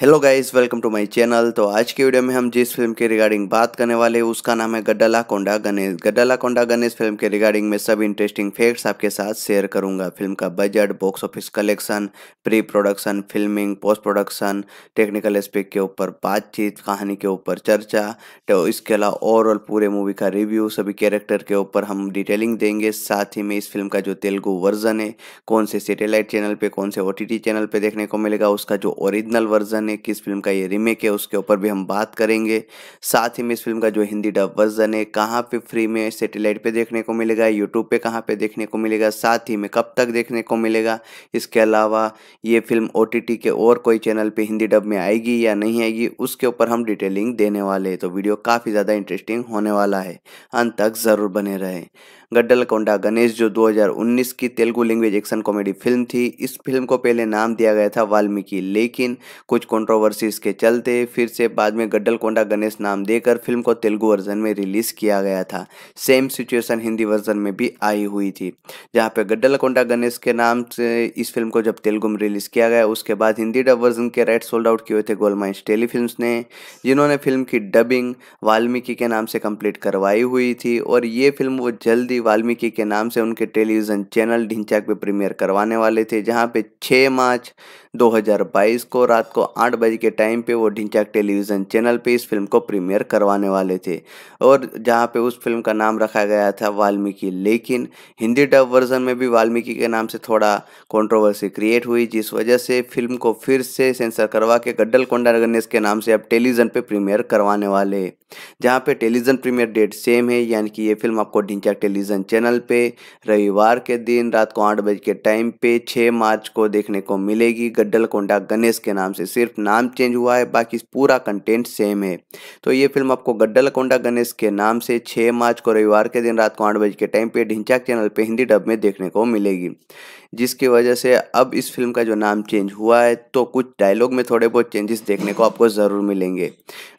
hello guys welcome to my channel तो आज की वीडियो में हम जिस फिल्म के रिगार्डिंग बात करने वाले हैं उसका नाम है Gaddalakonda Ganesh Gaddalakonda Ganesh film के रिगार्डिंग में सब इंटरेस्टिंग फैक्ट्स आपके साथ शेयर करूंगा फिल्म का budget box office collection pre production filming post production technical aspect के ऊपर बातचीत कहानी के ऊपर चर्चा तो इसके अलावा ओवरऑल पूरे मूवी का रिव्यू सभी कैरेक्टर के ऊपर हम डिटेलिंग देंगे साथ ही में इस फिल्म का जो तेलुगु वर्जन है कौन से सेटेलाइट चैनल पर कौन से ओ चैनल पर देखने को मिलेगा उसका जो ओरिजिनल वर्जन है किस फिल्म का ये रीमेक है उसके ऊपर भी हम बात करेंगे साथ ही में इस फिल्म का जो हिंदी डब वर्जन है कहाँ पे फ्री में सेटेलाइट पे देखने को मिलेगा यूट्यूब पे कहाँ पे देखने को मिलेगा साथ ही में कब तक देखने को मिलेगा इसके अलावा ये फिल्म ओ के और कोई चैनल पर हिंदी डब में आएगी या नहीं आएगी उसके ऊपर हम डिटेलिंग देने वाले हैं तो वीडियो काफ़ी ज़्यादा इंटरेस्टिंग होने वाला है अंत तक ज़रूर बने रहें गड्डल कोंडा गणेश जो 2019 की Telugu language action comedy film थी इस फिल्म को पहले नाम दिया गया था वाल्मीकि लेकिन कुछ कंट्रोवर्सीज के चलते फिर से बाद में गड्डल कोंडा गणेश नाम देकर फिल्म को तेलुगु वर्जन में रिलीज किया गया था सेम सिचुएशन हिंदी वर्जन में भी आई हुई थी जहाँ पे कोंडा गणेश के नाम से इस फिल्म को जब तेलुगु में रिलीज किया गया उसके बाद हिंदी डब वर्जन के राइट सोल्ड आउट किए थे गोलमाइंस टेलीफिल्म ने जिन्होंने फिल्म की डबिंग वाल्मीकि के नाम से कंप्लीट करवाई हुई थी और ये फिल्म वो जल्दी आदि वाल्मीकि के नाम से उनके टेलीविज़न चैनल ढिंचाक पे प्रीमियर करवाने वाले थे जहां पे 6 मार्च 2022 को रात को आठ बजे के टाइम पे वो ढिंचाक टेलीविज़न चैनल पे इस फिल्म को प्रीमियर करवाने वाले थे और जहां पे उस फिल्म का नाम रखा गया था वाल्मीकि लेकिन हिंदी डब वर्जन में भी वाल्मीकि के नाम से थोड़ा कॉन्ट्रोवर्सी क्रिएट हुई जिस वजह से फिल्म को फिर से सेंसर करवा के गड्डल कोंडार गणेश के नाम से अब टेलीविज़न पर प्रीमियर करवाने वाले जहाँ पे टेलीविज़न प्रीमियर डेट सेम है यानी कि ये फिल्म आपको ढिंचाक टेलीविज़न टेलीविज़न चैनल पे रविवार के दिन रात को आठ बजे के टाइम पे छः मार्च को देखने को मिलेगी गड्डल कोंडा गणेश के नाम से सिर्फ नाम चेंज हुआ है बाकी पूरा कंटेंट सेम है तो ये फिल्म आपको गड्डल कोंडा गणेश के नाम से छः मार्च को रविवार के दिन रात को आठ बजे के टाइम पे ढिंचाक चैनल पर हिंदी डब में देखने को मिलेगी जिसकी वजह से अब इस फिल्म का जो नाम चेंज हुआ है तो कुछ डायलॉग में थोड़े बहुत चेंजेस देखने को आपको ज़रूर मिलेंगे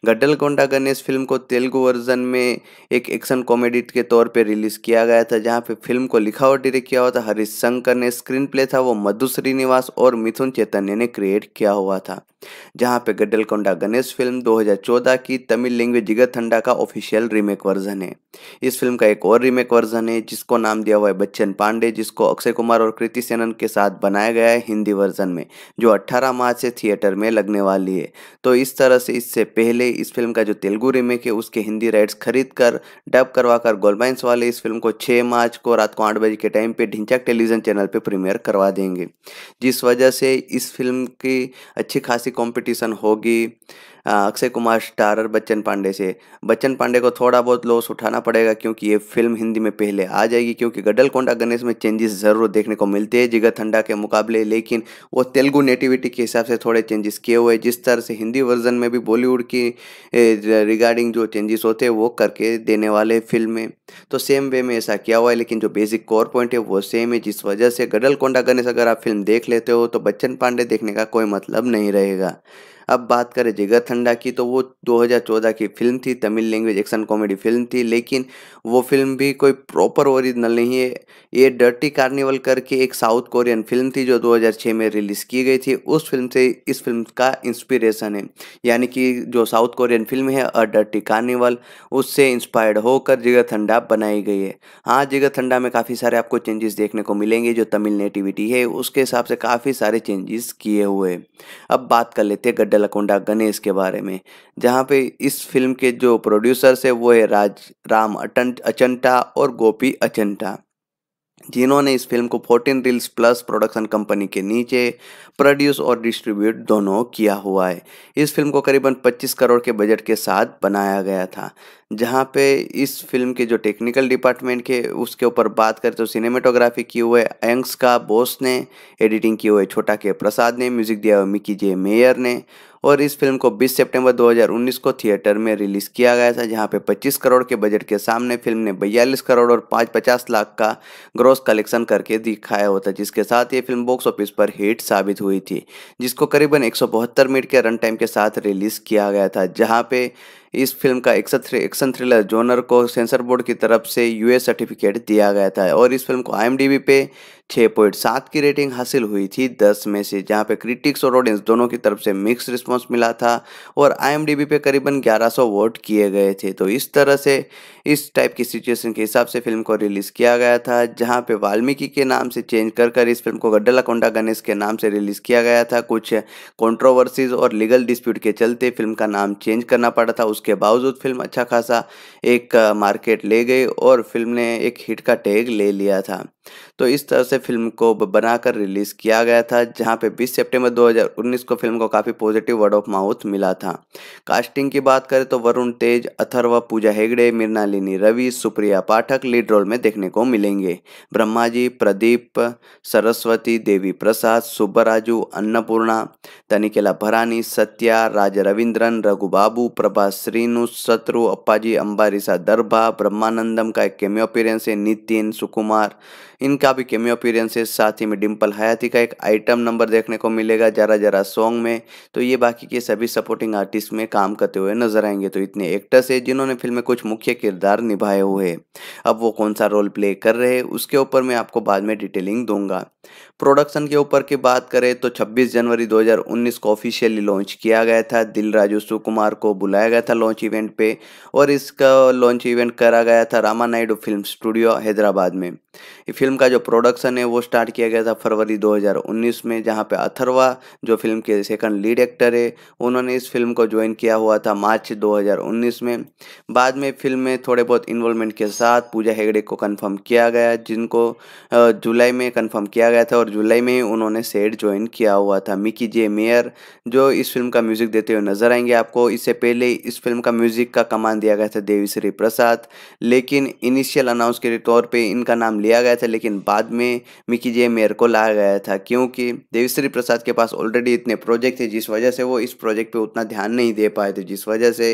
गड्डल कोंडागर ने इस फिल्म को तेलुगु वर्जन में एक एक्शन कॉमेडी के तौर पर रिलीज़ किया गया था जहाँ पे फिल्म को लिखा और डायरेक्ट किया हुआ था हरीश शंकर ने स्क्रीन प्ले था वो मधु श्रीनिवास और मिथुन चैतन्य ने क्रिएट किया हुआ था जहाँ पे गड्डलकोंडा गणेश फिल्म 2014 की तमिल लैंग्वेज जिगत ठंडा का ऑफिशियल रीमेक वर्जन है इस फिल्म का एक और रीमेक वर्जन है जिसको नाम दिया हुआ है बच्चन पांडे जिसको अक्षय कुमार और कृति सेनन के साथ बनाया गया है हिंदी वर्जन में जो 18 मार्च से थिएटर में लगने वाली है तो इस तरह से इससे पहले इस फिल्म का जो तेलुगु रीमेक है उसके हिंदी राइट्स खरीद कर डब करवा कर गोलमाइंस वाले इस फिल्म को छः मार्च को रात को आठ बजे के टाइम पर ढिंचक टेलीविजन चैनल पर प्रीमियर करवा देंगे जिस वजह से इस फिल्म की अच्छी खासी कॉम्पिटिशन होगी अक्षय कुमार स्टारर बच्चन पांडे से बच्चन पांडे को थोड़ा बहुत लॉस उठाना पड़ेगा क्योंकि ये फिल्म हिंदी में पहले आ जाएगी क्योंकि गडल कोंडा गणेश में चेंजेस ज़रूर देखने को मिलते हैं जिगत ठंडा के मुकाबले लेकिन वो तेलुगु नेटिविटी के हिसाब से थोड़े चेंजेस किए हुए जिस तरह से हिंदी वर्जन में भी बॉलीवुड की रिगार्डिंग जो चेंजेस होते हैं वो करके देने वाले फिल्म में तो सेम वे में ऐसा किया हुआ है लेकिन जो बेसिक कोर पॉइंट है वो सेम है जिस वजह से गडल कोंडा गणेश अगर आप फिल्म देख लेते हो तो बच्चन पांडे देखने का कोई मतलब नहीं रहेगा अब बात करें जिगर ठंडा की तो वो 2014 की फिल्म थी Tamil language action comedy film थी लेकिन वो फिल्म भी कोई प्रॉपर ओरिजिनल नहीं है ये डर्टी कार्निवल करके एक साउथ कोरियन फिल्म थी जो 2006 में रिलीज़ की गई थी उस फिल्म से इस फिल्म का इंस्पिरेशन है यानी कि जो साउथ कोरियन फिल्म है अ डर्टी कार्निवल उससे इंस्पायर्ड होकर जिगर ठंडा बनाई गई है हाँ जिगर ठंडा में काफ़ी सारे आपको चेंजेस देखने को मिलेंगे जो तमिल नेटिविटी है उसके हिसाब से काफ़ी सारे चेंजेस किए हुए अब बात कर लेते हैं डलकुंडा गणेश के बारे में जहाँ पे इस फिल्म के जो प्रोड्यूसर्स है वो है राज राम अटन अचंटा और गोपी अचंटा जिन्होंने इस फिल्म को 14 रील्स प्लस प्रोडक्शन कंपनी के नीचे प्रोड्यूस और डिस्ट्रीब्यूट दोनों किया हुआ है इस फिल्म को करीबन 25 करोड़ के बजट के साथ बनाया गया था जहाँ पे इस फिल्म के जो टेक्निकल डिपार्टमेंट के उसके ऊपर बात करें तो सिनेमेटोग्राफी की हुए एंग्स का बोस ने एडिटिंग की हुए छोटा के प्रसाद ने म्यूजिक दिया हुआ मिकी जे मेयर ने और इस फिल्म को 20 सितंबर 2019 को थिएटर में रिलीज किया गया था जहां पे 25 करोड़ के बजट के सामने फिल्म ने बयालीस करोड़ और पाँच पचास लाख का ग्रोस कलेक्शन करके दिखाया होता जिसके साथ ये फिल्म बॉक्स ऑफिस पर हिट साबित हुई थी जिसको करीबन एक मिनट के रन टाइम के साथ रिलीज किया गया था जहाँ पे इस फिल्म का एक्शन थ्रिलर जोनर को सेंसर बोर्ड की तरफ से यूएस सर्टिफिकेट दिया गया था और इस फिल्म को आईएमडीबी पे 6.7 की रेटिंग हासिल हुई थी 10 में से जहां पे क्रिटिक्स और ऑडियंस दोनों की तरफ से मिक्स रिस्पांस मिला था और आई पे करीबन 1100 वोट किए गए थे तो इस तरह से इस टाइप की सिचुएशन के हिसाब से फिल्म को रिलीज़ किया गया था जहां पे वाल्मीकि के नाम से चेंज कर कर इस फिल्म को गड्डला कोंडा गणेश के नाम से रिलीज़ किया गया था कुछ कॉन्ट्रोवर्सीज और लीगल डिस्प्यूट के चलते फिल्म का नाम चेंज करना पड़ा था उसके बावजूद फिल्म अच्छा खासा एक मार्केट ले गई और फिल्म ने एक हिट का टैग ले लिया था तो इस तरह से फिल्म को बनाकर रिलीज़ किया गया था जहां पे 20 सितंबर 2019 को फिल्म को काफ़ी पॉजिटिव वर्ड ऑफ माउथ मिला था कास्टिंग की बात करें तो वरुण तेज अथर्व पूजा हेगड़े मृणालिनी रवि सुप्रिया पाठक लीड रोल में देखने को मिलेंगे ब्रह्मा जी प्रदीप सरस्वती देवी प्रसाद सुब्बराजू अन्नपूर्णा तनिकेला भरानी सत्या राज रविंद्रन रघु बाबू प्रभा श्रीनु शत्रु अप्पाजी अंबारिसा दरभा ब्रह्मानंदम का एक केमियो है नितिन सुकुमार इनका भी केमियो है साथ ही में डिम्पल हयाती का एक आइटम नंबर देखने को मिलेगा जरा जरा सॉन्ग में तो ये बाकी के सभी सपोर्टिंग आर्टिस्ट में काम करते हुए नजर आएंगे तो इतने एक्टर्स है जिन्होंने फिल्म में कुछ मुख्य किरदार निभाए हुए हैं अब वो कौन सा रोल प्ले कर रहे हैं उसके ऊपर मैं आपको बाद में डिटेलिंग दूंगा प्रोडक्शन के ऊपर की बात करें तो 26 जनवरी 2019 को ऑफिशियली लॉन्च किया गया था दिल राजू सुकुमार को बुलाया गया था लॉन्च इवेंट पे और इसका लॉन्च इवेंट करा गया था रामा नायडू फिल्म स्टूडियो हैदराबाद में फिल्म का जो प्रोडक्शन है वो स्टार्ट किया गया था फरवरी 2019 में जहां पे अथरवा जो फिल्म के सेकंड लीड एक्टर है उन्होंने इस फिल्म को ज्वाइन किया हुआ था मार्च 2019 में बाद में फिल्म में थोड़े बहुत इन्वॉल्वमेंट के साथ पूजा हेगड़े को कन्फर्म किया गया जिनको जुलाई में कन्फर्म किया गया गया था और जुलाई में ही उन्होंने सेट ज्वाइन किया हुआ था मिकी जे मेयर जो इस फिल्म का म्यूजिक देते हुए नजर आएंगे आपको इससे पहले इस फिल्म का म्यूजिक का कमान दिया गया था देवीश्री प्रसाद लेकिन इनिशियल अनाउंस के तौर पर इनका नाम लिया गया था लेकिन बाद में मिकी जे मेयर को लाया गया था क्योंकि देवीश्री प्रसाद के पास ऑलरेडी इतने प्रोजेक्ट थे जिस वजह से वो इस प्रोजेक्ट पर उतना ध्यान नहीं दे पाए थे जिस वजह से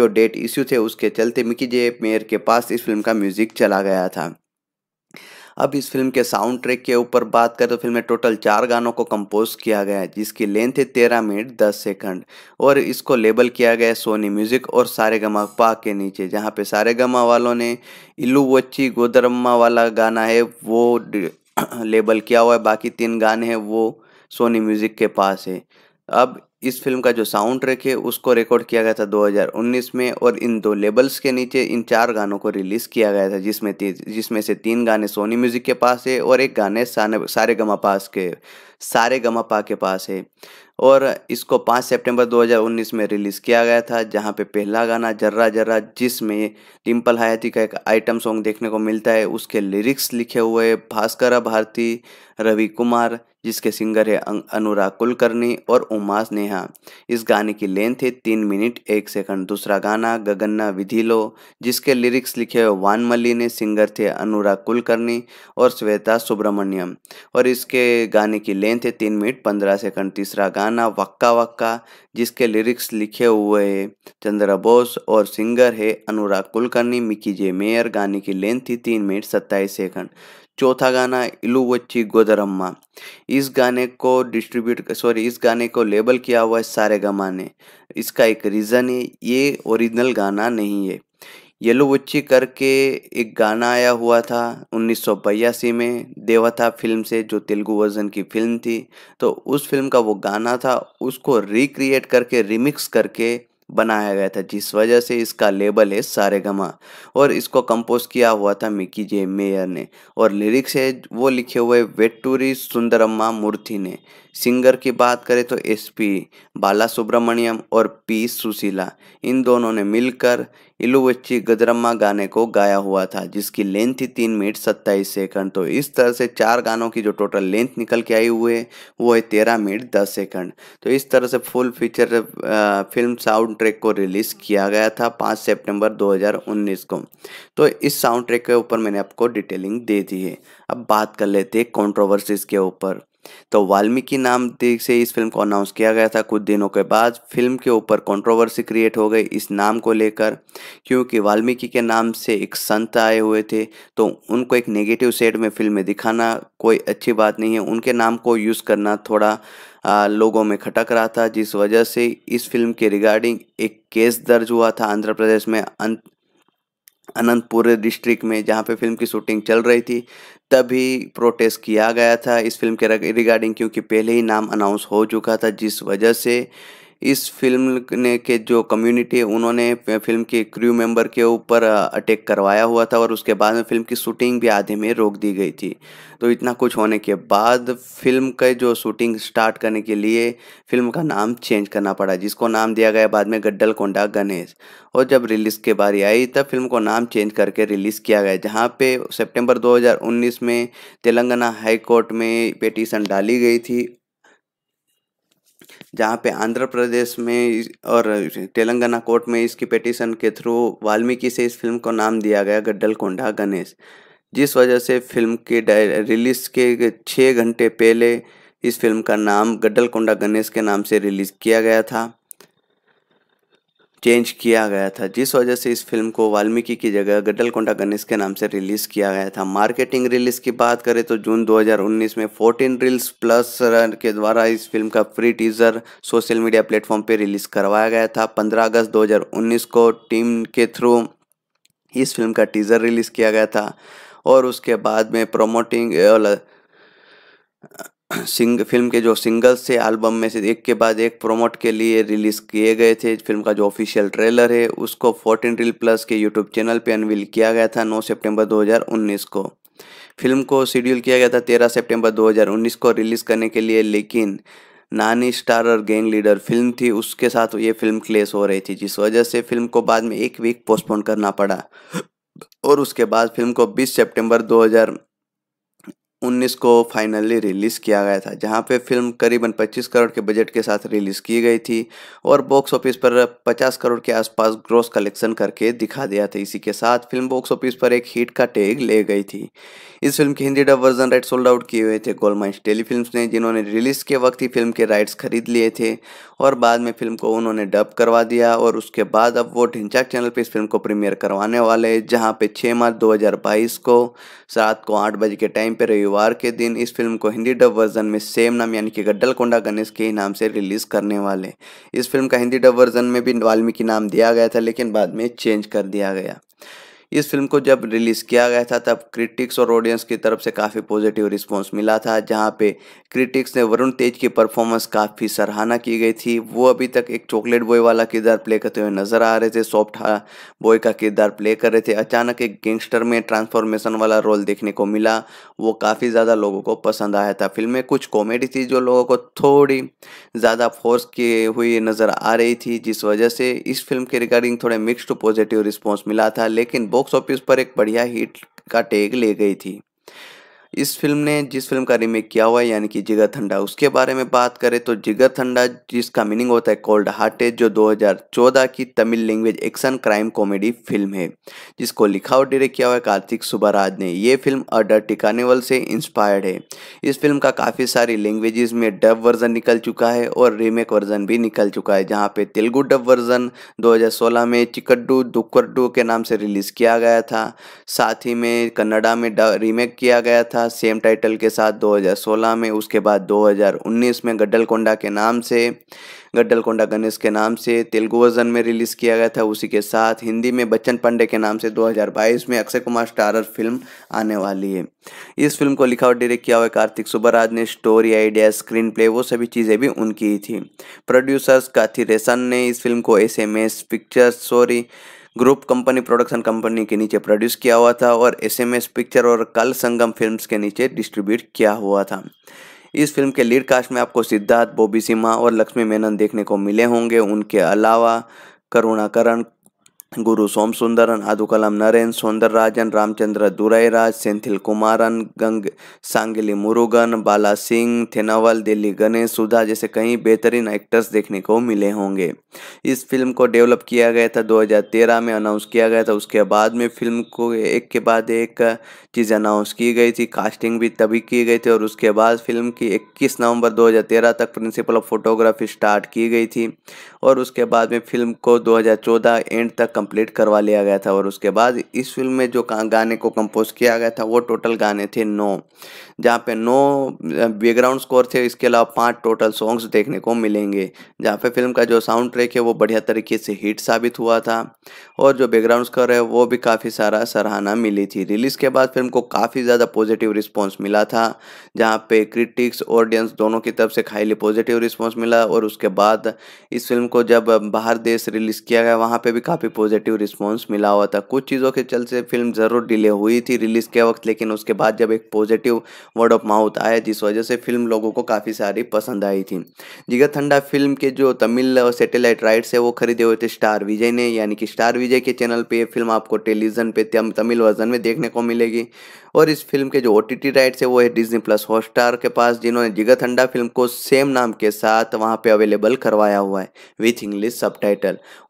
जो डेट इश्यू थे उसके चलते मिकी जे मेयर के पास इस फिल्म का म्यूजिक चला गया था अब इस फिल्म के साउंड ट्रैक के ऊपर बात करें तो फिल्म में टोटल चार गानों को कंपोज किया गया है जिसकी लेंथ है तेरह मिनट दस सेकंड और इसको लेबल किया गया है सोनी म्यूजिक और सारे गमा पा के नीचे जहाँ पे सारे गमा वालों ने इल्लू वच्ची गोदरम्मा वाला गाना है वो लेबल किया हुआ है बाकी तीन गाने हैं वो सोनी म्यूजिक के पास है अब इस फिल्म का जो साउंड ट्रैक है उसको रिकॉर्ड किया गया था 2019 में और इन दो लेबल्स के नीचे इन चार गानों को रिलीज़ किया गया था जिसमें जिसमें से तीन गाने सोनी म्यूज़िक के पास है और एक गाने सारे गमा पास के सारे पा के पास है और इसको 5 सितंबर 2019 में रिलीज़ किया गया था जहां पे पहला गाना जर्रा जर्रा जिसमें डिम्पल हयाती का एक आइटम सॉन्ग देखने को मिलता है उसके लिरिक्स लिखे हुए भास्कर भारती रवि कुमार जिसके सिंगर है अनुराग कुलकर्णी और उमा नेहा इस गाने की लेंथ है तीन मिनट एक सेकंड दूसरा गाना गगन्ना विधि लो जिसके लिरिक्स लिखे हुए मल्ली ने सिंगर थे अनुराग कुलकर्णी और श्वेता सुब्रमण्यम और इसके गाने की लेंथ है तीन मिनट पंद्रह सेकंड तीसरा गाना गाना वक्का वक्का जिसके लिरिक्स लिखे हुए है चंद्रा बोस और सिंगर है अनुराग कुलकर्णी मिकी जे मेयर गाने की लेंथ थी तीन मिनट सत्ताईस सेकंड चौथा गाना इलुवच्ची गोदरम्मा इस गाने को डिस्ट्रीब्यूट सॉरी इस गाने को लेबल किया हुआ है सारे गमा ने इसका एक रीज़न है ये ओरिजिनल गाना नहीं है येलो बुच्ची करके एक गाना आया हुआ था उन्नीस में देवता फिल्म से जो तेलुगु वर्जन की फिल्म थी तो उस फिल्म का वो गाना था उसको रिक्रिएट करके रिमिक्स करके बनाया गया था जिस वजह से इसका लेबल है सारे गमा और इसको कंपोज किया हुआ था मिकी जे मेयर ने और लिरिक्स है वो लिखे हुए वेट्टूरी सुंदरम्मा मूर्ति ने सिंगर की बात करें तो एसपी बाला सुब्रमण्यम और पी सुशीला इन दोनों ने मिलकर इलुवच्ची गदरम्मा गाने को गाया हुआ था जिसकी लेंथ थी तीन मिनट सत्ताईस सेकंड तो इस तरह से चार गानों की जो टोटल लेंथ निकल के आई हुई है वो है तेरह मिनट दस सेकंड तो इस तरह से full feature film sound track को रिलीज़ किया गया था पाँच सेप्टेम्बर दो को तो इस साउंड ट्रैक के ऊपर मैंने आपको डिटेलिंग दे दी है अब बात कर लेते हैं कॉन्ट्रोवर्सीज़ के ऊपर तो वाल्मीकि नाम से इस फिल्म को अनाउंस किया गया था कुछ दिनों के बाद फिल्म के ऊपर कंट्रोवर्सी क्रिएट हो गई इस नाम को लेकर क्योंकि वाल्मीकि के नाम से एक संत आए हुए थे तो उनको एक नेगेटिव सेड में फिल्म में दिखाना कोई अच्छी बात नहीं है उनके नाम को यूज़ करना थोड़ा आ, लोगों में खटक रहा था जिस वजह से इस फिल्म के रिगार्डिंग एक केस दर्ज हुआ था आंध्र प्रदेश में अं, अनंतपुर डिस्ट्रिक्ट में जहाँ पे फिल्म की शूटिंग चल रही थी तभी प्रोटेस्ट किया गया था इस फिल्म के रिगार्डिंग क्योंकि पहले ही नाम अनाउंस हो चुका था जिस वजह से इस फिल्म ने के जो कम्युनिटी है उन्होंने फिल्म के क्रू मेंबर के ऊपर अटैक करवाया हुआ था और उसके बाद में फिल्म की शूटिंग भी आधे में रोक दी गई थी तो इतना कुछ होने के बाद फिल्म का जो शूटिंग स्टार्ट करने के लिए फिल्म का नाम चेंज करना पड़ा जिसको नाम दिया गया बाद में गड्डल कोंडा गणेश और जब रिलीज़ के बारी आई तब फिल्म को नाम चेंज करके रिलीज़ किया गया जहाँ पे सितंबर 2019 में तेलंगाना हाई कोर्ट में पेटीशन डाली गई थी जहाँ पे आंध्र प्रदेश में और तेलंगाना कोर्ट में इसकी पिटीशन के थ्रू वाल्मीकि से इस फिल्म को नाम दिया गया गड्डल कोंडा गणेश जिस वजह से फिल्म के रिलीज के छः घंटे पहले इस फिल्म का नाम गड्डल कोंडा गणेश के नाम से रिलीज़ किया गया था चेंज किया गया था जिस वजह से इस फिल्म को वाल्मीकि की जगह गड्डलकोंडा गणेश के नाम से रिलीज़ किया गया था मार्केटिंग रिलीज़ की बात करें तो जून 2019 में 14 रील्स प्लस रन के द्वारा इस फिल्म का free teaser social media platform पर रिलीज़ करवाया गया था 15 अगस्त 2019 को टीम के थ्रू इस फिल्म का टीज़र रिलीज़ किया गया था और उसके बाद में प्रोमोटिंग सिंग फिल्म के जो सिंगल्स थे एल्बम में से एक के बाद एक प्रोमोट के लिए रिलीज़ किए गए थे फिल्म का जो ऑफिशियल ट्रेलर है उसको फोर्टीन रील प्लस के यूट्यूब चैनल पे अनवील किया गया था 9 सितंबर 2019 को फिल्म को शेड्यूल किया गया था 13 सितंबर 2019 को रिलीज़ करने के लिए लेकिन नानी स्टार और गैंग लीडर फिल्म थी उसके साथ ये फिल्म क्लेश हो रही थी जिस वजह से फिल्म को बाद में एक वीक पोस्टपोन करना पड़ा और उसके बाद फिल्म को बीस सेप्टेम्बर दो उन्नीस को फाइनली रिलीज़ किया गया था जहां पे फिल्म करीबन 25 करोड़ के बजट के साथ रिलीज़ की गई थी और बॉक्स ऑफिस पर 50 करोड़ के आसपास ग्रोस कलेक्शन करके दिखा दिया था इसी के साथ फिल्म बॉक्स ऑफिस पर एक हिट का टैग ले गई थी इस फिल्म के Hindi dub version right sold out किए हुए थे गोलमाइंस टेली फिल्म ने जिन्होंने रिलीज़ के वक्त ही फिल्म के राइट्स खरीद लिए थे और बाद में फिल्म को उन्होंने डब करवा दिया और उसके बाद अब वो ढिंचाक चैनल पर इस फिल्म को प्रीमियर करवाने वाले जहाँ पे छः मार्च दो को रात को आठ बजे के टाइम पर रही रविवार के दिन इस फिल्म को हिंदी डब वर्जन में सेम नाम यानी कि कोंडा गणेश के नाम से रिलीज करने वाले इस फिल्म का हिंदी डब वर्जन में भी वाल्मीकि नाम दिया गया था लेकिन बाद में चेंज कर दिया गया इस फिल्म को जब रिलीज़ किया गया था तब क्रिटिक्स और ऑडियंस की तरफ से काफ़ी पॉजिटिव रिस्पॉन्स मिला था जहाँ पे क्रिटिक्स ने वरुण तेज की परफॉर्मेंस काफ़ी सराहना की गई थी वो अभी तक एक चॉकलेट बॉय वाला किरदार प्ले करते हुए नज़र आ रहे थे सॉफ्ट बॉय का किरदार प्ले कर रहे थे अचानक एक गैंगस्टर में ट्रांसफॉर्मेशन वाला रोल देखने को मिला वो काफ़ी ज़्यादा लोगों को पसंद आया था फिल्म में कुछ कॉमेडी थी जो लोगों को थोड़ी ज़्यादा फोर्स किए हुई नज़र आ रही थी जिस वजह से इस फिल्म के रिगार्डिंग थोड़े मिक्सड पॉजिटिव रिस्पॉन्स मिला था लेकिन बॉक्स ऑफिस पर एक बढ़िया हिट का टैग ले गई थी इस फिल्म ने जिस फिल्म का रीमेक किया हुआ है यानी कि जिगर थंडा उसके बारे में बात करें तो जिगर थंडा जिसका मीनिंग होता है कोल्ड हार्टेड जो 2014 की Tamil language action crime comedy film है जिसको लिखा और डायरेक्ट किया हुआ है कार्तिक सुबहराज ने ये फिल्म अडर टिकानेवल से इंस्पायर्ड है इस फिल्म का काफ़ी सारी लैंग्वेज में डब वर्जन निकल चुका है और रीमेक वर्जन भी निकल चुका है जहाँ पर तेलुगु डब वर्जन दो में चिकड्डू दुक्कडू के नाम से रिलीज़ किया गया था साथ ही में कन्नडा में रीमेक किया गया था था सेम टाइटल के साथ 2016 में उसके बाद 2019 में गड्ढलकोंडा के नाम से गड्ढलकोंडा गणेश के नाम से तेलुगु वर्जन में रिलीज़ किया गया था उसी के साथ हिंदी में बच्चन पांडे के नाम से 2022 में अक्षय कुमार स्टारर फिल्म आने वाली है इस फिल्म को लिखा और डायरेक्ट किया हुआ कार्तिक सुबराज ने स्टोरी आइडिया स्क्रीन प्ले वो सभी चीज़ें भी उनकी ही थी प्रोड्यूसर्स काथी रेसन ने इस फिल्म को S M S pictures sorry group company production company के नीचे प्रोड्यूस किया हुआ था और एसएमएस पिक्चर और कल संगम फिल्म्स के नीचे डिस्ट्रीब्यूट किया हुआ था इस फिल्म के लीड कास्ट में आपको सिद्धार्थ बॉबी सिम्हा और लक्ष्मी मेनन देखने को मिले होंगे उनके अलावा करुणाकरण गुरु सोम सुंदरन आदुकलम नरेन सौंदरराजन रामचंद्र दुरैराज सेंथिल कुमारन गंग सांगली मुरुगन बाला सिंह थेनावल दिल्ली गणेश सुधा जैसे कई बेहतरीन एक्टर्स देखने को मिले होंगे इस फिल्म को डेवलप किया गया था 2013 में अनाउंस किया गया था उसके बाद में फिल्म को एक के बाद एक चीज़ अनाउंस की गई थी कास्टिंग भी तभी की गई थी और उसके बाद फिल्म की इक्कीस नवम्बर दो तक प्रिंसिपल ऑफ फोटोग्राफी स्टार्ट की गई थी और उसके बाद में फिल्म को दो एंड तक कंप्लीट करवा लिया गया था और उसके बाद इस फिल्म में जो गाने को कंपोज किया गया था वो टोटल गाने थे नौ जहाँ पे नौ बैकग्राउंड स्कोर थे इसके अलावा पांच टोटल सॉन्ग्स देखने को मिलेंगे जहाँ पे फिल्म का जो साउंड ट्रैक है वो बढ़िया तरीके से हिट साबित हुआ था और जो बैकग्राउंड स्कोर है वो भी काफ़ी सारा सराहना मिली थी रिलीज़ के बाद फिल्म को काफ़ी ज़्यादा पॉजिटिव रिस्पॉन्स मिला था जहाँ पे क्रिटिक्स ऑडियंस दोनों की तरफ से खाली पॉजिटिव रिस्पॉन्स मिला और उसके बाद इस फिल्म को जब बाहर देश रिलीज़ किया गया वहाँ पर भी काफ़ी पॉजिटिव रिस्पॉन्स मिला हुआ था कुछ चीज़ों के चलते फिल्म ज़रूर डिले हुई थी रिलीज़ के वक्त लेकिन उसके बाद जब एक पॉजिटिव वर्ड ऑफ माउथ आया जिस वजह से फिल्म लोगों को काफ़ी सारी पसंद आई थी जिगर थंडा फिल्म के जो तमिल सेटेलाइट राइट्स है वो खरीदे हुए थे स्टार विजय ने यानी कि स्टार विजय के चैनल पर ये फिल्म आपको टेलीविज़न पर तमिल वर्जन में देखने को मिलेगी और इस फिल्म के जो ओ टी राइट्स है वो है डिज्नी प्लस हॉटस्टार के पास जिन्होंने जिगत हंडा फिल्म को सेम नाम के साथ वहाँ पे अवेलेबल करवाया हुआ है विथ इंग्लिश सब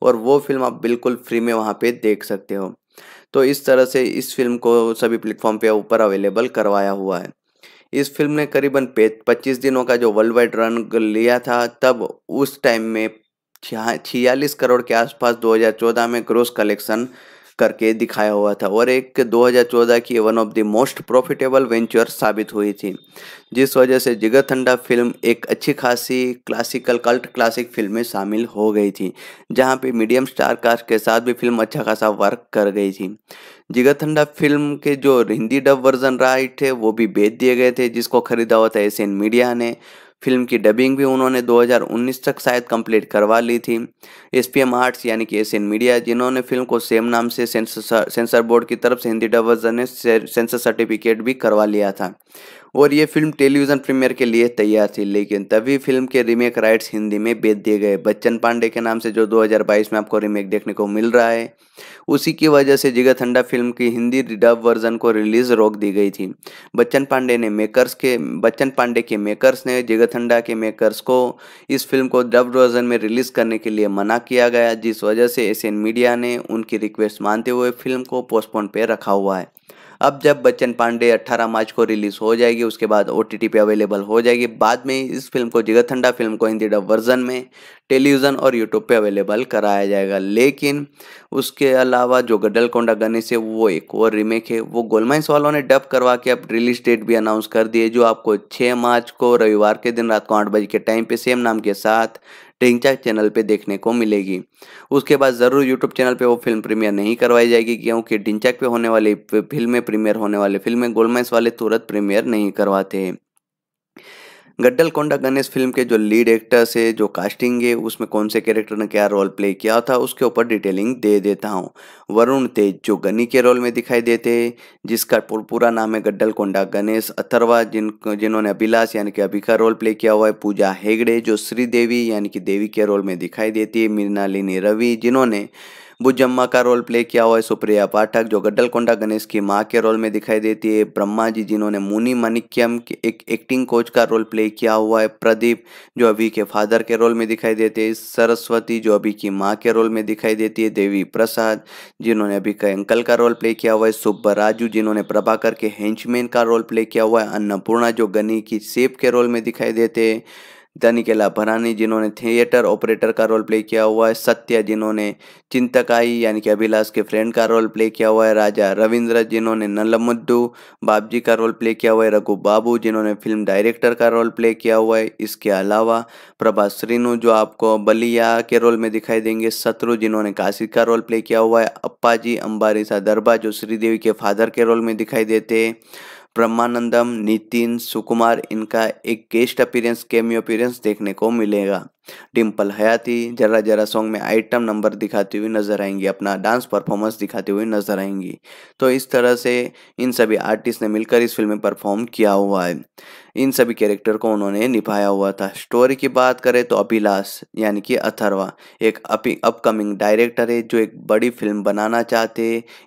और वो फिल्म आप बिल्कुल फ्री में वहाँ पे देख सकते हो तो इस तरह से इस फिल्म को सभी प्लेटफॉर्म पे ऊपर अवेलेबल करवाया हुआ है इस फिल्म ने करीबन पच्चीस दिनों का जो वर्ल्ड वाइड रन लिया था तब उस टाइम में छियालीस करोड़ के आसपास 2014 में ग्रोस कलेक्शन करके दिखाया हुआ था और एक 2014 की one of the most profitable venture साबित हुई थी जिस वजह से जिगत ठंडा फिल्म एक अच्छी खासी क्लासिकल कल्ट क्लासिक फिल्म में शामिल हो गई थी जहां पे मीडियम स्टार कास्ट के साथ भी फिल्म अच्छा खासा वर्क कर गई थी जिगत ठंडा फिल्म के जो हिंदी डब वर्जन राइट है वो भी बेच दिए गए थे जिसको खरीदा हुआ था एशियन मीडिया ने फिल्म की डबिंग भी उन्होंने 2019 तक शायद कंप्लीट करवा ली थी एस पी एम आर्ट्स यानी कि एशियन मीडिया जिन्होंने फिल्म को सेम नाम से सेंसर बोर्ड की तरफ से हिंदी डबर्जन ने सेंसर सर्टिफिकेट भी करवा लिया था और ये फिल्म टेलीविजन प्रीमियर के लिए तैयार थी लेकिन तभी फिल्म के रीमेक राइट्स हिंदी में बेच दिए गए बच्चन पांडे के नाम से जो 2022 में आपको रीमेक देखने को मिल रहा है उसी की वजह से जिगत हंडा फिल्म की हिंदी डब वर्जन को रिलीज रोक दी गई थी बच्चन पांडे ने मेकर्स के बच्चन पांडे के मेकर्स ने जिगत हंडा के मेकर्स को इस फिल्म को डब वर्जन में रिलीज करने के लिए मना किया गया जिस वजह से एशियन मीडिया ने उनकी रिक्वेस्ट मानते हुए फिल्म को पोस्टपोन पर रखा हुआ है अब जब बच्चन पांडे 18 मार्च को रिलीज हो जाएगी उसके बाद ओ पे अवेलेबल हो जाएगी बाद में इस फिल्म को जिगतंडा फिल्म को हिंदी डब वर्जन में टेलीविज़न और यूट्यूब पे अवेलेबल कराया जाएगा लेकिन उसके अलावा जो कोंडा गणेश है वो एक और रिमेक है वो गोलमाइंस वालों ने डब करवा के अब रिलीज डेट भी अनाउंस कर दिए जो आपको छः मार्च को रविवार के दिन रात को आठ बजे के टाइम पे सेम नाम के साथ टेंचा चैनल पे देखने को मिलेगी उसके बाद ज़रूर यूट्यूब चैनल पे वो फिल्म प्रीमियर नहीं करवाई जाएगी क्योंकि ढिंचक पे होने वाली फिल्में प्रीमियर होने वाली फिल्में गोलमेस वाले तुरंत प्रीमियर नहीं करवाते हैं गड्डल कोंडा गणेश फिल्म के जो लीड एक्टर्स है जो कास्टिंग है उसमें कौन से कैरेक्टर ने क्या रोल प्ले किया था उसके ऊपर डिटेलिंग दे देता हूँ वरुण तेज जो गनी के रोल में दिखाई देते हैं जिसका पूरा नाम है गड्डल कोंडा गणेश अथरवा जिन जिन्होंने अभिलाष यानी कि अभी का रोल प्ले किया हुआ है पूजा हेगड़े जो श्रीदेवी यानी कि देवी के रोल में दिखाई देती है मीनालिनी रवि जिन्होंने बुजम्मा का रोल प्ले किया हुआ है सुप्रिया पाठक जो गड्डलकोंडा गणेश की माँ के रोल में दिखाई देती है ब्रह्मा जी जिन्होंने मुनि मानिक्यम के एक एक्टिंग कोच का रोल प्ले किया हुआ है प्रदीप जो अभी के फादर के रोल में दिखाई देते हैं सरस्वती जो अभी की माँ के रोल में दिखाई देती है देवी प्रसाद जिन्होंने अभी के अंकल का रोल प्ले किया हुआ है सुब्बा राजू जिन्होंने प्रभाकर के हेंचमैन का रोल प्ले किया हुआ है अन्नपूर्णा जो गनी की सेब के रोल में दिखाई देते हैं दानिकेला भरानी जिन्होंने थिएटर ऑपरेटर का रोल प्ले किया हुआ है सत्य जिन्होंने चिंतकाई यानी कि अभिलाष के फ्रेंड का रोल प्ले किया हुआ है राजा रविंद्र जिन्होंने नलमुद्दू बाबजी का रोल प्ले किया हुआ है रघु बाबू जिन्होंने फिल्म डायरेक्टर का रोल प्ले किया हुआ है इसके अलावा प्रभा श्रीनु जो आपको बलिया के रोल में दिखाई देंगे शत्रु जिन्होंने काशी का रोल प्ले किया हुआ है अप्पाजी अम्बारीसा दरबा जो श्रीदेवी के फादर के रोल में दिखाई देते हैं ब्रह्मानंदम नितिन सुकुमार इनका एक गेस्ट अपीरेंस केमियो अपीरेंस देखने को मिलेगा डिम्पल हयाती जरा जरा सॉन्ग में आइटम नंबर दिखाती हुई नजर आएंगी अपना डांस परफॉर्मेंस दिखाती हुई नजर आएंगी तो इस तरह से इन सभी आर्टिस्ट ने मिलकर इस फिल्म में परफॉर्म किया हुआ है इन सभी कैरेक्टर को उन्होंने निभाया हुआ था स्टोरी की बात करें तो अभिलाष यानी कि अथर्वा एक अपकमिंग डायरेक्टर है जो एक बड़ी फिल्म बनाना चाहते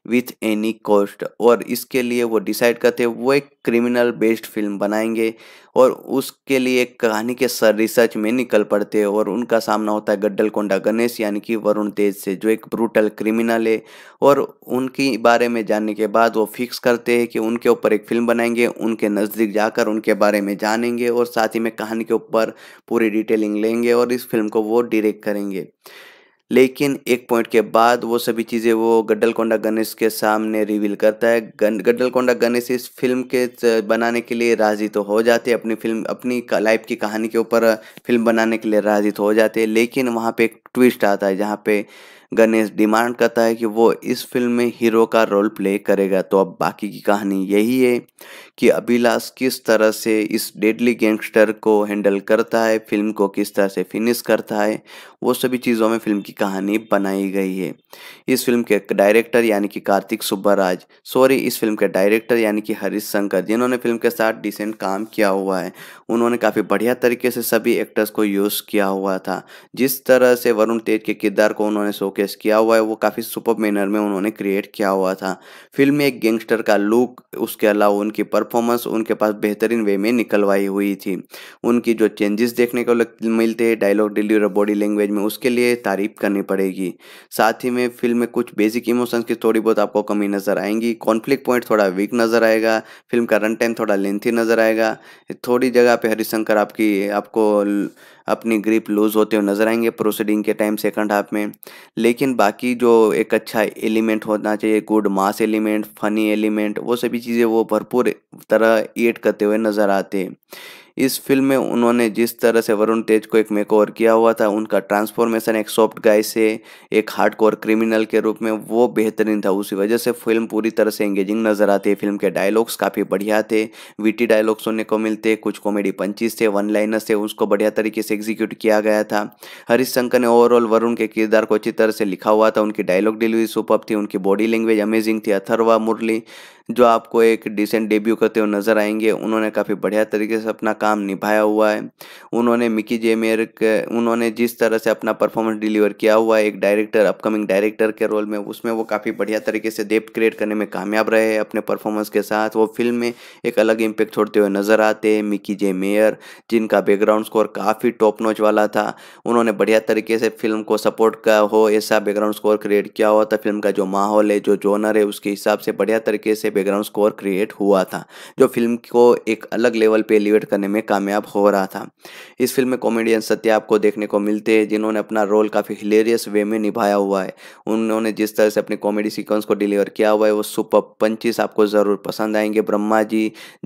विथ एनी कॉस्ट और इसके लिए वो डिसाइड करते वो एक क्रिमिनल बेस्ड फिल्म बनाएंगे और उसके लिए एक कहानी के सर रिसर्च में निकल पड़ते हैं और उनका सामना होता है गड्डल कोंडा गणेश यानी कि वरुण तेज से जो एक ब्रूटल क्रिमिनल है और उनके बारे में जानने के बाद वो फिक्स करते हैं कि उनके ऊपर एक फिल्म बनाएंगे उनके नज़दीक जाकर उनके बारे में जानेंगे और साथ ही में कहानी के ऊपर पूरी डिटेलिंग लेंगे और इस फिल्म को वो डिरेक्ट करेंगे लेकिन एक पॉइंट के बाद वो सभी चीज़ें वो कोंडा गणेश के सामने रिवील करता है गड्डलकोंडा गणेश इस फिल्म के बनाने के लिए राजी तो हो जाते अपनी फिल्म अपनी लाइफ की कहानी के ऊपर फिल्म बनाने के लिए राजी तो हो जाते लेकिन वहाँ पे एक ट्विस्ट आता है जहाँ पे गणेश डिमांड करता है कि वो इस फिल्म में हीरो का रोल प्ले करेगा तो अब बाकी की कहानी यही है कि अभिलाष किस तरह से इस डेडली गैंगस्टर को हैंडल करता है फिल्म को किस तरह से फिनिश करता है वो सभी चीज़ों में फिल्म की कहानी बनाई गई है इस फिल्म के डायरेक्टर यानी कि कार्तिक सुब्बाराज सॉरी इस फिल्म के डायरेक्टर यानी कि हरीश शंकर जिन्होंने फिल्म के साथ डिसेंट काम किया हुआ है उन्होंने काफ़ी बढ़िया तरीके से सभी एक्टर्स को यूज़ किया हुआ था जिस तरह से वरुण तेज के किरदार को उन्होंने शो शोकेस किया हुआ है वो काफ़ी सुपर मैनर में उन्होंने क्रिएट किया हुआ था फिल्म में एक गैंगस्टर का लुक उसके अलावा उनकी परफॉर्मेंस उनके पास बेहतरीन वे में निकलवाई हुई थी उनकी जो चेंजेस देखने को मिलते हैं डायलॉग डिलीवर बॉडी लैंग्वेज में उसके लिए तारीफ करनी पड़ेगी साथ ही में फिल्म में कुछ बेसिक इमोशंस की थोड़ी बहुत आपको कमी नज़र आएंगी कॉन्फ्लिक्ट पॉइंट थोड़ा वीक नज़र आएगा फिल्म का रन टाइम थोड़ा लेंथी नज़र आएगा थोड़ी जगह पर हरिशंकर आपकी आपको अपनी ग्रिप लूज़ होते हुए नज़र आएंगे प्रोसीडिंग के टाइम सेकंड हाफ में लेकिन बाकी जो एक अच्छा एलिमेंट होना चाहिए good mass element funny element वो सभी चीज़ें वो भरपूर तरह एड करते हुए नज़र आते हैं इस फिल्म में उन्होंने जिस तरह से वरुण तेज को एक मेकओवर किया हुआ था उनका ट्रांसफॉर्मेशन एक सॉफ्ट गाय से एक हार्डकोर क्रिमिनल के रूप में वो बेहतरीन था उसी वजह से फिल्म पूरी तरह से एंगेजिंग नजर आती है फिल्म के डायलॉग्स काफ़ी बढ़िया थे वीटी डायलॉग सुनने को मिलते कुछ कॉमेडी पंचीज थे वन लाइनर्स थे उसको बढ़िया तरीके से एग्जीक्यूट किया गया था हरीश शंकर ने ओवरऑल वरुण के किरदार को अच्छी तरह से लिखा हुआ था उनकी डायलॉग डिलीवरी सुपर थी उनकी बॉडी लैंग्वेज अमेजिंग थी अथरवा मुरली जो आपको एक डिसेंट डेब्यू करते हुए नज़र आएंगे उन्होंने काफ़ी बढ़िया तरीके से अपना काम निभाया हुआ है उन्होंने मिकी के उन्होंने जिस तरह से अपना परफॉर्मेंस डिलीवर किया हुआ है एक डायरेक्टर अपकमिंग डायरेक्टर के रोल में उसमें वो काफ़ी बढ़िया तरीके से डेप्थ क्रिएट करने में कामयाब रहे अपने परफॉर्मेंस के साथ वो फिल्म में एक अलग इम्पेक्ट छोड़ते हुए नज़र आते हैं मिकी जे मेयर जिनका बैकग्राउंड स्कोर काफ़ी टॉप नोच वाला था उन्होंने बढ़िया तरीके से फिल्म को सपोर्ट का हो ऐसा बैकग्राउंड स्कोर क्रिएट किया हुआ था फिल्म का जो माहौल है जो जोनर है उसके हिसाब से बढ़िया तरीके से बैकग्राउंड स्कोर क्रिएट हुआ था जो फिल्म को एक अलग लेवल पे एलिवेट करने में कामयाब हो रहा था इस फिल्म में कॉमेडियन सत्या आपको देखने को मिलते हैं जिन्होंने अपना रोल काफ़ी हिलेरियस वे में निभाया हुआ है उन्होंने जिस तरह से अपने कॉमेडी सिक्वेंस को डिलीवर किया हुआ है वो सुपर पंचिस आपको ज़रूर पसंद आएंगे ब्रह्मा जी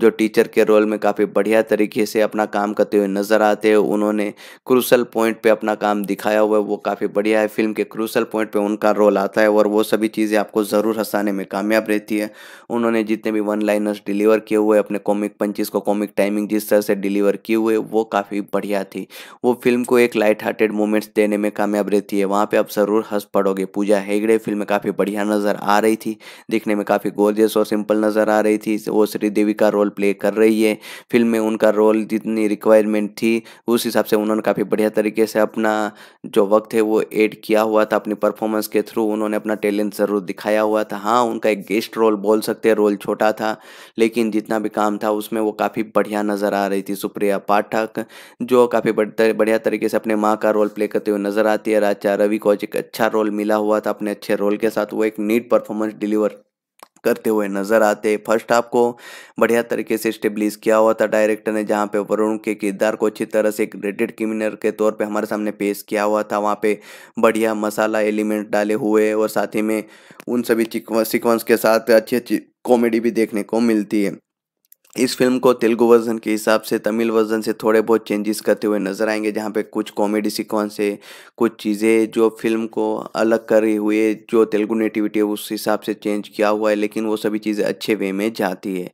जो टीचर के रोल में काफ़ी बढ़िया तरीके से अपना काम करते हुए नज़र आते हैं उन्होंने क्रूसल पॉइंट पर अपना काम दिखाया हुआ है वो काफ़ी बढ़िया है फिल्म के क्रूसल पॉइंट पर उनका रोल आता है और वो सभी चीज़ें आपको ज़रूर हंसाने में कामयाब रहती है उन्होंने जितने भी वन लाइनर्स डिलीवर किए हुए अपने कॉमिक पंचीज़ को कॉमिक टाइमिंग जिस तरह से डिलीवर किए हुए वो काफ़ी बढ़िया थी वो फिल्म को एक लाइट हार्टेड मोमेंट्स देने में कामयाब रहती है वहाँ पर आप ज़रूर हंस पड़ोगे पूजा हेगड़े फिल्म में काफ़ी बढ़िया नज़र आ रही थी दिखने में काफ़ी गोर्जियस और सिंपल नज़र आ रही थी वो श्रीदेवी का रोल प्ले कर रही है फिल्म में उनका रोल जितनी रिक्वायरमेंट थी उस हिसाब से उन्होंने काफ़ी बढ़िया तरीके से अपना जो वक्त है वो एड किया हुआ था अपनी परफॉर्मेंस के थ्रू उन्होंने अपना टैलेंट ज़रूर दिखाया हुआ था हाँ उनका एक गेस्ट रोल बोल सकते सकते रोल छोटा था लेकिन जितना भी काम था उसमें वो काफ़ी बढ़िया नज़र आ रही थी सुप्रिया पाठक जो काफ़ी बढ़िया तरीके से अपने माँ का रोल प्ले करते हुए नज़र आती है राजा रवि को एक अच्छा रोल मिला हुआ था अपने अच्छे रोल के साथ वो एक नीट परफॉर्मेंस डिलीवर करते हुए नजर आते फर्स्ट हाफ को बढ़िया तरीके से स्टेब्लिश किया हुआ था डायरेक्टर ने जहाँ पे वरुण के किरदार को अच्छी तरह से एक रेटेड क्रिमिनल के तौर पे हमारे सामने पेश किया हुआ था वहाँ पे बढ़िया मसाला एलिमेंट डाले हुए और साथ ही में उन सभी सिक्वेंस के साथ अच्छी अच्छी कॉमेडी भी देखने को मिलती है इस फिल्म को तेलुगु वर्जन के हिसाब से तमिल वर्जन से थोड़े बहुत चेंजेस करते हुए नजर आएंगे जहाँ पे कुछ कॉमेडी सिक्वेंस है कुछ चीज़ें जो फिल्म को अलग हुई हुए जो तेलुगु नेटिविटी है उस हिसाब से चेंज किया हुआ है लेकिन वो सभी चीज़ें अच्छे वे में जाती है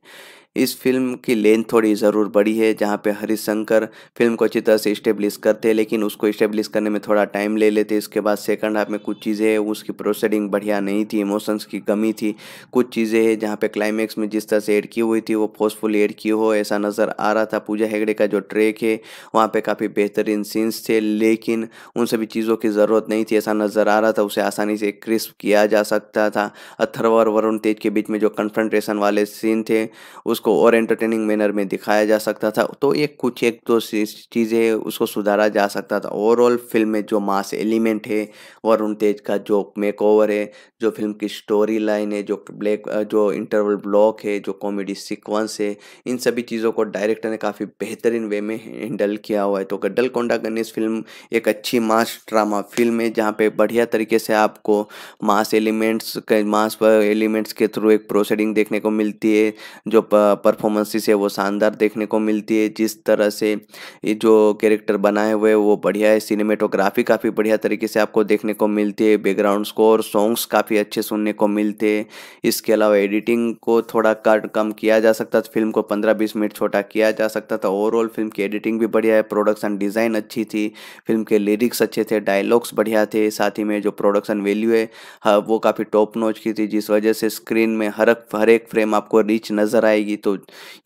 इस फिल्म की लेंथ थोड़ी ज़रूर बड़ी है जहाँ पे हरिशंकर फिल्म को अच्छी तरह से इस्टेब्लिश करते हैं लेकिन उसको इस्टेब्लिश करने में थोड़ा टाइम ले लेते इसके बाद सेकंड हाफ में कुछ चीज़ें उसकी प्रोसेडिंग बढ़िया नहीं थी इमोशंस की कमी थी कुछ चीज़ें हैं जहाँ पे क्लाइमेक्स में जिस तरह से एड की हुई थी वो फोर्सफुल एड की हो ऐसा नज़र आ रहा था पूजा हेगड़े का जो ट्रेक है वहाँ पर काफ़ी बेहतरीन सीन्स थे लेकिन उन सभी चीज़ों की ज़रूरत नहीं थी ऐसा नज़र आ रहा था उसे आसानी से क्रिस्प किया जा सकता था अथर्व और वरुण तेज के बीच में जो कन्फ्रंट्रेशन वाले सीन थे उस उसको और एंटरटेनिंग मैनर में दिखाया जा सकता था तो ये कुछ एक दो चीज़ें उसको सुधारा जा सकता था ओवरऑल फिल्म में जो मास एलिमेंट है वरुण तेज का जो मेक ओवर है जो फिल्म की स्टोरी लाइन है जो ब्लैक जो इंटरवल ब्लॉक है जो कॉमेडी सिक्वेंस है इन सभी चीज़ों को डायरेक्टर ने काफ़ी बेहतरीन वे में हैंडल किया हुआ है तो गड्डल कोंडा गणेश फिल्म एक अच्छी मास ड्रामा फिल्म है जहाँ पे बढ़िया तरीके से आपको मास एलिमेंट्स मास एलिमेंट्स के थ्रू एक प्रोसेडिंग देखने को मिलती है जो परफॉर्मेंसेस है वो शानदार देखने को मिलती है जिस तरह से ये जो कैरेक्टर बनाए हुए वो बढ़िया है सिनेमेटोग्राफी काफ़ी बढ़िया तरीके से आपको देखने को मिलती है बैकग्राउंड स्कोर सॉन्ग्स काफ़ी अच्छे सुनने को मिलते हैं इसके अलावा एडिटिंग को थोड़ा कट कम किया जा सकता था फिल्म को पंद्रह बीस मिनट छोटा किया जा सकता था ओवरऑल फिल्म की एडिटिंग भी बढ़िया है प्रोडक्शन डिज़ाइन अच्छी थी फिल्म के लिरिक्स अच्छे थे डायलॉग्स बढ़िया थे साथ ही में जो प्रोडक्शन वैल्यू है हाँ, वो काफ़ी टॉप नोच की थी जिस वजह से स्क्रीन में हर हर एक फ्रेम आपको रिच नज़र आएगी तो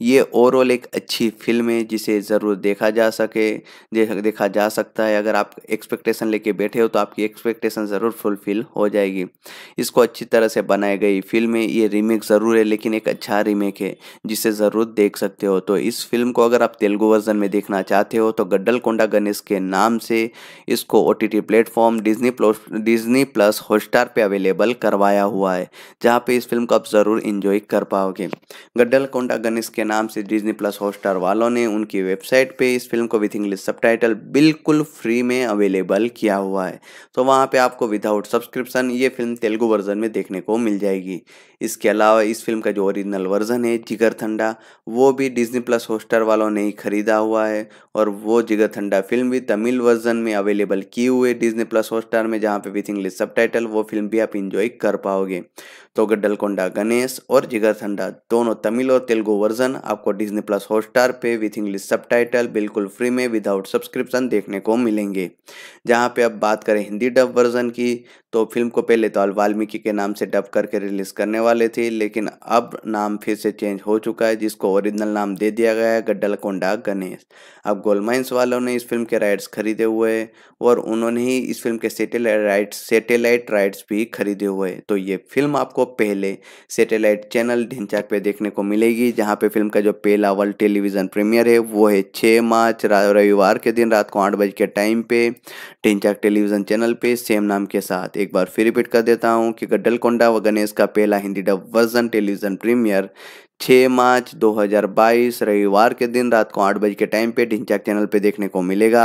ये ओवरऑल एक अच्छी फिल्म है जिसे ज़रूर देखा जा सके देखा जा सकता है अगर आप एक्सपेक्टेशन लेके बैठे हो तो आपकी एक्सपेक्टेशन ज़रूर फुलफिल हो जाएगी इसको अच्छी तरह से बनाई गई फिल्म है ये रीमेक ज़रूर है लेकिन एक अच्छा रीमेक है जिसे ज़रूर देख सकते हो तो इस फिल्म को अगर आप तेलुगु वर्जन में देखना चाहते हो तो गड्डलकोंडा गणेश के नाम से इसको O T T platform Disney plus Disney plus Hotstar पर अवेलेबल करवाया हुआ है जहाँ पे इस फिल्म को आप ज़रूर इंजॉय कर पाओगे गड्डल गोंडा गणेश के नाम से डिजनी प्लस हॉटस्टार वालों ने उनकी वेबसाइट पे इस फिल्म को विथ इंग्लिश सबटाइटल बिल्कुल फ्री में अवेलेबल किया हुआ है तो वहाँ पे आपको विदाउट सब्सक्रिप्शन ये फिल्म तेलुगु वर्जन में देखने को मिल जाएगी इसके अलावा इस फिल्म का जो ओरिजिनल वर्जन है जिगर थंडा वो भी डिजनी प्लस हॉटस्टार वालों ने ही खरीदा हुआ है और वो जिगर थंडा फिल्म भी तमिल वर्जन में अवेलेबल की हुई है डिजनी प्लस हॉटस्टार में जहाँ पे विथ इंग्लिश सब वो फिल्म भी आप इंजॉय कर पाओगे तो गड्डलकोंडा गणेश और जिगर जिगरथंडा दोनों तमिल और तेलुगु वर्जन आपको डिजनी प्लस हॉटस्टार पे विथ इंग्लिश सब बिल्कुल फ्री में विदाउट सब्सक्रिप्शन देखने को मिलेंगे जहाँ पे अब बात करें हिंदी डब वर्जन की तो फिल्म को पहले तो वाल्मीकि के नाम से डब करके रिलीज करने वाले थे लेकिन अब नाम फिर से चेंज हो चुका है जिसको ओरिजिनल नाम दे दिया गया है गड्डलकोंडा गणेश अब गोलमाइंस वालों ने इस फिल्म के राइट्स खरीदे हुए और उन्होंने ही इस फिल्म के सेटेलाइट राइट्स सेटेलाइट राइट्स भी खरीदे हुए तो ये फिल्म आपको पहले सैटेलाइट चैनल ढिंचाक पे देखने को मिलेगी जहाँ पे फिल्म का जो पहला वर्ल्ड टेलीविज़न प्रीमियर है वो है छः मार्च रविवार के दिन रात को आठ बजे के टाइम पे ढिंचाक टेलीविज़न चैनल पे सेम नाम के साथ एक बार फिर रिपीट कर देता हूँ कि गड्डलकोंडा व गणेश का पहला Hindi dub version television premiere छः मार्च 2022 रविवार के दिन रात को आठ बजे के टाइम पे ढिंचाक चैनल पे देखने को मिलेगा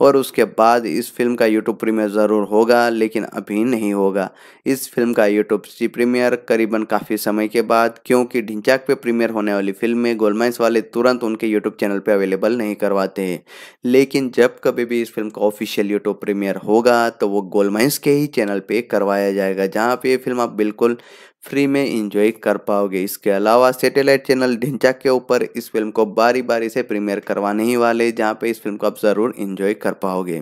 और उसके बाद इस फिल्म का यूट्यूब प्रीमियर ज़रूर होगा लेकिन अभी नहीं होगा इस फिल्म का यूट्यूब प्रीमियर करीबन काफ़ी समय के बाद क्योंकि ढिंचाक पे प्रीमियर होने वाली फिल्म में गोलमाइंस वाले तुरंत उनके यूट्यूब चैनल पर अवेलेबल नहीं करवाते हैं लेकिन जब कभी भी इस फिल्म का ऑफिशियल यूट्यूब प्रीमियर होगा तो वो गोलमाइंस के ही चैनल पर करवाया जाएगा जहाँ पर ये फिल्म आप बिल्कुल फ्री में इंजॉय कर पाओगे इसके अलावा सैटेलाइट चैनल ढिंचा के ऊपर इस फिल्म को बारी बारी से प्रीमियर करवाने ही वाले जहाँ पे इस फिल्म को आप ज़रूर इंजॉय कर पाओगे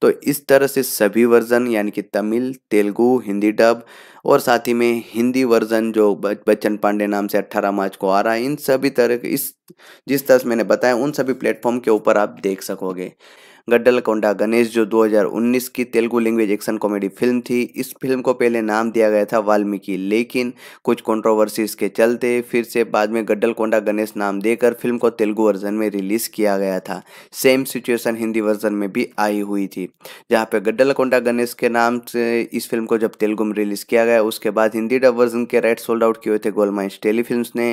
तो इस तरह से सभी वर्जन यानी कि तमिल तेलुगू हिंदी डब और साथ ही में हिंदी वर्जन जो बच्चन पांडे नाम से 18 मार्च को आ रहा है इन सभी तरह के इस जिस तरह से मैंने बताया उन सभी प्लेटफॉर्म के ऊपर आप देख सकोगे गड्डल कोंडा गणेश जो 2019 की Telugu language action comedy film थी इस फिल्म को पहले नाम दिया गया था वाल्मीकि लेकिन कुछ कंट्रोवर्सीज के चलते फिर से बाद में गड्डल कोंडा गणेश नाम देकर फिल्म को तेलुगु वर्जन में रिलीज किया गया था सेम सिचुएशन हिंदी वर्जन में भी आई हुई थी जहाँ पे कोंडा गणेश के नाम से इस फिल्म को जब तेलुगु में रिलीज किया गया उसके बाद हिंदी डब वर्जन के राइट सोल्ड आउट किए थे गोलमाइंस टेलीफिल्म ने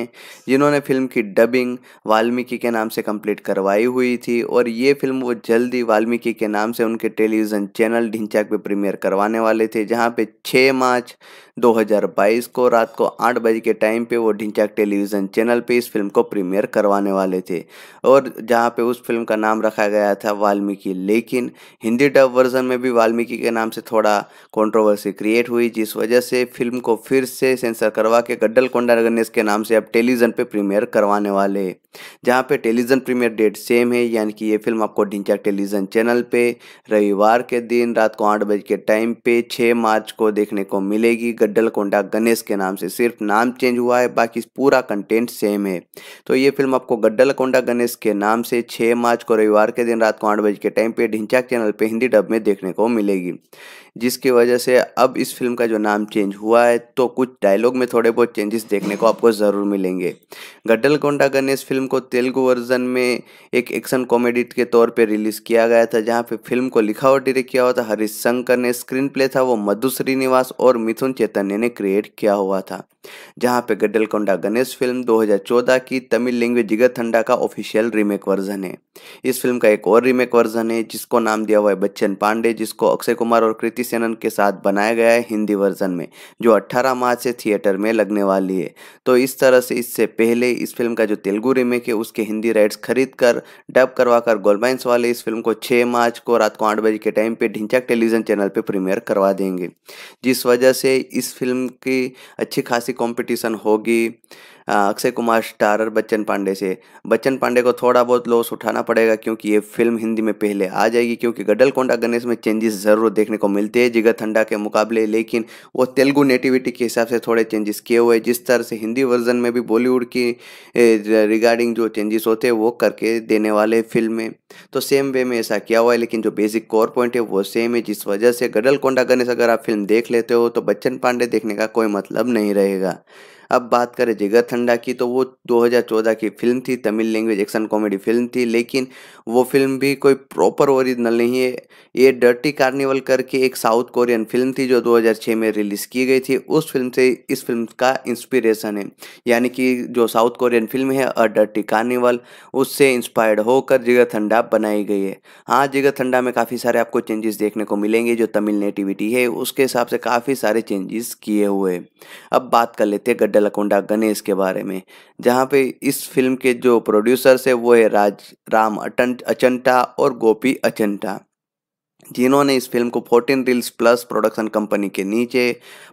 जिन्होंने फिल्म की डबिंग वाल्मीकि के नाम से कंप्लीट करवाई हुई थी और ये फिल्म वो जल्दी वाल्मीकि के नाम से उनके टेलीविज़न चैनल ढिंचाक पे प्रीमियर करवाने वाले थे जहाँ पे 6 मार्च 2022 को रात को आठ बजे के टाइम पे वो ढिंचाक टेलीविज़न चैनल पे इस फिल्म को प्रीमियर करवाने वाले थे और जहाँ पे उस फिल्म का नाम रखा गया था वाल्मीकि लेकिन हिंदी डब वर्जन में भी वाल्मीकि के नाम से थोड़ा कंट्रोवर्सी क्रिएट हुई जिस वजह से फिल्म को फिर से सेंसर करवा के गड्डल कोंडा गणेश के नाम से अब टेलीविज़न पर प्रीमियर करवाने वाले जहाँ पे टेलीविज़न प्रीमियर डेट सेम है यानी कि ये फिल्म आपको ढिंचाक टेलीविज़न चैनल पर रविवार के दिन रात को आठ बजे के टाइम पे छः मार्च को देखने को मिलेगी गड्डलकोंडा गणेश के नाम से सिर्फ नाम चेंज हुआ है बाकी पूरा कंटेंट सेम है तो ये फिल्म आपको गड्डलकोंडा गणेश के नाम से छः मार्च को रविवार के दिन रात को आठ बजे के टाइम पे ढिंचाक चैनल पर हिंदी डब में देखने को मिलेगी जिसकी वजह से अब इस फिल्म का जो नाम चेंज हुआ है तो कुछ डायलॉग में थोड़े बहुत चेंजेस देखने को आपको ज़रूर मिलेंगे गड्डल कोंडागर ने इस फिल्म को तेलुगु वर्जन में एक एक्शन कॉमेडी के तौर पर रिलीज़ किया गया था जहाँ पे फिल्म को लिखा और डायरेक्ट किया हुआ था हरीश शंकर ने स्क्रीन प्ले था वो मधु श्रीनिवास और मिथुन चैतन्य ने क्रिएट किया हुआ था जहां पे गड्डलकोंडा गणेश फिल्म 2014 की तमिल लैंग्वेज जिगतंडा का ऑफिशियल रीमेक वर्जन है इस फिल्म का एक और रीमेक वर्जन है जिसको नाम दिया हुआ है बच्चन पांडे जिसको अक्षय कुमार और कृति सेनन के साथ बनाया गया है हिंदी वर्जन में जो 18 मार्च से थिएटर में लगने वाली है तो इस तरह से इससे पहले इस फिल्म का जो तेलुगु रीमेक है उसके हिंदी राइट्स खरीद कर डब करवा कर गोलमाइंस वाले इस फिल्म को छः मार्च को रात को आठ बजे के टाइम पर ढिंचक टेलीविजन चैनल पर प्रीमियर करवा देंगे जिस वजह से इस फिल्म की अच्छी खासी ऐसी कंपटीशन होगी अक्षय कुमार स्टारर बच्चन पांडे से बच्चन पांडे को थोड़ा बहुत लॉस उठाना पड़ेगा क्योंकि ये फिल्म हिंदी में पहले आ जाएगी क्योंकि गडलकोंडा गणेश में चेंजेस ज़रूर देखने को मिलते हैं जिगत ठंडा के मुकाबले लेकिन वो तेलुगु नेटिविटी के हिसाब से थोड़े चेंजेस किए हुए जिस तरह से हिंदी वर्जन में भी बॉलीवुड की रिगार्डिंग जो चेंजेस होते हैं वो करके देने वाले फिल्म में तो सेम वे में ऐसा किया हुआ है लेकिन जो बेसिक कोर पॉइंट है वो सेम है जिस वजह से गडल कोंडा गणेश अगर आप फिल्म देख लेते हो तो बच्चन पांडे देखने का कोई मतलब नहीं रहेगा अब बात करें जिगर ठंडा की तो वो 2014 की फिल्म थी Tamil language action comedy film थी लेकिन वो फिल्म भी कोई प्रॉपर ओरिजिनल नहीं है ये डर्टी कार्निवल करके एक साउथ कोरियन फिल्म थी जो 2006 में रिलीज़ की गई थी उस फिल्म से इस फिल्म का इंस्पिरेशन है यानी कि जो साउथ कोरियन फिल्म है अ डर्टी कार्निवल उससे इंस्पायर्ड होकर जिगर ठंडा बनाई गई है हाँ जिगर ठंडा में काफ़ी सारे आपको चेंजेस देखने को मिलेंगे जो तमिल नेटिविटी है उसके हिसाब से काफ़ी सारे चेंजेस किए हुए अब बात कर लेते हैं बेलकुंडा गणेश के बारे में जहाँ पे इस फिल्म के जो प्रोड्यूसर्स है वो है राज राम अटन अचंटा और गोपी अचंटा जिन्होंने इस फिल्म को 14 रील्स प्लस प्रोडक्शन कंपनी के नीचे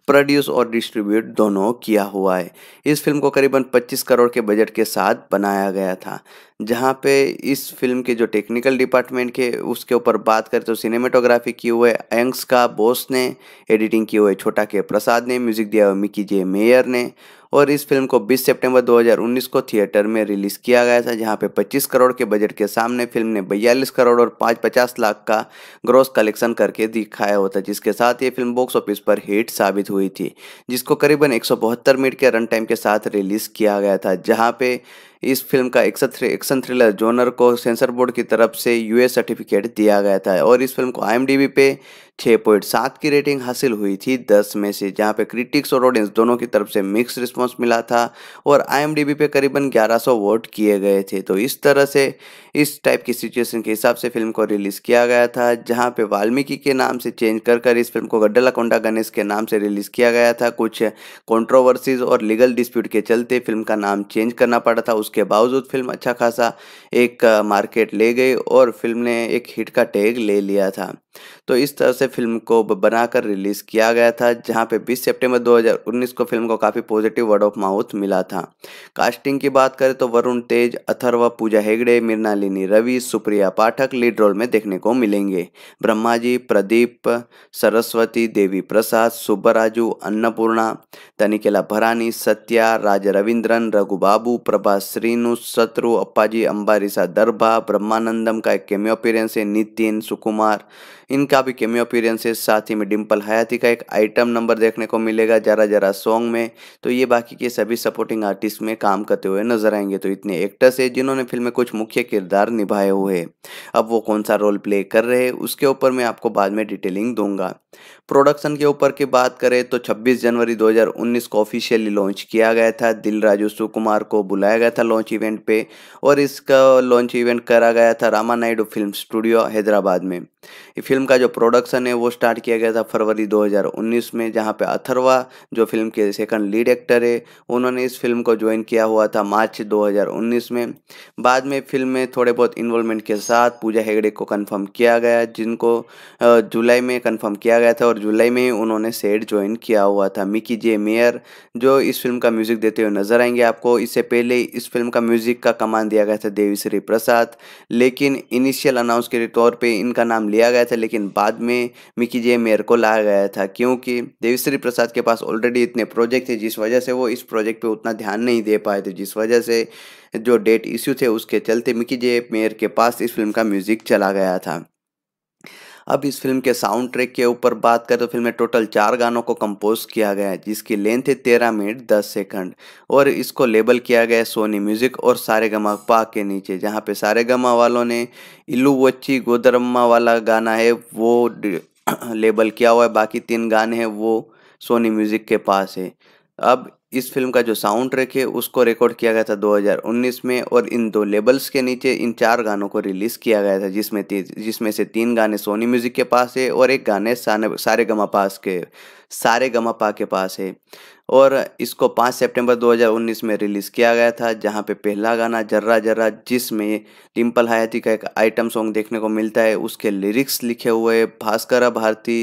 प्रोड्यूस और डिस्ट्रीब्यूट दोनों किया हुआ है इस फिल्म को करीबन 25 करोड़ के बजट के साथ बनाया गया था जहां पे इस फिल्म के जो टेक्निकल डिपार्टमेंट के उसके ऊपर बात करें तो सिनेमेटोग्राफी की हुए अंक्स का बोस ने एडिटिंग की हुए छोटा के प्रसाद ने म्यूजिक दिया हुआ मिकी जे मेयर ने और इस फिल्म को 20 सितंबर 2019 को थिएटर में रिलीज किया गया था जहां पे 25 करोड़ के बजट के सामने फिल्म ने बयालीस करोड़ और पाँच पचास लाख का ग्रोस कलेक्शन करके दिखाया होता जिसके साथ ये फिल्म बॉक्स ऑफिस पर हिट साबित हुई थी जिसको करीबन एक मिनट के रन टाइम के साथ रिलीज किया गया था जहाँ पे इस फिल्म का एक्शन थ्रिलर जोनर को सेंसर बोर्ड की तरफ से यूए सर्टिफिकेट दिया गया था और इस फिल्म को आई पे छः पॉइंट सात की रेटिंग हासिल हुई थी दस में से जहां पे क्रिटिक्स और ऑडियंस दोनों की तरफ से मिक्स रिस्पांस मिला था और आई पे करीबन 1100 वोट किए गए थे तो इस तरह से इस टाइप की सिचुएशन के हिसाब से फिल्म को रिलीज़ किया गया था जहां पे वाल्मीकि के नाम से चेंज कर कर इस फिल्म को गड्डला कोंडा गणेश के नाम से रिलीज़ किया गया था कुछ कॉन्ट्रोवर्सीज और लीगल डिस्प्यूट के चलते फिल्म का नाम चेंज करना पड़ा था उस उसके बावजूद फिल्म अच्छा खासा एक मार्केट ले गई और फिल्म ने एक हिट का टैग ले लिया था तो इस तरह से फिल्म को बनाकर रिलीज़ किया गया था जहां पे 20 सितंबर 2019 को फिल्म को काफ़ी पॉजिटिव वर्ड ऑफ माउथ मिला था कास्टिंग की बात करें तो वरुण तेज अथर्व पूजा हेगड़े मृणालिनी रवि सुप्रिया पाठक लीड रोल में देखने को मिलेंगे ब्रह्मा जी प्रदीप सरस्वती देवी प्रसाद सुब्बराजू अन्नपूर्णा तनिकेला भरानी सत्या राज रविंद्रन रघु बाबू प्रभा श्रीनु शत्रु अप्पाजी अंबारीसा दरभा ब्रह्मानंदम का एक कैमियो है नितिन सुकुमार इनका भी केमियो अपीयरेंसेज साथ ही में डिम्पल हयाती का एक आइटम नंबर देखने को मिलेगा जरा जरा सॉन्ग में तो ये बाकी के सभी सपोर्टिंग आर्टिस्ट में काम करते हुए नजर आएंगे तो इतने एक्टर्स है जिन्होंने फिल्म में कुछ मुख्य किरदार निभाए हुए अब वो कौन सा रोल प्ले कर रहे उसके ऊपर मैं आपको बाद में डिटेलिंग दूंगा प्रोडक्शन के ऊपर की बात करें तो 26 जनवरी 2019 को ऑफिशियली लॉन्च किया गया था दिल राजू सुकुमार को बुलाया गया था लॉन्च इवेंट पे और इसका लॉन्च इवेंट करा गया था रामा नायडू फिल्म स्टूडियो हैदराबाद में फिल्म का जो प्रोडक्शन है वो स्टार्ट किया गया था फरवरी 2019 में जहाँ पे अथरवा जो फिल्म के सेकंड लीड एक्टर है उन्होंने इस फिल्म को ज्वाइन किया हुआ था मार्च 2019 में बाद में फिल्म में थोड़े बहुत इन्वॉल्वमेंट के साथ पूजा हेगड़े को कन्फर्म किया गया जिनको जुलाई में कन्फर्म किया गया था और जुलाई में उन्होंने सेट ज्वाइन किया हुआ था मिकी जे मेयर जो इस फिल्म का म्यूजिक देते हुए नजर आएंगे आपको इससे पहले इस फिल्म का म्यूजिक का कमान दिया गया था देवी श्री प्रसाद लेकिन इनिशियल अनाउंस के तौर पर इनका नाम लिया गया था लेकिन बाद में मिकी जे मेयर को लाया गया था क्योंकि देवीश्री प्रसाद के पास ऑलरेडी इतने प्रोजेक्ट थे जिस वजह से वो इस प्रोजेक्ट पर उतना ध्यान नहीं दे पाए थे जिस वजह से जो डेट इश्यू थे उसके चलते मिकी जे मेयर के पास इस फिल्म का म्यूजिक चला गया था अब इस फिल्म के साउंड ट्रैक के ऊपर बात करें तो फिल्म में टोटल चार गानों को कंपोज किया गया है जिसकी लेंथ है तेरह मिनट दस सेकंड और इसको लेबल किया गया है सोनी म्यूजिक और सारे गमा पा के नीचे जहाँ पे सारे गमा वालों ने इल्लू वच्ची गोदरम्मा वाला गाना है वो लेबल किया हुआ है बाकी तीन गाने हैं वो सोनी म्यूजिक के पास है अब इस फिल्म का जो साउंड ट्रैक है उसको रिकॉर्ड किया गया था 2019 में और इन दो लेबल्स के नीचे इन चार गानों को रिलीज किया गया था जिसमें जिसमें से तीन गाने सोनी म्यूजिक के पास है और एक गाने सारे गमा पास के सारे गमा पा के पास है और इसको 5 सितंबर 2019 में रिलीज़ किया गया था जहाँ पे पहला गाना जर्रा जर्रा जिसमें डिम्पल हयाती का एक आइटम सॉन्ग देखने को मिलता है उसके लिरिक्स लिखे हुए भास्कर भारती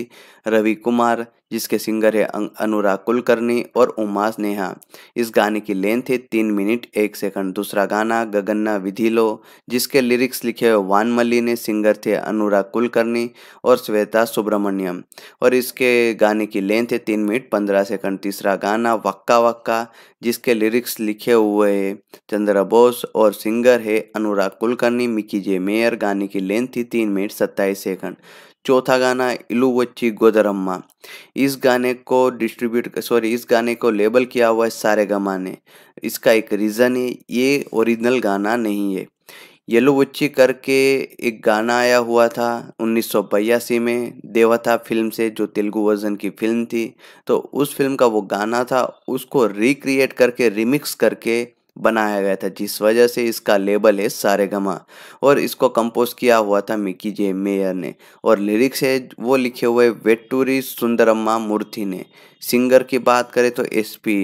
रवि कुमार जिसके सिंगर है अं-, अनुराग कुलकर्णी और उमास नेहा इस गाने की लेंथ है तीन मिनट एक सेकंड दूसरा गाना गगन्ना विधिलो जिसके लिरिक्स लिखे हुए वानमली ने सिंगर थे अनुराग कुलकर्णी और श्वेता सुब्रमण्यम और इसके गाने की लेंथ है तीन मिनट पंद्रह सेकंड तीसरा गाना वक्का वक्का जिसके लिरिक्स लिखे हुए है चंद्र बोस और सिंगर है अनुराग कुलकर्णी मिकी जे मेयर गाने की लेंथ थी तीन मिनट सत्ताईस सेकंड चौथा गाना इलुवच्ची गोदरम्मा इस गाने को डिस्ट्रीब्यूट सॉरी इस गाने को लेबल किया हुआ है सारे गमा ने इसका एक रीज़न है ये ओरिजिनल गाना नहीं है येलो वच्ची करके एक गाना आया हुआ था उन्नीस में देवता फिल्म से जो तेलुगु वर्जन की फिल्म थी तो उस फिल्म का वो गाना था उसको रिक्रिएट करके रिमिक्स करके बनाया गया था जिस वजह से इसका लेबल है सारे गमा और इसको कंपोज किया हुआ था मिकी जे मेयर ने और लिरिक्स है वो लिखे हुए वेट्टूरी सुंदरम्मा मूर्ति ने सिंगर की बात करें तो एस पी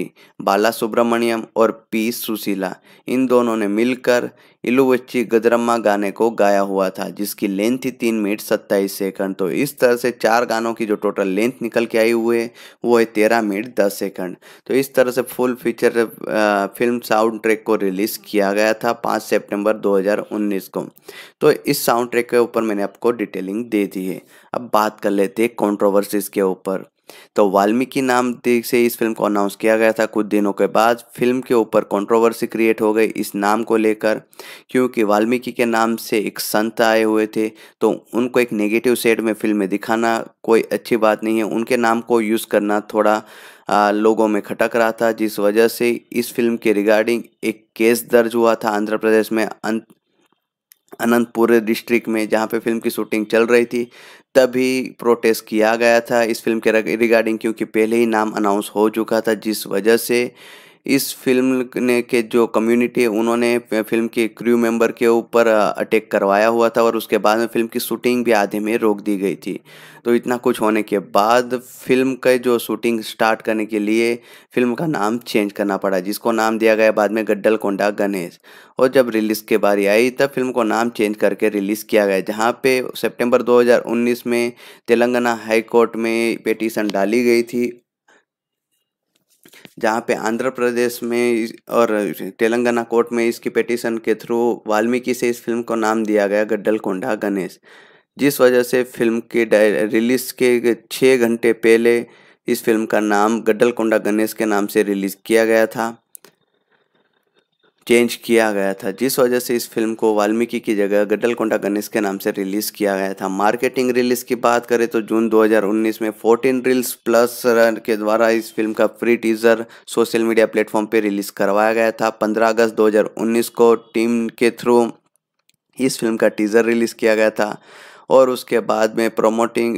बाला सुब्रमण्यम और पी सुशीला इन दोनों ने मिलकर इलुवच्ची गजरम्मा गाने को गाया हुआ था जिसकी लेंथ थी तीन मिनट सत्ताईस सेकंड तो इस तरह से चार गानों की जो टोटल लेंथ निकल के आई हुए वो है तेरह मिनट दस सेकंड तो इस तरह से full feature film sound track को रिलीज़ किया गया था पाँच सितंबर 2019 को तो इस साउंड ट्रैक के ऊपर मैंने आपको डिटेलिंग दे दी है अब बात कर लेते हैं कॉन्ट्रोवर्सीज़ के ऊपर तो वाल्मीकि नाम से इस फिल्म को अनाउंस किया गया था कुछ दिनों के बाद फिल्म के ऊपर कंट्रोवर्सी क्रिएट हो गई इस नाम को लेकर क्योंकि वाल्मीकि के नाम से एक संत आए हुए थे तो उनको एक नेगेटिव सेट में फिल्म में दिखाना कोई अच्छी बात नहीं है उनके नाम को यूज़ करना थोड़ा आ, लोगों में खटक रहा था जिस वजह से इस फिल्म के रिगार्डिंग एक केस दर्ज हुआ था आंध्र प्रदेश में अंत अनंतपुर डिस्ट्रिक्ट में जहाँ पे फिल्म की शूटिंग चल रही थी तभी प्रोटेस्ट किया गया था इस फिल्म के रिगार्डिंग क्योंकि पहले ही नाम अनाउंस हो चुका था जिस वजह से इस फिल्म ने के जो कम्युनिटी है उन्होंने फिल्म के क्रू मेंबर के ऊपर अटैक करवाया हुआ था और उसके बाद में फिल्म की शूटिंग भी आधे में रोक दी गई थी तो इतना कुछ होने के बाद फिल्म का जो शूटिंग स्टार्ट करने के लिए फिल्म का नाम चेंज करना पड़ा जिसको नाम दिया गया बाद में गड्डल कोंडा गणेश और जब रिलीज़ के बारी आई तब फिल्म को नाम चेंज करके रिलीज़ किया गया जहाँ पे सितंबर 2019 में तेलंगाना हाई कोर्ट में पेटीशन डाली गई थी जहाँ पे आंध्र प्रदेश में और तेलंगाना कोर्ट में इसकी पिटीशन के थ्रू वाल्मीकि से इस फिल्म को नाम दिया गया गड्डल कोंडा गणेश जिस वजह से फिल्म के रिलीज के छः घंटे पहले इस फिल्म का नाम गड्डल कोंडा गणेश के नाम से रिलीज़ किया गया था चेंज किया गया था जिस वजह से इस फिल्म को वाल्मीकि की जगह गडलकोंडा गणेश के नाम से रिलीज़ किया गया था मार्केटिंग रिलीज की बात करें तो जून 2019 में 14 रील्स प्लस रन के द्वारा इस फिल्म का free teaser social media platform पर रिलीज़ करवाया गया था 15 अगस्त 2019 को टीम के थ्रू इस फिल्म का टीज़र रिलीज़ किया गया था और उसके बाद में प्रोमोटिंग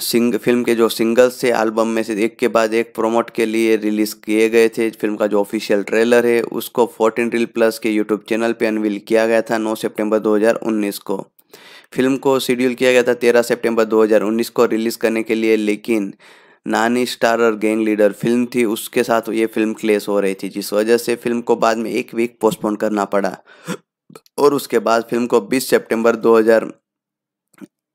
सिंग फिल्म के जो सिंगल्स थे एल्बम में से एक के बाद एक प्रोमोट के लिए रिलीज़ किए गए थे फिल्म का जो ऑफिशियल ट्रेलर है उसको फोर्टीन रील प्लस के यूट्यूब चैनल पे अनवील किया गया था 9 सितंबर 2019 को फिल्म को शेड्यूल किया गया था 13 सितंबर 2019 को रिलीज़ करने के लिए लेकिन नानी स्टार और गैंग लीडर फिल्म थी उसके साथ ये फिल्म क्लेश हो रही थी जिस वजह से फिल्म को बाद में एक वीक पोस्टपोन करना पड़ा और उसके बाद फिल्म को बीस सेप्टेम्बर दो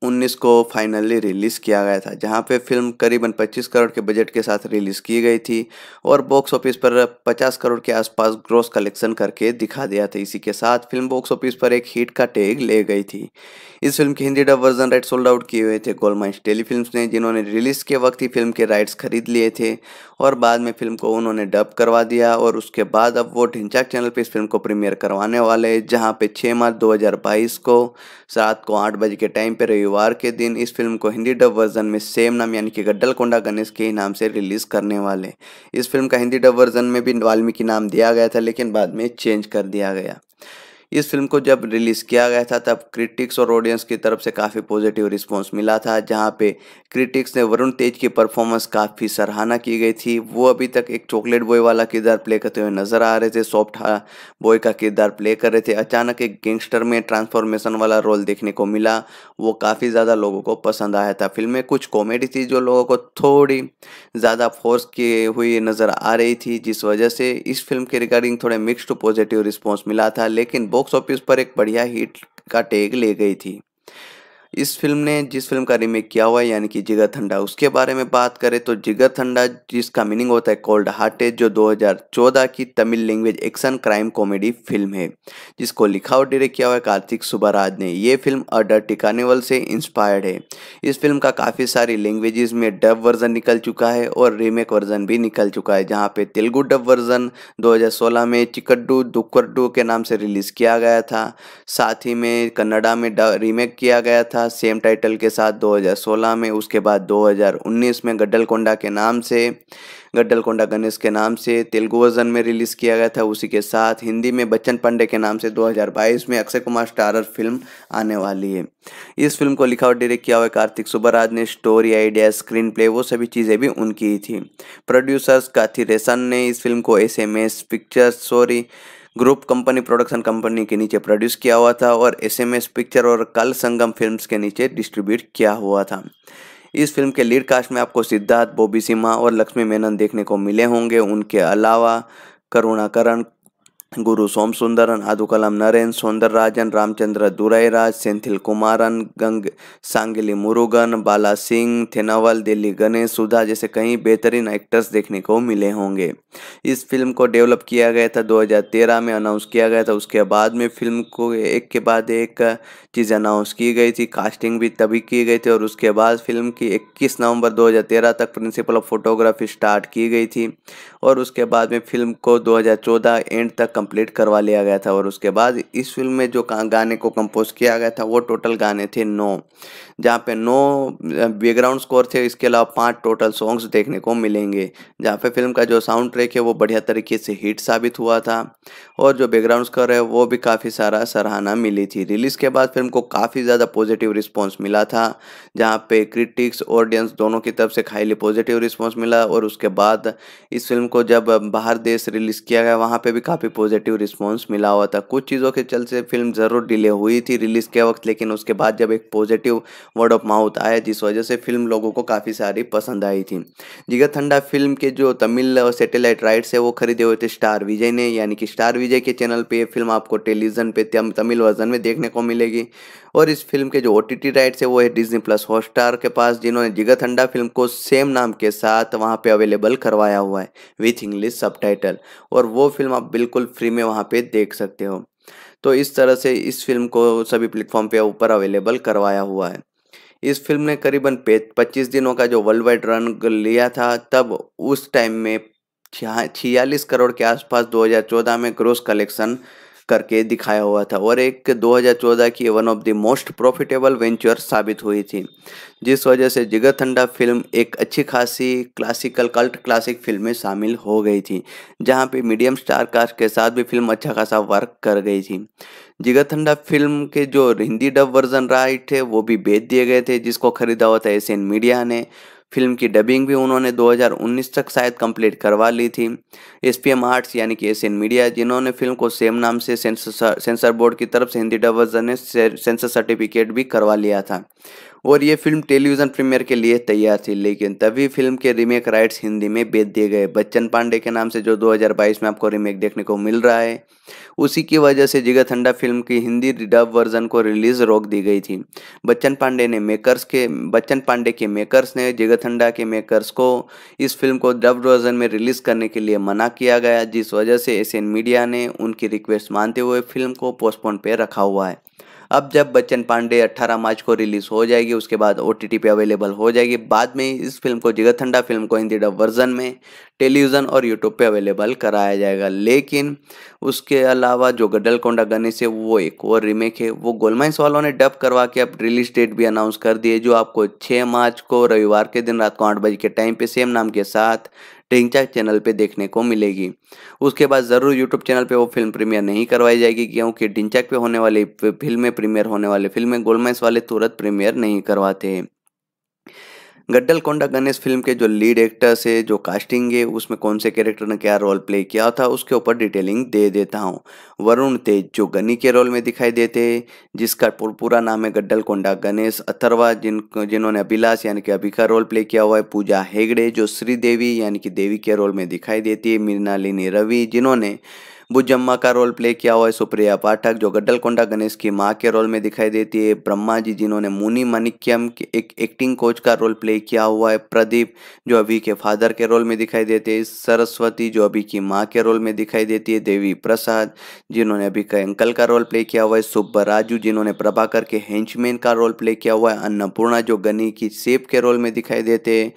2019 को फाइनली रिलीज़ किया गया था जहां पे फिल्म करीबन 25 करोड़ के बजट के साथ रिलीज़ की गई थी और बॉक्स ऑफिस पर 50 करोड़ के आसपास ग्रॉस कलेक्शन करके दिखा दिया था इसी के साथ फिल्म बॉक्स ऑफिस पर एक हिट का टैग ले गई थी इस फिल्म के Hindi dub version right sold out किए हुए थे गोलमाइंस टेली फिल्म ने जिन्होंने रिलीज़ के वक्त ही फिल्म के राइट्स खरीद लिए थे और बाद में फिल्म को उन्होंने डब करवा दिया और उसके बाद अब वो ढिंचाक चैनल पर इस फिल्म को प्रीमियर करवाने वाले जहाँ पे छः मार्च दो को रात को आठ बजे के टाइम पर रही रविवार के दिन इस फिल्म को हिंदी डब वर्जन में सेम नाम यानी कि गड्डल कोंडा गणेश के नाम से रिलीज करने वाले इस फिल्म का हिंदी डब वर्जन में भी वाल्मीकि नाम दिया गया था लेकिन बाद में चेंज कर दिया गया इस फिल्म को जब रिलीज़ किया गया था तब क्रिटिक्स और ऑडियंस की तरफ से काफ़ी पॉजिटिव रिस्पॉन्स मिला था जहाँ पे क्रिटिक्स ने वरुण तेज की परफॉर्मेंस काफ़ी सराहना की गई थी वो अभी तक एक चॉकलेट बॉय वाला किरदार प्ले करते हुए नजर आ रहे थे सॉफ्ट बॉय का किरदार प्ले कर रहे थे अचानक एक गैंगस्टर में ट्रांसफॉर्मेशन वाला रोल देखने को मिला वो काफ़ी ज़्यादा लोगों को पसंद आया था फिल्म में कुछ कॉमेडी थी जो लोगों को थोड़ी ज़्यादा फोर्स की हुई नज़र आ रही थी जिस वजह से इस फिल्म के रिगार्डिंग थोड़े मिक्स टू पॉजिटिव रिस्पॉन्स मिला था लेकिन बहुत बॉक्स ऑफिस पर एक बढ़िया हिट का टैग ले गई थी इस फिल्म ने जिस फिल्म का रीमेक किया हुआ है यानी कि जिगर ठंडा उसके बारे में बात करें तो जिगर ठंडा जिसका मीनिंग होता है कोल्ड हार्टेड जो 2014 की Tamil language action crime comedy film है जिसको लिखा और डायरेक्ट किया हुआ है कार्तिक सुबहराज ने ये फिल्म अडर टिकानेवल से इंस्पायर्ड है इस फिल्म का काफ़ी सारी लैंग्वेजेज़ में डब वर्जन निकल चुका है और रीमेक वर्जन भी निकल चुका है जहाँ पर तेलुगु डब वर्जन दो में चिकड्डू दुक्कडू के नाम से रिलीज़ किया गया था साथ ही में कन्नडा में रीमेक किया गया था था सेम टाइटल के साथ 2016 में उसके बाद 2019 में गड्ढलकोंडा के नाम से गड्ढलकोंडा गणेश के नाम से तेलुगु वर्जन में रिलीज़ किया गया था उसी के साथ हिंदी में बच्चन पांडे के नाम से 2022 में अक्षय कुमार स्टारर फिल्म आने वाली है इस फिल्म को लिखा और डायरेक्ट किया हुआ कार्तिक सुबराज ने स्टोरी आइडिया स्क्रीन प्ले वो सभी चीज़ें भी उनकी ही थी प्रोड्यूसर्स काथी रेसन ने इस फिल्म को S M S pictures sorry group company production company के नीचे प्रोड्यूस किया हुआ था और एसएमएस पिक्चर और कल संगम फिल्म्स के नीचे डिस्ट्रीब्यूट किया हुआ था इस फिल्म के लीड कास्ट में आपको सिद्धार्थ बॉबी सिम्हा और लक्ष्मी मेनन देखने को मिले होंगे उनके अलावा करुणाकरण गुरु सोम सुंदरन आदुकलम नरेन राजन रामचंद्र दुरैराज सेंथिल कुमारन गंग सांगली मुरुगन बाला सिंह थेनावल दिल्ली गणेश सुधा जैसे कई बेहतरीन एक्टर्स देखने को मिले होंगे इस फिल्म को डेवलप किया गया था 2013 में अनाउंस किया गया था उसके बाद में फिल्म को एक के बाद एक चीज़ अनाउंस की गई थी कास्टिंग भी तभी की गई थी और उसके बाद फिल्म की इक्कीस नवम्बर दो तक प्रिंसिपल ऑफ फोटोग्राफी स्टार्ट की गई थी और उसके बाद में फिल्म को दो एंड तक कंप्लीट करवा लिया गया था और उसके बाद इस फिल्म में जो गाने को कंपोज किया गया था वो टोटल गाने थे नौ जहाँ पे नौ बैकग्राउंड स्कोर थे इसके अलावा पांच टोटल सॉन्ग्स देखने को मिलेंगे जहाँ पे फिल्म का जो साउंड ट्रैक है वो बढ़िया तरीके से हिट साबित हुआ था और जो बैकग्राउंड स्कोर है वो भी काफ़ी सारा सराहना मिली थी रिलीज़ के बाद फिल्म को काफ़ी ज़्यादा पॉजिटिव रिस्पॉन्स मिला था जहाँ पे क्रिटिक्स ऑडियंस दोनों की तरफ से खाली पॉजिटिव रिस्पॉन्स मिला और उसके बाद इस फिल्म को जब बाहर देश रिलीज़ किया गया वहाँ पर भी काफ़ी पॉजिटिव रिस्पॉन्स मिला हुआ था कुछ चीज़ों के चलते फिल्म ज़रूर डिले हुई थी रिलीज़ के वक्त लेकिन उसके बाद जब एक पॉजिटिव वर्ड ऑफ माउथ आया जिस वजह से फिल्म लोगों को काफ़ी सारी पसंद आई थी जिगर थंडा फिल्म के जो तमिल और सेटेलाइट राइट्स है वो खरीदे हुए थे स्टार विजय ने यानी कि स्टार विजय के चैनल पर फिल्म आपको टेलीविजन पर तमिल वर्जन में देखने को मिलेगी और इस फिल्म के जो ओ राइट्स है वो है डिजनी प्लस हॉटस्टार के पास जिन्होंने जिगर थंडा फिल्म को सेम नाम के साथ वहाँ पे अवेलेबल करवाया हुआ है विथ इंग्लिश सबटाइटल और वो फिल्म आप बिल्कुल फ्री में वहाँ पे देख सकते हो तो इस तरह से इस फिल्म को सभी प्लेटफॉर्म पे ऊपर अवेलेबल करवाया हुआ है इस फिल्म ने करीबन 25 दिनों का जो वर्ल्ड वाइड रन लिया था तब उस टाइम में छियालीस करोड़ के आसपास 2014 में ग्रोस कलेक्शन करके दिखाया हुआ था और एक 2014 की one of the most profitable venture साबित हुई थी जिस वजह से जिगर थंडा फिल्म एक अच्छी खासी क्लासिकल कल्ट क्लासिक फिल्म में शामिल हो गई थी जहां पे मीडियम स्टार कास्ट के साथ भी फिल्म अच्छा खासा वर्क कर गई थी जिगर फिल्म के जो हिंदी डब वर्जन राइट थे वो भी बेच दिए गए थे जिसको खरीदा हुआ था एशियन मीडिया ने फिल्म की डबिंग भी उन्होंने 2019 तक शायद कंप्लीट करवा ली थी एस पी एम आर्ट्स यानी कि एशियन मीडिया जिन्होंने फिल्म को सेम नाम से सेंसर बोर्ड की तरफ से हिंदी डबर्जन ने सेंसर सर्टिफिकेट भी करवा लिया था और ये फिल्म टेलीविजन प्रीमियर के लिए तैयार थी लेकिन तभी फिल्म के रीमेक राइट्स हिंदी में बेच दिए गए बच्चन पांडे के नाम से जो 2022 में आपको रीमेक देखने को मिल रहा है उसी की वजह से जिगर ठंडा फिल्म की हिंदी डब वर्जन को रिलीज रोक दी गई थी बच्चन पांडे ने मेकर्स के बच्चन पांडे के मेकर्स ने जिगरथंडा के मेकर्स को इस फिल्म को डब वर्जन में रिलीज करने के लिए मना किया गया जिस वजह से एशियन मीडिया ने उनकी रिक्वेस्ट मानते हुए फिल्म को पोस्टपोन पर रखा हुआ है अब जब बच्चन पांडे 18 मार्च को रिलीज हो जाएगी उसके बाद ओ पे अवेलेबल हो जाएगी बाद में इस फिल्म को जगत ठंडा फिल्म को हिंदी डब वर्जन में टेलीविज़न और यूट्यूब पे अवेलेबल कराया जाएगा लेकिन उसके अलावा जो कोंडा गणेश है वो एक और रिमेक है वो गोलमाइंस वालों ने डब करवा के अब रिलीज डेट भी अनाउंस कर दिए जो आपको छः मार्च को रविवार के दिन रात को आठ बजे के टाइम पे सेम नाम के साथ टेंचा चैनल पे देखने को मिलेगी उसके बाद ज़रूर यूट्यूब चैनल पे वो फिल्म प्रीमियर नहीं करवाई जाएगी क्योंकि ढिंचक पे होने वाली फिल्में प्रीमियर होने वाली फिल्में गोलमेस वाले तुरंत प्रीमियर नहीं करवाते हैं गड्डल कोंडा गणेश फिल्म के जो लीड एक्टर्स है जो कास्टिंग है उसमें कौन से कैरेक्टर ने क्या रोल प्ले किया था उसके ऊपर डिटेलिंग दे देता हूँ वरुण तेज जो गनी के रोल में दिखाई देते हैं जिसका पूरा नाम है गड्डल कोंडा गणेश अथरवा जिन जिन्होंने अभिलाष यानी कि अभी का रोल प्ले किया हुआ है पूजा हेगड़े जो श्रीदेवी यानी कि देवी के रोल में दिखाई देती है मृणालिनी रवि जिन्होंने बुजम्मा का रोल प्ले किया हुआ है सुप्रिया पाठक जो गड्डलकोंडा गणेश की माँ के रोल में दिखाई देती है ब्रह्मा जी जिन्होंने मुनि मानिक्यम के एक एक्टिंग कोच का रोल प्ले किया हुआ है प्रदीप जो अभी के फादर के रोल में दिखाई देते हैं सरस्वती जो अभी की माँ के रोल में दिखाई देती है देवी प्रसाद जिन्होंने अभी के अंकल का रोल प्ले किया हुआ है सुब्बा राजू जिन्होंने प्रभाकर के हेंचमैन का रोल प्ले किया हुआ है अन्नपूर्णा जो गनी की सेब के रोल में दिखाई देते हैं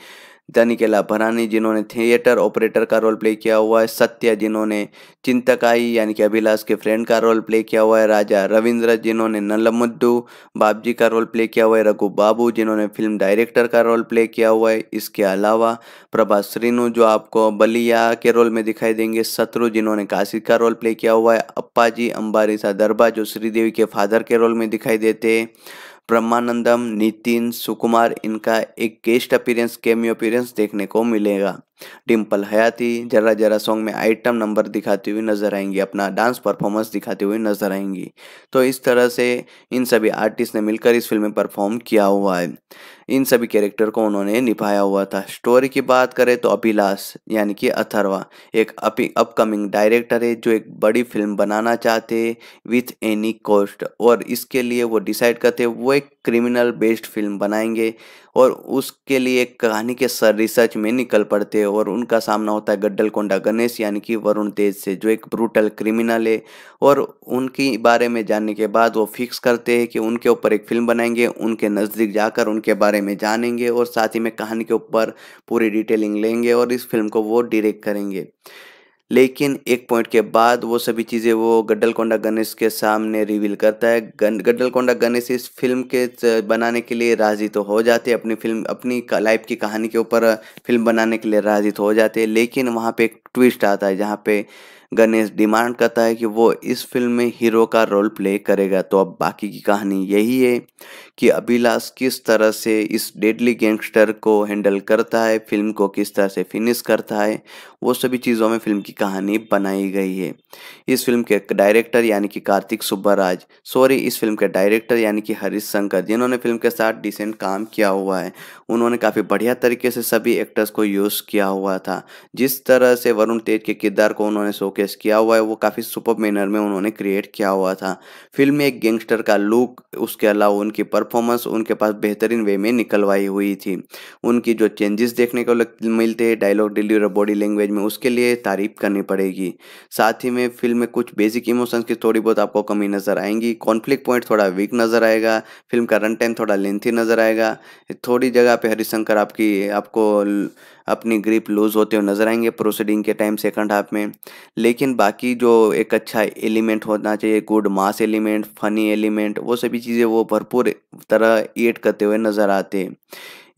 दानिकेला भरानी जिन्होंने थिएटर ऑपरेटर का रोल प्ले किया हुआ है सत्या जिन्होंने चिंतकाई यानी कि अभिलाष के फ्रेंड का रोल प्ले किया हुआ है राजा रविंद्र जिन्होंने नलमुद्दू बाबजी का रोल प्ले किया हुआ है रघु बाबू जिन्होंने फिल्म डायरेक्टर का रोल प्ले किया हुआ है इसके अलावा प्रभा श्रीनु जो आपको बलिया के रोल में दिखाई देंगे शत्रु जिन्होंने काशी का रोल प्ले किया हुआ है अप्पा जी अम्बारी सा दरबा जो श्रीदेवी के फादर के रोल में दिखाई देते हैं ब्रह्मानंदम नितिन सुकुमार इनका एक गेस्ट अपीरेंस केमी अपीरेंस देखने को मिलेगा डिम्पल हयाती जरा जरा सॉन्ग में आइटम नंबर दिखाती हुई नजर आएंगी अपना डांस परफॉर्मेंस दिखाती हुई नजर आएंगी तो इस तरह से इन सभी आर्टिस्ट ने मिलकर इस फिल्म में परफॉर्म किया हुआ है इन सभी कैरेक्टर को उन्होंने निभाया हुआ था स्टोरी की बात करें तो अभिलाष यानी कि अथर्वा एक अपकमिंग डायरेक्टर है जो एक बड़ी फिल्म बनाना चाहते विथ एनी कॉस्ट और इसके लिए वो डिसाइड करते वो एक क्रिमिनल बेस्ड फिल्म बनाएंगे और उसके लिए एक कहानी के सर रिसर्च में निकल पड़ते हैं और उनका सामना होता है गड्डल कोंडा गणेश यानी कि वरुण तेज से जो एक ब्रूटल क्रिमिनल है और उनके बारे में जानने के बाद वो फिक्स करते हैं कि उनके ऊपर एक फिल्म बनाएंगे उनके नज़दीक जाकर उनके बारे में जानेंगे और साथ ही में कहानी के ऊपर पूरी डिटेलिंग लेंगे और इस फिल्म को वो डिरेक्ट करेंगे लेकिन एक पॉइंट के बाद वो सभी चीज़ें वो कोंडा गणेश के सामने रिवील करता है कोंडा गणेश इस फिल्म के बनाने के लिए राजी तो हो जाते अपनी फिल्म अपनी लाइफ की कहानी के ऊपर फिल्म बनाने के लिए राजी तो हो जाते हैं लेकिन वहाँ पे एक ट्विस्ट आता है जहाँ पे गणेश डिमांड करता है कि वो इस फिल्म में हीरो का रोल प्ले करेगा तो अब बाकी की कहानी यही है कि अभिलाष किस तरह से इस डेडली गैंगस्टर को हैंडल करता है फिल्म को किस तरह से फिनिश करता है वो सभी चीज़ों में फिल्म की कहानी बनाई गई है इस फिल्म के डायरेक्टर यानी कि कार्तिक सुब्बाराज सॉरी इस फिल्म के डायरेक्टर यानी कि हरीश शंकर जिन्होंने फिल्म के साथ डिसेंट काम किया हुआ है उन्होंने काफ़ी बढ़िया तरीके से सभी एक्टर्स को यूज़ किया हुआ था जिस तरह से वरुण तेज के किरदार को उन्होंने शोकेस किया हुआ है वो काफ़ी सुपर मैनर में उन्होंने क्रिएट किया हुआ था फिल्म में एक गैंगस्टर का लुक उसके अलावा उनकी पर परफॉर्मेंस उनके पास बेहतरीन वे में निकलवाई हुई थी उनकी जो चेंजेस देखने को मिलते हैं डायलॉग डिलीवरी और बॉडी लैंग्वेज में उसके लिए तारीफ करनी पड़ेगी साथ ही में फिल्म में कुछ बेसिक इमोशंस की थोड़ी बहुत आपको कमी नज़र आएंगी कॉन्फ्लिक्ट पॉइंट थोड़ा वीक नज़र आएगा फिल्म का रन टाइम थोड़ा लेंथी नज़र आएगा थोड़ी जगह पर हरिशंकर आपकी आपको अपनी ग्रिप लूज़ होते हुए नज़र आएंगे प्रोसीडिंग के टाइम सेकंड हाफ में लेकिन बाकी जो एक अच्छा एलिमेंट होना चाहिए good mass element funny element वो सभी चीज़ें वो भरपूर तरह एड करते हुए नज़र आते हैं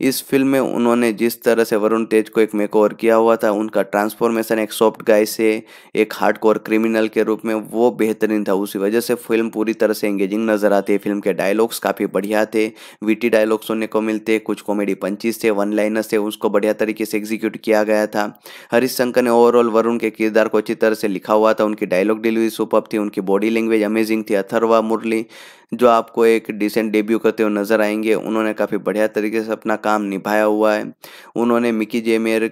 इस फिल्म में उन्होंने जिस तरह से वरुण तेज को एक मेकओवर किया हुआ था उनका ट्रांसफॉर्मेशन एक सॉफ्ट गाय से एक हार्डकोर क्रिमिनल के रूप में वो बेहतरीन था उसी वजह से फिल्म पूरी तरह से एंगेजिंग नजर आती है फिल्म के डायलॉग्स काफ़ी बढ़िया थे वीटी डायलॉग सुनने को मिलते कुछ कॉमेडी पंचीज थे वन लाइनर्स थे उसको बढ़िया तरीके से एग्जीक्यूट किया गया था हरीश शंकर ने ओवरऑल वरुण के किरदार को अच्छी तरह से लिखा हुआ था उनकी डायलॉग डिलीवरी सुपर थी उनकी बॉडी लैंग्वेज अमेजिंग थी अथरवा मुरली जो आपको एक डिसेंट डेब्यू करते हुए नज़र आएंगे उन्होंने काफ़ी बढ़िया तरीके से अपना काम निभाया हुआ है उन्होंने मिकी जेमेर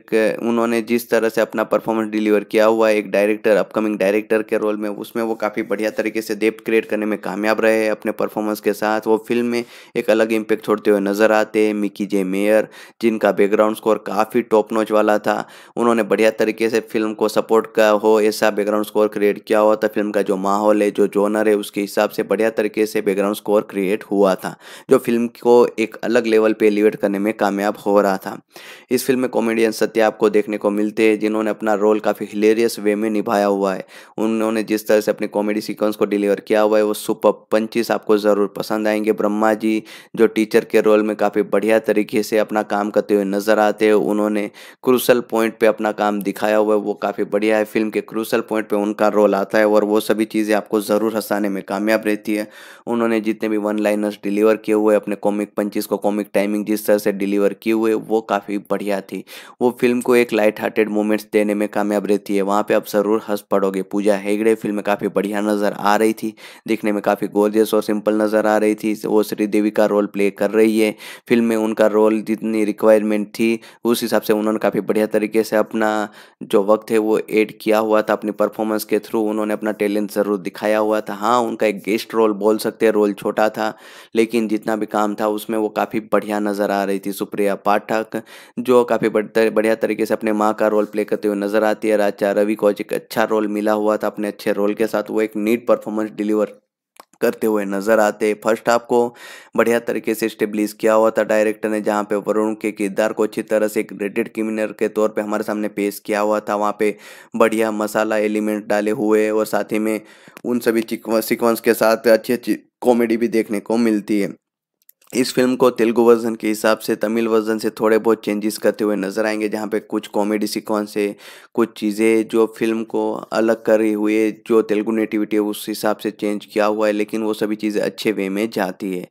उन्होंने जिस तरह से अपना परफॉर्मेंस डिलीवर किया हुआ है एक डायरेक्टर अपकमिंग डायरेक्टर के रोल में उसमें वो काफ़ी बढ़िया तरीके से डेप क्रिएट करने में कामयाब रहे अपने परफॉर्मेंस के साथ वो फिल्म में एक अलग इम्पेक्ट छोड़ते हुए नज़र आते हैं मिकी जे मेयर जिनका बैकग्राउंड स्कोर काफ़ी टॉप नोच वाला था उन्होंने बढ़िया तरीके से फिल्म को सपोर्ट का हो ऐसा बैकग्राउंड स्कोर क्रिएट किया हुआ था फिल्म का जो माहौल है जो जोनर है उसके हिसाब से बढ़िया तरीके से बैकग्राउंड स्कोर क्रिएट हुआ था जो फिल्म को एक अलग लेवल पे एलिवेट करने में कामयाब हो रहा था इस फिल्म में कॉमेडियन सत्या आपको देखने को मिलते हैं जिन्होंने अपना रोल काफ़ी हिलेरियस वे में निभाया हुआ है उन्होंने जिस तरह से अपनी कॉमेडी सिक्वेंस को डिलीवर किया हुआ है वो सुपर पंचिस आपको ज़रूर पसंद आएंगे ब्रह्मा जी जो टीचर के रोल में काफ़ी बढ़िया तरीके से अपना काम करते हुए नज़र आते हैं उन्होंने क्रूसल पॉइंट पर अपना काम दिखाया हुआ है वो काफ़ी बढ़िया है फिल्म के क्रूसल पॉइंट पर उनका रोल आता है और वो सभी चीज़ें आपको ज़रूर हंसाने में कामयाब रहती है उन्होंने जितने भी वन लाइनर्स डिलीवर किए हुए अपने कॉमिक पंचीज़ को कॉमिक टाइमिंग जिस तरह से डिलीवर किए हुए वो काफ़ी बढ़िया थी वो फिल्म को एक लाइट हार्टेड मोमेंट्स देने में कामयाब रहती है वहाँ पर आप ज़रूर हंस पड़ोगे पूजा हेगड़े फिल्म में काफ़ी बढ़िया नज़र आ रही थी दिखने में काफ़ी गोर्जियस और सिंपल नज़र आ रही थी वो श्रीदेवी का रोल प्ले कर रही है फिल्म में उनका रोल जितनी रिक्वायरमेंट थी उस हिसाब से उन्होंने काफ़ी बढ़िया तरीके से अपना जो वक्त है वो एड किया हुआ था अपनी परफॉर्मेंस के थ्रू उन्होंने अपना टैलेंट ज़रूर दिखाया हुआ था हाँ उनका एक गेस्ट रोल बोल सकते सकते रोल छोटा था लेकिन जितना भी काम था उसमें वो काफ़ी बढ़िया नज़र आ रही थी सुप्रिया पाठक जो काफ़ी बढ़िया तरीके से अपने माँ का रोल प्ले करते हुए नज़र आती है राजा रवि को एक अच्छा रोल मिला हुआ था अपने अच्छे रोल के साथ वो एक नीट परफॉर्मेंस डिलीवर करते हुए नजर आते फर्स्ट हाफ को बढ़िया तरीके से स्टेब्लिश किया हुआ था डायरेक्टर ने जहाँ पे वरुण के किरदार को अच्छी तरह से एक रेडेड क्रिमिनल के तौर पे हमारे सामने पेश किया हुआ था वहाँ पे बढ़िया मसाला एलिमेंट डाले हुए और साथ ही में उन सभी सिक्वेंस के साथ अच्छी अच्छी कॉमेडी भी देखने को मिलती है इस फिल्म को तेलुगु वर्जन के हिसाब से तमिल वर्जन से थोड़े बहुत चेंजेस करते हुए नजर आएंगे जहाँ पे कुछ कॉमेडी सिक्वेंस है कुछ चीज़ें जो फिल्म को अलग हुई हुए जो तेलुगु नेटिविटी है उस हिसाब से चेंज किया हुआ है लेकिन वो सभी चीज़ें अच्छे वे में जाती है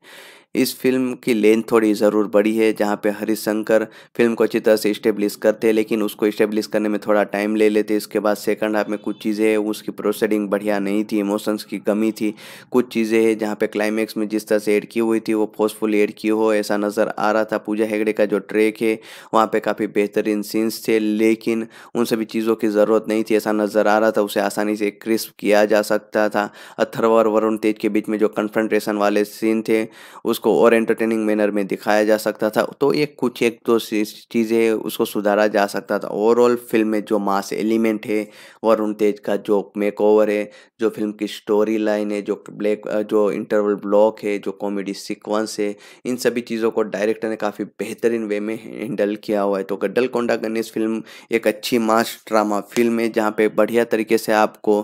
इस फिल्म की लेंथ थोड़ी ज़रूर बड़ी है जहाँ पे हरिशंकर फिल्म को अच्छी तरह से इस्टेब्लिश करते हैं लेकिन उसको इस्टेब्लिश करने में थोड़ा टाइम ले लेते इसके बाद सेकंड हाफ में कुछ चीज़ें उसकी प्रोसेडिंग बढ़िया नहीं थी इमोशंस की कमी थी कुछ चीज़ें हैं जहाँ पे क्लाइमेक्स में जिस तरह से एड की हुई थी वो फोर्सफुल एड की हो ऐसा नज़र आ रहा था पूजा हेगड़े का जो ट्रैक है वहाँ पर काफ़ी बेहतरीन सीन्स थे लेकिन उन सभी चीज़ों की ज़रूरत नहीं थी ऐसा नज़र आ रहा था उसे आसानी से क्रिस्प किया जा सकता था अथर्व और वरुण तेज के बीच में जो कन्फ्रंटेशन वाले सीन थे उस उसको और एंटरटेनिंग मैनर में दिखाया जा सकता था तो ये कुछ एक दो चीज़ें उसको सुधारा जा सकता था ओवरऑल फिल्म में जो मास एलिमेंट है वरुण तेज का जो मेक ओवर है जो फिल्म की स्टोरी लाइन है जो ब्लैक जो इंटरवल ब्लॉक है जो कॉमेडी सिक्वेंस है इन सभी चीज़ों को डायरेक्टर ने काफ़ी बेहतरीन वे में हैंडल किया हुआ है तो गड्डल कोंडा गणेश फिल्म एक अच्छी मास ड्रामा फिल्म है जहाँ पे बढ़िया तरीके से आपको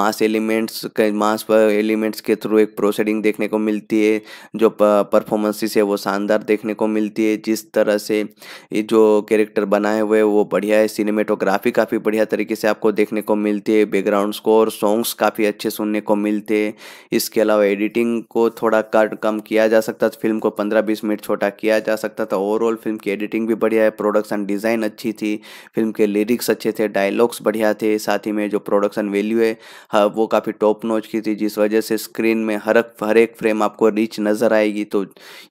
मास एलिमेंट्स मास एलिमेंट्स के थ्रू एक प्रोसेडिंग देखने को मिलती है जो परफॉर्मेंसेस है वो शानदार देखने को मिलती है जिस तरह से ये जो कैरेक्टर बनाए हुए हैं वो बढ़िया है सिनेमेटोग्राफी काफ़ी बढ़िया तरीके से आपको देखने को मिलती है बैकग्राउंड स्कोर सॉन्ग्स काफ़ी अच्छे सुनने को मिलते हैं इसके अलावा एडिटिंग को थोड़ा कट कम किया जा सकता था फिल्म को पंद्रह बीस मिनट छोटा किया जा सकता था ओवरऑल फिल्म की एडिटिंग भी बढ़िया है प्रोडक्शन डिज़ाइन अच्छी थी फिल्म के लिरिक्स अच्छे थे डायलॉग्स बढ़िया थे साथ ही में जो प्रोडक्शन वैल्यू है हाँ, वो काफ़ी टॉप नोच की थी जिस वजह से स्क्रीन में हर हर एक फ्रेम आपको रिच नज़र आएगी तो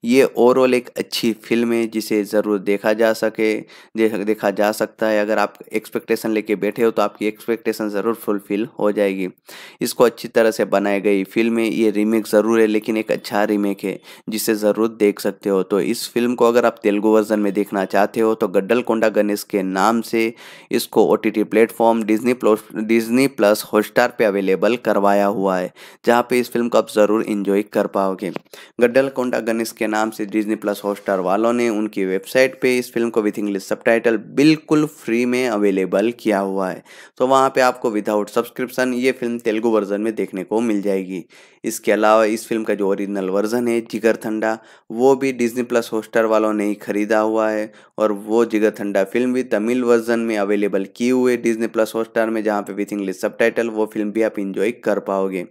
ये ओवरऑल एक अच्छी फिल्म है जिसे ज़रूर देखा जा सके देखा जा सकता है अगर आप एक्सपेक्टेशन लेके बैठे हो तो आपकी एक्सपेक्टेशन ज़रूर फुलफिल हो जाएगी इसको अच्छी तरह से बनाई गई फिल्म है ये रीमेक ज़रूर है लेकिन एक अच्छा रीमेक है जिसे ज़रूर देख सकते हो तो इस फिल्म को अगर आप तेलुगु वर्जन में देखना चाहते हो तो गड्डल कोंडा गणेश के नाम से इसको O T T platform Disney plus Disney plus Hotstar पर अवेलेबल करवाया हुआ है जहाँ पर इस फिल्म को आप ज़रूर इंजॉय कर पाओगे गड्डल एनाकोंडा गणेश के नाम से डिजनी प्लस हॉटस्टार वालों ने उनकी वेबसाइट पे इस फिल्म को विथ इंग्लिश सब बिल्कुल फ्री में अवेलेबल किया हुआ है तो वहाँ पे आपको विदाउट सब्सक्रिप्शन ये फिल्म तेलुगु वर्जन में देखने को मिल जाएगी इसके अलावा इस फिल्म का जो ओरिजिनल वर्जन है जिगर ठंडा वो भी डिज्नी प्लस होस्टर वालों ने ही खरीदा हुआ है और वो जिगर ठंडा फिल्म भी तमिल वर्जन में अवेलेबल की हुई डिज्नी प्लस हॉस्टार में जहाँ पे विथ इंग्लिश सब वो फिल्म भी आप इंजॉय कर पाओगे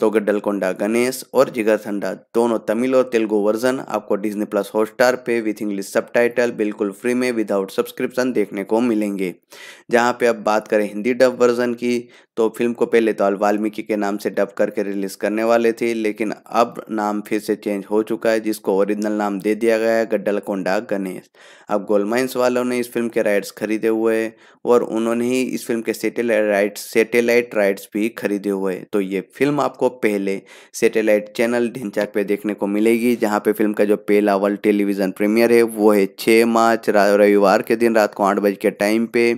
तो गड्डलकोंडा गणेश और जिगर ठंडा दोनों तमिल और तेलुगु वर्जन आपको डिज्नी प्लस हॉटस्टार पे विथ इंग्लिश सब बिल्कुल फ्री में विदाउट सब्सक्रिप्शन देखने को मिलेंगे जहाँ पे आप बात करें हिंदी डब वर्जन की तो फिल्म को पहले तो वाल्मीकि के नाम से डब करके रिलीज करने वाले थे लेकिन अब नाम फिर से चेंज हो चुका है जिसको ओरिजिनल नाम दे दिया गया है गड्डल कोंडा गणेश अब गोलमाइंस वालों ने इस फिल्म के राइट्स खरीदे हुए हैं और उन्होंने ही इस फिल्म के सेटेलाइट राइट्स सेटेलाइट राइट्स भी खरीदे हुए तो ये फिल्म आपको पहले सेटेलाइट चैनल ढिंचाक पे देखने को मिलेगी जहाँ पे फिल्म का जो पहला वर्ल्ड टेलीविजन प्रीमियर है वो है छः मार्च रविवार के दिन रात को आठ बजे के टाइम पे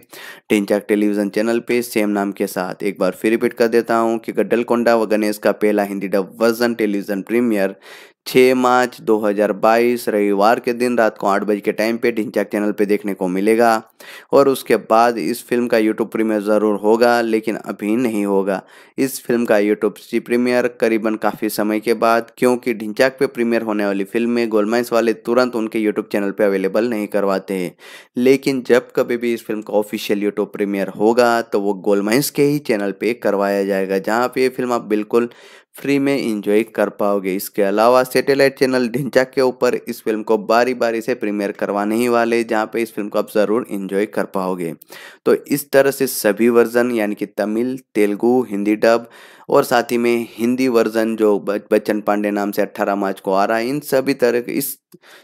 ढिंचाक टेलीविजन चैनल पे सेम नाम के साथ एक बार फिर रिपीट कर देता हूँ कि गड्डल कोंडा व गणेश का पहला Hindi dub version television premiere 6 March 2022 रविवार के दिन रात को आठ बजे के टाइम पे ढिंचाक चैनल पे देखने को मिलेगा और उसके बाद इस फिल्म का यूट्यूब प्रीमियर ज़रूर होगा लेकिन अभी नहीं होगा इस फिल्म का यूट्यूब प्रीमियर करीबन काफ़ी समय के बाद क्योंकि ढिंचाक पे प्रीमियर होने वाली फिल्म में गोलमाइंस वाले तुरंत उनके यूट्यूब चैनल पर अवेलेबल नहीं करवाते हैं लेकिन जब कभी भी इस फिल्म का ऑफिशियल यूट्यूब प्रीमियर होगा तो वो गोलमाइंस के ही चैनल पर करवाया जाएगा जहाँ पर ये फिल्म आप बिल्कुल फ्री में इंजॉय कर पाओगे इसके अलावा सैटेलाइट चैनल ढिंचा के ऊपर इस फिल्म को बारी बारी से प्रीमियर करवाने ही वाले जहाँ पे इस फिल्म को आप ज़रूर इंजॉय कर पाओगे तो इस तरह से सभी वर्जन यानी कि तमिल तेलुगु हिंदी डब और साथ ही में हिंदी वर्जन जो बच्चन पांडे नाम से 18 मार्च को आ रहा है इन सभी तरह इस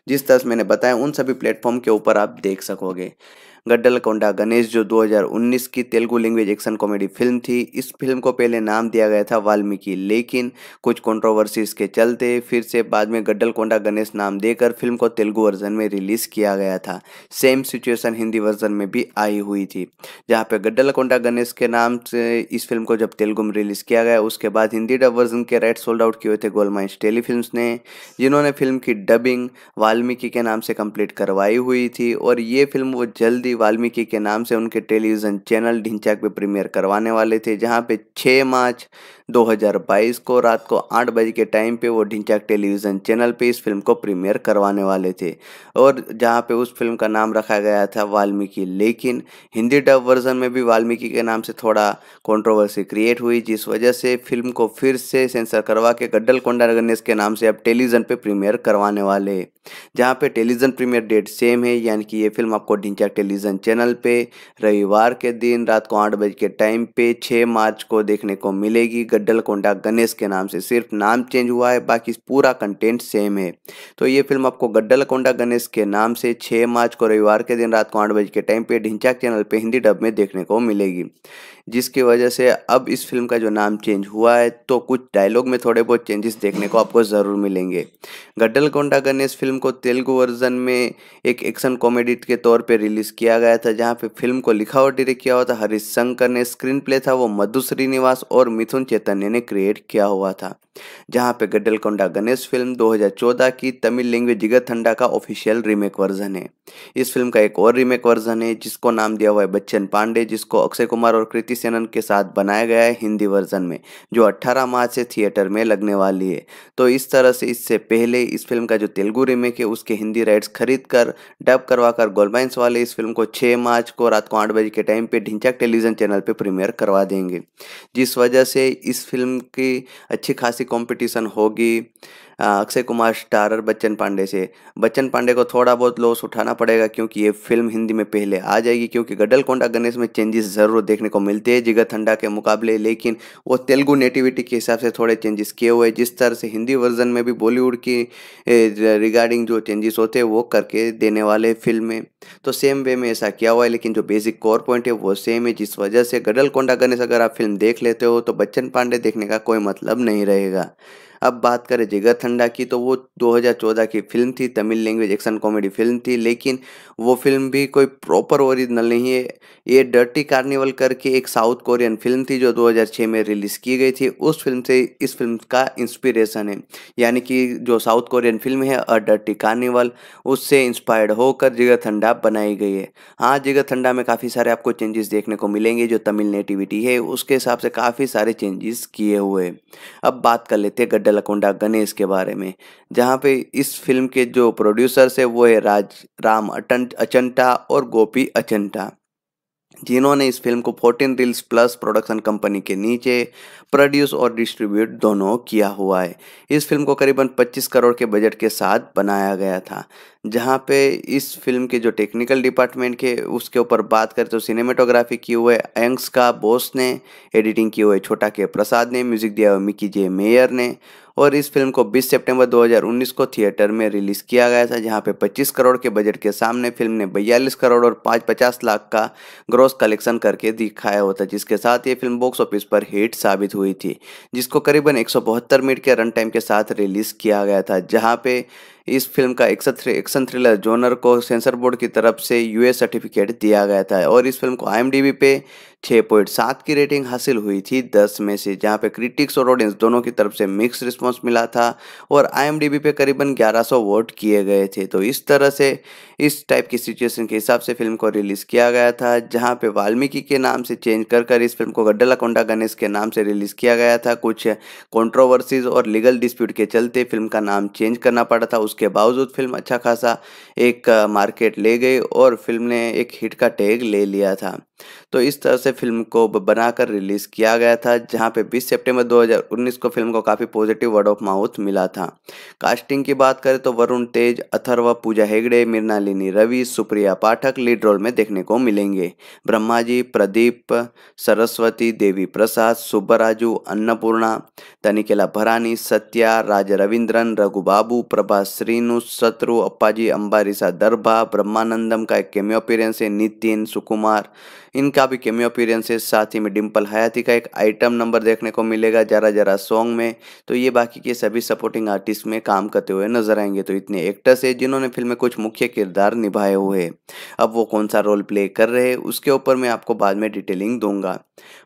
जिस तरह से मैंने बताया उन सभी प्लेटफॉर्म के ऊपर आप देख सकोगे गड्डल कोंडा गणेश जो 2019 की Telugu language action comedy film थी इस फिल्म को पहले नाम दिया गया था वाल्मीकि लेकिन कुछ कंट्रोवर्सीज के चलते फिर से बाद में गड्डल कोंडा गणेश नाम देकर फिल्म को तेलुगु वर्जन में रिलीज किया गया था सेम सिचुएशन हिंदी वर्जन में भी आई हुई थी जहाँ पे कोंडा गणेश के नाम से इस फिल्म को जब तेलुगु में रिलीज किया गया उसके बाद हिंदी डब वर्जन के राइट सोल्ड आउट किए थे गोलमाइंस टेलीफिल्म ने जिन्होंने फिल्म की डबिंग वाल्मीकि के नाम से कंप्लीट करवाई हुई थी और ये फिल्म वो जल्दी आदि वाल्मीकि के नाम से उनके टेलीविज़न चैनल ढिंचाक पे प्रीमियर करवाने वाले थे जहाँ पे 6 मार्च 2022 को रात को आठ बजे के टाइम पे वो ढिंचाक टेलीविज़न चैनल पे इस फिल्म को प्रीमियर करवाने वाले थे और जहाँ पे उस फिल्म का नाम रखा गया था वाल्मीकि लेकिन हिंदी डब वर्जन में भी वाल्मीकि के नाम से थोड़ा कंट्रोवर्सी क्रिएट हुई जिस वजह से फिल्म को फिर से सेंसर करवा के गड्डल कोंडा गणेश के नाम से अब टेलीविज़न पर प्रीमियर करवाने वाले जहाँ पर टेलीविज़न प्रीमियर डेट सेम है यानी कि ये फिल्म आपको ढिंचाक टेलीविज़न चैनल पर रविवार के दिन रात को आठ बजे के टाइम पर छः मार्च को देखने को मिलेगी गड्ढलकोंडा गणेश के नाम से सिर्फ नाम चेंज हुआ है बाकी पूरा कंटेंट सेम है तो ये फिल्म आपको गड्ढलकोंडा गणेश के नाम से छः मार्च को रविवार के दिन रात को आठ बजे के टाइम पे ढिंचाक चैनल पे हिंदी डब में देखने को मिलेगी जिसकी वजह से अब इस फिल्म का जो नाम चेंज हुआ है तो कुछ डायलॉग में थोड़े बहुत चेंजेस देखने को आपको ज़रूर मिलेंगे गड्डल कोंडागर ने इस फिल्म को तेलुगु वर्जन में एक एक्शन कॉमेडी के तौर पर रिलीज़ किया गया था जहाँ पे फिल्म को लिखा और डायरेक्ट किया हुआ था हरीश शंकर ने स्क्रीन प्ले था वो मधु श्रीनिवास और मिथुन चैतन्य ने क्रिएट किया हुआ था जहां पे गड्डलकोंडा गणेश फिल्म 2014 की तमिल लैंग्वेज ठंडा का ऑफिशियल रीमेक वर्जन है इस फिल्म का एक और रीमेक वर्जन है जिसको नाम दिया हुआ है बच्चन पांडे जिसको अक्षय कुमार और कृति कीर्ति सेनन के साथ बनाया गया है हिंदी वर्जन में जो 18 मार्च से थिएटर में लगने वाली है तो इस तरह से इससे पहले इस फिल्म का जो तेलुगु रीमेक है उसके हिंदी राइट्स खरीद कर डब करवा कर गोलमाइंस वाले इस फिल्म को छः मार्च को रात को आठ बजे के टाइम पर ढिंचक टेलीविजन चैनल पर प्रीमियर करवा देंगे जिस वजह से इस फिल्म की अच्छी खासी कॉम्पिटिशन होगी अक्षय कुमार स्टारर बच्चन पांडे से बच्चन पांडे को थोड़ा बहुत लॉस उठाना पड़ेगा क्योंकि ये फिल्म हिंदी में पहले आ जाएगी क्योंकि कोंडा गणेश में चेंजेस ज़रूर देखने को मिलते हैं जिगत हंडा के मुकाबले लेकिन वो तेलुगु नेटिविटी के हिसाब से थोड़े चेंजेस किए हुए जिस तरह से हिंदी वर्जन में भी बॉलीवुड की रिगार्डिंग जो चेंजेस होते हैं वो करके देने वाले फिल्म में तो सेम वे में ऐसा किया हुआ है लेकिन जो बेसिक कोर पॉइंट है वो सेम है जिस वजह से गडल कोंडा गणेश अगर आप फिल्म देख लेते हो तो बच्चन पांडे देखने का कोई मतलब नहीं रहेगा अब बात करें जिगर थंडा की तो वो 2014 की फिल्म थी Tamil language action comedy film थी लेकिन वो फिल्म भी कोई प्रॉपर ओरिजिनल नहीं है ये डर्टी कार्निवल करके एक साउथ कोरियन फिल्म थी जो 2006 में रिलीज़ की गई थी उस फिल्म से इस फिल्म का इंस्पिरेशन है यानी कि जो साउथ कोरियन फिल्म है अ डर्टी कार्निवल उससे इंस्पायर्ड होकर जिगर थंडा बनाई गई है हाँ जिगर थंडा में काफ़ी सारे आपको चेंजेस देखने को मिलेंगे जो तमिल नेटिविटी है उसके हिसाब से काफ़ी सारे चेंजेस किए हुए अब बात कर लेते हैं डलकोंडा गणेश के बारे में जहाँ पे इस फिल्म के जो प्रोड्यूसर्स है वो है राज राम अटंट अचंटा और गोपी अचंटा जिन्होंने इस फिल्म को 14 रील्स प्लस प्रोडक्शन कंपनी के नीचे प्रोड्यूस और डिस्ट्रीब्यूट दोनों किया हुआ है इस फिल्म को करीबन 25 करोड़ के बजट के साथ बनाया गया था जहाँ पे इस फिल्म के जो टेक्निकल डिपार्टमेंट के उसके ऊपर बात करें तो सिनेमेटोग्राफी की हुए एंग्स का बोस ने एडिटिंग की हुए छोटा के प्रसाद ने म्यूजिक दिया हुआ मिकी जे मेयर ने और इस फिल्म को 20 सितंबर 2019 को थिएटर में रिलीज किया गया था जहां पे 25 करोड़ के बजट के सामने फिल्म ने बयालीस करोड़ और पाँच पचास लाख का ग्रोस कलेक्शन करके दिखाया होता जिसके साथ ये फिल्म बॉक्स ऑफिस पर हिट साबित हुई थी जिसको करीबन एक मिनट के रन टाइम के साथ रिलीज किया गया था जहाँ पे इस फिल्म का एक्शन थ्रिलर जोनर को सेंसर बोर्ड की तरफ से यूएस सर्टिफिकेट दिया गया था और इस फिल्म को आई पे 6.7 की रेटिंग हासिल हुई थी 10 में से जहां पे क्रिटिक्स और ऑडियंस दोनों की तरफ से मिक्स रिस्पांस मिला था और आई पे करीबन 1100 वोट किए गए थे तो इस तरह से इस टाइप की सिचुएशन के हिसाब से फिल्म को रिलीज़ किया गया था जहां पे वाल्मीकि के नाम से चेंज कर कर इस फिल्म को गड्डला कोंडा गणेश के नाम से रिलीज़ किया गया था कुछ कॉन्ट्रोवर्सीज और लीगल डिस्प्यूट के चलते फिल्म का नाम चेंज करना पड़ा था उसके बावजूद फिल्म अच्छा खासा एक मार्केट ले गई और फिल्म ने एक हिट का टैग ले लिया था तो इस तरह से फिल्म को बनाकर रिलीज़ किया गया था जहां पे 20 सितंबर 2019 को फिल्म को काफ़ी पॉजिटिव वर्ड ऑफ माउथ मिला था कास्टिंग की बात करें तो वरुण तेज अथर्व पूजा हेगड़े मृणालिनी रवि सुप्रिया पाठक लीड रोल में देखने को मिलेंगे ब्रह्मा जी प्रदीप सरस्वती देवी प्रसाद सुब्बराजू अन्नपूर्णा तनिकेला भरानी सत्या राज रविंद्रन रघु बाबू प्रभा श्रीनु शत्रु अप्पाजी अंबारिसा दरभा ब्रह्मानंदम का एक केमियोपीरियंस है नितिन सुकुमार इनका भी केमियो है साथ ही में डिम्पल हयाती का एक आइटम नंबर देखने को मिलेगा जरा जरा सॉन्ग में तो ये बाकी के सभी सपोर्टिंग आर्टिस्ट में काम करते हुए नजर आएंगे तो इतने एक्टर्स है जिन्होंने फिल्म में कुछ मुख्य किरदार निभाए हुए अब वो कौन सा रोल प्ले कर रहे उसके ऊपर मैं आपको बाद में डिटेलिंग दूंगा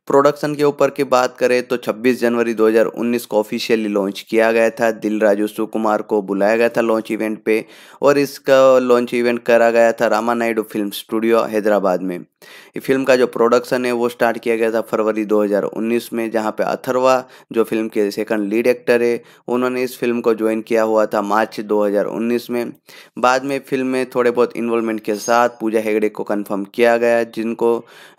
प्रोडक्शन के ऊपर की बात करें तो 26 जनवरी 2019 को ऑफिशियली लॉन्च किया गया था दिल राजू सुकुमार को बुलाया गया था लॉन्च इवेंट पे और इसका लॉन्च इवेंट करा गया था रामा नायडू फिल्म स्टूडियो हैदराबाद में फिल्म का जो प्रोडक्शन है वो स्टार्ट किया गया था फरवरी 2019 में जहाँ पे अथरवा जो फिल्म के सेकंड लीड एक्टर है उन्होंने इस फिल्म को ज्वाइन किया हुआ था मार्च 2019 में बाद में फिल्म में थोड़े बहुत इन्वॉल्वमेंट के साथ पूजा हेगड़े को कंफर्म किया गया जिनको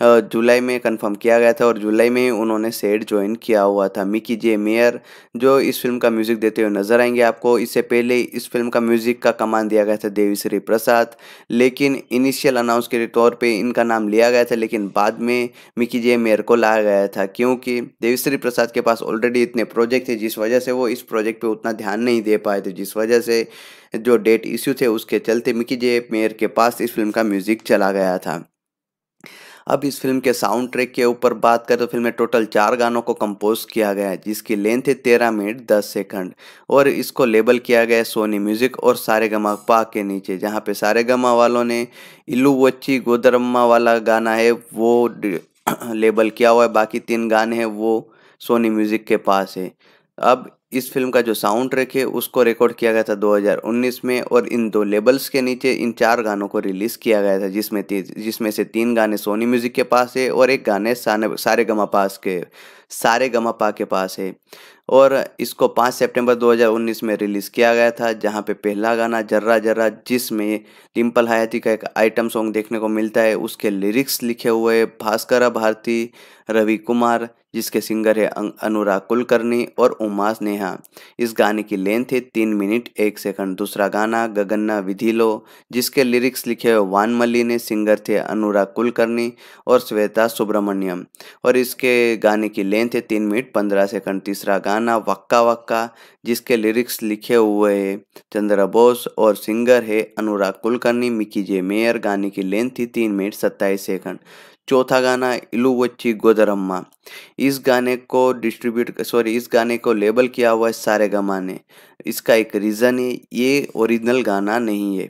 जुलाई में कंफर्म किया गया था और और जुलाई में उन्होंने सेट ज्वाइन किया हुआ था मिकी जे मेयर जो इस फिल्म का म्यूजिक देते हुए नजर आएंगे आपको इससे पहले इस फिल्म का म्यूजिक का कमान दिया गया था देवीश्री प्रसाद लेकिन इनिशियल अनाउंस के तौर पर इनका नाम लिया गया था लेकिन बाद में मिकी जे मेयर को लाया गया था क्योंकि देवीश्री प्रसाद के पास ऑलरेडी इतने प्रोजेक्ट थे जिस वजह से वो इस प्रोजेक्ट पर उतना ध्यान नहीं दे पाए थे जिस वजह से जो डेट इश्यू थे उसके चलते मिकी जे मेयर के पास इस फिल्म का म्यूजिक चला गया था अब इस फिल्म के साउंड ट्रैक के ऊपर बात करें तो फिल्म में टोटल चार गानों को कंपोज किया गया है जिसकी लेंथ है तेरह मिनट दस सेकंड और इसको लेबल किया गया है सोनी म्यूजिक और सारे गमा पा के नीचे जहाँ पे सारे गमा वालों ने इल्लू वच्ची गोदरम्मा वाला गाना है वो लेबल किया हुआ है बाकी तीन गाने हैं वो सोनी म्यूजिक के पास है अब इस फिल्म का जो साउंड ट्रैक है उसको रिकॉर्ड किया गया था 2019 में और इन दो लेबल्स के नीचे इन चार गानों को रिलीज़ किया गया था जिसमें जिसमें से तीन गाने सोनी म्यूज़िक के पास है और एक गाने सारे गमा पास के सारे गमा पा के पास है और इसको 5 सितंबर 2019 में रिलीज़ किया गया था जहाँ पे पहला गाना जर्रा जर्रा जिसमें टिम्पल हयाती का एक आइटम सॉन्ग देखने को मिलता है उसके लिरिक्स लिखे हुए भास्कर भारती रवि कुमार जिसके सिंगर है अं-, अनुराग कुलकर्णी और उमास नेहा इस गाने की लेंथ है तीन मिनट एक सेकंड दूसरा गाना गगन्ना विधि लो जिसके लिरिक्स लिखे हुए मल्ली ने सिंगर थे अनुराग कुलकर्णी और श्वेता सुब्रमण्यम और इसके गाने की लेंथ है तीन मिनट पंद्रह सेकंड तीसरा गाना वक्का वक्का जिसके लिरिक्स लिखे हुए है चंद्र बोस और सिंगर है अनुराग कुलकर्णी मिकी जे मेयर गाने की लेंथ थी तीन मिनट सत्ताईस सेकंड चौथा गाना इलुवच्ची गोदरम्मा इस गाने को डिस्ट्रीब्यूट सॉरी इस गाने को लेबल किया हुआ है सारे गमा ने इसका एक रीज़न है ये ओरिजिनल गाना नहीं है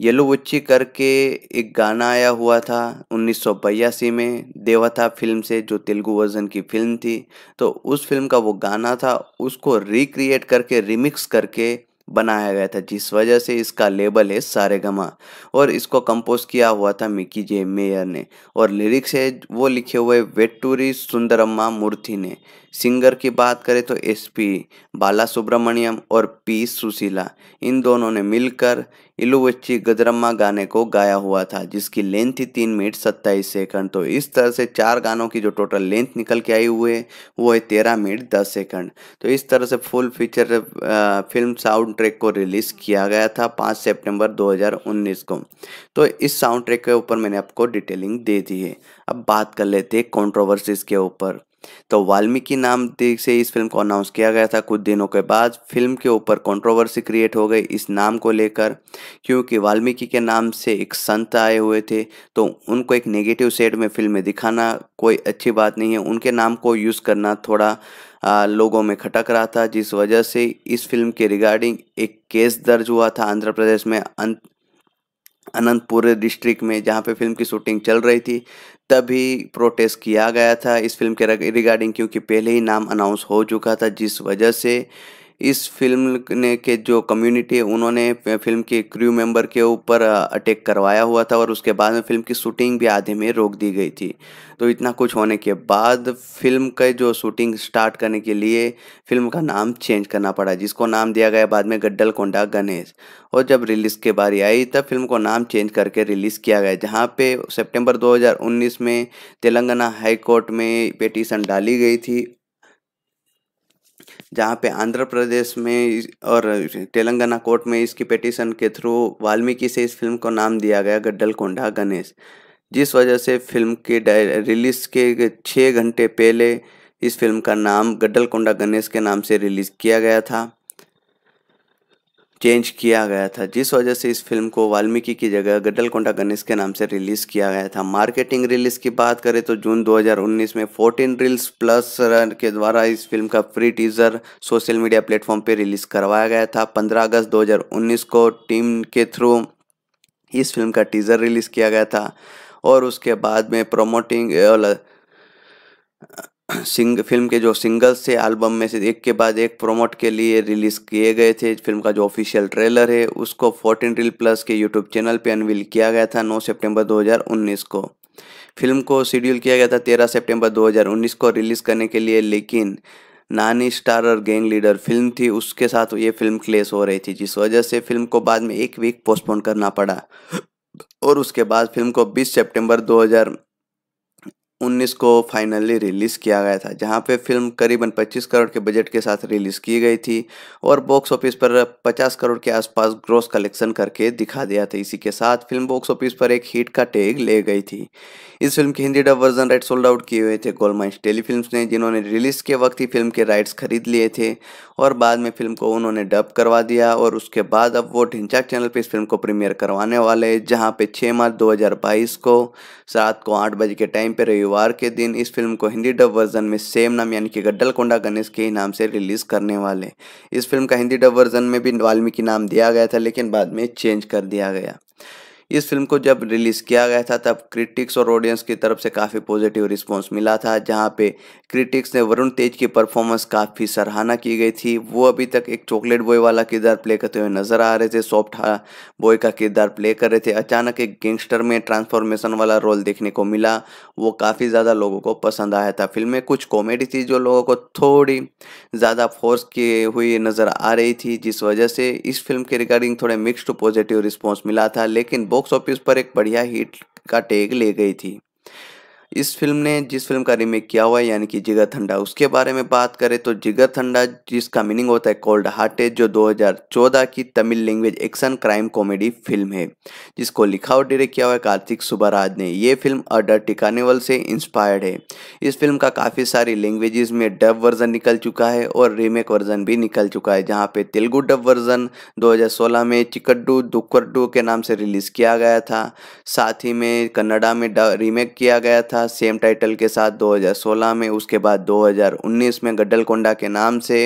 येलुवच्ची करके एक गाना आया हुआ था उन्नीस में देवता फिल्म से जो तेलुगु वर्जन की फिल्म थी तो उस फिल्म का वो गाना था उसको रिक्रिएट करके रिमिक्स करके बनाया गया था जिस वजह से इसका लेबल है सारे गमा और इसको कंपोज किया हुआ था मिकी जे मेयर ने और लिरिक्स है वो लिखे हुए वेट्टूरी सुंदरम्मा मूर्ति ने सिंगर की बात करें तो एस पी बाला सुब्रमण्यम और पी सुशीला इन दोनों ने मिलकर इलुवच्ची गजरम्मा गाने को गाया हुआ था जिसकी लेंथ थी तीन मिनट सत्ताईस सेकंड तो इस तरह से चार गानों की जो टोटल लेंथ निकल के आई हुई है वो है तेरह मिनट दस सेकंड तो इस तरह से full feature film sound track को रिलीज़ किया गया था पाँच सेप्टेम्बर दो को तो इस साउंड ट्रैक के ऊपर मैंने आपको डिटेलिंग दे दी है अब बात कर लेते हैं कॉन्ट्रोवर्सीज़ के ऊपर तो वाल्मीकि नाम से इस फिल्म को अनाउंस किया गया था कुछ दिनों के बाद फिल्म के ऊपर कंट्रोवर्सी क्रिएट हो गई इस नाम को लेकर क्योंकि वाल्मीकि के नाम से एक संत आए हुए थे तो उनको एक नेगेटिव सेट में फिल्म में दिखाना कोई अच्छी बात नहीं है उनके नाम को यूज़ करना थोड़ा आ, लोगों में खटक रहा था जिस वजह से इस फिल्म के रिगार्डिंग एक केस दर्ज हुआ था आंध्र प्रदेश में अनंतपुर डिस्ट्रिक्ट में जहाँ पे फिल्म की शूटिंग चल रही थी तभी प्रोटेस्ट किया गया था इस फिल्म के रिगार्डिंग क्योंकि पहले ही नाम अनाउंस हो चुका था जिस वजह से इस फिल्म ने के जो कम्युनिटी है उन्होंने फिल्म के क्रू मेंबर के ऊपर अटैक करवाया हुआ था और उसके बाद में फिल्म की शूटिंग भी आधे में रोक दी गई थी तो इतना कुछ होने के बाद फिल्म का जो शूटिंग स्टार्ट करने के लिए फिल्म का नाम चेंज करना पड़ा जिसको नाम दिया गया बाद में गड्डल कोंडा गणेश और जब रिलीज़ के बारी आई तब फिल्म को नाम चेंज करके रिलीज़ किया गया जहाँ पे सितंबर 2019 में तेलंगाना हाई कोर्ट में पिटीशन डाली गई थी जहाँ पे आंध्र प्रदेश में और तेलंगाना कोर्ट में इसकी पिटीशन के थ्रू वाल्मीकि से इस फिल्म को नाम दिया गया गड्डल कोंडा गणेश जिस वजह से फिल्म के रिलीज के छः घंटे पहले इस फिल्म का नाम गड्डल कोंडा गणेश के नाम से रिलीज़ किया गया था चेंज किया गया था जिस वजह से इस फिल्म को वाल्मीकि की जगह गडलकोंडा गणेश के नाम से रिलीज़ किया गया था मार्केटिंग रिलीज की बात करें तो जून 2019 में 14 रील्स प्लस रन के द्वारा इस फिल्म का free teaser social media platform पर रिलीज़ करवाया गया था 15 अगस्त 2019 को टीम के थ्रू इस फिल्म का टीजर रिलीज़ किया गया था और उसके बाद में प्रोमोटिंग सिंग फिल्म के जो सिंगल्स थे एल्बम में से एक के बाद एक प्रोमोट के लिए रिलीज किए गए थे फिल्म का जो ऑफिशियल ट्रेलर है उसको फोर्टीन रील प्लस के यूट्यूब चैनल पे अनवील किया गया था 9 सितंबर 2019 को फिल्म को शेड्यूल किया गया था 13 सितंबर 2019 को रिलीज करने के लिए लेकिन नानी स्टार और गैंग लीडर फिल्म थी उसके साथ ये फिल्म क्लेश हो रही थी जिस वजह से फिल्म को बाद में एक वीक पोस्टपोन करना पड़ा और उसके बाद फिल्म को 20 सितंबर 2019 को फाइनली रिलीज़ किया गया था जहां पे फिल्म करीबन 25 करोड़ के बजट के साथ रिलीज़ की गई थी और बॉक्स ऑफिस पर 50 करोड़ के आसपास ग्रोस कलेक्शन करके दिखा दिया था इसी के साथ फिल्म बॉक्स ऑफिस पर एक हिट का टैग ले गई थी इस फिल्म के Hindi dub version right sold out किए हुए थे गोलमाइंस टेलीफिल्म ने जिन्होंने रिलीज़ के वक्त ही फिल्म के राइट्स खरीद लिए थे और बाद में फिल्म को उन्होंने डब करवा दिया और उसके बाद अब वो ढिंचा चैनल पर इस फिल्म को प्रीमियर करवाने वाले जहाँ पे छः मार्च दो को रात को आठ बजे के टाइम पर रविवार शुक्रवार के दिन इस फिल्म को हिंदी डब वर्जन में सेम नाम यानी कि गड्डलकोंडा गणेश के ही नाम से रिलीज करने वाले इस फिल्म का हिंदी डब वर्जन में भी वाल्मीकि नाम दिया गया था लेकिन बाद में चेंज कर दिया गया इस फिल्म को जब रिलीज़ किया गया था तब क्रिटिक्स और ऑडियंस की तरफ से काफ़ी पॉजिटिव रिस्पॉन्स मिला था जहाँ पे क्रिटिक्स ने वरुण तेज की परफॉर्मेंस काफ़ी सराहना की गई थी वो अभी तक एक चॉकलेट बॉय वाला किरदार प्ले करते हुए नजर आ रहे थे सॉफ्ट बॉय का किरदार प्ले कर रहे थे अचानक एक गैंगस्टर में ट्रांसफॉर्मेशन वाला रोल देखने को मिला वो काफ़ी ज़्यादा लोगों को पसंद आया था फिल्म में कुछ कॉमेडी थी जो लोगों को थोड़ी ज़्यादा फोर्स की हुई नज़र आ रही थी जिस वजह से इस फिल्म के रिगार्डिंग थोड़े मिक्सड पॉजिटिव रिस्पॉन्स मिला था लेकिन बॉक्स ऑफिस पर एक बढ़िया हिट का टैग ले गई थी इस फिल्म ने जिस फिल्म का रीमेक किया हुआ है यानी कि जिगर थंडा उसके बारे में बात करें तो जिगर थंडा जिसका मीनिंग होता है कोल्ड हार्टेड जो 2014 की Tamil language action crime comedy film है जिसको लिखा और डायरेक्ट किया हुआ है कार्तिक सुबहराज ने ये फिल्म अडर टिकानेवल से इंस्पायर्ड है इस फिल्म का काफ़ी सारी लैंग्वेज में डब वर्जन निकल चुका है और रीमेक वर्जन भी निकल चुका है जहाँ पर तेलुगु डब वर्जन दो में चिकड्डू दुक्कड्डू के नाम से रिलीज़ किया गया था साथ ही में कन्नडा में रीमेक किया गया था था सेम टाइटल के साथ 2016 में उसके बाद 2019 में गड्डलकोंडा के नाम से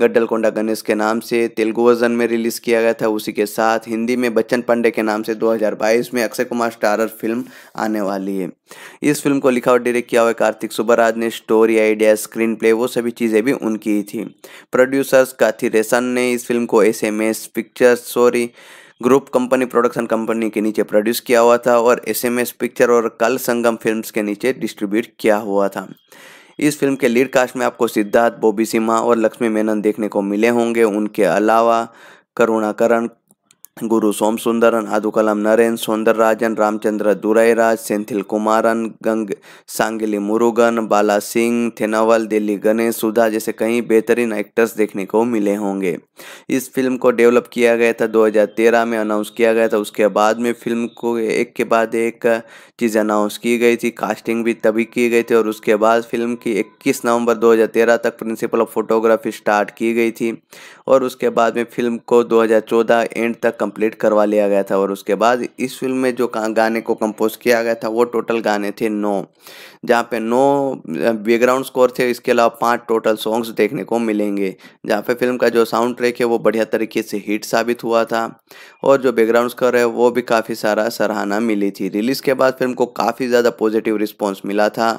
गड्डलकोंडा गणेश के नाम से तेलुगु वर्जन में रिलीज़ किया गया था उसी के साथ हिंदी में बच्चन पांडे के नाम से 2022 में अक्षय कुमार स्टारर फिल्म आने वाली है इस फिल्म को लिखा और डायरेक्ट किया हुआ कार्तिक सुबराज ने स्टोरी आइडिया स्क्रीन प्ले वो सभी चीज़ें भी उनकी ही थी प्रोड्यूसर्स काथी रेसन ने इस फिल्म को S M S pictures sorry group company production company के नीचे प्रोड्यूस किया हुआ था और एसएमएस पिक्चर और कल संगम फिल्म्स के नीचे डिस्ट्रीब्यूट किया हुआ था इस फिल्म के लीड कास्ट में आपको सिद्धार्थ बॉबी सिम्हा और लक्ष्मी मेनन देखने को मिले होंगे उनके अलावा करुणाकरण गुरु सोम सुंदरन आदुकलम नरेन सौंदरराजन रामचंद्र दुरैराज सेंथिल कुमारन गंग सांगली मुरुगन बाला सिंह थेनावल दिल्ली गणेश सुधा जैसे कई बेहतरीन एक्टर्स देखने को मिले होंगे इस फिल्म को डेवलप किया गया था 2013 में अनाउंस किया गया था उसके बाद में फिल्म को एक के बाद एक चीज़ अनाउंस की गई थी कास्टिंग भी तभी की गई थी और उसके बाद फिल्म की इक्कीस नवम्बर दो तक प्रिंसिपल ऑफ फोटोग्राफी स्टार्ट की गई थी और उसके बाद में फिल्म को दो एंड तक कंप्लीट करवा लिया गया था और उसके बाद इस फिल्म में जो गाने को कंपोज किया गया था वो टोटल गाने थे नौ जहाँ पे नौ बैकग्राउंड स्कोर थे इसके अलावा पांच टोटल सॉन्ग्स देखने को मिलेंगे जहाँ पे फिल्म का जो साउंड ट्रैक है वो बढ़िया तरीके से हिट साबित हुआ था और जो बैकग्राउंड स्कोर है वो भी काफ़ी सारा सराहना मिली थी रिलीज़ के बाद फिल्म को काफ़ी ज़्यादा पॉजिटिव रिस्पॉन्स मिला था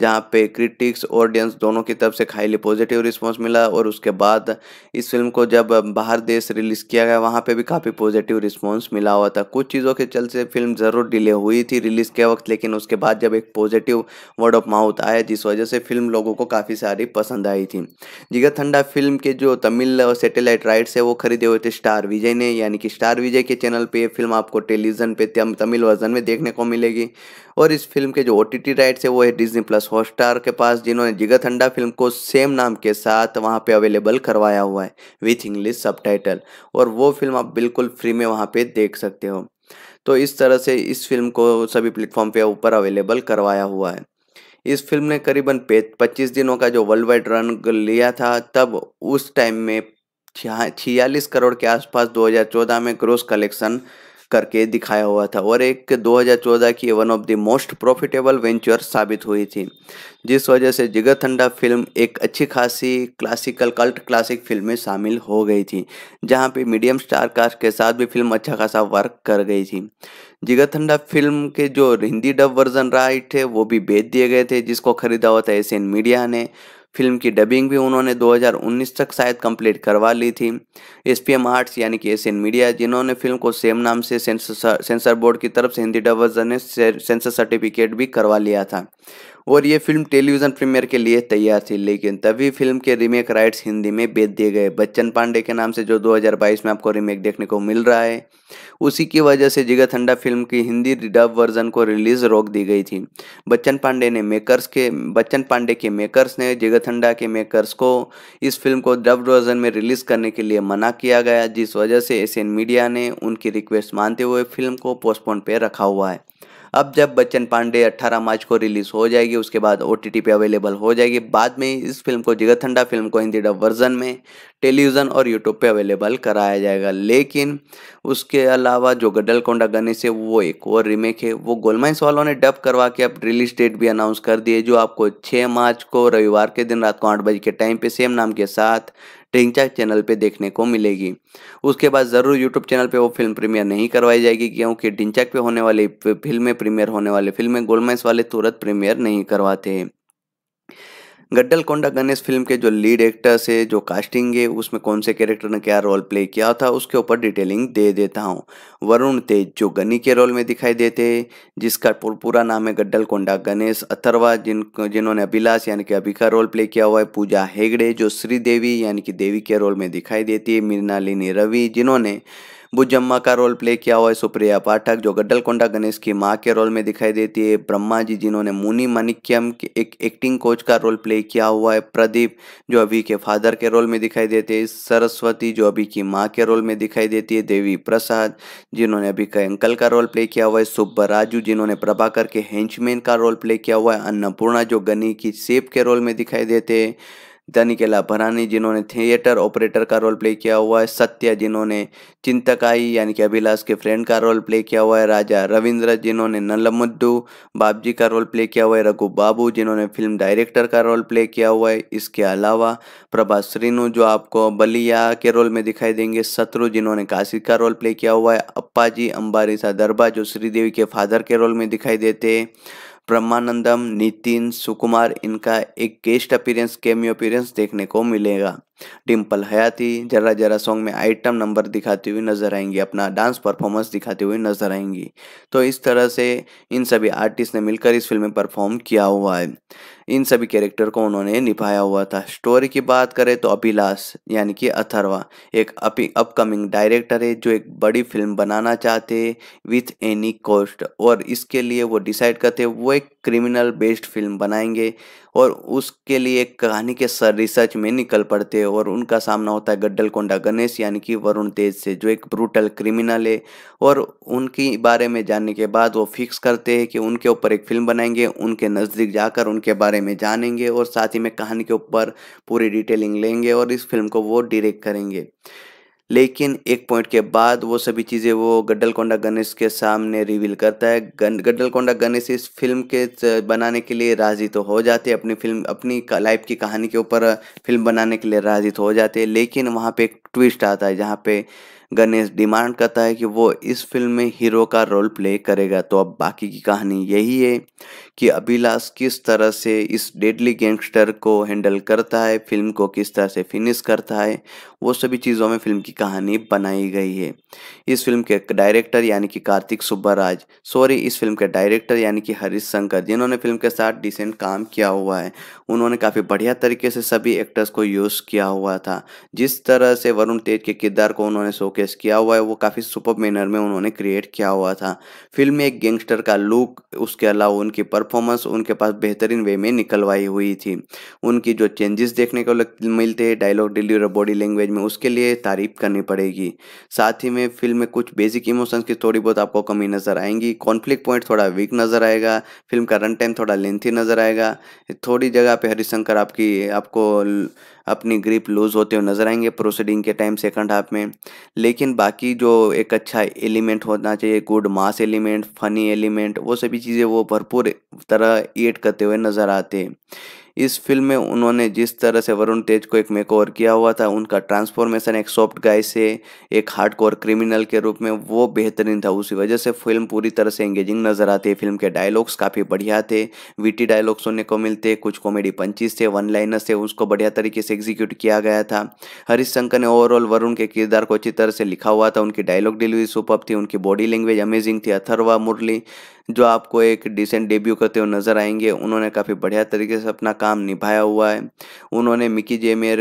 जहाँ पे क्रिटिक्स ऑडियंस दोनों की तरफ से हाईली पॉजिटिव रिस्पॉन्स मिला और उसके बाद इस फिल्म को जब बाहर देश रिलीज़ किया गया वहाँ पर भी काफ़ी पॉजिटिव रिस्पॉन्स मिला हुआ था कुछ चीज़ों के चलते फिल्म ज़रूर डिले हुई थी रिलीज़ के वक्त लेकिन उसके बाद जब एक पॉजिटिव वर्ड ऑफ माउथ आया जिस वजह से फिल्म लोगों को काफ़ी सारी पसंद आई थी जिगर थंडा फिल्म के जो तमिल सेटेलाइट राइट्स है वो खरीदे हुए थे स्टार विजय ने यानी कि स्टार विजय के चैनल पर फिल्म आपको टेलीविजन पे तमिल वर्जन में देखने को मिलेगी और इस फिल्म के जो ओ टी राइट्स है वो है डिजनी प्लस हॉटस्टार के पास जिन्होंने जिगर थंडा फिल्म को सेम नाम के साथ वहाँ पे अवेलेबल करवाया हुआ है विथ इंग्लिश सब और वो फिल्म आप बिल्कुल फ्री में वहाँ पर देख सकते हो तो इस तरह से इस फिल्म को सभी प्लेटफॉर्म पे ऊपर अवेलेबल करवाया हुआ है इस फिल्म ने करीबन 25 दिनों का जो वर्ल्ड वाइड रन लिया था तब उस टाइम में छियालीस करोड़ के आसपास 2014 में ग्रोस कलेक्शन करके दिखाया हुआ था और एक 2014 की one of the most profitable venture साबित हुई थी जिस वजह से जिगत ठंडा फिल्म एक अच्छी खासी क्लासिकल कल्ट क्लासिक फिल्म में शामिल हो गई थी जहाँ पे मीडियम स्टार कास्ट के साथ भी फिल्म अच्छा खासा वर्क कर गई थी जिगत ठंडा फिल्म के जो हिंदी डब वर्जन राइट है वो भी बेच दिए गए थे जिसको खरीदा हुआ था एशियन मीडिया ने फिल्म की डबिंग भी उन्होंने 2019 तक शायद कंप्लीट करवा ली थी एस पी एम आर्ट्स यानी कि एशियन मीडिया जिन्होंने फिल्म को सेम नाम से सेंसर बोर्ड की तरफ से हिंदी डबर्जन ने सेंसर सर्टिफिकेट भी करवा लिया था और ये फिल्म टेलीविजन प्रीमियर के लिए तैयार थी लेकिन तभी फिल्म के रीमेक राइट्स हिंदी में बेच दिए गए बच्चन पांडे के नाम से जो 2022 में आपको रीमेक देखने को मिल रहा है उसी की वजह से जिगत हंडा फिल्म की हिंदी डब वर्जन को रिलीज रोक दी गई थी बच्चन पांडे ने मेकर्स के बच्चन पांडे के मेकर्स ने जिगत हंडा के मेकर्स को इस फिल्म को डब वर्जन में रिलीज करने के लिए मना किया गया जिस वजह से एशियन मीडिया ने उनकी रिक्वेस्ट मानते हुए फिल्म को पोस्टपोन पे रखा हुआ है अब जब बच्चन पांडे 18 मार्च को रिलीज हो जाएगी उसके बाद ओ पे अवेलेबल हो जाएगी बाद में इस फिल्म को जिगरथंडा फिल्म को हिंदी डब वर्जन में टेलीविज़न और यूट्यूब पे अवेलेबल कराया जाएगा लेकिन उसके अलावा जो कोंडा गणेश है वो एक और रिमेक है वो गोलमाइंस वालों ने डब करवा के अब रिलीज डेट भी अनाउंस कर दिए जो आपको छः मार्च को रविवार के दिन रात को आठ बजे के टाइम पे सेम नाम के साथ टेंचा चैनल पे देखने को मिलेगी उसके बाद ज़रूर यूट्यूब चैनल पे वो फिल्म प्रीमियर नहीं करवाई जाएगी क्योंकि ढिंचक पे होने वाली फिल्में प्रीमियर होने वाली फिल्में गोलमेस वाले तुरंत प्रीमियर नहीं करवाते हैं गड्डल कोंडा गणेश फिल्म के जो लीड एक्टर्स है जो कास्टिंग है उसमें कौन से कैरेक्टर ने क्या रोल प्ले किया था उसके ऊपर डिटेलिंग दे देता हूँ वरुण तेज जो गनी के रोल में दिखाई देते हैं जिसका पूरा नाम है गड्डल कोंडा गणेश अथरवा जिन जिन्होंने अभिलाष यानी कि अभी का रोल प्ले किया हुआ है पूजा हेगड़े जो श्रीदेवी यानी कि देवी के रोल में दिखाई देती है मीनालिनी रवि जिन्होंने बुजम्मा का रोल प्ले किया हुआ है सुप्रिया पाठक जो गड्डलकोंडा गणेश की माँ के रोल में दिखाई देती है ब्रह्मा जी जिन्होंने मुनि मानिक्यम के एक एक्टिंग कोच का रोल प्ले किया हुआ है प्रदीप जो अभी के फादर के रोल में दिखाई देते हैं सरस्वती जो अभी की माँ के रोल में दिखाई देती है देवी प्रसाद जिन्होंने अभी के अंकल का रोल प्ले किया हुआ है सुब्ब राजू जिन्होंने प्रभाकर के हेंचमैन का रोल प्ले किया हुआ है अन्नपूर्णा जो गनी की सेब के रोल में दिखाई देते हैं दनिकेला भरानी जिन्होंने थिएटर ऑपरेटर का रोल प्ले किया हुआ है सत्या जिन्होंने चिंतकाई यानी कि अभिलाष के फ्रेंड का रोल प्ले किया हुआ है राजा रविंद्र जिन्होंने नलमुद्दू बाबजी का रोल प्ले किया हुआ है रघु बाबू जिन्होंने फिल्म डायरेक्टर का रोल प्ले किया हुआ है इसके अलावा प्रभा श्रीनु जो आपको बलिया के रोल में दिखाई देंगे शत्रु जिन्होंने काशी का रोल प्ले किया हुआ है अप्पा जी अम्बारी सा दरबा जो श्रीदेवी के फादर के रोल में दिखाई देते हैं ब्रह्मानंदम नितिन सुकुमार इनका एक गेस्ट अपीरेंस केमियो अपीरेंस देखने को मिलेगा डिम्पल हयाती जरा जरा सॉन्ग में आइटम नंबर दिखाती हुई नजर आएंगी अपना डांस परफॉर्मेंस दिखाती हुई नजर आएंगी तो इस तरह से इन सभी आर्टिस्ट ने मिलकर इस फिल्म में परफॉर्म किया हुआ है इन सभी कैरेक्टर को उन्होंने निभाया हुआ था स्टोरी की बात करें तो अभिलाष यानी कि अथर्वा एक अपकमिंग डायरेक्टर है जो एक बड़ी फिल्म बनाना चाहते विथ एनी कॉस्ट और इसके लिए वो डिसाइड करते वो एक क्रिमिनल बेस्ड फिल्म बनाएंगे और उसके लिए एक कहानी के सर रिसर्च में निकल पड़ते हैं और उनका सामना होता है गड्डल कोंडा गणेश यानी कि वरुण तेज से जो एक ब्रूटल क्रिमिनल है और उनके बारे में जानने के बाद वो फिक्स करते हैं कि उनके ऊपर एक फिल्म बनाएंगे उनके नज़दीक जाकर उनके बारे में जानेंगे और साथ ही में कहानी के ऊपर पूरी डिटेलिंग लेंगे और इस फिल्म को वो डिरेक्ट करेंगे लेकिन एक पॉइंट के बाद वो सभी चीज़ें वो कोंडा गणेश के सामने रिवील करता है कोंडा गणेश इस फिल्म के बनाने के लिए राजी तो हो जाते अपनी फिल्म अपनी लाइफ की कहानी के ऊपर फिल्म बनाने के लिए राजी तो हो जाते लेकिन वहाँ पे एक ट्विस्ट आता है जहाँ पे गणेश डिमांड करता है कि वो इस फिल्म में हीरो का रोल प्ले करेगा तो अब बाकी की कहानी यही है कि अभिलाष किस तरह से इस डेडली गैंगस्टर को हैंडल करता है फिल्म को किस तरह से फिनिश करता है वो सभी चीज़ों में फिल्म की कहानी बनाई गई है इस फिल्म के डायरेक्टर यानी कि कार्तिक सुब्बराज सॉरी इस फिल्म के डायरेक्टर यानी कि हरीश शंकर जिन्होंने फिल्म के साथ डिसेंट काम किया हुआ है उन्होंने काफ़ी बढ़िया तरीके से सभी एक्टर्स को यूज़ किया हुआ था जिस तरह से वरुण तेज के किरदार को उन्होंने शोकेस किया हुआ है वो काफ़ी सुपर मैनर में उन्होंने क्रिएट किया हुआ था फिल्म में एक गैंगस्टर का लुक उसके अलावा उनकी पर परफॉर्मेंस उनके पास बेहतरीन वे में निकलवाई हुई थी उनकी जो चेंजेस देखने को मिलते हैं डायलॉग डिलीवर बॉडी लैंग्वेज में उसके लिए तारीफ करनी पड़ेगी साथ ही में फिल्म में कुछ बेसिक इमोशंस की थोड़ी बहुत आपको कमी नज़र आएंगी कॉन्फ्लिक्ट पॉइंट थोड़ा वीक नज़र आएगा फिल्म का रन टाइम थोड़ा लेंथी नज़र आएगा थोड़ी जगह पर हरिशंकर आपकी आपको अपनी ग्रिप लूज होते हुए नजर आएंगे प्रोसीडिंग के टाइम सेकंड हाफ में लेकिन बाकी जो एक अच्छा एलिमेंट होना चाहिए good mass element funny element वो सभी चीज़ें वो भरपूर तरह एड करते हुए नज़र आते हैं इस फिल्म में उन्होंने जिस तरह से वरुण तेज को एक मेकओवर किया हुआ था उनका ट्रांसफॉर्मेशन एक सॉफ्ट गाय से एक हार्ड कोर क्रिमिनल के रूप में वो बेहतरीन था उसी वजह से फिल्म पूरी तरह से एंगेजिंग नजर आती है फिल्म के डायलॉग्स काफ़ी बढ़िया थे वीटी डायलॉग सुनने को मिलते कुछ कॉमेडी पंचीज थे वन लाइनर्स थे उसको बढ़िया तरीके से एग्जीक्यूट किया गया था हरीश शंकर ने ओवरऑल वरुण के किरदार को अच्छी तरह से लिखा हुआ था उनकी डायलॉग डिलीवरी सुपर थी उनकी बॉडी लैंग्वेज अमेजिंग थी अथरवा मुरली जो आपको एक डिसेंट डेब्यू करते हुए नजर आएंगे उन्होंने काफ़ी बढ़िया तरीके से अपना काम काम निभाया हुआ है उन्होंने मिकी जे मेयर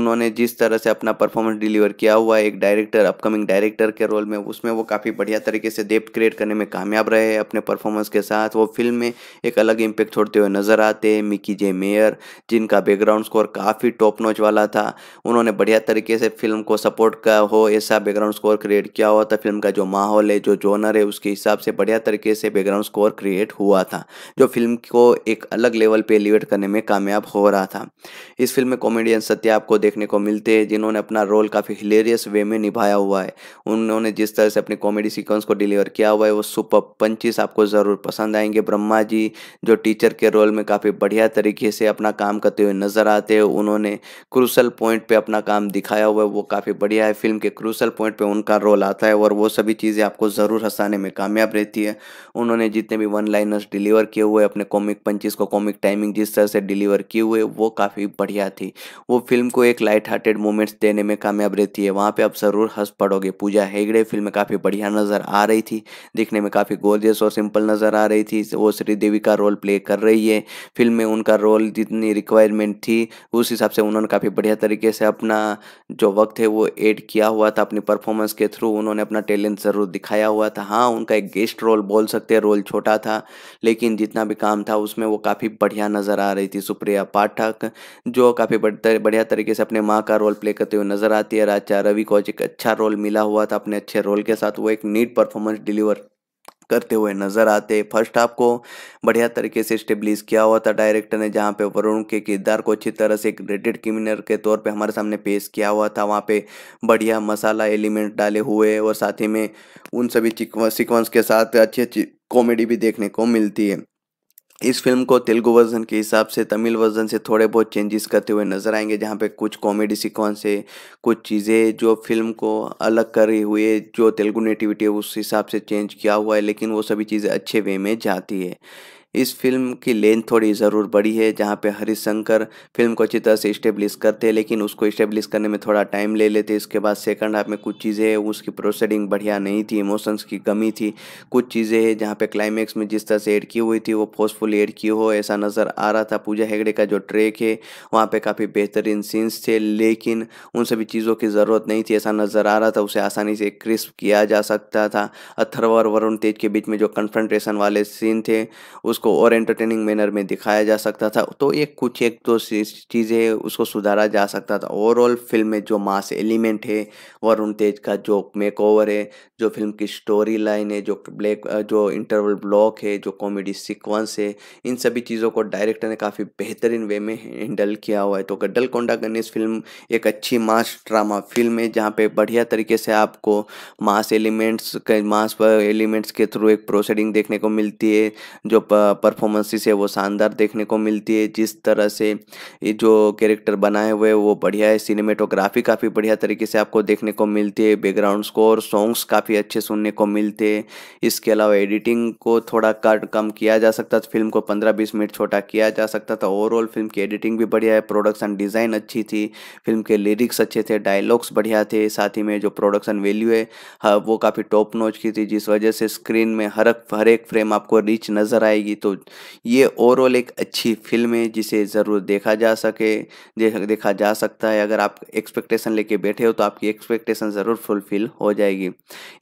उन्होंने जिस तरह से अपना परफॉर्मेंस डिलीवर किया हुआ है एक डायरेक्टर अपकमिंग डायरेक्टर के रोल में उसमें वो काफ़ी बढ़िया तरीके से डेप्थ क्रिएट करने में कामयाब रहे अपने परफॉर्मेंस के साथ वो फिल्म में एक अलग इम्पेक्ट छोड़ते हुए नजर आते हैं मिकी जे मेयर जिनका बैकग्राउंड स्कोर काफ़ी टॉप नोच वाला था उन्होंने बढ़िया तरीके से फिल्म को सपोर्ट का हो ऐसा बैकग्राउंड स्कोर क्रिएट किया हुआ था फिल्म का जो माहौल है जो जोनर है उसके हिसाब से बढ़िया तरीके से बैकग्राउंड स्कोर क्रिएट हुआ था जो फिल्म को एक अलग लेवल पर एलिवेट करने में में कामयाब हो रहा था इस फिल्म में कॉमेडियन सत्या आपको देखने को मिलते हैं जिन्होंने अपना रोल काफ़ी हिलेरियस वे में निभाया हुआ है उन्होंने जिस तरह से अपने कॉमेडी सीक्वेंस को डिलीवर किया हुआ है वो सुपर पंचिस आपको ज़रूर पसंद आएंगे ब्रह्मा जी जो टीचर के रोल में काफ़ी बढ़िया तरीके से अपना काम करते हुए नज़र आते हैं उन्होंने क्रूसल पॉइंट पर अपना काम दिखाया हुआ है वो काफ़ी बढ़िया है फिल्म के क्रूसल पॉइंट पर उनका रोल आता है और वो सभी चीज़ें आपको ज़रूर हंसाने में कामयाब रहती है उन्होंने जितने भी वन लाइनर्स डिलीवर किए हुए अपने कॉमिक पंचेस को कॉमिक टाइमिंग जिस तरह से डिलीवर किए हुए वो काफ़ी बढ़िया थी वो फिल्म को एक लाइट हार्टेड मोमेंट्स देने में कामयाब रहती है वहाँ पे आप ज़रूर हंस पड़ोगे पूजा हेगड़े फिल्म में काफ़ी बढ़िया नज़र आ रही थी दिखने में काफ़ी गोर्जियस और सिंपल नज़र आ रही थी वो श्रीदेवी का रोल प्ले कर रही है फिल्म में उनका रोल जितनी रिक्वायरमेंट थी उस हिसाब से उन्होंने काफ़ी बढ़िया तरीके से अपना जो वक्त है वो एड किया हुआ था अपनी परफॉर्मेंस के थ्रू उन्होंने अपना टैलेंट ज़रूर दिखाया हुआ था हाँ उनका एक गेस्ट रोल बोल सकते हैं रोल छोटा था लेकिन जितना भी काम था उसमें वो काफ़ी बढ़िया नज़र आ रही रही थी सुप्रिया पाठक जो काफ़ी बढ़िया तरीके से अपने माँ का रोल प्ले करते हुए नजर आती है राजा रवि को एक अच्छा रोल मिला हुआ था अपने अच्छे रोल के साथ वो एक नीट परफॉर्मेंस डिलीवर करते हुए नजर आते फर्स्ट हाफ को बढ़िया तरीके से स्टेब्लिश किया हुआ था डायरेक्टर ने जहाँ पे वरुण के किरदार को अच्छी तरह से एक रेटेड क्रिमिनल के तौर पे हमारे सामने पेश किया हुआ था वहाँ पे बढ़िया मसाला एलिमेंट डाले हुए और साथ ही में उन सभी सीक्वेंस के साथ अच्छी अच्छी कॉमेडी भी देखने को मिलती है इस फिल्म को तेलुगु वर्जन के हिसाब से तमिल वर्जन से थोड़े बहुत चेंजेस करते हुए नज़र आएंगे जहाँ पे कुछ कॉमेडी सिक्वेंस है कुछ चीज़ें जो फिल्म को अलग हुई है जो तेलुगु नेटिविटी है उस हिसाब से चेंज किया हुआ है लेकिन वो सभी चीज़ें अच्छे वे में जाती है इस फिल्म की लेंथ थोड़ी ज़रूर बड़ी है जहाँ पे हरिशंकर फिल्म को अच्छी तरह से इस्टेब्लिश करते हैं लेकिन उसको इस्टेब्लिश करने में थोड़ा टाइम ले लेते इसके बाद सेकंड हाफ में कुछ चीज़ें हैं उसकी प्रोसेडिंग बढ़िया नहीं थी इमोशंस की कमी थी कुछ चीज़ें हैं जहाँ पे क्लाइमेक्स में जिस तरह से एड की हुई थी वो फोर्सफुल एड की हो ऐसा नज़र आ रहा था पूजा हेगड़े का जो ट्रैक है वहाँ पर काफ़ी बेहतरीन सीन्स थे लेकिन उन सभी चीज़ों की ज़रूरत नहीं थी ऐसा नज़र आ रहा था उसे आसानी से क्रिस्प किया जा सकता था अथर्व और वरुण तेज के बीच में जो कन्फ्रंट्रेशन वाले सीन थे उसको को और एंटरटेनिंग मैनर में दिखाया जा सकता था तो ये कुछ एक दो चीज़ें उसको सुधारा जा सकता था ओवरऑल फिल्म में जो मास एलिमेंट है वरुण तेज का जो मेक ओवर है जो फिल्म की स्टोरी लाइन है जो ब्लैक जो इंटरवल ब्लॉक है जो कॉमेडी सिक्वेंस है इन सभी चीज़ों को डायरेक्टर ने काफ़ी बेहतरीन वे में हैंडल किया हुआ है तो गड्डल कोंडा गणेश फिल्म एक अच्छी मास ड्रामा फिल्म है जहाँ पर बढ़िया तरीके से आपको मास एलिमेंट्स मास एलिमेंट्स के थ्रू एक प्रोसेडिंग देखने को मिलती है जो परफॉर्मेंसेस है वो शानदार देखने को मिलती है जिस तरह से ये जो कैरेक्टर बनाए हुए वो बढ़िया है सिनेमेटोग्राफी काफ़ी बढ़िया तरीके से आपको देखने को मिलती है बैकग्राउंड स्कोर सॉन्ग्स काफ़ी अच्छे सुनने को मिलते हैं इसके अलावा एडिटिंग को थोड़ा कट कम किया जा सकता था फिल्म को पंद्रह बीस मिनट छोटा किया जा सकता था ओवरऑल फिल्म की एडिटिंग भी बढ़िया है प्रोडक्शन डिज़ाइन अच्छी थी फिल्म के लिरिक्स अच्छे थे डायलॉग्स बढ़िया थे साथ ही में जो प्रोडक्शन वैल्यू है हाँ वो काफ़ी टॉप नोच की थी जिस वजह से स्क्रीन में हर हर एक फ्रेम आपको रिच नज़र आएगी तो ये ओवरऑल एक अच्छी फिल्म है जिसे ज़रूर देखा जा सके देखा जा सकता है अगर आप एक्सपेक्टेशन लेके बैठे हो तो आपकी एक्सपेक्टेशन ज़रूर फुलफिल हो जाएगी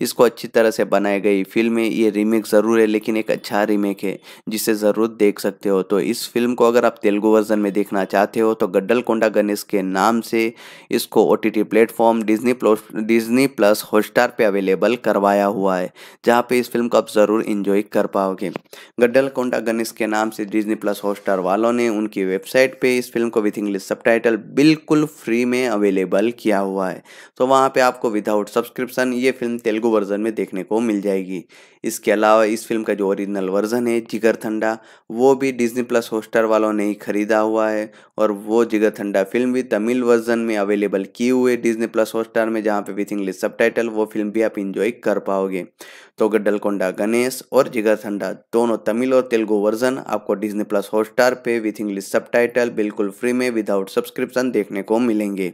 इसको अच्छी तरह से बनाई गई फिल्म है ये रीमेक ज़रूर है लेकिन एक अच्छा रीमेक है जिसे ज़रूर देख सकते हो तो इस फिल्म को अगर आप तेलुगु वर्जन में देखना चाहते हो तो गड्डल कोंडा गणेश के नाम से इसको O T T platform Disney plus Disney plus Hotstar पर अवेलेबल करवाया हुआ है जहाँ पर इस फिल्म को आप ज़रूर इंजॉय कर पाओगे गड्डल गोंडा अगनिस के नाम से डिजनी प्लस हॉटस्टार वालों ने उनकी वेबसाइट पे इस फिल्म को विथ इंग्लिश सबटाइटल बिल्कुल फ्री में अवेलेबल किया हुआ है तो वहाँ पे आपको विदाउट सब्सक्रिप्शन ये फिल्म तेलुगु वर्जन में देखने को मिल जाएगी इसके अलावा इस फिल्म का जो ओरिजिनल वर्जन है जिगर थंडा वो भी डिजनी प्लस हॉटस्टार वालों ने ही खरीदा हुआ है और वो जिगर थंडा फिल्म भी तमिल वर्जन में अवेलेबल की हुई है डिज्नी प्लस हॉटस्टार में जहाँ पे विथ इंग्लिश सब वो फिल्म भी आप इंजॉय कर पाओगे तो गड्डलकोंडा गणेश और जिगर संडा दोनों तमिल और तेलुगु वर्जन आपको डिजनी प्लस हॉटस्टार पे विथ इंग्लिश सब बिल्कुल फ्री में विदाउट सब्सक्रिप्शन देखने को मिलेंगे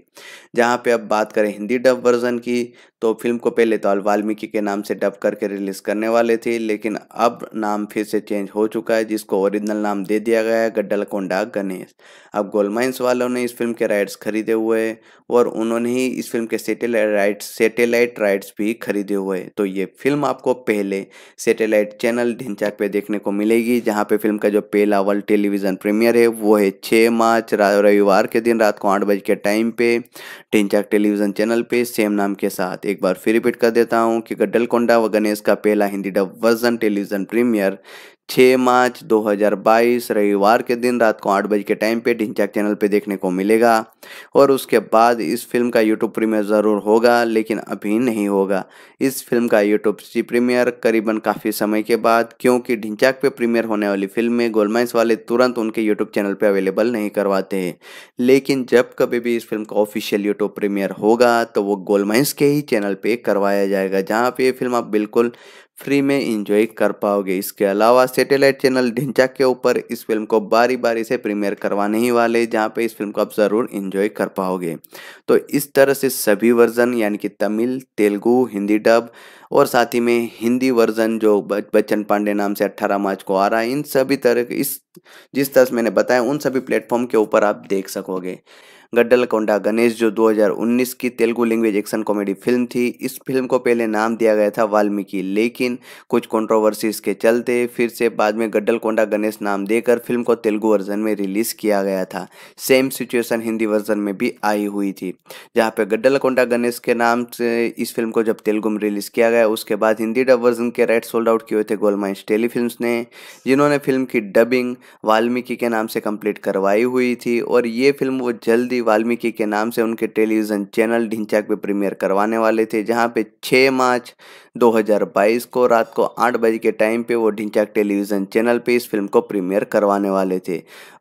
जहाँ पे अब बात करें हिंदी डब वर्जन की तो फिल्म को पहले तो वाल्मीकि के नाम से डब करके रिलीज करने वाले थे लेकिन अब नाम फिर से चेंज हो चुका है जिसको ओरिजिनल नाम दे दिया गया है गड्डलकोंडा गणेश अब गोलमाइंस वालों ने इस फिल्म के राइट्स खरीदे हुए हैं और उन्होंने ही इस फिल्म के सेटेलाइट राइट्स सेटेलाइट राइट्स भी खरीदे हुए हैं तो ये फिल्म आपको पहले सेटेलाइट चैनल ढिंचाक पे देखने को मिलेगी जहाँ पे फिल्म का जो पहला वर्ल्ड टेलीविजन प्रीमियर है वो है छः मार्च रविवार के दिन रात को आठ बजे के टाइम पे ढिंचाक टेलीविजन चैनल पे सेम नाम के साथ एक बार फिर रिपीट कर देता हूँ कि गड्डलकोंडा व गणेश का पहला Hindi dub version television premiere छः मार्च 2022 रविवार के दिन रात को आठ बजे के टाइम पे ढिंचाक चैनल पे देखने को मिलेगा और उसके बाद इस फिल्म का यूट्यूब प्रीमियर ज़रूर होगा लेकिन अभी नहीं होगा इस फिल्म का यूट्यूब सी प्रीमियर करीबन काफ़ी समय के बाद क्योंकि ढिंचाक पे प्रीमियर होने वाली फिल्म में गोलमाइंस वाले तुरंत उनके यूट्यूब चैनल पर अवेलेबल नहीं करवाते हैं लेकिन जब कभी भी इस फिल्म का ऑफिशियल यूट्यूब प्रीमियर होगा तो वो गोलमाइंस के ही चैनल पर करवाया जाएगा जहाँ पर ये फिल्म आप बिल्कुल फ्री में इंजॉय कर पाओगे इसके अलावा सैटेलाइट चैनल ढिंचा के ऊपर इस फिल्म को बारी बारी से प्रीमियर करवाने ही वाले जहाँ पे इस फिल्म को आप ज़रूर इंजॉय कर पाओगे तो इस तरह से सभी वर्जन यानी कि तमिल तेलुगु हिंदी डब और साथ ही में हिंदी वर्जन जो बच्चन पांडे नाम से 18 मार्च को आ रहा है इन सभी तरह के इस जिस तरह से मैंने बताया उन सभी प्लेटफॉर्म के ऊपर आप देख सकोगे गड्डल कोंडा गणेश जो 2019 की Telugu language action comedy film थी इस फिल्म को पहले नाम दिया गया था वाल्मीकि लेकिन कुछ कंट्रोवर्सीज के चलते फिर से बाद में गड्डल कोंडा गणेश नाम देकर फिल्म को तेलुगु वर्जन में रिलीज किया गया था सेम सिचुएशन हिंदी वर्जन में भी आई हुई थी जहाँ पे कोंडा गणेश के नाम से इस फिल्म को जब तेलुगु में रिलीज किया गया उसके बाद हिंदी डब वर्जन के राइट सोल्ड आउट किए थे गोलमाइंस माइंस टेलीफिल्म ने जिन्होंने फिल्म की डबिंग वाल्मीकि के नाम से कंप्लीट करवाई हुई थी और ये फिल्म वो जल्दी वाल्मीकि के नाम से उनके टेलीविज़न चैनल ढिंचाक पे प्रीमियर करवाने वाले थे जहाँ पे 6 मार्च 2022 को रात को आठ बजे के टाइम पे वो ढिंचाक टेलीविज़न चैनल पे इस फिल्म को प्रीमियर करवाने वाले थे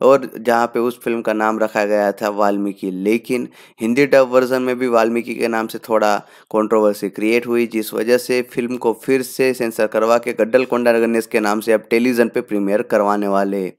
और जहाँ पे उस फिल्म का नाम रखा गया था वाल्मीकि लेकिन हिंदी डब वर्जन में भी वाल्मीकि के नाम से थोड़ा कंट्रोवर्सी क्रिएट हुई जिस वजह से फिल्म को फिर से सेंसर करवा के गड्डल कोंडा गणेश के नाम से अब टेलीविज़न पर प्रीमियर करवाने वाले हैं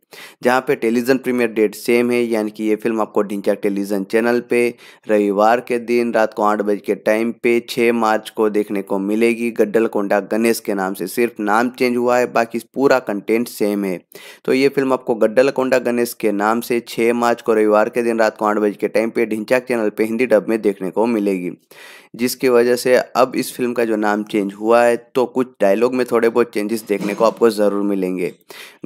जहाँ पे टेलीविज़न प्रीमियर डेट सेम है यानी कि ये फिल्म आपको ढिंचाक टेलीविज़न चैनल पर रविवार के दिन रात को आठ बजे के टाइम पे छः मार्च को देखने को मिलेगी गड्डलकोंडा गणेश के नाम से सिर्फ नाम चेंज हुआ है बाकी पूरा कंटेंट सेम है तो ये फिल्म आपको गड्डलकोंडा गणेश के नाम से 6 मार्च को रविवार के दिन रात को आठ बजे के टाइम पे ढिंचाक चैनल पे हिंदी डब में देखने को मिलेगी जिसकी वजह से अब इस फिल्म का जो नाम चेंज हुआ है तो कुछ डायलॉग में थोड़े बहुत चेंजेस देखने को आपको ज़रूर मिलेंगे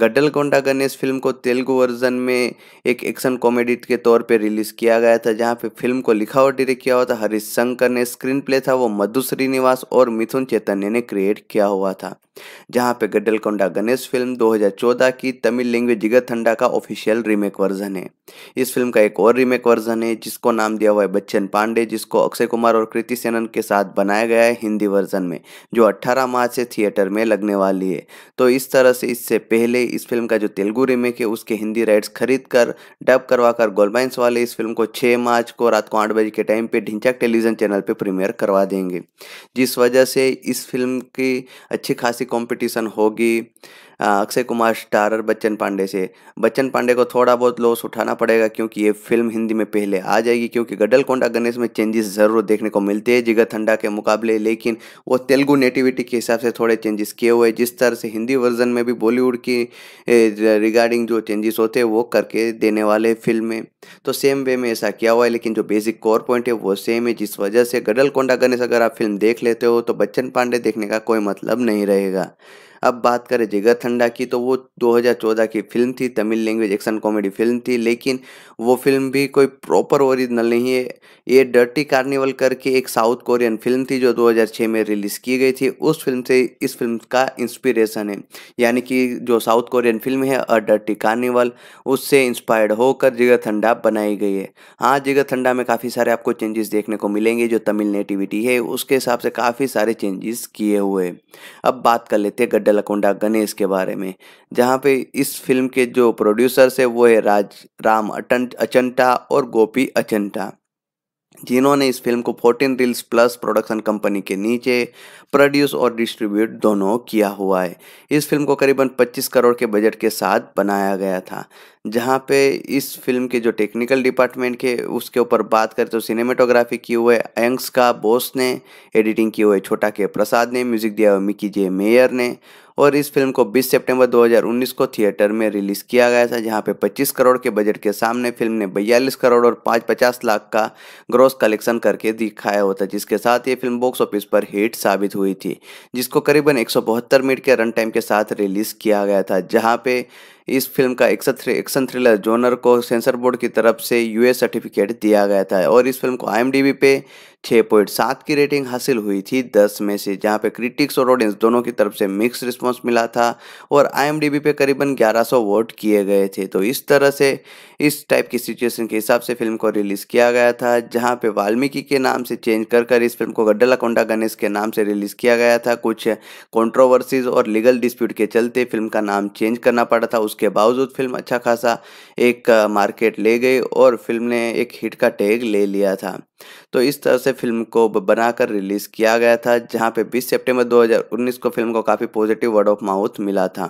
गड्डलकोंडा गणेश फिल्म को तेलुगु वर्जन में एक एक्शन कॉमेडी के तौर पर रिलीज़ किया गया था जहाँ पे फिल्म को लिखा और डायरेक्ट किया हुआ था हरीश शंकर ने स्क्रीन प्ले था वो मधु श्रीनिवास और मिथुन चेत चैतन्य ने क्रिएट किया हुआ था जहां पे गड्डलकोंडा गणेश फिल्म 2014 की तमिल लैंग्वेज जिगतंडा का ऑफिशियल रीमेक वर्जन है इस फिल्म का एक और रीमेक वर्जन है जिसको नाम दिया हुआ है बच्चन पांडे जिसको अक्षय कुमार और कृति सेनन के साथ बनाया गया है हिंदी वर्जन में जो 18 मार्च से थिएटर में लगने वाली है तो इस तरह से इससे पहले इस फिल्म का जो तेलुगु रीमेक है उसके हिंदी राइट्स खरीद कर डब करवाकर गोलमाइंस वाले इस फिल्म को छः मार्च को रात को आठ बजे के टाइम पर ढिंचाक टेलीविजन चैनल पर प्रीमियर करवा देंगे जिस वजह से इस फिल्म की अच्छी खासी कंपटीशन होगी अक्षय कुमार स्टारर बच्चन पांडे से बच्चन पांडे को थोड़ा बहुत लॉस उठाना पड़ेगा क्योंकि ये फिल्म हिंदी में पहले आ जाएगी क्योंकि गडलकोंडा गणेश में चेंजेस ज़रूर देखने को मिलते हैं जिगर ठंडा के मुकाबले लेकिन वो तेलुगु नेटिविटी के हिसाब से थोड़े चेंजेस किए हुए जिस तरह से हिंदी वर्जन में भी बॉलीवुड की रिगार्डिंग जो चेंजेस होते हैं वो करके देने वाले फिल्म में तो सेम वे में ऐसा किया हुआ है लेकिन जो बेसिक कोर पॉइंट है वो सेम है जिस वजह से कोंडा गणेश अगर आप फिल्म देख लेते हो तो बच्चन पांडे देखने का कोई मतलब नहीं रहेगा अब बात करें जिगर ठंडा की तो वो 2014 की फिल्म थी Tamil language action comedy film थी लेकिन वो फिल्म भी कोई प्रॉपर ओरिजिनल नहीं है ये डर्टी कार्निवल करके एक साउथ कोरियन फिल्म थी जो 2006 में रिलीज़ की गई थी उस फिल्म से इस फिल्म का इंस्पिरेशन है यानी कि जो साउथ कोरियन फिल्म है अ डर्टी कार्निवल उससे इंस्पायर्ड होकर जिगर ठंडा बनाई गई है हाँ जिगर ठंडा में काफ़ी सारे आपको चेंजेस देखने को मिलेंगे जो तमिल नेटिविटी है उसके हिसाब से काफ़ी सारे चेंजेस किए हुए अब बात कर लेते हैं डलकुंडा गणेश के बारे में जहाँ पे इस फिल्म के जो प्रोड्यूसर्स है वो है राज राम अटंट अचंटा और गोपी अचंटा जिन्होंने इस फिल्म को 14 रील्स प्लस प्रोडक्शन कंपनी के नीचे प्रोड्यूस और डिस्ट्रीब्यूट दोनों किया हुआ है इस फिल्म को करीबन 25 करोड़ के बजट के साथ बनाया गया था जहाँ पे इस फिल्म के जो टेक्निकल डिपार्टमेंट के उसके ऊपर बात करें तो सिनेमेटोग्राफी की हुए अंक्स का बोस ने एडिटिंग की हुए छोटा के प्रसाद ने म्यूजिक दिया हुआ मिकी जे मेयर ने और इस फिल्म को 20 सितंबर 2019 को थिएटर में रिलीज किया गया था जहां पे 25 करोड़ के बजट के सामने फिल्म ने बयालीस करोड़ और पाँच पचास लाख का ग्रोस कलेक्शन करके दिखाया होता जिसके साथ ये फिल्म बॉक्स ऑफिस पर हिट साबित हुई थी जिसको करीबन एक मिनट के रन टाइम के साथ रिलीज किया गया था जहाँ पे इस फिल्म का एक्शन थ्रिलर जोनर को सेंसर बोर्ड की तरफ से यूए सर्टिफिकेट दिया गया था और इस फिल्म को आई पे छः पॉइंट सात की रेटिंग हासिल हुई थी दस में से जहां पे क्रिटिक्स और ऑडियंस दोनों की तरफ से मिक्स रिस्पांस मिला था और आई पे करीबन 1100 वोट किए गए थे तो इस तरह से इस टाइप की सिचुएशन के हिसाब से फिल्म को रिलीज़ किया गया था जहां पे वाल्मीकि के नाम से चेंज कर कर इस फिल्म को गड्डला कोंडा गणेश के नाम से रिलीज़ किया गया था कुछ कॉन्ट्रोवर्सीज और लीगल डिस्प्यूट के चलते फिल्म का नाम चेंज करना पड़ा था उस उसके बावजूद फिल्म अच्छा खासा एक मार्केट ले गई और फिल्म ने एक हिट का टैग ले लिया था तो इस तरह से फिल्म को बनाकर रिलीज़ किया गया था जहां पे 20 सितंबर 2019 को फिल्म को काफ़ी पॉजिटिव वर्ड ऑफ माउथ मिला था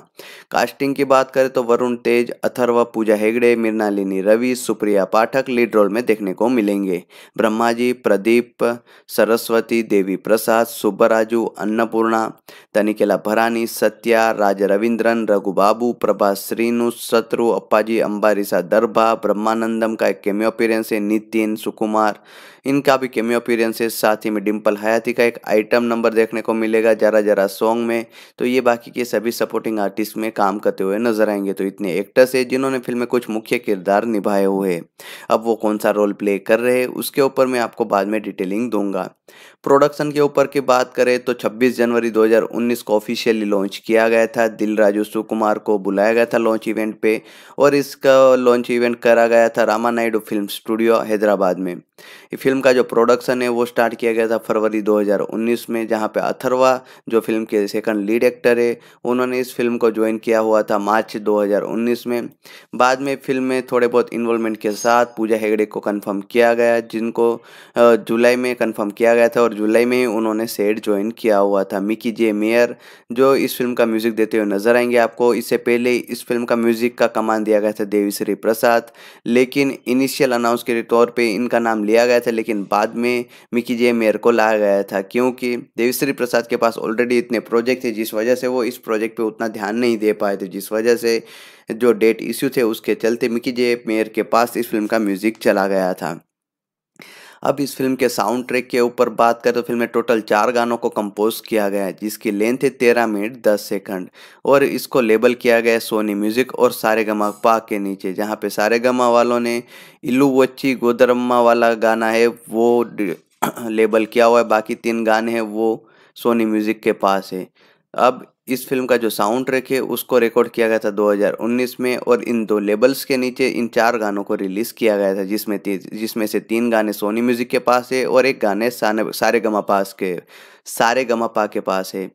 कास्टिंग की बात करें तो वरुण तेज अथर्व पूजा हेगड़े मृणालिनी रवि सुप्रिया पाठक लीड रोल में देखने को मिलेंगे ब्रह्मा जी प्रदीप सरस्वती देवी प्रसाद सुब्बराजू अन्नपूर्णा तनिकेला भरानी सत्या राज रविंद्रन रघु बाबू प्रभा श्रीनु शत्रु अप्पाजी अंबारीसा दरभा ब्रह्मानंदम का एक केमियो है नितिन सुकुमार इनका भी केमियो है साथ ही में डिम्पल हयाती का एक आइटम नंबर देखने को मिलेगा जरा जरा सॉन्ग में तो ये बाकी के सभी सपोर्टिंग आर्टिस्ट में काम करते हुए नजर आएंगे तो इतने एक्टर्स है जिन्होंने फिल्म में कुछ मुख्य किरदार निभाए हुए अब वो कौन सा रोल प्ले कर रहे उसके ऊपर मैं आपको बाद में डिटेलिंग दूंगा प्रोडक्शन के ऊपर की बात करें तो 26 जनवरी 2019 को ऑफिशियली लॉन्च किया गया था दिल राजू सुकुमार को बुलाया गया था लॉन्च इवेंट पे और इसका लॉन्च इवेंट करा गया था रामा नायडू फिल्म स्टूडियो हैदराबाद में ये फिल्म फिल्म का जो प्रोडक्शन है वो स्टार्ट किया गया था फरवरी 2019 में जहां पे अथरवा जो फिल्म के सेकंड लीड एक्टर है उन्होंने इस फिल्म को ज्वाइन किया हुआ था मार्च 2019 में बाद में फिल्म में थोड़े बहुत इन्वॉल्वमेंट के साथ पूजा हेगड़े को कन्फर्म किया गया जिनको जुलाई में कन्फर्म किया गया था और जुलाई में ही उन्होंने सेट ज्वाइन किया हुआ था मिकी जे मेयर जो इस फिल्म का म्यूजिक देते हुए नजर आएंगे आपको इससे पहले इस फिल्म का म्यूजिक का कमान दिया गया था देवी श्री प्रसाद लेकिन इनिशियल अनाउंस के तौर पर इनका नाम लिया गया था लेकिन बाद में मिकी जे मेयर को लाया गया था क्योंकि देवीश्री प्रसाद के पास ऑलरेडी इतने प्रोजेक्ट थे जिस वजह से वो इस प्रोजेक्ट पर उतना ध्यान नहीं दे पाए थे जिस वजह से जो डेट इश्यू थे उसके चलते मिकी जे मेयर के पास इस फिल्म का म्यूजिक चला गया था अब इस फिल्म के साउंड ट्रैक के ऊपर बात करें तो फिल्म में टोटल चार गानों को कंपोज किया गया है जिसकी लेंथ है तेरह मिनट दस सेकंड और इसको लेबल किया गया है सोनी म्यूजिक और सारे गमा पा के नीचे जहाँ पे सारे गमा वालों ने इल्लू वच्ची गोदरम्मा वाला गाना है वो लेबल किया हुआ है बाकी तीन गाने हैं वो सोनी म्यूजिक के पास है अब इस फिल्म का जो साउंड ट्रैक है उसको रिकॉर्ड किया गया था 2019 में और इन दो लेबल्स के नीचे इन चार गानों को रिलीज़ किया गया था जिसमें जिसमें से तीन गाने सोनी म्यूज़िक के पास है और एक गाने सारे गमा पास के सारे गमा पा के पास है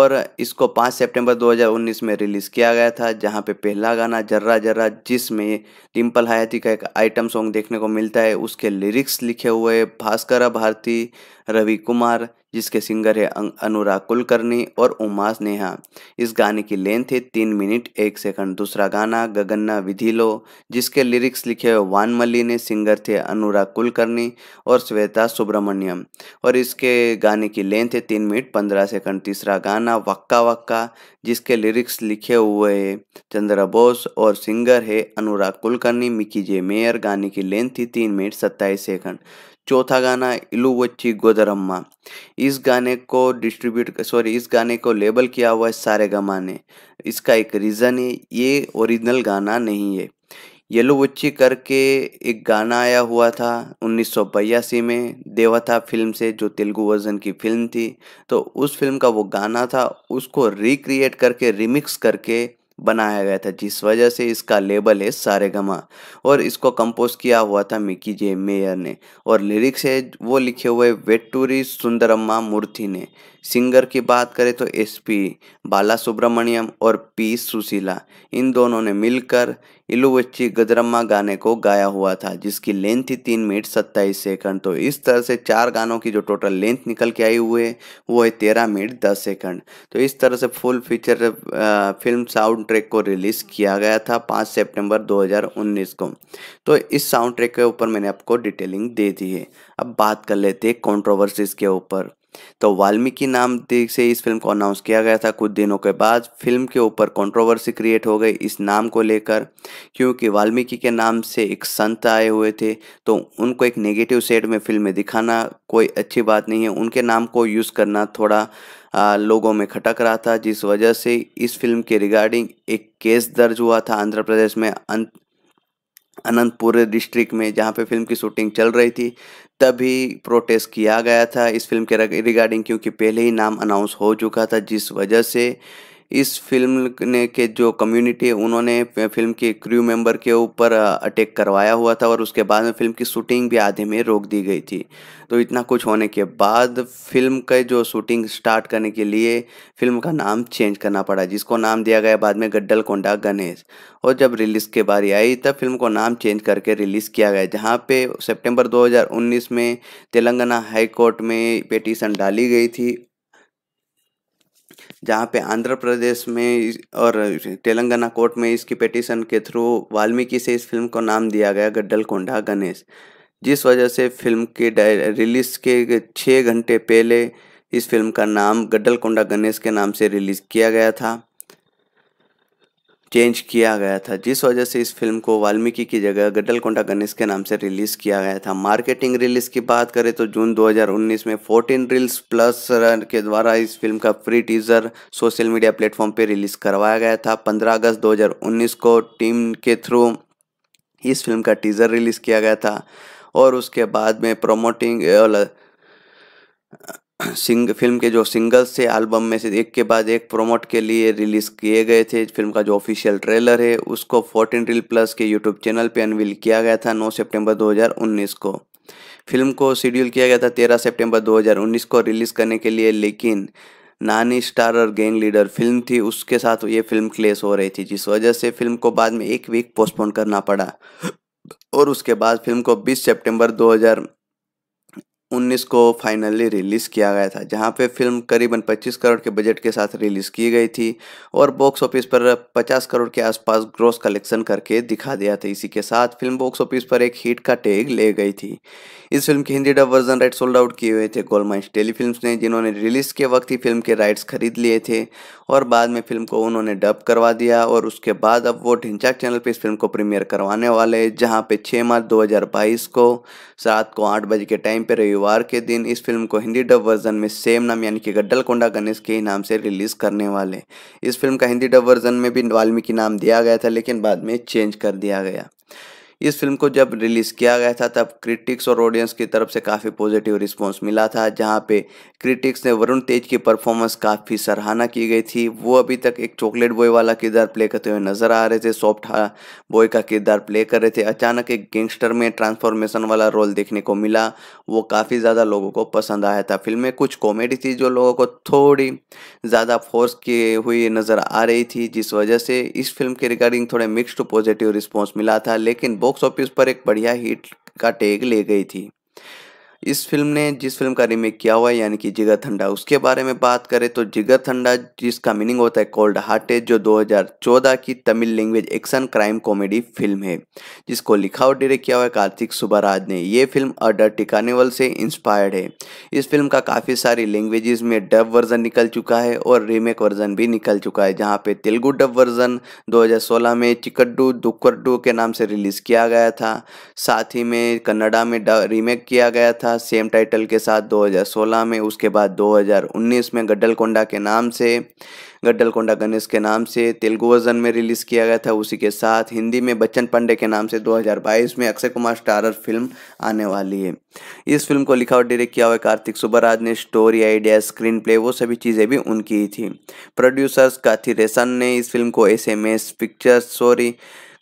और इसको 5 सितंबर 2019 में रिलीज़ किया गया था जहाँ पे पहला गाना जर्रा जर्रा जिसमें डिम्पल हयाती का एक आइटम सॉन्ग देखने को मिलता है उसके लिरिक्स लिखे हुए भास्कर भारती रवि कुमार जिसके सिंगर है अं-, अनुराग कुलकर्णी और उमास नेहा इस गाने की लेंथ है तीन मिनट एक सेकंड दूसरा गाना गगन्ना विधि लो जिसके लिरिक्स लिखे हुए वानमली ने सिंगर थे अनुराग कुलकर्णी और श्वेता सुब्रमण्यम और इसके गाने की लेंथ है तीन मिनट पंद्रह सेकंड तीसरा गाना वक्का वक्का जिसके लिरिक्स लिखे हुए है चंद्र बोस और सिंगर है अनुराग कुलकर्णी मिकी जे मेयर गाने की लेंथ थी तीन मिनट सत्ताईस सेकंड चौथा गाना वच्ची गोदरम्मा इस गाने को डिस्ट्रीब्यूट सॉरी इस गाने को लेबल किया हुआ है सारे गमा ने इसका एक रीज़न है ये ओरिजिनल गाना नहीं है वच्ची करके एक गाना आया हुआ था उन्नीस में देवता फिल्म से जो तेलुगु वर्जन की फिल्म थी तो उस फिल्म का वो गाना था उसको रिक्रिएट करके रिमिक्स करके बनाया गया था जिस वजह से इसका लेबल है सारे गमा और इसको कंपोज किया हुआ था मिकी जे मेयर ने और लिरिक्स है वो लिखे हुए वेट्टूरी सुंदरम्मा मूर्ति ने सिंगर की बात करें तो एसपी बाला सुब्रमण्यम और पी सुशीला इन दोनों ने मिलकर इलुवच्ची गजरम्मा गाने को गाया हुआ था जिसकी लेंथ थी तीन मिनट सत्ताईस सेकंड तो इस तरह से चार गानों की जो टोटल लेंथ निकल के आई हुए वो है तेरह मिनट दस सेकंड तो इस तरह से full feature film sound track को रिलीज़ किया गया था पाँच सेप्टेम्बर दो को तो इस साउंड ट्रैक के ऊपर मैंने आपको डिटेलिंग दे दी है अब बात कर लेते हैं कॉन्ट्रोवर्सीज़ के ऊपर तो वाल्मीकि नाम से इस फिल्म को अनाउंस किया गया था कुछ दिनों के बाद फिल्म के ऊपर कंट्रोवर्सी क्रिएट हो गई इस नाम को लेकर क्योंकि वाल्मीकि के नाम से एक संत आए हुए थे तो उनको एक नेगेटिव सेट में फिल्म में दिखाना कोई अच्छी बात नहीं है उनके नाम को यूज़ करना थोड़ा आ, लोगों में खटक रहा था जिस वजह से इस फिल्म के रिगार्डिंग एक केस दर्ज हुआ था आंध्र प्रदेश में अनंतपुर डिस्ट्रिक्ट में जहाँ पे फिल्म की शूटिंग चल रही थी तभी प्रोटेस्ट किया गया था इस फिल्म के रिगार्डिंग क्योंकि पहले ही नाम अनाउंस हो चुका था जिस वजह से इस फिल्म ने के जो कम्युनिटी है उन्होंने फिल्म के क्रू मेंबर के ऊपर अटैक करवाया हुआ था और उसके बाद में फिल्म की शूटिंग भी आधे में रोक दी गई थी तो इतना कुछ होने के बाद फिल्म का जो शूटिंग स्टार्ट करने के लिए फिल्म का नाम चेंज करना पड़ा जिसको नाम दिया गया बाद में गड्डल कोंडा गणेश और जब रिलीज़ के बारी आई तब फिल्म को नाम चेंज करके रिलीज़ किया गया जहाँ पे सितंबर 2019 में तेलंगाना हाई कोर्ट में पिटीशन डाली गई थी जहाँ पे आंध्र प्रदेश में और तेलंगाना कोर्ट में इसकी पिटीशन के थ्रू वाल्मीकि से इस फिल्म को नाम दिया गया गड्डल कोंडा गणेश जिस वजह से फिल्म के रिलीज के छः घंटे पहले इस फिल्म का नाम गड्डल कोंडा गणेश के नाम से रिलीज़ किया गया था चेंज किया गया था जिस वजह से इस फिल्म को वाल्मीकि की जगह गडलकोंडा गणेश के नाम से रिलीज़ किया गया था मार्केटिंग रिलीज की बात करें तो जून 2019 में 14 रील्स प्लस रन के द्वारा इस फिल्म का free teaser social media platform पर रिलीज करवाया गया था 15 अगस्त 2019 को टीम के थ्रू इस फिल्म का टीजर रिलीज़ किया गया था और उसके बाद में प्रोमोटिंग सिंग फिल्म के जो सिंगल्स थे एल्बम में से एक के बाद एक प्रोमोट के लिए रिलीज़ किए गए थे फिल्म का जो ऑफिशियल ट्रेलर है उसको 14 रील प्लस के यूट्यूब चैनल पे अनवील किया गया था 9 सितंबर 2019 को फिल्म को शेड्यूल किया गया था 13 सितंबर 2019 को रिलीज़ करने के लिए लेकिन नानी स्टार और गैंग लीडर फिल्म थी उसके साथ ये फिल्म क्लेश हो रही थी जिस वजह से फिल्म को बाद में एक वीक पोस्टपोन करना पड़ा और उसके बाद फिल्म को 20 सितंबर 2019 को फाइनली रिलीज़ किया गया था जहां पे फिल्म करीबन 25 करोड़ के बजट के साथ रिलीज़ की गई थी और बॉक्स ऑफिस पर 50 करोड़ के आसपास ग्रॉस कलेक्शन करके दिखा दिया था इसी के साथ फिल्म बॉक्स ऑफिस पर एक हिट का टैग ले गई थी इस फिल्म के Hindi dub version right sold out किए हुए थे गोलमाइंस टेली ने जिन्होंने रिलीज़ के वक्त ही फिल्म के राइट्स खरीद लिए थे और बाद में फिल्म को उन्होंने डब करवा दिया और उसके बाद अब वो ढिंचाक चैनल पर इस फिल्म को प्रीमियर करवाने वाले जहाँ पे छः मार्च दो को रात को आठ बजे के टाइम पर रविवार के दिन इस फिल्म को हिंदी डब वर्जन में सेम नाम यानी कि गड्डल कोंडा गणेश के नाम से रिलीज करने वाले इस फिल्म का हिंदी डब वर्जन में भी वाल्मीकि नाम दिया गया था लेकिन बाद में चेंज कर दिया गया इस फिल्म को जब रिलीज़ किया गया था तब क्रिटिक्स और ऑडियंस की तरफ से काफ़ी पॉजिटिव रिस्पांस मिला था जहां पे क्रिटिक्स ने वरुण तेज की परफॉर्मेंस काफ़ी सराहना की गई थी वो अभी तक एक चॉकलेट बॉय वाला किरदार प्ले करते हुए नज़र आ रहे थे सॉफ्ट बॉय का किरदार प्ले कर रहे थे अचानक एक गैंगस्टर में ट्रांसफॉर्मेशन वाला रोल देखने को मिला वो काफ़ी ज़्यादा लोगों को पसंद आया था फिल्म में कुछ कॉमेडी थी जो लोगों को थोड़ी ज़्यादा फोर्स की हुई नज़र आ रही थी जिस वजह से इस फिल्म के रिगार्डिंग थोड़े मिक्सड पॉजिटिव रिस्पॉन्स मिला था लेकिन बहुत बॉक्स ऑफिस पर एक बढ़िया हिट का टैग ले गई थी इस फिल्म ने जिस फिल्म का रीमेक किया हुआ है यानी कि जिगर ठंडा उसके बारे में बात करें तो जिगर ठंडा जिसका मीनिंग होता है कोल्ड हार्टेड जो 2014 की Tamil language action crime comedy film है जिसको लिखा और डायरेक्ट किया हुआ है कार्तिक सुबहराज ने ये फिल्म अडर टिकानेवल से इंस्पायर्ड है इस फिल्म का काफ़ी सारी लैंग्वेज में डब वर्जन निकल चुका है और रीमेक वर्जन भी निकल चुका है जहाँ पर तेलुगु डब वर्जन दो में चिकड्डू दुक्कडू के नाम से रिलीज़ किया गया था साथ ही में कन्नडा में रीमेक किया गया था था सेम टाइटल के साथ 2016 में उसके बाद 2019 में गड्ढलकोंडा के नाम से गड्ढलकोंडा गणेश के नाम से तेलुगु वर्जन में रिलीज़ किया गया था उसी के साथ हिंदी में बच्चन पांडे के नाम से 2022 में अक्षय कुमार स्टारर फिल्म आने वाली है इस फिल्म को लिखा और डायरेक्ट किया हुआ कार्तिक सुबराज ने स्टोरी आइडिया स्क्रीन प्ले वो सभी चीज़ें भी उनकी ही थी प्रोड्यूसर्स काथी रेसन ने इस फिल्म को S pictures sorry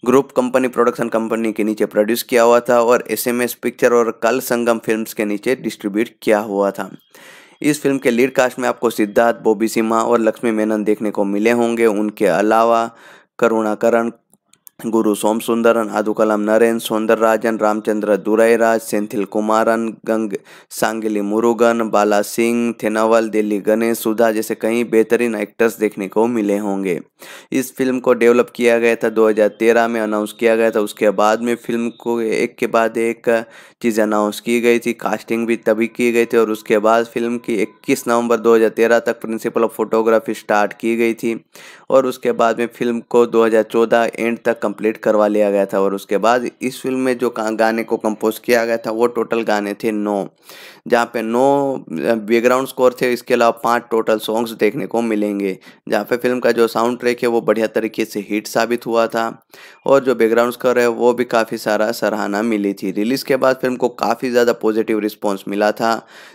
group company production company के नीचे प्रोड्यूस किया हुआ था और एसएमएस पिक्चर और कल संगम फिल्म्स के नीचे डिस्ट्रीब्यूट किया हुआ था इस फिल्म के लीड कास्ट में आपको सिद्धार्थ बॉबी सिम्हा और लक्ष्मी मेनन देखने को मिले होंगे उनके अलावा करुणाकरण गुरु सोम सुंदरन आदुकलाम नरेन राजन रामचंद्र दुरैराज सेंथिल कुमारन गंग सांगली मुरुगन बाला सिंह थेनावल दिल्ली गणेश सुधा जैसे कई बेहतरीन एक्टर्स देखने को मिले होंगे इस फिल्म को डेवलप किया गया था 2013 में अनाउंस किया गया था उसके बाद में फिल्म को एक के बाद एक चीज़ अनाउंस की गई थी कास्टिंग भी तभी की गई थी और उसके बाद फिल्म की इक्कीस नवम्बर दो तक प्रिंसिपल ऑफ फोटोग्राफी स्टार्ट की गई थी और उसके बाद में फिल्म को 2014 एंड तक कंप्लीट करवा लिया गया था और उसके बाद इस फिल्म में जो गाने को कंपोज किया गया था वो टोटल गाने थे नौ जहाँ पे नौ बैकग्राउंड स्कोर थे इसके अलावा पांच टोटल सॉन्ग्स देखने को मिलेंगे जहाँ पे फिल्म का जो साउंड ट्रैक है वो बढ़िया तरीके से हिट साबित हुआ था और जो बैकग्राउंड स्कोर है वो भी काफ़ी सारा सराहना मिली थी रिलीज़ के बाद फिल्म को काफ़ी ज़्यादा पॉजिटिव रिस्पॉन्स मिला था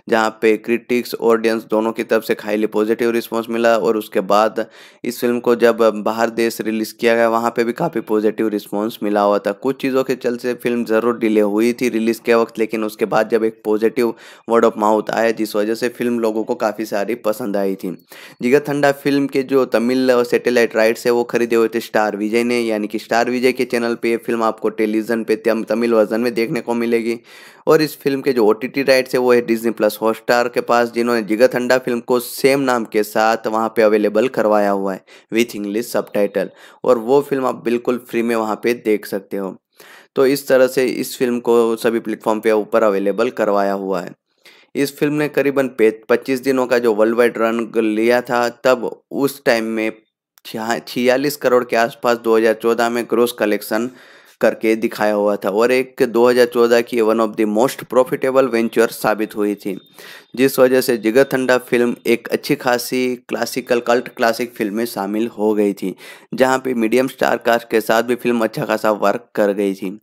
जहाँ पे क्रिटिक्स ऑडियंस दोनों की तरफ से खाईली पॉजिटिव रिस्पॉन्स मिला और उसके बाद इस फिल्म को जब बाहर देश रिलीज़ किया गया वहाँ पर भी काफ़ी पॉजिटिव रिस्पॉन्स मिला हुआ था कुछ चीज़ों के चलते फिल्म ज़रूर डिले हुई थी रिलीज़ के वक्त लेकिन उसके बाद जब एक पॉजिटिव वर्ड ऑफ माउथ आया जिस वजह से फिल्म लोगों को काफ़ी सारी पसंद आई थी जिगर थंडा फिल्म के जो तमिल और सेटेलाइट राइट्स है वो खरीदे हुए थे स्टार विजय ने यानी कि स्टार विजय के चैनल पर फिल्म आपको टेलीविजन पर तमिल वर्जन में देखने को मिलेगी और इस फिल्म के जो ओ राइट्स है वो है डिजनी प्लस हॉटस्टार के पास जिन्होंने जिगर थंडा फिल्म को सेम नाम के साथ वहाँ पर अवेलेबल करवाया हुआ है विथ इंग्लिश सब और वो फिल्म आप बिल्कुल फ्री में वहाँ पर देख सकते हो तो इस तरह से इस फिल्म को सभी प्लेटफॉर्म पे ऊपर अवेलेबल करवाया हुआ है इस फिल्म ने करीबन 25 दिनों का जो वर्ल्ड वाइड रन लिया था तब उस टाइम में छियालीस करोड़ के आसपास 2014 में ग्रोस कलेक्शन करके दिखाया हुआ था और एक 2014 की one of the most profitable venture साबित हुई थी जिस वजह से जिगर ठंडा फिल्म एक अच्छी खासी क्लासिकल कल्ट क्लासिक फिल्म में शामिल हो गई थी जहां पे मीडियम स्टार कास्ट के साथ भी फिल्म अच्छा खासा वर्क कर गई थी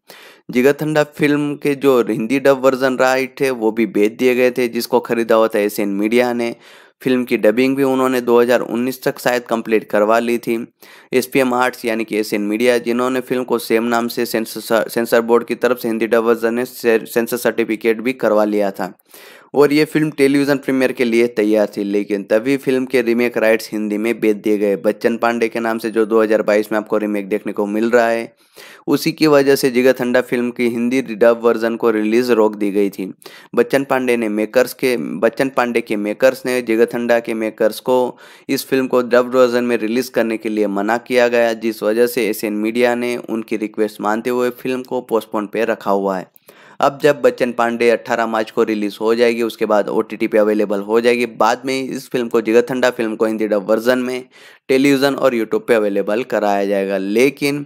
जिगर ठंडा फिल्म के जो हिंदी डब वर्जन राइट है वो भी बेच दिए गए थे जिसको खरीदा हुआ था एशियन मीडिया ने फिल्म की डबिंग भी उन्होंने 2019 तक शायद कंप्लीट करवा ली थी एस पी एम आर्ट्स यानी कि एशियन मीडिया जिन्होंने फिल्म को सेम नाम से सेंसर बोर्ड की तरफ से हिंदी डबर्जन ने सेंसर सर्टिफिकेट भी करवा लिया था और ये फिल्म टेलीविजन प्रीमियर के लिए तैयार थी लेकिन तभी फिल्म के रीमेक राइट्स हिंदी में बेच दिए गए बच्चन पांडे के नाम से जो 2022 में आपको रीमेक देखने को मिल रहा है उसी की वजह से जिगत हंडा फिल्म की हिंदी डब वर्जन को रिलीज रोक दी गई थी बच्चन पांडे ने मेकर्स के बच्चन पांडे के मेकर्स ने जिगत हंडा के मेकर्स को इस फिल्म को डब वर्जन में रिलीज करने के लिए मना किया गया जिस वजह से एशियन मीडिया ने उनकी रिक्वेस्ट मानते हुए फिल्म को पोस्टपोन पे रखा हुआ है अब जब बच्चन पांडे 18 मार्च को रिलीज हो जाएगी उसके बाद ओ पे अवेलेबल हो जाएगी बाद में इस फिल्म को जिगत ठंडा फिल्म को हिंदी डब वर्जन में टेलीविज़न और यूट्यूब पे अवेलेबल कराया जाएगा लेकिन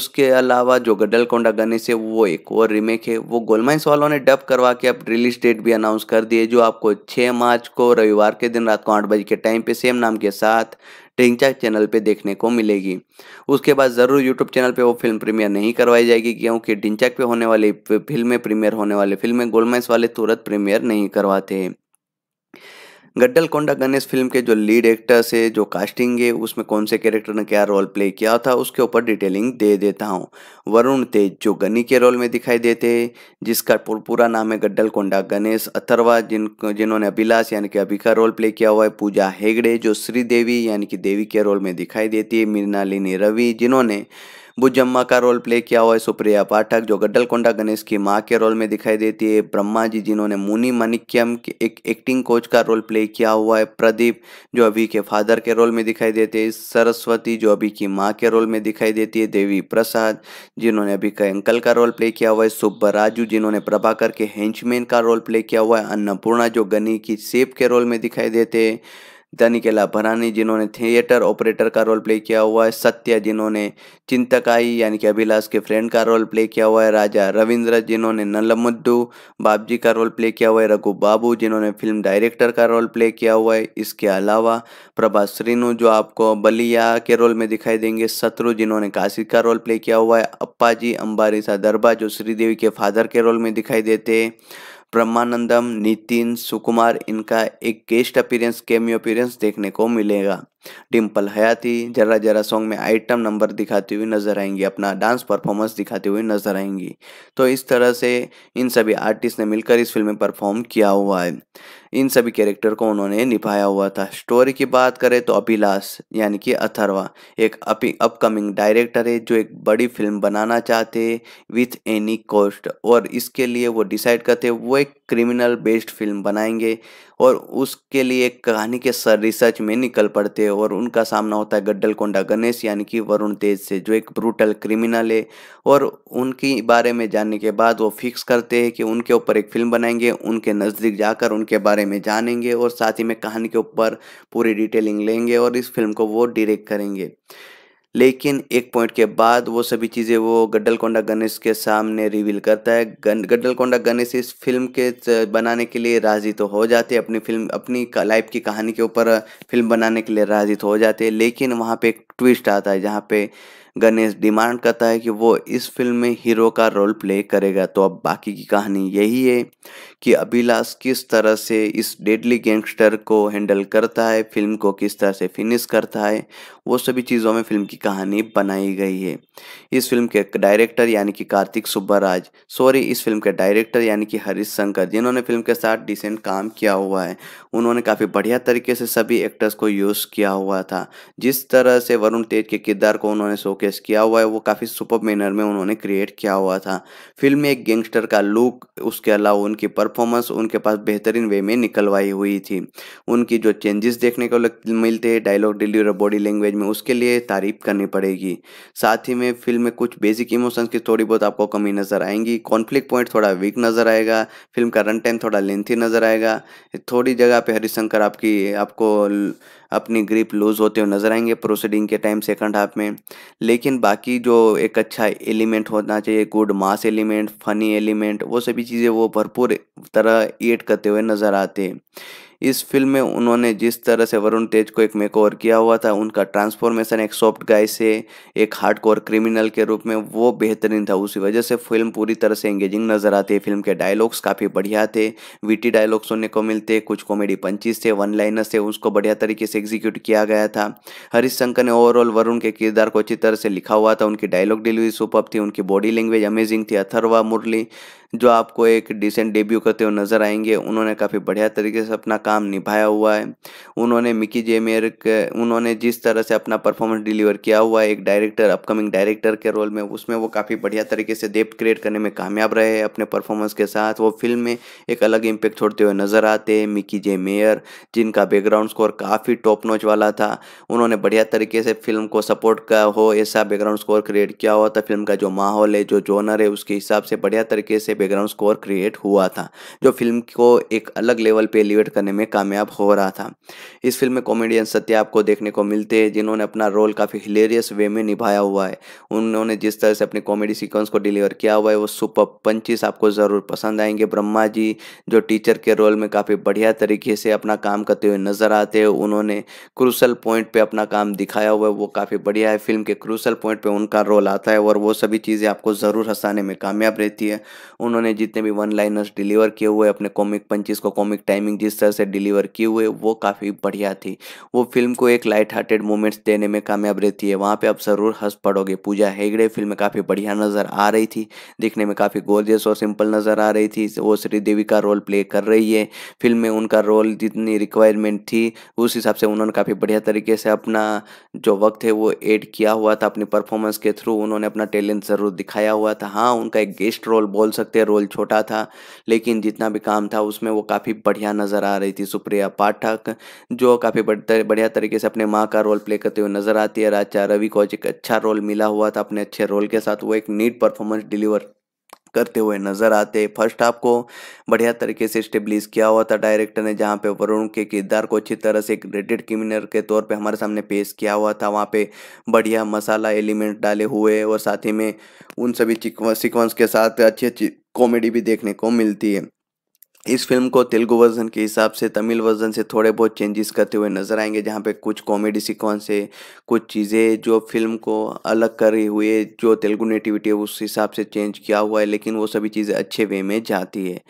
उसके अलावा जो कोंडा गणेश है वो एक और रिमेक है वो गोलमाइंस वालों ने डब करवा के अब रिलीज डेट भी अनाउंस कर दिए जो आपको छः मार्च को रविवार के दिन रात को आठ बजे के टाइम पे सेम नाम के साथ टेंचा चैनल पे देखने को मिलेगी उसके बाद ज़रूर यूट्यूब चैनल पे वो फिल्म प्रीमियर नहीं करवाई जाएगी क्योंकि ढिंचक पे होने वाली फिल्में प्रीमियर होने वाली फिल्में गोलमेस वाले तुरंत प्रीमियर नहीं करवाते गड्डल कोंडा गणेश फिल्म के जो लीड एक्टर्स है जो कास्टिंग है उसमें कौन से कैरेक्टर ने क्या रोल प्ले किया था उसके ऊपर डिटेलिंग दे देता हूँ वरुण तेज जो गनी के रोल में दिखाई देते हैं जिसका पूरा नाम है गड्डल कोंडा गणेश अथरवा जिन जिन्होंने अभिलाष यानी कि अभी का रोल प्ले किया हुआ है पूजा हेगड़े जो श्रीदेवी यानी कि देवी के रोल में दिखाई देती है मृणालिनी रवि जिन्होंने बुजम्मा का रोल प्ले किया हुआ है सुप्रिया पाठक जो गड्डलकोंडा गणेश की माँ के रोल में दिखाई देती है ब्रह्मा जी जिन्होंने मुनि मानिक्यम के एक एक्टिंग कोच का रोल प्ले किया हुआ है प्रदीप जो अभी के फादर के रोल में दिखाई देते हैं सरस्वती जो अभी की माँ के रोल में दिखाई देती है देवी प्रसाद जिन्होंने अभी के अंकल का रोल प्ले किया हुआ है सुब्बा राजू जिन्होंने प्रभाकर के हेंचमैन का रोल प्ले किया हुआ है अन्नपूर्णा जो गनी की सेब के रोल में दिखाई देते हैं दानिकेला भरानी जिन्होंने थिएटर ऑपरेटर का रोल प्ले किया हुआ है सत्या जिन्होंने चिंतकाई यानी कि अभिलाष के फ्रेंड का रोल प्ले किया हुआ है राजा रविंद्र जिन्होंने नलमुद्दू बाबजी का रोल प्ले किया हुआ है रघु बाबू जिन्होंने फिल्म डायरेक्टर का रोल प्ले किया हुआ है इसके अलावा प्रभा श्रीनु जो आपको बलिया के रोल में दिखाई देंगे शत्रु जिन्होंने काशी का रोल प्ले किया हुआ है अप्पा जी अंबारी सा दरबा जो श्रीदेवी के फादर के रोल में दिखाई देते हैं ब्रह्मानंदम नितिन सुकुमार इनका एक गेस्ट अपीरेंस केमियो अपीरेंस देखने को मिलेगा डिम्पल हयाती जरा जरा सॉन्ग में आइटम नंबर दिखाती हुई नजर आएंगी अपना डांस परफॉर्मेंस दिखाती हुई नजर आएंगी तो इस तरह से इन सभी आर्टिस्ट ने मिलकर इस फिल्म में परफॉर्म किया हुआ है इन सभी कैरेक्टर को उन्होंने निभाया हुआ था स्टोरी की बात करें तो अभिलाष यानी कि अथर्वा एक अपकमिंग डायरेक्टर है जो एक बड़ी फिल्म बनाना चाहते हैं विथ एनी कॉस्ट और इसके लिए वो डिसाइड करते वो एक क्रिमिनल बेस्ड फिल्म बनाएंगे और उसके लिए एक कहानी के सर रिसर्च में निकल पड़ते हैं और उनका सामना होता है गड्डल कोंडा गणेश यानी कि वरुण तेज से जो एक ब्रूटल क्रिमिनल है और उनके बारे में जानने के बाद वो फिक्स करते हैं कि उनके ऊपर एक फिल्म बनाएंगे उनके नज़दीक जाकर उनके बारे में जानेंगे और साथ ही में कहानी के ऊपर पूरी डिटेलिंग लेंगे और इस फिल्म को वो डिरेक्ट करेंगे लेकिन एक पॉइंट के बाद वो सभी चीज़ें वो कोंडा गणेश के सामने रिवील करता है कोंडा गणेश इस फिल्म के बनाने के लिए राजी तो हो जाते अपनी फिल्म अपनी लाइफ की कहानी के ऊपर फिल्म बनाने के लिए राजी तो हो जाते लेकिन वहाँ पे एक ट्विस्ट आता है जहाँ पे गणेश डिमांड करता है कि वो इस फिल्म में हीरो का रोल प्ले करेगा तो अब बाकी की कहानी यही है कि अभिलाष किस तरह से इस डेडली गैंगस्टर को हैंडल करता है फिल्म को किस तरह से फिनिश करता है वो सभी चीज़ों में फिल्म की कहानी बनाई गई है इस फिल्म के डायरेक्टर यानी कि कार्तिक सुब्बराज सॉरी इस फिल्म के डायरेक्टर यानी कि हरीश शंकर जिन्होंने फिल्म के साथ डिसेंट काम किया हुआ है उन्होंने काफ़ी बढ़िया तरीके से सभी एक्टर्स को यूज़ किया हुआ था जिस तरह से वरुण तेज के किरदार को उन्होंने शोकेस किया हुआ है वो काफ़ी सुपर मैनर में उन्होंने क्रिएट किया हुआ था फिल्म में एक गैंगस्टर का लुक उसके अलावा उनकी पर परफॉर्मेंस उनके पास बेहतरीन वे में निकलवाई हुई थी उनकी जो चेंजेस देखने को मिलते हैं डायलॉग डिलीवरी बॉडी लैंग्वेज में उसके लिए तारीफ करनी पड़ेगी साथ ही में फिल्म में कुछ बेसिक इमोशंस की थोड़ी बहुत आपको कमी नज़र आएंगी कॉन्फ्लिक्ट पॉइंट थोड़ा वीक नज़र आएगा फिल्म का रन टाइम थोड़ा लेंथी नज़र आएगा थोड़ी जगह पर हरिशंकर आपकी आपको अपनी ग्रिप लूज़ होते हुए नज़र आएंगे प्रोसीडिंग के टाइम सेकंड हाफ में लेकिन बाकी जो एक अच्छा एलिमेंट होना चाहिए good mass element funny element वो सभी चीज़ें वो भरपूर तरह एड करते हुए नज़र आते हैं इस फिल्म में उन्होंने जिस तरह से वरुण तेज को एक मेकओवर किया हुआ था उनका ट्रांसफॉर्मेशन एक सॉफ्ट गाय से एक हार्डकोर क्रिमिनल के रूप में वो बेहतरीन था उसी वजह से फिल्म पूरी तरह से एंगेजिंग नजर आती है फिल्म के डायलॉग्स काफ़ी बढ़िया थे वीटी डायलॉग सुनने को मिलते कुछ कॉमेडी पंचीज थे वन लाइनर्स थे उसको बढ़िया तरीके से एग्जीक्यूट किया गया था हरीश शंकर ने ओवरऑल वरुण के किरदार को अच्छी तरह से लिखा हुआ था उनकी डायलॉग डिलीवरी सुपर थी उनकी बॉडी लैंग्वेज अमेजिंग थी अथरवा मुरली जो आपको एक डिसेंट डेब्यू करते हुए नजर आएंगे उन्होंने काफ़ी बढ़िया तरीके से अपना काम निभाया हुआ है उन्होंने मिकी के उन्होंने जिस तरह से अपना परफॉर्मेंस डिलीवर किया हुआ है एक डायरेक्टर अपकमिंग डायरेक्टर के रोल में उसमें वो काफ़ी बढ़िया तरीके से डेप्थ क्रिएट करने में कामयाब रहे अपने परफॉर्मेंस के साथ वो फिल्म में एक अलग इम्पेक्ट छोड़ते हुए नज़र आते हैं मिकी जे मेयर जिनका बैकग्राउंड स्कोर काफ़ी टॉप नोच वाला था उन्होंने बढ़िया तरीके से फिल्म को सपोर्ट का हो ऐसा बैकग्राउंड स्कोर क्रिएट किया हुआ था फिल्म का जो माहौल है जो जोनर है उसके हिसाब से बढ़िया तरीके से बैकग्राउंड स्कोर क्रिएट हुआ था जो फिल्म को एक अलग लेवल पर एलिवेट करने में में कामयाब हो रहा था इस फिल्म में कॉमेडियन सत्या आपको देखने को मिलते हैं जिन्होंने अपना रोल काफ़ी हिलेरियस वे में निभाया हुआ है उन्होंने जिस तरह से अपने कॉमेडी सीक्वेंस को डिलीवर किया हुआ है वो सुपर पंचिस आपको ज़रूर पसंद आएंगे ब्रह्मा जी जो टीचर के रोल में काफ़ी बढ़िया तरीके से अपना काम करते हुए नज़र आते हैं उन्होंने क्रूसल पॉइंट पर अपना काम दिखाया हुआ है वो काफ़ी बढ़िया है फिल्म के क्रूसल पॉइंट पर उनका रोल आता है और वो सभी चीज़ें आपको ज़रूर हंसाने में कामयाब रहती है उन्होंने जितने भी वन लाइनर्स डिलीवर किए हुए अपने कॉमिक पंचिस को कॉमिक टाइमिंग जिस तरह से डिलीवर किए हुए वो काफ़ी बढ़िया थी वो फिल्म को एक लाइट हार्टेड मोमेंट्स देने में कामयाब रहती है वहाँ पे आप ज़रूर हंस पड़ोगे पूजा हेगड़े फिल्म काफ़ी बढ़िया नज़र आ रही थी दिखने में काफ़ी गोर्जियस और सिंपल नज़र आ रही थी वो श्रीदेवी का रोल प्ले कर रही है फिल्म में उनका रोल जितनी रिक्वायरमेंट थी उस हिसाब से उन्होंने काफ़ी बढ़िया तरीके से अपना जो वक्त है वो एड किया हुआ था अपनी परफॉर्मेंस के थ्रू उन्होंने अपना टैलेंट ज़रूर दिखाया हुआ था हाँ उनका एक गेस्ट रोल बोल सकते हैं रोल छोटा था लेकिन जितना भी काम था उसमें वो काफ़ी बढ़िया नज़र आ रही थी थी सुप्रिया पाठक जो काफ़ी बढ़िया तरीके से अपने माँ का रोल प्ले करते हुए नजर आती है राजा रवि को एक अच्छा रोल मिला हुआ था अपने अच्छे रोल के साथ वो एक नीट परफॉर्मेंस डिलीवर करते हुए नजर आते फर्स्ट हाफ को बढ़िया तरीके से स्टेब्लिश किया हुआ था डायरेक्टर ने जहाँ पे वरुण के किरदार को अच्छी तरह से एक रेडेड क्रिमिनल के तौर पे हमारे सामने पेश किया हुआ था वहाँ पे बढ़िया मसाला एलिमेंट डाले हुए और साथ ही में उन सभी सीक्वेंस के साथ अच्छी अच्छी कॉमेडी भी देखने को मिलती है इस फिल्म को तेलुगु वर्जन के हिसाब से तमिल वर्जन से थोड़े बहुत चेंजेस करते हुए नज़र आएंगे जहाँ पे कुछ कॉमेडी सिक्वेंस है कुछ चीज़ें जो फिल्म को अलग हुई हुए जो तेलुगु नेटिविटी है उस हिसाब से चेंज किया हुआ है लेकिन वो सभी चीज़ें अच्छे वे में जाती है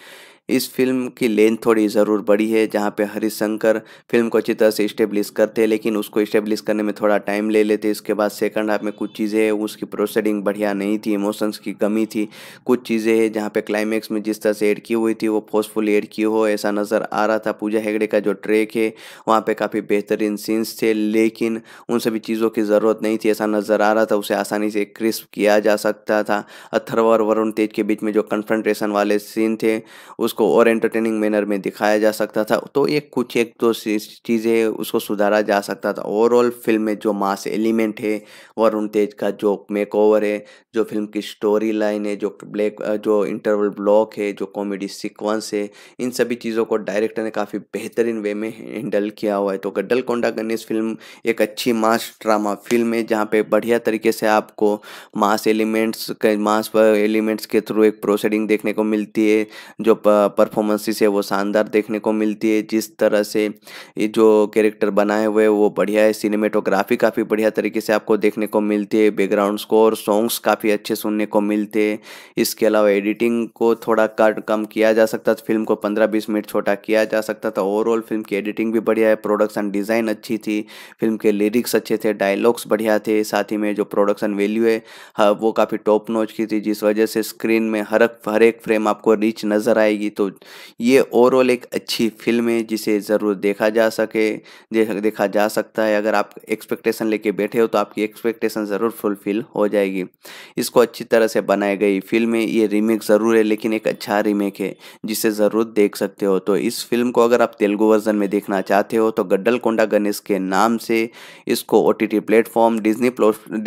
इस फिल्म की लेंथ थोड़ी ज़रूर बड़ी है जहाँ पे हरिशंकर फिल्म को अच्छी तरह से इस्टेब्लिश करते हैं लेकिन उसको इस्टेब्लिश करने में थोड़ा टाइम ले लेते इसके बाद सेकंड हाफ में कुछ चीज़ें हैं उसकी प्रोसेडिंग बढ़िया नहीं थी इमोशंस की कमी थी कुछ चीज़ें हैं जहाँ पे क्लाइमेक्स में जिस तरह से एड की हुई थी वो फोर्सफुल एड की हो ऐसा नज़र आ रहा था पूजा हेगड़े का जो ट्रैक है वहाँ पर काफ़ी बेहतरीन सीन्स थे लेकिन उन सभी चीज़ों की ज़रूरत नहीं थी ऐसा नज़र आ रहा था उसे आसानी से क्रिस्प किया जा सकता था अथर्व और वरुण तेज के बीच में जो कन्फ्रंट्रेशन वाले सीन थे उस उसको और एंटरटेनिंग मैनर में दिखाया जा सकता था तो ये कुछ एक दो तो चीज़ें उसको सुधारा जा सकता था ओवरऑल फिल्म में जो मास एलिमेंट है वरुण तेज का जो मेक ओवर है जो फिल्म की स्टोरी लाइन है जो ब्लैक जो इंटरवल ब्लॉक है जो कॉमेडी सिक्वेंस है इन सभी चीज़ों को डायरेक्टर ने काफ़ी बेहतरीन वे में हैंडल किया हुआ है तो गड्डल कोंडा गणेश फिल्म एक अच्छी मास ड्रामा फिल्म है जहाँ पर बढ़िया तरीके से आपको मास एलिमेंट्स मास एलिमेंट्स के थ्रू एक प्रोसेडिंग देखने को मिलती है जो परफॉर्मेंसेस है वो शानदार देखने को मिलती है जिस तरह से ये जो कैरेक्टर बनाए हुए हैं वो बढ़िया है सिनेमेटोग्राफी काफ़ी बढ़िया तरीके से आपको देखने को मिलती है बैकग्राउंड स्कोर सॉन्ग्स काफ़ी अच्छे सुनने को मिलते हैं इसके अलावा एडिटिंग को थोड़ा कट कम किया जा सकता था फिल्म को पंद्रह बीस मिनट छोटा किया जा सकता था ओवरऑल फिल्म की एडिटिंग भी बढ़िया है प्रोडक्शन डिज़ाइन अच्छी थी फिल्म के लिरिक्स अच्छे थे डायलॉग्स बढ़िया थे साथ ही में जो प्रोडक्शन वैल्यू है हाँ, वो काफ़ी टॉप नोच की थी जिस वजह से स्क्रीन में हर हर एक फ्रेम आपको रिच नज़र आएगी तो ये ओवरऑल एक अच्छी फिल्म है जिसे ज़रूर देखा जा सके देखा जा सकता है अगर आप एक्सपेक्टेशन लेके बैठे हो तो आपकी एक्सपेक्टेशन ज़रूर फुलफिल हो जाएगी इसको अच्छी तरह से बनाई गई फिल्म है ये रीमेक ज़रूर है लेकिन एक अच्छा रीमेक है जिसे ज़रूर देख सकते हो तो इस फिल्म को अगर आप तेलुगु वर्जन में देखना चाहते हो तो गड्डल कोंडा गणेश के नाम से इसको O T T platform Disney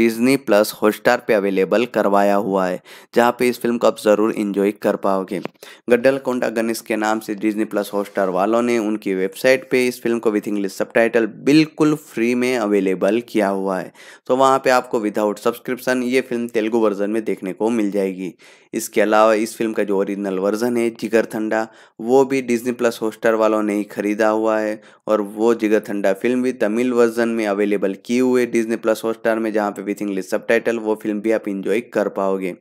Disney plus Hotstar पर अवेलेबल करवाया हुआ है जहाँ पर इस फिल्म को आप ज़रूर इंजॉय कर पाओगे गड्डल कोंडा अकाउंट अगनिस के नाम से डिज्नी प्लस हॉटस्टार वालों ने उनकी वेबसाइट पे इस फिल्म को विथ इंग्लिश सब बिल्कुल फ्री में अवेलेबल किया हुआ है तो वहाँ पे आपको विदाउट सब्सक्रिप्शन ये फिल्म तेलुगु वर्जन में देखने को मिल जाएगी इसके अलावा इस फिल्म का जो ओरिजिनल वर्जन है जिगर ठंडा वो भी डिज्नी प्लस हॉटस्टार वालों ने ही खरीदा हुआ है और वो जिगर ठंडा फिल्म भी तमिल वर्जन में अवेलेबल की हुई डिज्नी प्लस हॉटस्टार में जहाँ पे विथ इंग्लिश सब वो फिल्म भी आप इंजॉय कर पाओगे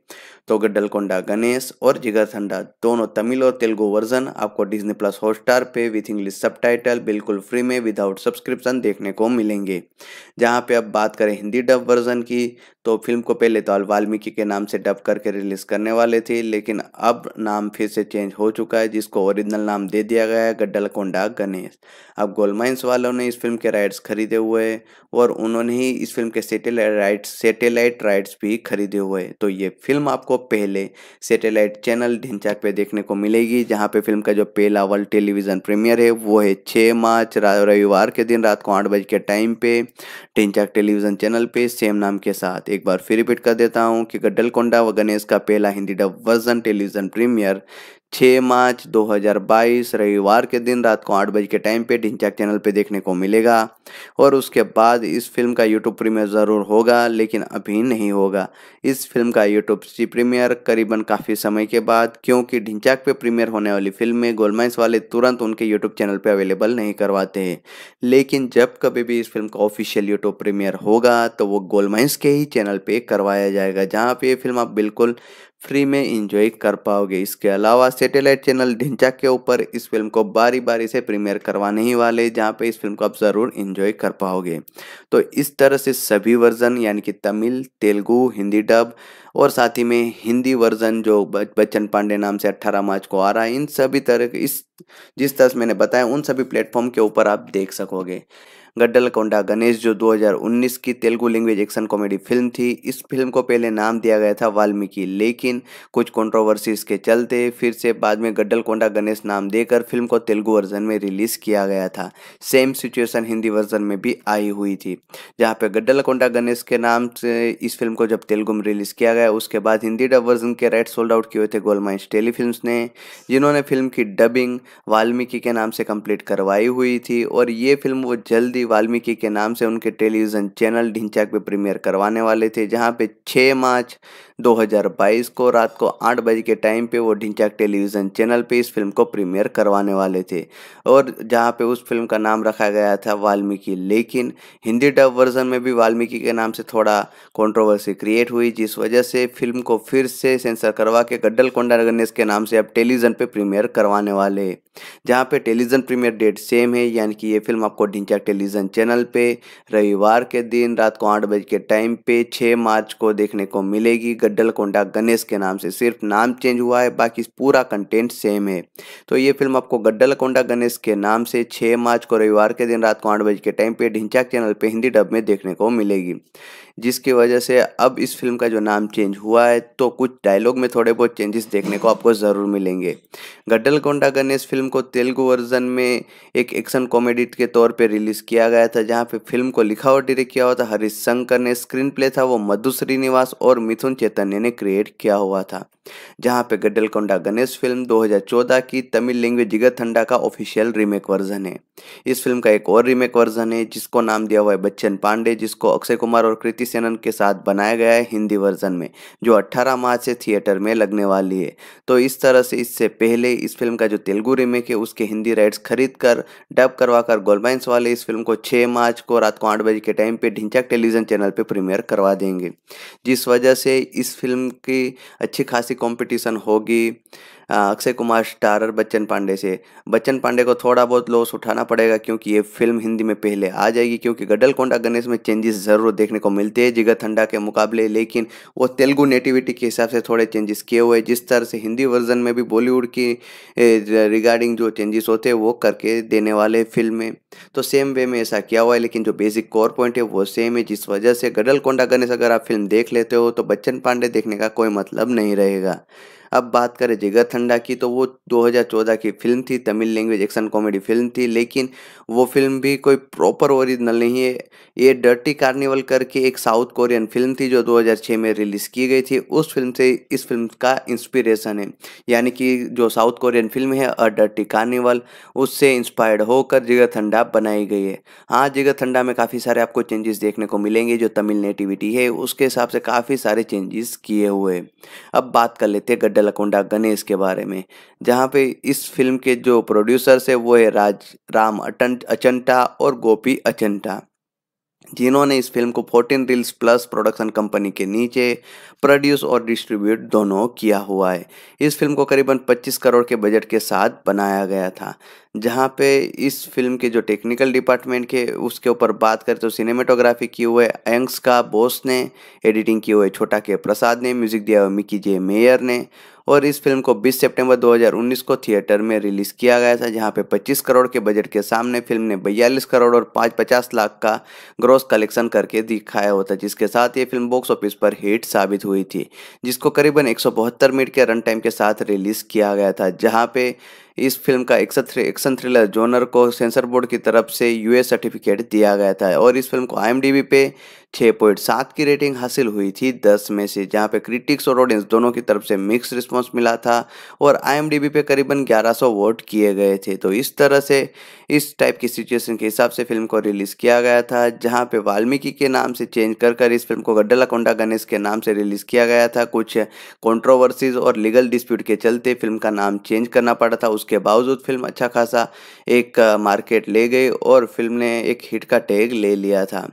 तो गड्डलकोंडा गणेश और जिगर ठंडा दोनों तमिल और तेलुगु तेलुगु वर्जन आपको डिज्नी प्लस हॉटस्टार पे विथ इंग्लिश टाइटल बिल्कुल फ्री में विदाउट सब्सक्रिप्शन देखने को मिलेंगे जहाँ पे अब बात करें हिंदी डब वर्जन की तो फिल्म को पहले तो वाल्मीकि के नाम से डब करके रिलीज करने वाले थे लेकिन अब नाम फिर से चेंज हो चुका है जिसको ओरिजिनल नाम दे दिया गया है गड्डलकोंडा गणेश अब गोलमाइंस वालों ने इस फिल्म के राइट्स खरीदे हुए हैं और उन्होंने ही इस फिल्म के सेटेलाइट राइट्स सेटेलाइट राइट्स भी खरीदे हुए हैं तो ये फिल्म आपको पहले सेटेलाइट चैनल ढिंचाक पे देखने को मिलेगी जहाँ पे फिल्म का जो पहला वर्ल्ड टेलीविजन प्रीमियर है वो है छः मार्च रविवार के दिन रात को आठ बजे के टाइम पे ढिंचाक टेलीविजन चैनल पे सेम नाम के साथ एक बार फिर रिपीट कर देता हूँ कि गड्डलकोंडा व गणेश का पहला Hindi dub version television premiere छः मार्च 2022 रविवार के दिन रात को आठ बजे के टाइम पे ढिंचाक चैनल पे देखने को मिलेगा और उसके बाद इस फिल्म का यूट्यूब प्रीमियर ज़रूर होगा लेकिन अभी नहीं होगा इस फिल्म का यूट्यूब प्रीमियर करीबन काफ़ी समय के बाद क्योंकि ढिंचाक पे प्रीमियर होने वाली फिल्म में गोलमाइंस वाले तुरंत उनके यूट्यूब चैनल पर अवेलेबल नहीं करवाते हैं लेकिन जब कभी भी इस फिल्म का ऑफिशियल यूट्यूब प्रीमियर होगा तो वो गोलमाइंस के ही चैनल पर करवाया जाएगा जहाँ पर ये फिल्म आप बिल्कुल फ्री में इंजॉय कर पाओगे इसके अलावा सैटेलाइट चैनल ढिंचा के ऊपर इस फिल्म को बारी बारी से प्रीमियर करवाने ही वाले जहाँ पे इस फिल्म को आप ज़रूर इंजॉय कर पाओगे तो इस तरह से सभी वर्जन यानी कि तमिल तेलुगु हिंदी डब और साथ ही में हिंदी वर्जन जो बच्चन पांडे नाम से 18 मार्च को आ रहा है इन सभी तरह इस जिस तरह से मैंने बताया उन सभी प्लेटफॉर्म के ऊपर आप देख सकोगे गड्डल कोंडा गणेश जो 2019 की Telugu language action comedy film थी इस फिल्म को पहले नाम दिया गया था वाल्मीकि लेकिन कुछ कंट्रोवर्सीज के चलते फिर से बाद में गड्डल कोंडा गणेश नाम देकर फिल्म को तेलुगु वर्जन में रिलीज किया गया था सेम सिचुएशन हिंदी वर्जन में भी आई हुई थी जहाँ पे कोंडा गणेश के नाम से इस फिल्म को जब तेलुगु में रिलीज किया गया उसके बाद हिंदी डब वर्जन के राइट सोल्ड आउट किए थे गोलमाइंस टेलीफिल्म ने जिन्होंने फिल्म की डबिंग वाल्मीकि के नाम से कंप्लीट करवाई हुई थी और ये फिल्म वो जल्दी आदि वाल्मीकि के नाम से उनके टेलीविज़न चैनल ढिंचाक पे प्रीमियर करवाने वाले थे जहां पे 6 मार्च 2022 को रात को आठ बजे के टाइम पे वो ढिंचाक टेलीविज़न चैनल पे इस फिल्म को प्रीमियर करवाने वाले थे और जहाँ पे उस फिल्म का नाम रखा गया था वाल्मीकि लेकिन हिंदी डब वर्जन में भी वाल्मीकि के नाम से थोड़ा कंट्रोवर्सी क्रिएट हुई जिस वजह से फिल्म को फिर से सेंसर करवा के गड्डल कोंडा गणेश के नाम से अब टेलीविज़न पर प्रीमियर करवाने वाले जहाँ पे टेलीविज़न प्रीमियर डेट सेम है यानी कि ये फिल्म आपको ढिंचाक टेलीविज़न चैनल पर रविवार के दिन रात को आठ बजे के टाइम पे छः मार्च को देखने को मिलेगी गड्डलकोंडा गणेश के नाम से सिर्फ नाम चेंज हुआ है बाकी पूरा कंटेंट सेम है तो ये फिल्म आपको गड्डलकोंडा गणेश के नाम से छः मार्च को रविवार के दिन रात को आठ बजे के टाइम पे ढिंचाक चैनल पे हिंदी डब में देखने को मिलेगी जिसकी वजह से अब इस फिल्म का जो नाम चेंज हुआ है तो कुछ डायलॉग में थोड़े बहुत चेंजेस देखने को आपको ज़रूर मिलेंगे गड्डलकोंडा गणेश फिल्म को तेलुगु वर्जन में एक एक्शन कॉमेडी के तौर पर रिलीज़ किया गया था जहाँ पे फिल्म को लिखा और डायरेक्ट किया हुआ था हरीश शंकर ने स्क्रीन प्ले था वो मधु श्रीनिवास और मिथुन चेतन चैतन्य ने क्रिएट किया हुआ था जहां पे गड्डलकोंडा गणेश फिल्म 2014 की तमिल लैंग्वेज जिगरथंडा का ऑफिशियल रीमेक वर्जन है इस फिल्म का एक और रीमेक वर्जन है जिसको नाम दिया हुआ है बच्चन पांडे जिसको अक्षय कुमार और कृति सेनन के साथ बनाया गया है हिंदी वर्जन में जो 18 मार्च से थिएटर में लगने वाली है तो इस तरह से इससे पहले इस फिल्म का जो तेलुगु रीमेक है उसके हिंदी राइट्स खरीद कर डब करवा कर गोलमाइंस वाले इस फिल्म को छः मार्च को रात को आठ बजे के टाइम पे ढिंचक टेलीविजन चैनल पर प्रीमियर करवा देंगे जिस वजह से इस फिल्म की अच्छी खासी ऐसी कंपटीशन होगी अक्षय कुमार स्टारर बच्चन पांडे से बच्चन पांडे को थोड़ा बहुत लॉस उठाना पड़ेगा क्योंकि ये फिल्म हिंदी में पहले आ जाएगी क्योंकि गडल कोंडा गणेश में चेंजेस ज़रूर देखने को मिलते हैं जिगत हंडा के मुकाबले लेकिन वो तेलुगु नेटिविटी के हिसाब से थोड़े चेंजेस किए हुए जिस तरह से हिंदी वर्जन में भी बॉलीवुड की रिगार्डिंग जो चेंजेस होते हैं वो करके देने वाले फिल्म में तो सेम वे में ऐसा किया हुआ है लेकिन जो बेसिक कोर पॉइंट है वो सेम है जिस वजह से गडल कोंडा गणेश अगर आप फिल्म देख लेते हो तो बच्चन पांडे देखने का कोई मतलब नहीं रहेगा अब बात करें जिगर थंडा की तो वो 2014 की फिल्म थी Tamil language action comedy film थी लेकिन वो फिल्म भी कोई प्रॉपर ओरिजिनल नहीं है ये डर्टी कार्निवल करके एक साउथ कोरियन फिल्म थी जो 2006 में रिलीज़ की गई थी उस फिल्म से इस फिल्म का इंस्पिरेशन है यानी कि जो साउथ कोरियन फिल्म है अ डर्टी कार्निवल उससे इंस्पायर्ड होकर जिगर थंडा बनाई गई है हाँ जिगर थंडा में काफ़ी सारे आपको चेंजेस देखने को मिलेंगे जो तमिल नेटिविटी है उसके हिसाब से काफ़ी सारे चेंजेस किए हुए अब बात कर लेते हैं डलकुंडा गणेश के बारे में जहाँ पे इस फिल्म के जो प्रोड्यूसर्स है वो है राज राम अटन अचंटा और गोपी अचंटा जिन्होंने इस फिल्म को 14 रील्स प्लस प्रोडक्शन कंपनी के नीचे प्रोड्यूस और डिस्ट्रीब्यूट दोनों किया हुआ है इस फिल्म को करीबन 25 करोड़ के बजट के साथ बनाया गया था जहां पे इस फिल्म के जो टेक्निकल डिपार्टमेंट के उसके ऊपर बात करें तो सिनेमेटोग्राफी की हुए एंग्स का बोस ने एडिटिंग की हुए छोटा के प्रसाद ने म्यूजिक दिया हुआ मिकी जे मेयर ने और इस फिल्म को 20 सितंबर 2019 को थिएटर में रिलीज किया गया था जहां पे 25 करोड़ के बजट के सामने फिल्म ने बयालीस करोड़ और पाँच पचास लाख का ग्रोस कलेक्शन करके दिखाया होता जिसके साथ ये फिल्म बॉक्स ऑफिस पर हिट साबित हुई थी जिसको करीबन एक मिनट के रन टाइम के साथ रिलीज किया गया था जहाँ पे इस फिल्म का एक्शन थ्रिलर जोनर को सेंसर बोर्ड की तरफ से यूएस सर्टिफिकेट दिया गया था और इस फिल्म को आईएमडीबी पे 6.7 की रेटिंग हासिल हुई थी 10 में से जहां पे क्रिटिक्स और ऑडियंस दोनों की तरफ से मिक्स रिस्पांस मिला था और आई पे करीबन 1100 वोट किए गए थे तो इस तरह से इस टाइप की सिचुएशन के हिसाब से फिल्म को रिलीज़ किया गया था जहां पे वाल्मीकि के नाम से चेंज कर कर इस फिल्म को गड्डला कोंडा गणेश के नाम से रिलीज़ किया गया था कुछ कॉन्ट्रोवर्सीज और लीगल डिस्प्यूट के चलते फिल्म का नाम चेंज करना पड़ा था उसके बावजूद फिल्म अच्छा खासा एक मार्केट ले गई और फिल्म ने एक हिट का टैग ले लिया था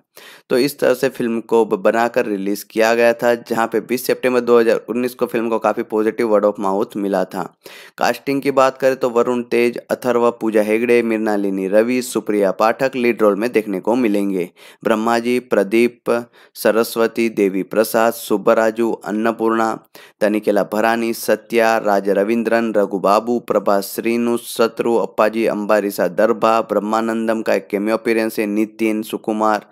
तो इस तरह से फिल्म को बनाकर रिलीज़ किया गया था जहां पे 20 सितंबर 2019 को फिल्म को काफ़ी पॉजिटिव वर्ड ऑफ माउथ मिला था कास्टिंग की बात करें तो वरुण तेज अथर्व पूजा हेगड़े मृणालिनी रवि सुप्रिया पाठक लीड रोल में देखने को मिलेंगे ब्रह्मा जी प्रदीप सरस्वती देवी प्रसाद सुब्बराजू अन्नपूर्णा तनिकेला भरानी सत्या राज रविंद्रन रघु बाबू प्रभा श्रीनु शत्रु अप्पाजी अंबारिसा दरभा ब्रह्मानंदम का एक केमियो है नितिन सुकुमार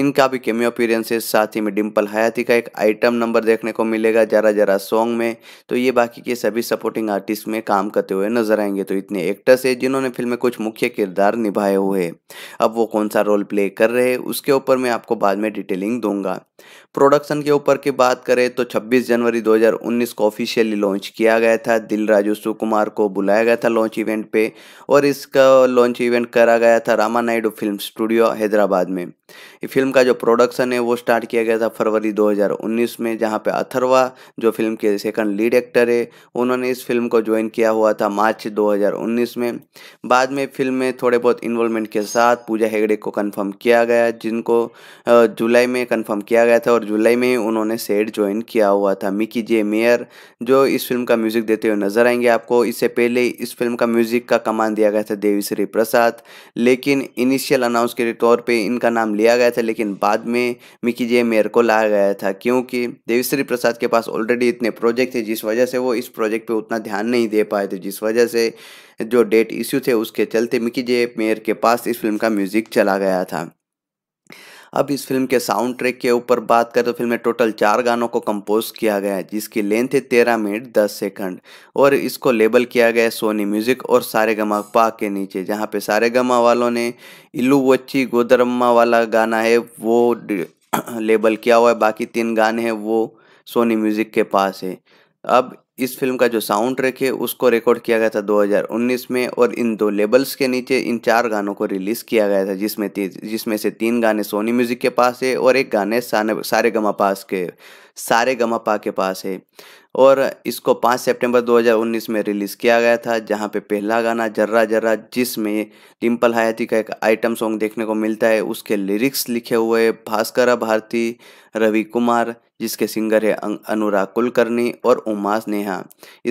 इनका भी केमियो है साथ ही में डिम्पल हयाती का एक आइटम नंबर देखने को मिलेगा जरा जरा सॉन्ग में तो ये बाकी के सभी सपोर्टिंग आर्टिस्ट में काम करते हुए नजर आएंगे तो इतने एक्टर्स है जिन्होंने फिल्म में कुछ मुख्य किरदार निभाए हुए अब वो कौन सा रोल प्ले कर रहे उसके ऊपर मैं आपको बाद में डिटेलिंग दूंगा प्रोडक्शन के ऊपर की बात करें तो 26 जनवरी 2019 को ऑफिशियली लॉन्च किया गया था दिल राजू सुकुमार को बुलाया गया था लॉन्च इवेंट पे और इसका लॉन्च इवेंट करा गया था रामा नायडू फिल्म स्टूडियो हैदराबाद में फिल्म का जो प्रोडक्शन है वो स्टार्ट किया गया था फरवरी 2019 में जहाँ पे अथरवा जो फिल्म के सेकंड लीड एक्टर है उन्होंने इस फिल्म को ज्वाइन किया हुआ था मार्च 2019 में बाद में फिल्म में थोड़े बहुत इन्वॉल्वमेंट के साथ पूजा हेगड़े को कन्फर्म किया गया जिनको जुलाई में कन्फर्म किया गया था और और जुलाई में उन्होंने सेट ज्वाइन किया हुआ था मिकी जे मेयर जो इस फिल्म का म्यूजिक देते हुए नजर आएंगे आपको इससे पहले इस फिल्म का म्यूजिक का कमान दिया गया था देवीश्री प्रसाद लेकिन इनिशियल अनाउंस के तौर पर इनका नाम लिया गया था लेकिन बाद में मिकी जे मेयर को लाया गया था क्योंकि देवीश्री प्रसाद के पास ऑलरेडी इतने प्रोजेक्ट थे जिस वजह से वो इस प्रोजेक्ट पर उतना ध्यान नहीं दे पाए थे जिस वजह से जो डेट इश्यू थे उसके चलते मिकी जे मेयर के पास इस फिल्म का म्यूजिक चला गया था अब इस फिल्म के साउंड ट्रैक के ऊपर बात करें तो फिल्म में टोटल चार गानों को कंपोज किया गया है जिसकी लेंथ है तेरह मिनट दस सेकंड और इसको लेबल किया गया है सोनी म्यूजिक और सारे गमा पा के नीचे जहाँ पे सारे गमा वालों ने इल्लू वच्ची गोदरम्मा वाला गाना है वो लेबल किया हुआ है बाकी तीन गाने हैं वो सोनी म्यूजिक के पास है अब इस फिल्म का जो साउंड ट्रैक है उसको रिकॉर्ड किया गया था 2019 में और इन दो लेबल्स के नीचे इन चार गानों को रिलीज़ किया गया था जिसमें जिसमें से तीन गाने सोनी म्यूज़िक के पास है और एक गाने सारे गमा पास के सारे गमा पा के पास है और इसको 5 सितंबर 2019 में रिलीज़ किया गया था जहाँ पे पहला गाना जर्रा जर्रा जिसमें डिम्पल हयाती का एक आइटम सॉन्ग देखने को मिलता है उसके लिरिक्स लिखे हुए भास्कर भारती रवि कुमार जिसके सिंगर है अं-, अनुराग कुलकर्णी और उमा स्नेहा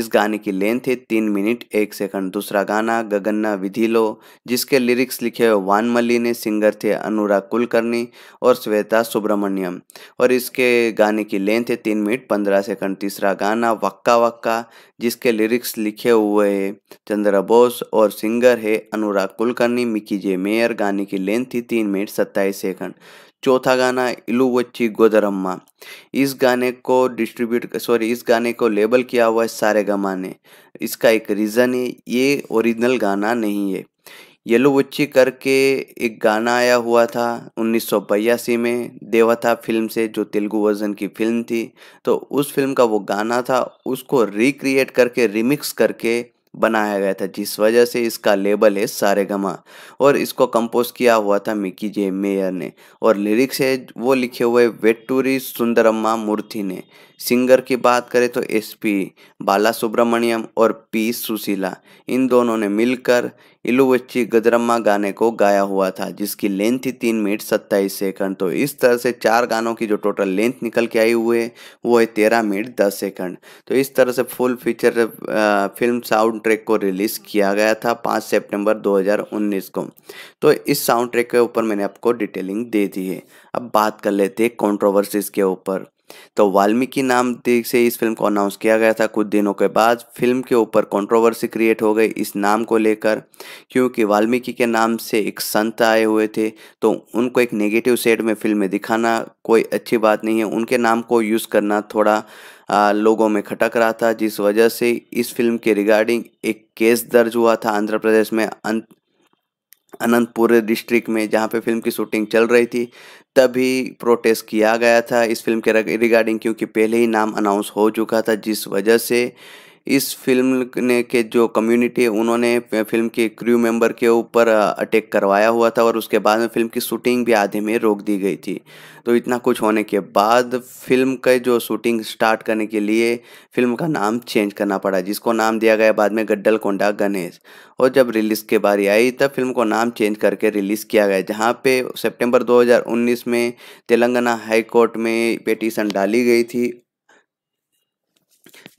इस गाने की लेंथ है तीन मिनट एक सेकंड दूसरा गाना गगन्ना विधि लो जिसके लिरिक्स लिखे हुए मल्ली ने सिंगर थे अनुराग कुलकर्णी और श्वेता सुब्रमण्यम और इसके गाने की लेंथ है तीन मिनट पंद्रह सेकंड तीसरा गाना वक्का वक्का जिसके लिरिक्स लिखे हुए है चंद्र बोस और सिंगर है अनुराग कुलकर्णी मिकी जे मेयर गाने की लेंथ थी तीन मिनट सत्ताईस सेकंड चौथा गाना इलुवच्ची गोदरम्मा इस गाने को डिस्ट्रीब्यूट सॉरी इस गाने को लेबल किया हुआ है सारे गमा ने इसका एक रीज़न है ये ओरिजिनल गाना नहीं है येलुवच्ची करके एक गाना आया हुआ था उन्नीस में देवता फिल्म से जो तेलुगु वर्जन की फिल्म थी तो उस फिल्म का वो गाना था उसको रिक्रिएट करके रिमिक्स करके बनाया गया था जिस वजह से इसका लेबल है सारे गमा और इसको कंपोज किया हुआ था मिकी जे मेयर ने और लिरिक्स है वो लिखे हुए वेट्टूरी सुंदरम्मा मूर्ति ने सिंगर की बात करें तो एस पी बाला सुब्रमण्यम और पी सुशीला इन दोनों ने मिलकर इलुवच्ची गजरम्मा गाने को गाया हुआ था जिसकी लेंथ थी तीन मिनट सत्ताईस सेकंड तो इस तरह से चार गानों की जो टोटल लेंथ निकल के आई हुई है वो है तेरह मिनट दस सेकंड तो इस तरह से full feature film sound track को रिलीज़ किया गया था पाँच सेप्टेम्बर 2019 को तो इस साउंड ट्रैक के ऊपर मैंने आपको डिटेलिंग दे दी है अब बात कर लेते हैं कॉन्ट्रोवर्सीज के ऊपर तो वाल्मीकि नाम से इस फिल्म को अनाउंस किया गया था कुछ दिनों के बाद फिल्म के ऊपर कंट्रोवर्सी क्रिएट हो गई इस नाम को लेकर क्योंकि वाल्मीकि के नाम से एक संत आए हुए थे तो उनको एक नेगेटिव सेड में फिल्म में दिखाना कोई अच्छी बात नहीं है उनके नाम को यूज़ करना थोड़ा आ, लोगों में खटक रहा था जिस वजह से इस फिल्म के रिगार्डिंग एक केस दर्ज हुआ था आंध्र प्रदेश में अं, अनंतपुर डिस्ट्रिक्ट में जहाँ पे फिल्म की शूटिंग चल रही थी तभी प्रोटेस्ट किया गया था इस फिल्म के रिगार्डिंग क्योंकि पहले ही नाम अनाउंस हो चुका था जिस वजह से इस फिल्म ने के जो कम्युनिटी है उन्होंने फिल्म के क्रू मेंबर के ऊपर अटैक करवाया हुआ था और उसके बाद में फिल्म की शूटिंग भी आधे में रोक दी गई थी तो इतना कुछ होने के बाद फिल्म का जो शूटिंग स्टार्ट करने के लिए फिल्म का नाम चेंज करना पड़ा जिसको नाम दिया गया बाद में गड्डल कोंडा गणेश और जब रिलीज़ के बारी आई तब फिल्म को नाम चेंज करके रिलीज़ किया गया जहाँ पे सितंबर 2019 में तेलंगाना हाई कोर्ट में पिटीशन डाली गई थी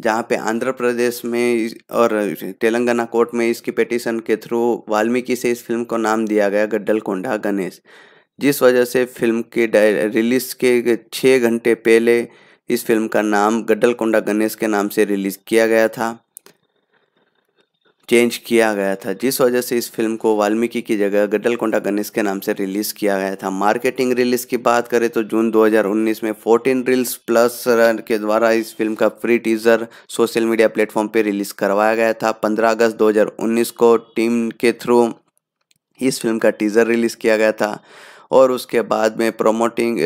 जहाँ पे आंध्र प्रदेश में और तेलंगाना कोर्ट में इसकी पिटीशन के थ्रू वाल्मीकि से इस फिल्म को नाम दिया गया गड्डल कोंडा गणेश जिस वजह से फिल्म के रिलीज के छः घंटे पहले इस फिल्म का नाम गड्डल कोंडा गणेश के नाम से रिलीज़ किया गया था चेंज किया गया था जिस वजह से इस फिल्म को वाल्मीकि की जगह गड्डलकोंडा गणेश के नाम से रिलीज़ किया गया था मार्केटिंग रिलीज़ की बात करें तो जून 2019 में 14 रील्स प्लस के द्वारा इस फिल्म का free teaser social media platform पर रिलीज़ करवाया गया था 15 अगस्त 2019 को टीम के थ्रू इस फिल्म का टीज़र रिलीज़ किया गया था और उसके बाद में प्रोमोटिंग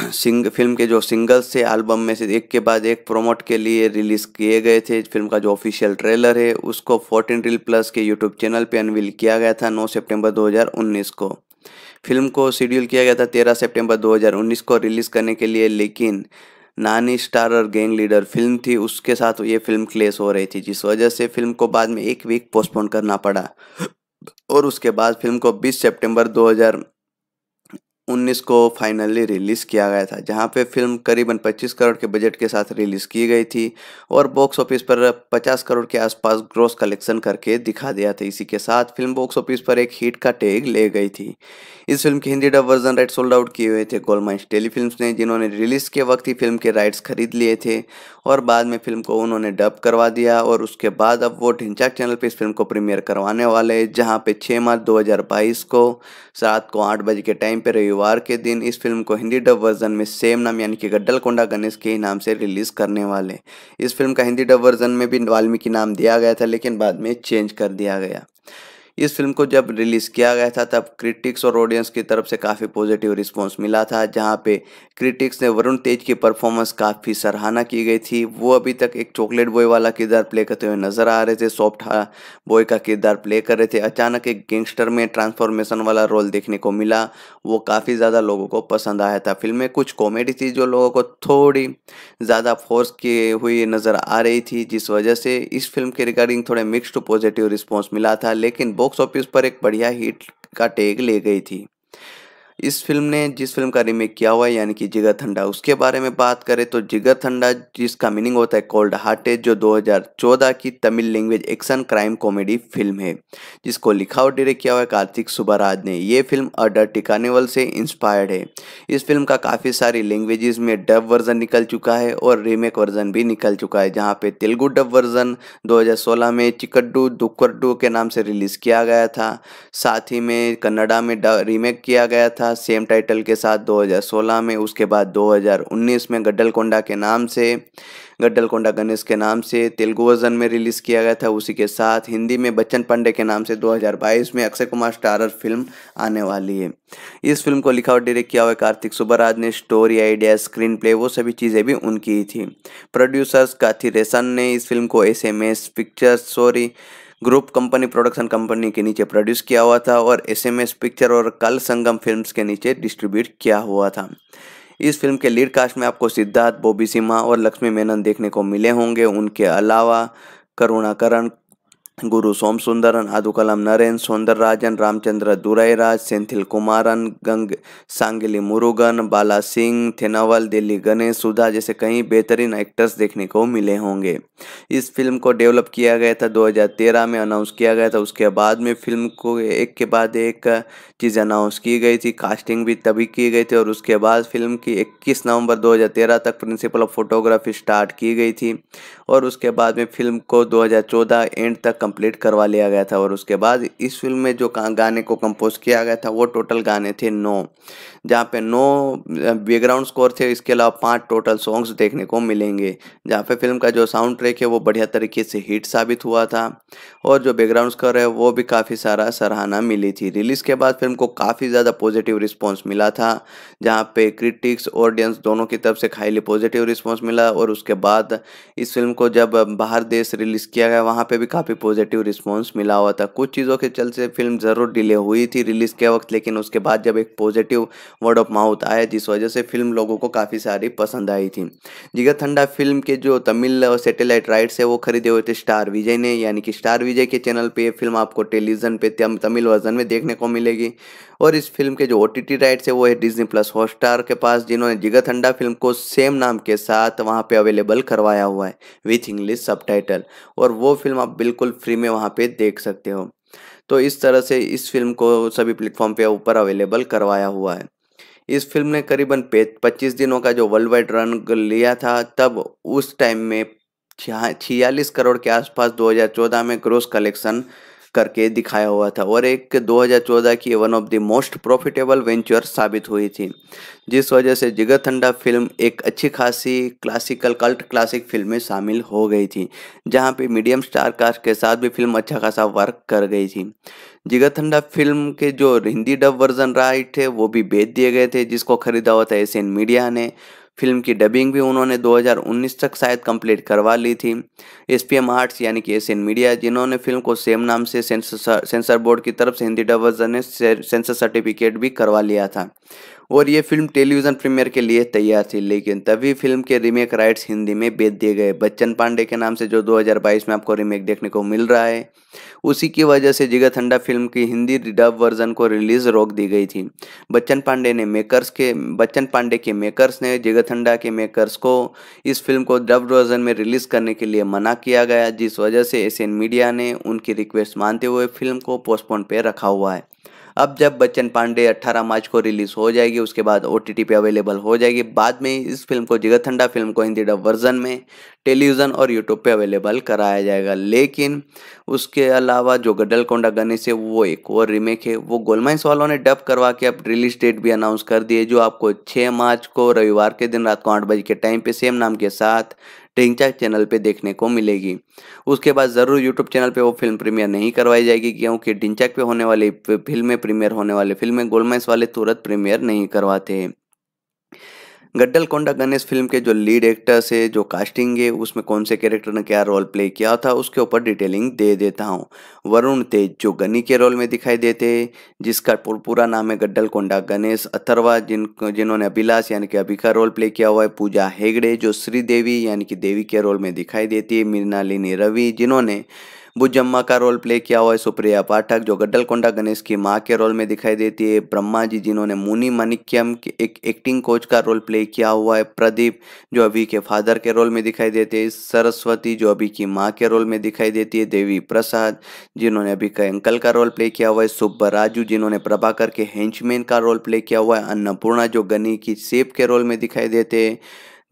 सिंग फिल्म के जो सिंगल्स थे एल्बम में से एक के बाद एक प्रोमोट के लिए रिलीज़ किए गए थे फिल्म का जो ऑफिशियल ट्रेलर है उसको फोर्टीन रील प्लस के यूट्यूब चैनल पे अनवील किया गया था 9 सितंबर 2019 को फिल्म को शेड्यूल किया गया था 13 सितंबर 2019 को रिलीज़ करने के लिए लेकिन नानी स्टार और गैंग लीडर फिल्म थी उसके साथ ये फिल्म क्लेश हो रही थी जिस वजह से फिल्म को बाद में एक वीक पोस्टपोन करना पड़ा और उसके बाद फिल्म को 20 सितंबर 2019 को फाइनली रिलीज़ किया गया था जहां पे फिल्म करीबन 25 करोड़ के बजट के साथ रिलीज़ की गई थी और बॉक्स ऑफिस पर 50 करोड़ के आसपास ग्रोस कलेक्शन करके दिखा दिया था इसी के साथ फिल्म बॉक्स ऑफिस पर एक हिट का टैग ले गई थी इस फिल्म के Hindi dub version right sold out किए हुए थे गोलमाइंस टेली फिल्म ने जिन्होंने रिलीज़ के वक्त ही फिल्म के राइट्स खरीद लिए थे और बाद में फिल्म को उन्होंने डब करवा दिया और उसके बाद अब वो ढिंचाक चैनल पर इस फिल्म को प्रीमियर करवाने वाले जहाँ पे छः मार्च दो को रात को आठ बजे के टाइम पर रविवार के दिन इस फिल्म को हिंदी डब वर्जन में सेम नाम यानी कि कोंडा गणेश के ही नाम से रिलीज करने वाले इस फिल्म का हिंदी डब वर्जन में भी वाल्मीकि नाम दिया गया था लेकिन बाद में चेंज कर दिया गया इस फिल्म को जब रिलीज़ किया गया था तब क्रिटिक्स और ऑडियंस की तरफ से काफ़ी पॉजिटिव रिस्पांस मिला था जहां पे क्रिटिक्स ने वरुण तेज की परफॉर्मेंस काफ़ी सराहना की गई थी वो अभी तक एक चॉकलेट बॉय वाला किरदार प्ले करते हुए नज़र आ रहे थे सॉफ्ट बॉय का किरदार प्ले कर रहे थे अचानक एक गैंगस्टर में ट्रांसफॉर्मेशन वाला रोल देखने को मिला वो काफ़ी ज़्यादा लोगों को पसंद आया था फिल्म में कुछ कॉमेडी थी जो लोगों को थोड़ी ज़्यादा फोर्स किए हुई नज़र आ रही थी जिस वजह से इस फिल्म के रिगार्डिंग थोड़े मिक्सड पॉजिटिव रिस्पॉन्स मिला था लेकिन बॉक्स ऑफिस पर एक बढ़िया हिट का टैग ले गई थी इस फिल्म ने जिस फिल्म का रीमेक किया हुआ है यानी कि जिगर थंडा उसके बारे में बात करें तो जिगर थंडा जिसका मीनिंग होता है कोल्ड हार्टेज जो 2014 की Tamil language action crime comedy film है जिसको लिखा और डायरेक्ट किया हुआ है कार्तिक सुबहराज ने ये फिल्म अडर टिकानेवल से इंस्पायर्ड है इस फिल्म का काफ़ी सारी लैंग्वेज में डब वर्जन निकल चुका है और रीमेक वर्जन भी निकल चुका है जहाँ पर तेलुगु डब वर्जन दो में चिकड्डू दुक्कर के नाम से रिलीज़ किया गया था साथ ही में कन्नडा में रीमेक किया गया था था सेम टाइटल के साथ 2016 में उसके बाद 2019 में गड्ढलकोंडा के नाम से गड्ढलकोंडा गणेश के नाम से तेलुगु वर्जन में रिलीज़ किया गया था उसी के साथ हिंदी में बच्चन पांडे के नाम से 2022 में अक्षय कुमार स्टारर फिल्म आने वाली है इस फिल्म को लिखा और डायरेक्ट किया हुआ कार्तिक सुबराज ने स्टोरी आइडिया स्क्रीन प्ले वो सभी चीज़ें भी उनकी ही थी प्रोड्यूसर्स काथी रेसन ने इस फिल्म को S M S pictures sorry group company production company के नीचे प्रोड्यूस किया हुआ था और एसएमएस पिक्चर और कल संगम फिल्म्स के नीचे डिस्ट्रीब्यूट किया हुआ था इस फिल्म के लीड कास्ट में आपको सिद्धार्थ बॉबी सिम्हा और लक्ष्मी मेनन देखने को मिले होंगे उनके अलावा करुणाकरण गुरु सोम सुंदरन आदुकलम नरेन राजन रामचंद्र दुरैराज सेंथिल कुमारन गंग सांगली मुरुगन बाला सिंह थेनावल दिल्ली गणेश सुधा जैसे कई बेहतरीन एक्टर्स देखने को मिले होंगे इस फिल्म को डेवलप किया गया था 2013 में अनाउंस किया गया था उसके बाद में फिल्म को एक के बाद एक चीज़ अनाउंस की गई थी कास्टिंग भी तभी की गई थी और उसके बाद फिल्म की इक्कीस नवम्बर दो तक प्रिंसिपल ऑफ फोटोग्राफी स्टार्ट की गई थी और उसके बाद में फिल्म को 2014 एंड तक कंप्लीट करवा लिया गया था और उसके बाद इस फिल्म में जो गाने को कंपोज किया गया था वो टोटल गाने थे नौ जहाँ पे नौ बैकग्राउंड स्कोर थे इसके अलावा पाँच टोटल सॉन्ग्स देखने को मिलेंगे जहाँ पे फिल्म का जो साउंड ट्रैक है वो बढ़िया तरीके से हिट साबित हुआ था और जो बैकग्राउंड स्कोर है वो भी काफ़ी सारा सराहना मिली थी रिलीज़ के बाद फिल्म को काफ़ी ज़्यादा पॉजिटिव रिस्पॉन्स मिला था जहाँ पे क्रिटिक्स ऑडियंस दोनों की तरफ से खाली पॉजिटिव रिस्पॉन्स मिला और उसके बाद इस फिल्म को जब बाहर देश रिलीज़ किया गया वहाँ पर भी काफ़ी पॉजिटिव रिस्पॉन्स मिला हुआ था कुछ चीज़ों के चलते फिल्म ज़रूर डिले हुई थी रिलीज़ के वक्त लेकिन उसके बाद जब एक पॉजिटिव वर्ड ऑफ माउथ आया जिस वजह से फिल्म लोगों को काफ़ी सारी पसंद आई थी जिगर थंडा फिल्म के जो तमिल सेटेलाइट राइट्स है वो खरीदे हुए थे स्टार विजय ने यानी कि स्टार विजय के चैनल पर फिल्म आपको टेलीविजन पे तमिल वर्जन में देखने को मिलेगी और इस फिल्म के जो ओ राइट्स है वो है डिजनी प्लस हॉटस्टार के पास जिन्होंने जिगर थंडा फिल्म को सेम नाम के साथ वहाँ पर अवेलेबल करवाया हुआ है विथ इंग्लिश सब और वो फिल्म आप बिल्कुल फ्री में वहाँ पर देख सकते हो तो इस तरह से इस फिल्म को सभी प्लेटफॉर्म पे ऊपर अवेलेबल करवाया हुआ है इस फिल्म ने करीबन 25 दिनों का जो वर्ल्ड वाइड रन लिया था तब उस टाइम में छियालीस करोड़ के आसपास 2014 में ग्रोस कलेक्शन करके दिखाया हुआ था और एक 2014 की one of the most profitable venture साबित हुई थी जिस वजह से जिगर ठंडा फिल्म एक अच्छी खासी क्लासिकल कल्ट क्लासिक फिल्म में शामिल हो गई थी जहाँ पे मीडियम स्टार कास्ट के साथ भी फिल्म अच्छा खासा वर्क कर गई थी जिगर ठंडा फिल्म के जो हिंदी डब वर्जन राइट है वो भी बेच दिए गए थे जिसको खरीदा हुआ था एशियन मीडिया ने फिल्म की डबिंग भी उन्होंने 2019 तक शायद कंप्लीट करवा ली थी एस पी एम आर्ट्स यानी कि एशियन मीडिया जिन्होंने फिल्म को सेम नाम से सेंसर सेंसर बोर्ड की तरफ से हिंदी डब वर्जन ने सेंसर सर्टिफिकेट भी करवा लिया था और ये फिल्म टेलीविज़न प्रीमियर के लिए तैयार थी लेकिन तभी फिल्म के रीमेक राइट्स हिंदी में बेच दिए गए बच्चन पांडे के नाम से जो 2022 में आपको रीमेक देखने को मिल रहा है उसी की वजह से जिगत थंडा फिल्म की हिंदी डब वर्जन को रिलीज रोक दी गई थी बच्चन पांडे ने मेकर्स के बच्चन पांडे के मेकर्स ने जिगरथंडा के मेकर्स को इस फिल्म को डब वर्जन में रिलीज करने के लिए मना किया गया जिस वजह से एशियन मीडिया ने उनकी रिक्वेस्ट मानते हुए फिल्म को पोस्टपोन पे रखा हुआ है अब जब बच्चन पांडे 18 मार्च को रिलीज हो जाएगी उसके बाद ओ पे अवेलेबल हो जाएगी बाद में इस फिल्म को जिगतंडा फिल्म को हिंदी डब वर्जन में टेलीविज़न और यूट्यूब पे अवेलेबल कराया जाएगा लेकिन उसके अलावा जो कोंडा गणेश है वो एक और रिमेक है वो गोलमाइंस वालों ने डब करवा के अब रिलीज डेट भी अनाउंस कर दिए जो आपको छः मार्च को रविवार के दिन रात को आठ बजे के टाइम पे सेम नाम के साथ ढिंगचाक चैनल पे देखने को मिलेगी उसके बाद ज़रूर यूट्यूब चैनल पर वो फिल्म प्रीमियर नहीं करवाई जाएगी क्योंकि डिंचक पे होने वाली फिल्में प्रीमियर होने वाले फिल्में गोलमेस वाले तुरंत प्रीमियर नहीं करवाते गड्डल कोंडा गणेश फिल्म के जो लीड एक्टर्स है जो कास्टिंग है उसमें कौन से कैरेक्टर ने क्या रोल प्ले किया था उसके ऊपर डिटेलिंग दे देता हूँ वरुण तेज जो गनी के रोल में दिखाई देते हैं जिसका पूरा नाम है गड्डल कोंडा गणेश अथरवा जिन जिन्होंने अभिलाष यानी कि अभी का रोल प्ले किया हुआ है पूजा हेगड़े जो श्रीदेवी यानी कि देवी के रोल में दिखाई देती है मीनालिनी रवि जिन्होंने बुजम्मा का रोल प्ले किया हुआ है सुप्रिया पाठक जो गड्डलकोंडा गणेश की माँ के रोल में दिखाई देती है ब्रह्मा जी जिन्होंने मुनि मानिक्यम के एक एक्टिंग कोच का रोल प्ले किया हुआ है प्रदीप जो अभी के फादर के रोल में दिखाई देते हैं सरस्वती जो अभी की माँ के रोल में दिखाई देती है देवी प्रसाद जिन्होंने अभी के अंकल का रोल प्ले किया हुआ है सुब्बा राजू जिन्होंने प्रभाकर के हेंचमैन का रोल प्ले किया हुआ है अन्नपूर्णा जो गनी की सेब के रोल में दिखाई देते हैं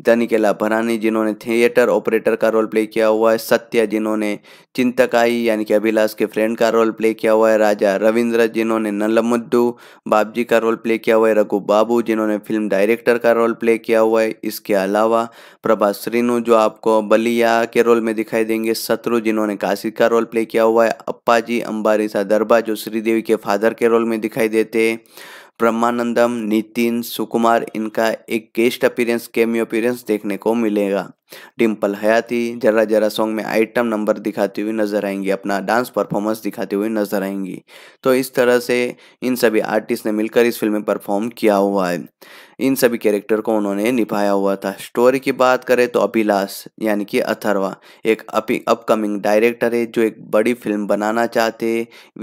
दानिकेला भरानी जिन्होंने थिएटर ऑपरेटर का रोल प्ले किया हुआ है सत्या जिन्होंने चिंतकाई यानी कि अभिलाष के फ्रेंड का रोल प्ले किया हुआ है राजा रविंद्र जिन्होंने नलमुद्दू बाबजी का रोल प्ले किया हुआ है रघु बाबू जिन्होंने फिल्म डायरेक्टर का रोल प्ले किया हुआ है इसके अलावा प्रभा श्रीनु जो आपको बलिया के रोल में दिखाई देंगे शत्रु जिन्होंने काशी का रोल प्ले किया हुआ है अप्पाजी अम्बारीसा दरबा जो श्रीदेवी के फादर के रोल में दिखाई देते हैं ब्रह्मानंदम नितिन सुकुमार इनका एक गेस्ट अपीरेंस केमी अपीरेंस देखने को मिलेगा डिम्पल हयाती जरा जरा सॉन्ग में आइटम नंबर दिखाती हुई नजर आएंगी अपना डांस परफॉर्मेंस दिखाती हुई नजर आएंगी तो इस तरह से इन सभी आर्टिस्ट ने मिलकर इस फिल्म में परफॉर्म किया हुआ है इन सभी कैरेक्टर को उन्होंने निभाया हुआ था स्टोरी की बात करें तो अभिलाष यानी कि अथर्वा एक अपकमिंग डायरेक्टर है जो एक बड़ी फिल्म बनाना चाहते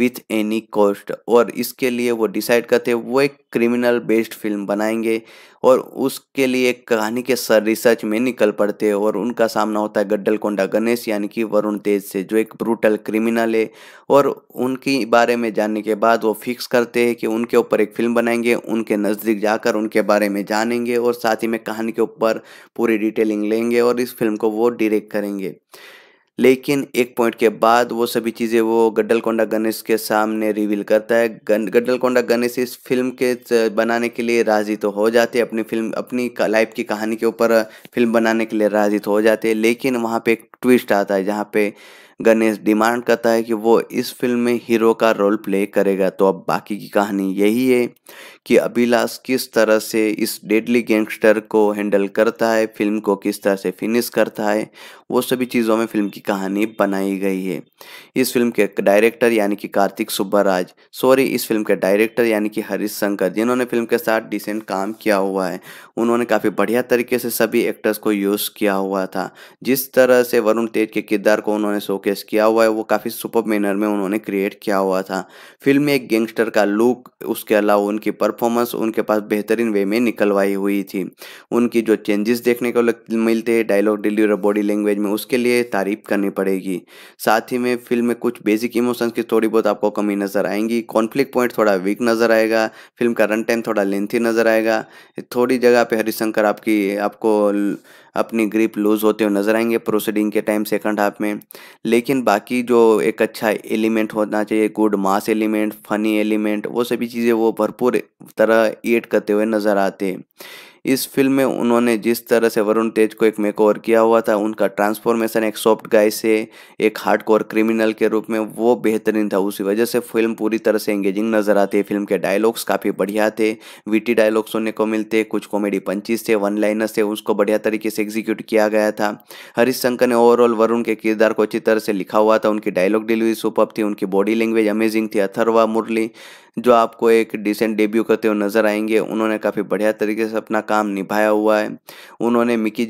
विथ एनी कॉस्ट और इसके लिए वो डिसाइड करते वो एक क्रिमिनल बेस्ड फिल्म बनाएंगे और उसके लिए एक कहानी के सर रिसर्च में निकल पड़ते हैं और उनका सामना होता है गड्डल कोंडा गणेश यानी कि वरुण तेज से जो एक ब्रूटल क्रिमिनल है और उनके बारे में जानने के बाद वो फिक्स करते हैं कि उनके ऊपर एक फिल्म बनाएंगे उनके नज़दीक जाकर उनके बारे बारे में जानेंगे और साथ ही में कहानी के ऊपर पूरी डिटेलिंग लेंगे और इस फिल्म को वो डायरेक्ट करेंगे लेकिन एक पॉइंट के बाद वो सभी चीज़ें वो गड्डल कोंडा गणेश के सामने रिवील करता है गड्डल कोंडा गणेश इस फिल्म के बनाने के लिए राजी तो हो जाते अपनी फिल्म अपनी लाइफ की कहानी के ऊपर फिल्म बनाने के लिए राजी तो हो जाते लेकिन वहाँ पे एक ट्विस्ट आता है जहाँ पे गणेश डिमांड करता है कि वो इस फिल्म में हीरो का रोल प्ले करेगा तो अब बाकी की कहानी यही है कि अभिलाष किस तरह से इस डेडली गैंगस्टर को हैंडल करता है फिल्म को किस तरह से फिनिश करता है वो सभी चीज़ों में फिल्म की कहानी बनाई गई है इस फिल्म के डायरेक्टर यानी कि कार्तिक सुब्बाराज सॉरी इस फिल्म के डायरेक्टर यानी कि हरीश शंकर जिन्होंने फिल्म के साथ डिसेंट काम किया हुआ है उन्होंने काफ़ी बढ़िया तरीके से सभी एक्टर्स को यूज़ किया हुआ था जिस तरह से वरुण तेज के किरदार को उन्होंने शो शोकेस किया हुआ है वो काफ़ी सुपर मैनर में उन्होंने क्रिएट किया हुआ था फिल्म में एक गैंगस्टर का लुक उसके अलावा उनकी परफॉर्मेंस उनके पास बेहतरीन वे में निकलवाई हुई थी उनकी जो चेंजेस देखने को मिलते हैं डायलॉग डिलीवर बॉडी लैंग्वेज में उसके लिए तारीफ करनी पड़ेगी साथ ही में फिल्म में कुछ बेसिक इमोशंस की थोड़ी बहुत आपको कमी नज़र आएंगी कॉन्फ्लिक्ट पॉइंट थोड़ा वीक नज़र आएगा फिल्म का रन टाइम थोड़ा लेंथी नज़र आएगा थोड़ी जगह पर हरिशंकर आपकी आपको अपनी ग्रिप लूज़ होते हुए नज़र आएंगे प्रोसीडिंग के टाइम सेकंड हाफ में लेकिन बाकी जो एक अच्छा एलिमेंट होना चाहिए good mass element funny element वो सभी चीज़ें वो भरपूर तरह एड करते हुए नज़र आते हैं इस फिल्म में उन्होंने जिस तरह से वरुण तेज को एक मेकओवर किया हुआ था उनका ट्रांसफॉर्मेशन एक सॉफ्ट गाय से एक हार्डकोर क्रिमिनल के रूप में वो बेहतरीन था उसी वजह से फिल्म पूरी तरह से एंगेजिंग नजर आती है फिल्म के डायलॉग्स काफ़ी बढ़िया थे वीटी डायलॉग सुनने को मिलते कुछ कॉमेडी पंचीज थे वन लाइनर्स थे उसको बढ़िया तरीके से एग्जीक्यूट किया गया था हरीश शंकर ने ओवरऑल वरुण के किरदार को अच्छी तरह से लिखा हुआ था उनकी डायलॉग डिलीवरी सुपर थी उनकी बॉडी लैंग्वेज अमेजिंग थी अथरवा मुरली जो आपको एक डिसेंट डेब्यू करते हुए नज़र आएंगे उन्होंने काफ़ी बढ़िया तरीके से अपना काम निभाया हुआ है उन्होंने मिकी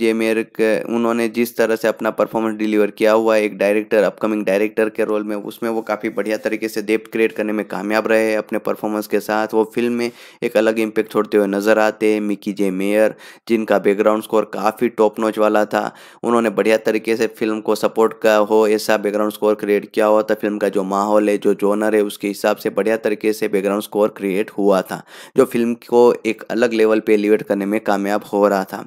के उन्होंने जिस तरह से अपना परफॉर्मेंस डिलीवर किया हुआ है एक डायरेक्टर अपकमिंग डायरेक्टर के रोल में उसमें वो काफ़ी बढ़िया तरीके से डेप्थ क्रिएट करने में कामयाब रहे अपने परफॉर्मेंस के साथ वो फिल्म में एक अलग इम्पेक्ट छोड़ते हुए नज़र आते हैं मिकी जे मेयर जिनका बैकग्राउंड स्कोर काफ़ी टॉप नोच वाला था उन्होंने बढ़िया तरीके से फिल्म को सपोर्ट का हो ऐसा बैकग्राउंड स्कोर क्रिएट किया हुआ था फिल्म का जो माहौल है जो जोनर है उसके हिसाब से बढ़िया तरीके से बैकग्राउंड स्कोर क्रिएट हुआ था जो फिल्म को एक अलग लेवल पे एलिवेट करने में कामयाब हो रहा था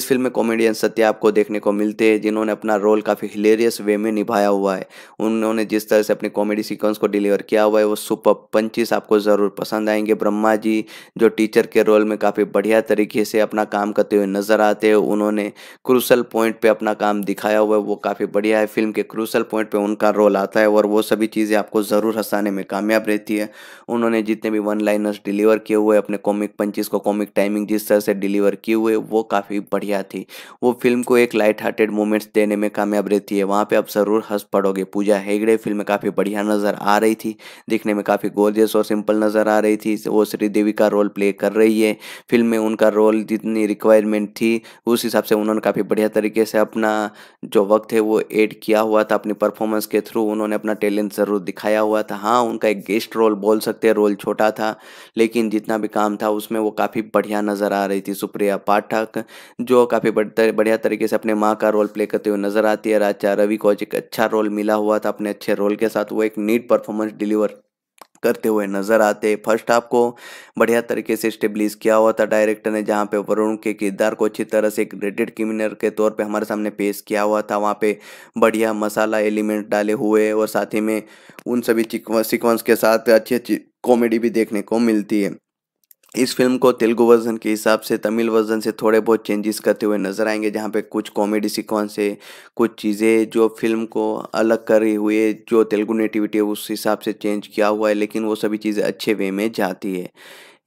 इस फिल्म में कॉमेडियन सत्या आपको देखने को मिलते हैं जिन्होंने अपना रोल काफ़ी हिलेरियस वे में निभाया हुआ है उन्होंने जिस तरह से अपने कॉमेडी सिक्वेंस को डिलीवर किया हुआ है वो सुपर पंचिस आपको ज़रूर पसंद आएंगे ब्रह्मा जी जो टीचर के रोल में काफ़ी बढ़िया तरीके से अपना काम करते हुए नज़र आते हैं उन्होंने क्रूसल पॉइंट पे अपना काम दिखाया हुआ है वो काफ़ी बढ़िया है फिल्म के क्रूसल पॉइंट पे उनका रोल आता है और वो सभी चीज़ें आपको ज़रूर हंसाने में कामयाब रहती है उन उन्होंने जितने भी वन लाइनर्स डिलीवर किए हुए अपने कॉमिक पंचिस को कॉमिक टाइमिंग जिस तरह से डिलीवर किए हुए वो काफ़ी बढ़िया थी वो फिल्म को एक लाइट हार्टेड मोमेंट्स देने में कामयाब रहती है वहाँ पर आप ज़रूर हंस पड़ोगे पूजा हेगड़े फिल्म में काफ़ी बढ़िया नज़र आ रही थी दिखने में काफ़ी गोर्जियस और सिंपल नज़र आ रही थी वो श्रीदेवी का रोल प्ले कर रही है फिल्म में उनका रोल जितनी रिक्वायरमेंट थी उस हिसाब से उन्होंने काफ़ी बढ़िया तरीके से अपना जो वक्त है वो एड किया हुआ था अपनी परफॉर्मेंस के थ्रू उन्होंने अपना टैलेंट ज़रूर दिखाया हुआ था हाँ उनका एक गेस्ट रोल बोल सकते सकते हैं रोल छोटा था लेकिन जितना भी काम था उसमें वो काफ़ी बढ़िया नज़र आ रही थी सुप्रिया पाठक जो काफ़ी बढ़िया तरीके से अपने माँ का रोल प्ले करते हुए नज़र आती है राजा रवि को एक अच्छा रोल मिला हुआ था अपने अच्छे रोल के साथ वो एक नीट परफॉर्मेंस डिलीवर करते हुए नजर आते फर्स्ट हाफ को बढ़िया तरीके से स्टेब्लिश किया हुआ था डायरेक्टर ने जहाँ पे वरुण के किरदार को अच्छी तरह से एक रेटेड क्रिमिनल के तौर पे हमारे सामने पेश किया हुआ था वहाँ पे बढ़िया मसाला एलिमेंट डाले हुए और साथ ही में उन सभी सिक्वेंस के साथ अच्छी अच्छी कॉमेडी भी देखने को मिलती है इस फिल्म को तेलुगु वर्जन के हिसाब से तमिल वर्जन से थोड़े बहुत चेंजेस करते हुए नज़र आएंगे जहाँ पे कुछ कॉमेडी सिक्वेंस है कुछ चीज़ें जो फिल्म को अलग हुई हुए जो तेलुगु नेटिविटी है उस हिसाब से चेंज किया हुआ है लेकिन वो सभी चीज़ें अच्छे वे में जाती है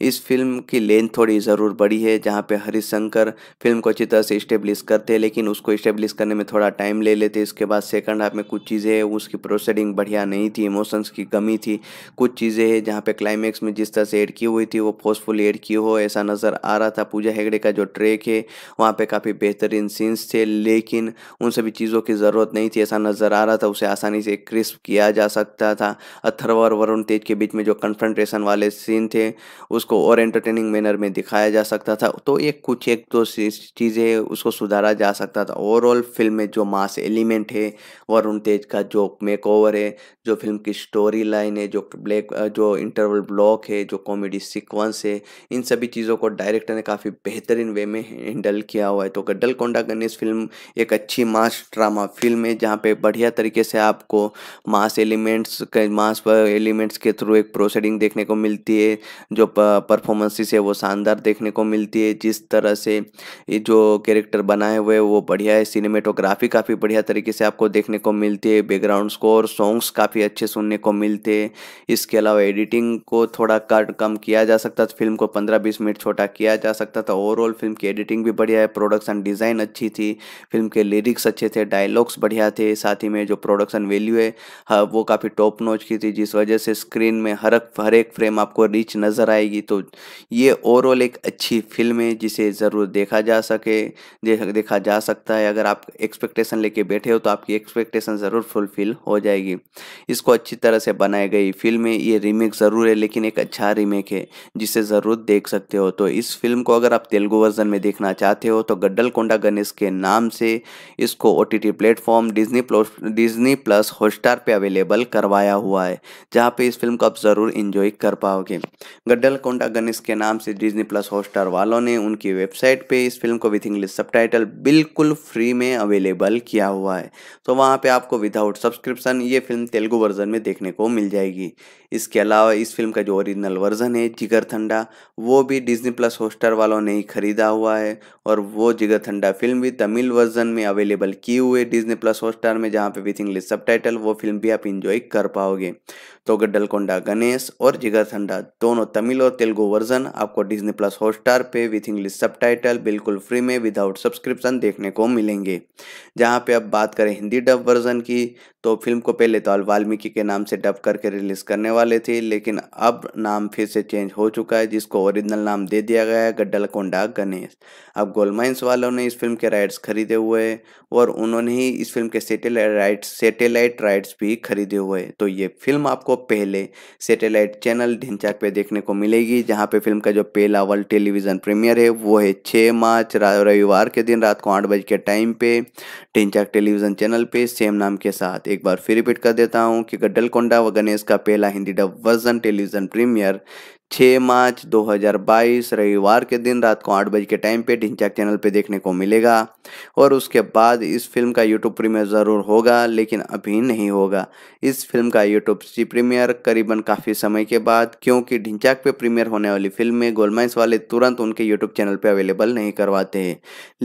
इस फिल्म की लेंथ थोड़ी ज़रूर बड़ी है जहाँ पे हरिशंकर फिल्म को अच्छी तरह से इस्टेब्लिश करते हैं लेकिन उसको इस्टेब्लिश करने में थोड़ा टाइम ले लेते इसके बाद सेकंड हाफ में कुछ चीज़ें उसकी प्रोसेडिंग बढ़िया नहीं थी इमोशंस की कमी थी कुछ चीज़ें हैं जहाँ पे क्लाइमेक्स में जिस तरह से एड की हुई थी वो फोर्सफुल एड की हो ऐसा नज़र आ रहा था पूजा हेगड़े का जो ट्रेक है वहाँ पर काफ़ी बेहतरीन सीन्स थे लेकिन उन सभी चीज़ों की ज़रूरत नहीं थी ऐसा नज़र आ रहा था उसे आसानी से क्रिस्प किया जा सकता था अथर्व और वरुण तेज के बीच में जो कन्फ्रंट्रेशन वाले सीन थे उस उसको और एंटरटेनिंग मैनर में दिखाया जा सकता था तो एक कुछ एक दो तो चीज़ें उसको सुधारा जा सकता था ओवरऑल फिल्म में जो मास एलिमेंट है वरुण तेज का जो मेक ओवर है जो फिल्म की स्टोरी लाइन है जो ब्लैक जो इंटरवल ब्लॉक है जो कॉमेडी सिक्वेंस है इन सभी चीज़ों को डायरेक्टर ने काफ़ी बेहतरीन वे में हैंडल किया हुआ है तो गड्डल कोंडा गणेश फिल्म एक अच्छी मास ड्रामा फिल्म है जहाँ पे बढ़िया तरीके से आपको मास एलिमेंट्स मास एलिमेंट्स के थ्रू एक प्रोसेडिंग देखने को मिलती है जो परफॉर्मेंसिस है वो शानदार देखने को मिलती है जिस तरह से ये जो कैरेक्टर बनाए हुए वो बढ़िया है सिनेमेटोग्राफी काफ़ी बढ़िया तरीके से आपको देखने को मिलती है बैकग्राउंड स्कोर सॉन्ग्स काफ़ी अच्छे सुनने को मिलते हैं इसके अलावा एडिटिंग को थोड़ा कट कम किया जा सकता था फिल्म को पंद्रह बीस मिनट छोटा किया जा सकता था ओवरऑल फिल्म की एडिटिंग भी बढ़िया है प्रोडक्शन डिज़ाइन अच्छी थी फिल्म के लिरिक्स अच्छे थे डायलॉग्स बढ़िया थे साथ ही में जो प्रोडक्शन वैल्यू है हाँ, वो काफ़ी टॉप नोच की थी जिस वजह से स्क्रीन में हर हर एक फ्रेम आपको रिच नज़र आएगी तो ये ओवरऑल एक अच्छी फिल्म है जिसे ज़रूर देखा जा सके देखा जा सकता है अगर आप एक्सपेक्टेशन लेके बैठे हो तो आपकी एक्सपेक्टेशन ज़रूर फुलफिल हो जाएगी इसको अच्छी तरह से बनाई गई फिल्म है ये रीमेक ज़रूर है लेकिन एक अच्छा रीमेक है जिसे ज़रूर देख सकते हो तो इस फिल्म को अगर आप तेलुगु वर्जन में देखना चाहते हो तो गड्डलकोंडा गणेश के नाम से इसको O T T platform Disney plus Disney plus Hotstar पर अवेलेबल करवाया हुआ है जहाँ पे इस फिल्म को आप ज़रूर इंजॉय कर पाओगे गड्डल गोंडा अगनिस के नाम से डिजनी प्लस हॉटस्टार वालों ने उनकी वेबसाइट पे इस फिल्म को विथ इंग्लिश सब बिल्कुल फ्री में अवेलेबल किया हुआ है तो वहाँ पे आपको विदाउट सब्सक्रिप्शन ये फिल्म तेलुगु वर्जन में देखने को मिल जाएगी इसके अलावा इस फिल्म का जो ओरिजिनल वर्जन है जिगर थंडा वो भी डिजनी प्लस हॉटस्टार वालों ने ही खरीदा हुआ है और वो जिगर थंडा फिल्म भी तमिल वर्जन में अवेलेबल की हुई डिजनी प्लस हॉटस्टार में जहाँ पे विथ इंग्लिश सब वो फिल्म भी आप इंजॉय कर पाओगे तो गड्डलकोंडा गणेश और जिगर थंडा दोनों तमिल और तेलुगु वर्जन आपको डिजनी प्लस हॉटस्टार पे विथ इंग्लिश सब बिल्कुल फ्री में विदाउट सब्सक्रिप्शन देखने को मिलेंगे जहाँ पे अब बात करें हिंदी डब वर्जन की तो फिल्म को पहले तो वाल्मीकि के नाम से डब करके रिलीज करने वाले थे लेकिन अब नाम फिर से चेंज हो चुका है जिसको ओरिजिनल नाम दे दिया गया है गड्डलकोंडा गणेश अब गोलमाइंस वालों ने इस फिल्म के राइट्स खरीदे हुए और उन्होंने ही इस फिल्म के सेटेलाइट राइट्स सेटेलाइट राइट्स भी खरीदे हुए तो ये फिल्म आपको पहले सेटेलाइट चैनल ढिंचाक पे देखने को मिलेगी जहाँ पे फिल्म का जो पहला वर्ल्ड टेलीविजन प्रीमियर है वो है छः मार्च रविवार के दिन रात को आठ बजे के टाइम पे ढिंचाक टेलीविजन चैनल पे सेम नाम के साथ एक बार फिर रिपीट कर देता हूँ कि डलकोंडा कोंडा व गणेश का पहला Hindi dub version television premiere छः मार्च 2022 रविवार के दिन रात को आठ बजे के टाइम पे ढिंचाक चैनल पे देखने को मिलेगा और उसके बाद इस फिल्म का यूट्यूब प्रीमियर ज़रूर होगा लेकिन अभी नहीं होगा इस फिल्म का यूट्यूब सी प्रीमियर करीबन काफ़ी समय के बाद क्योंकि ढिंचाक पे प्रीमियर होने वाली फिल्म में गोलमाइंस वाले तुरंत उनके यूट्यूब चैनल पर अवेलेबल नहीं करवाते हैं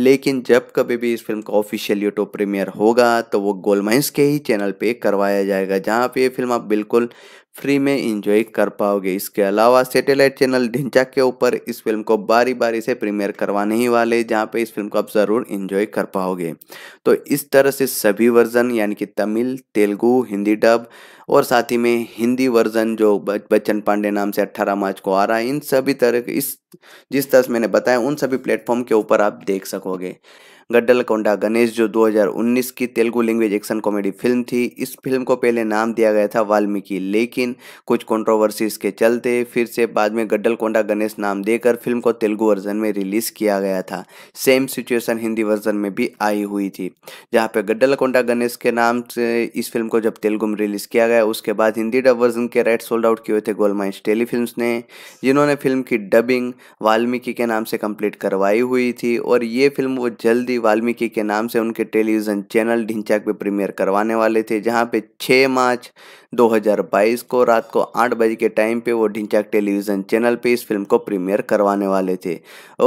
लेकिन जब कभी भी इस फिल्म का ऑफिशियल यूट्यूब प्रीमियर होगा तो वो गोलमाइंस के ही चैनल पर करवाया जाएगा जहाँ पर ये फिल्म आप बिल्कुल फ्री में इंजॉय कर पाओगे इसके अलावा सैटेलाइट चैनल ढिंचा के ऊपर इस फिल्म को बारी बारी से प्रीमियर करवाने ही वाले जहाँ पे इस फिल्म को आप ज़रूर इंजॉय कर पाओगे तो इस तरह से सभी वर्जन यानी कि तमिल तेलुगु हिंदी डब और साथ ही में हिंदी वर्जन जो बच्चन पांडे नाम से 18 मार्च को आ रहा है इन सभी तरह के इस जिस तरह से मैंने बताया उन सभी प्लेटफॉर्म के ऊपर आप देख सकोगे गड्डल कोंडा गणेश जो 2019 की Telugu language action comedy film थी इस फिल्म को पहले नाम दिया गया था वाल्मीकि लेकिन कुछ कंट्रोवर्सीज के चलते फिर से बाद में गड्डल कोंडा गणेश नाम देकर फिल्म को तेलुगु वर्जन में रिलीज किया गया था सेम सिचुएशन हिंदी वर्जन में भी आई हुई थी जहाँ पे कोंडा गणेश के नाम से इस फिल्म को जब तेलुगु में रिलीज किया गया उसके बाद हिंदी डब वर्जन के राइट सोल्ड आउट किए थे गोलमाइंस टेलीफिल्म ने जिन्होंने फिल्म की डबिंग वाल्मीकि के नाम से कंप्लीट करवाई हुई थी और ये फिल्म वो जल्दी वाल्मीकि के नाम से उनके टेलीविज़न चैनल ढिंचाक पे प्रीमियर करवाने वाले थे जहां पे 6 मार्च 2022 को रात को आठ बजे के टाइम पे वो ढिंचाक टेलीविज़न चैनल पे इस फिल्म को प्रीमियर करवाने वाले थे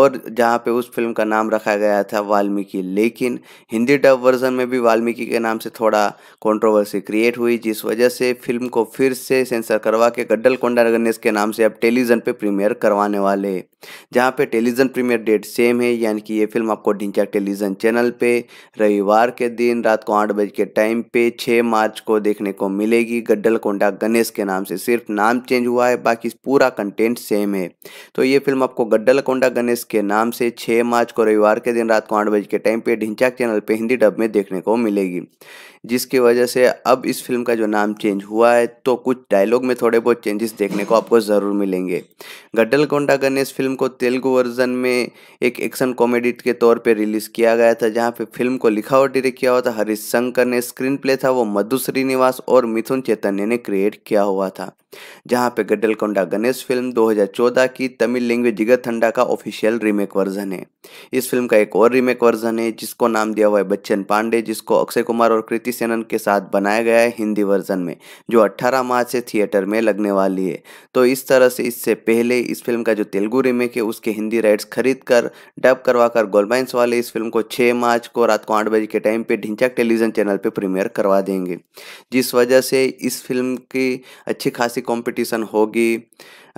और जहां पे उस फिल्म का नाम रखा गया था वाल्मीकि लेकिन हिंदी डब वर्जन में भी वाल्मीकि के नाम से थोड़ा कॉन्ट्रोवर्सी क्रिएट हुई जिस वजह से फिल्म को फिर से सेंसर करवा के गड्डल कोंडा के नाम से अब टेलीविज़न पर प्रीमियर करवाने वाले जहाँ पे टेलीविज़न प्रीमियर डेट सेम है यानी कि ये फिल्म आपको ढिंचक टेलीविज़न चैनल पे रविवार के दिन रात को आठ बजे के टाइम पे 6 मार्च को देखने को मिलेगी गड्डल कोंडा गणेश के नाम से सिर्फ नाम चेंज हुआ है बाकी पूरा कंटेंट सेम है तो ये फिल्म आपको गड्डल कोंडा गणेश के नाम से छः मार्च को रविवार के दिन रात को आठ बजे के टाइम पर ढिंचा चैनल पर हिंदी डब में देखने को मिलेगी जिसकी वजह से अब इस फिल्म का जो नाम चेंज हुआ है तो कुछ डायलॉग में थोड़े बहुत चेंजेस देखने को आपको ज़रूर मिलेंगे Gaddalakonda Ganesh film film को तेलुगु वर्जन में एक एक्शन कॉमेडी के तौर पर रिलीज किया गया था जहाँ पे फिल्म को लिखा और डायरेक्ट किया हुआ था हरीश शंकर ने स्क्रीन प्ले था वो मधु श्रीनिवास और मिथुन चैतन्य ने क्रिएट किया हुआ था जहां पे गड्डलकोंडा गणेश फिल्म 2014 की तमिल लैंग्वेज जिगतंडा का ऑफिशियल रीमेक वर्जन है इस फिल्म का एक और रीमेक वर्जन है जिसको नाम दिया हुआ है बच्चन पांडे जिसको अक्षय कुमार और कृति सेनन के साथ बनाया गया है हिंदी वर्जन में जो 18 मार्च से थिएटर में लगने वाली है तो इस तरह से इससे पहले इस फिल्म का जो तेलुगु रीमेक है उसके हिंदी राइट्स खरीद कर डब करवा कर गोलमाइंस वाले इस फिल्म को छः मार्च को रात को आठ बजे के टाइम पर ढिंचाक टेलीविजन चैनल पर प्रीमियर करवा देंगे जिस वजह से इस फिल्म की अच्छी खासी कॉम्पिटिशन होगी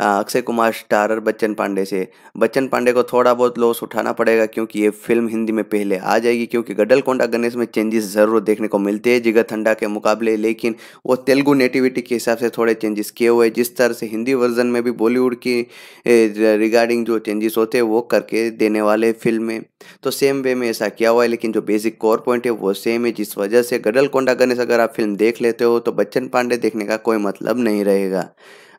अक्षय कुमार स्टारर बच्चन पांडे से बच्चन पांडे को थोड़ा बहुत लॉस उठाना पड़ेगा क्योंकि ये फिल्म हिंदी में पहले आ जाएगी क्योंकि गडल कोंडा गणेश में चेंजेस ज़रूर देखने को मिलते हैं जिगर ठंडा के मुकाबले लेकिन वो तेलुगु नेटिविटी के हिसाब से थोड़े चेंजेस किए हुए जिस तरह से हिंदी वर्जन में भी बॉलीवुड की रिगार्डिंग जो चेंजेस होते हैं वो करके देने वाले फिल्म में तो सेम वे में ऐसा किया हुआ है लेकिन जो बेसिक कोर पॉइंट है वो सेम है जिस वजह से गडल कोंडा गणेश अगर आप फिल्म देख लेते हो तो बच्चन पांडे देखने का कोई मतलब नहीं रहेगा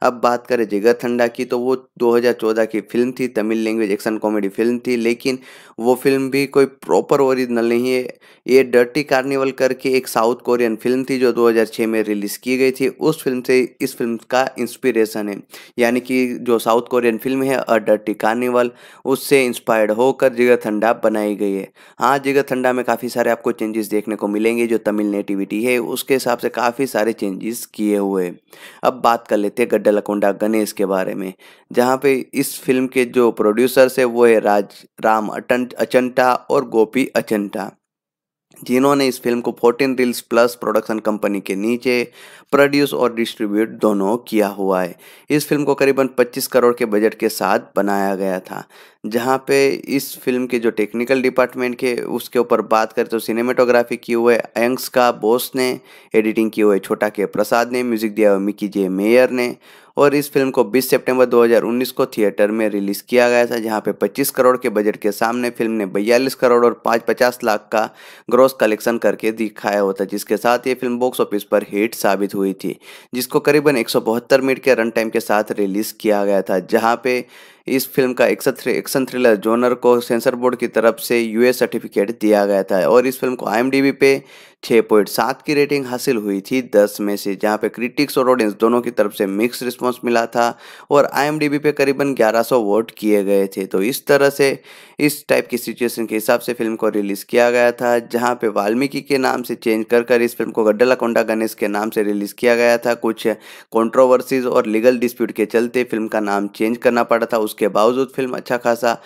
अब बात करें जिगर ठंडा की तो वो 2014 की फिल्म थी Tamil language action comedy film थी लेकिन वो फिल्म भी कोई प्रॉपर ओरिजिनल नहीं है ये डर्टी कार्निवल करके एक साउथ कोरियन फिल्म थी जो 2006 में रिलीज़ की गई थी उस फिल्म से इस फिल्म का इंस्पिरेशन है यानी कि जो साउथ कोरियन फिल्म है अ डर्टी कार्निवल उससे इंस्पायर्ड होकर जिगर ठंडा बनाई गई है हाँ जिगर ठंडा में काफ़ी सारे आपको चेंजेस देखने को मिलेंगे जो तमिल नेटिविटी है उसके हिसाब से काफ़ी सारे चेंजेस किए हुए अब बात कर लेते हैं डलकुंडा गणेश के बारे में जहाँ पे इस फिल्म के जो प्रोड्यूसर्स है वो है राज राम अटंट अचंटा और गोपी अचंटा जिन्होंने इस फिल्म को 14 रील्स प्लस प्रोडक्शन कंपनी के नीचे प्रोड्यूस और डिस्ट्रीब्यूट दोनों किया हुआ है इस फिल्म को करीबन 25 करोड़ के बजट के साथ बनाया गया था जहाँ पे इस फिल्म के जो टेक्निकल डिपार्टमेंट के उसके ऊपर बात करें तो सिनेमेटोग्राफी की हुए अयंक्स का बोस ने एडिटिंग की हुए छोटा के प्रसाद ने म्यूजिक दिया हुआ मिकी जे मेयर ने और इस फिल्म को 20 सितंबर 2019 को थिएटर में रिलीज किया गया था जहां पे 25 करोड़ के बजट के सामने फिल्म ने बयालीस करोड़ और पाँच पचास लाख का ग्रॉस कलेक्शन करके दिखाया होता जिसके साथ ये फिल्म बॉक्स ऑफिस पर हिट साबित हुई थी जिसको करीबन एक मिनट के रन टाइम के साथ रिलीज किया गया था जहाँ पे इस फिल्म का एक्शन थ्रिलर जोनर को सेंसर बोर्ड की तरफ से यूएस सर्टिफिकेट दिया गया था और इस फिल्म को आईएमडीबी पे 6.7 की रेटिंग हासिल हुई थी 10 में से जहां पे क्रिटिक्स और ऑडियंस दोनों की तरफ से मिक्स रिस्पॉन्स मिला था और आई पे करीबन 1100 वोट किए गए थे तो इस तरह से इस टाइप की सिचुएशन के हिसाब से फिल्म को रिलीज़ किया गया था जहाँ पे वाल्मीकि के नाम से चेंज कर कर इस फिल्म को कोंडा गणेश के नाम से रिलीज़ किया गया था कुछ कॉन्ट्रोवर्सीज और लीगल डिस्प्यूट के चलते फिल्म का नाम चेंज करना पड़ा था उसके बावजूद फिल्म अच्छा खासा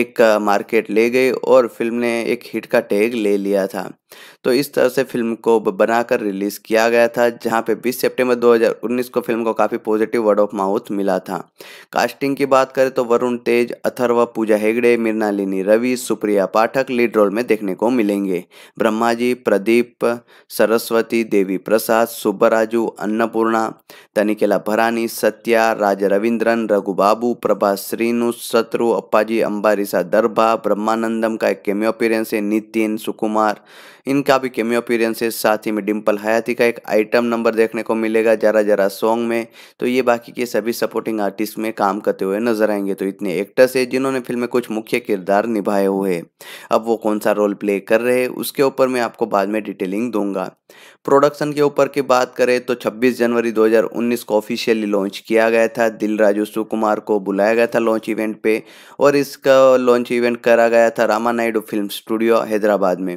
एक मार्केट ले गई और फिल्म ने एक हिट का टैग ले लिया था तो इस तरह से फिल्म को बनाकर रिलीज़ किया गया था जहां पे 20 सितंबर 2019 को फिल्म को काफ़ी पॉजिटिव वर्ड ऑफ माउथ मिला था कास्टिंग की बात करें तो वरुण तेज अथर्व पूजा हेगड़े मृणालिनी रवि सुप्रिया पाठक लीड रोल में देखने को मिलेंगे ब्रह्मा जी प्रदीप सरस्वती देवी प्रसाद सुब्बराजू अन्नपूर्णा तनिकेला भरानी सत्या राज रविंद्रन रघु बाबू प्रभा श्रीनु शत्रु अप्पाजी अंबारीसा दरभा ब्रह्मानंदम का एक केमियो है नितिन सुकुमार इनका भी केमियो है साथ ही में डिम्पल हयाती का एक आइटम नंबर देखने को मिलेगा जरा जरा सॉन्ग में तो ये बाकी के सभी सपोर्टिंग आर्टिस्ट में काम करते हुए नजर आएंगे तो इतने एक्टर्स है जिन्होंने फिल्म में कुछ मुख्य किरदार निभाए हुए अब वो कौन सा रोल प्ले कर रहे उसके ऊपर मैं आपको बाद में डिटेलिंग दूंगा प्रोडक्शन के ऊपर की बात करें तो 26 जनवरी 2019 को ऑफिशियली लॉन्च किया गया था दिल राजू सुकुमार को बुलाया गया था लॉन्च इवेंट पे और इसका लॉन्च इवेंट करा गया था रामा नायडू फिल्म स्टूडियो हैदराबाद में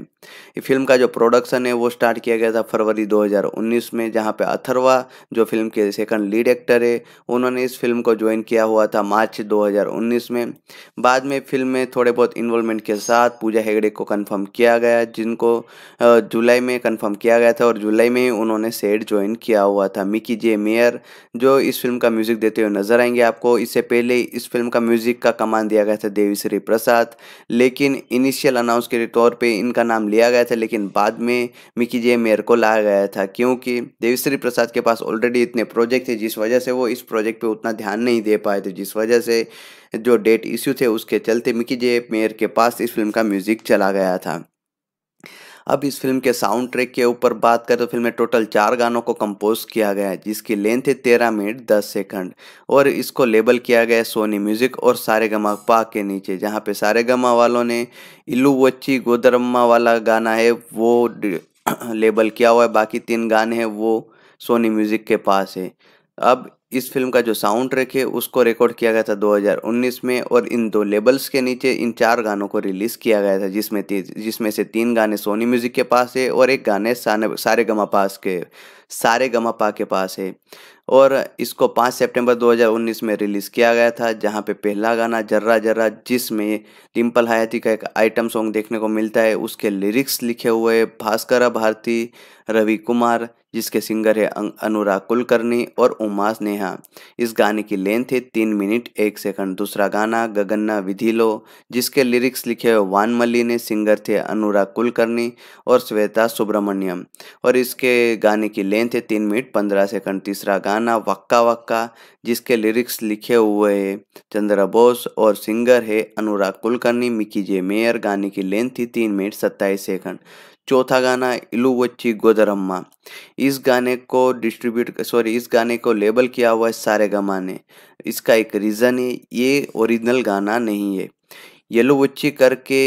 फिल्म का जो प्रोडक्शन है वो स्टार्ट किया गया था फरवरी 2019 में जहाँ पे अथरवा जो फिल्म के सेकंड लीड एक्टर है उन्होंने इस फिल्म को ज्वाइन किया हुआ था मार्च 2019 में बाद में फिल्म में थोड़े बहुत इन्वॉल्वमेंट के साथ पूजा हेगड़े को कंफर्म किया गया जिनको जुलाई में कंफर्म किया गया था और जुलाई में उन्होंने सेट ज्वाइन किया हुआ था मिकी जे मेयर जो इस फिल्म का म्यूजिक देते हुए नजर आएंगे आपको इससे पहले इस फिल्म का म्यूजिक का कमान दिया गया था देवीश्री प्रसाद लेकिन इनिशियल अनाउंस के तौर पर इनका नाम लिया गया था लेकिन बाद में मिकी जे मेयर को लाया गया था क्योंकि देवीश्री प्रसाद के पास ऑलरेडी इतने प्रोजेक्ट थे जिस वजह से वो इस प्रोजेक्ट पर उतना ध्यान नहीं दे पाए थे जिस वजह से जो डेट इश्यू थे उसके चलते मिकी जे मेयर के पास इस फिल्म का म्यूजिक चला गया था अब इस फिल्म के साउंड ट्रैक के ऊपर बात करें तो फिल्म में टोटल चार गानों को कंपोज किया गया है जिसकी लेंथ है तेरह मिनट दस सेकंड और इसको लेबल किया गया है सोनी म्यूजिक और सारे गमा पा के नीचे जहाँ पे सारे गमा वालों ने इल्लू वच्ची गोदरम्मा वाला गाना है वो लेबल किया हुआ है बाकी तीन गाने हैं वो सोनी म्यूजिक के पास है अब इस फिल्म का जो साउंड ट्रैक है उसको रिकॉर्ड किया गया था 2019 में और इन दो लेबल्स के नीचे इन चार गानों को रिलीज़ किया गया था जिसमें जिसमें से तीन गाने सोनी म्यूज़िक के पास है और एक गाने सारे गमा पास के सारे गमा पा के पास है और इसको 5 सितंबर 2019 में रिलीज़ किया गया था जहाँ पे पहला गाना जर्रा जर्रा जिसमें डिम्पल हयाती का एक आइटम सॉन्ग देखने को मिलता है उसके लिरिक्स लिखे हुए भास्कर भारती रवि कुमार जिसके सिंगर है अं-, अनुराग कुलकर्णी और उमास नेहा इस गाने की लेंथ है तीन मिनट एक सेकंड दूसरा गाना गगन्ना विधिलो लो जिसके लिरिक्स लिखे हुए वानमली ने सिंगर थे अनुराग कुलकर्णी और श्वेता सुब्रमण्यम और इसके गाने की लेंथ है तीन मिनट पंद्रह सेकंड तीसरा गाना वक्का वक्का जिसके लिरिक्स लिखे हुए है चंद्र बोस और सिंगर है अनुराग कुलकर्णी मिकी जे मेयर गाने की लेंथ थी तीन मिनट सत्ताईस सेकंड चौथा गाना वच्ची गोदरम्मा इस गाने को डिस्ट्रीब्यूट सॉरी इस गाने को लेबल किया हुआ है सारे गमा ने इसका एक रीज़न है ये ओरिजिनल गाना नहीं है येलो वच्ची करके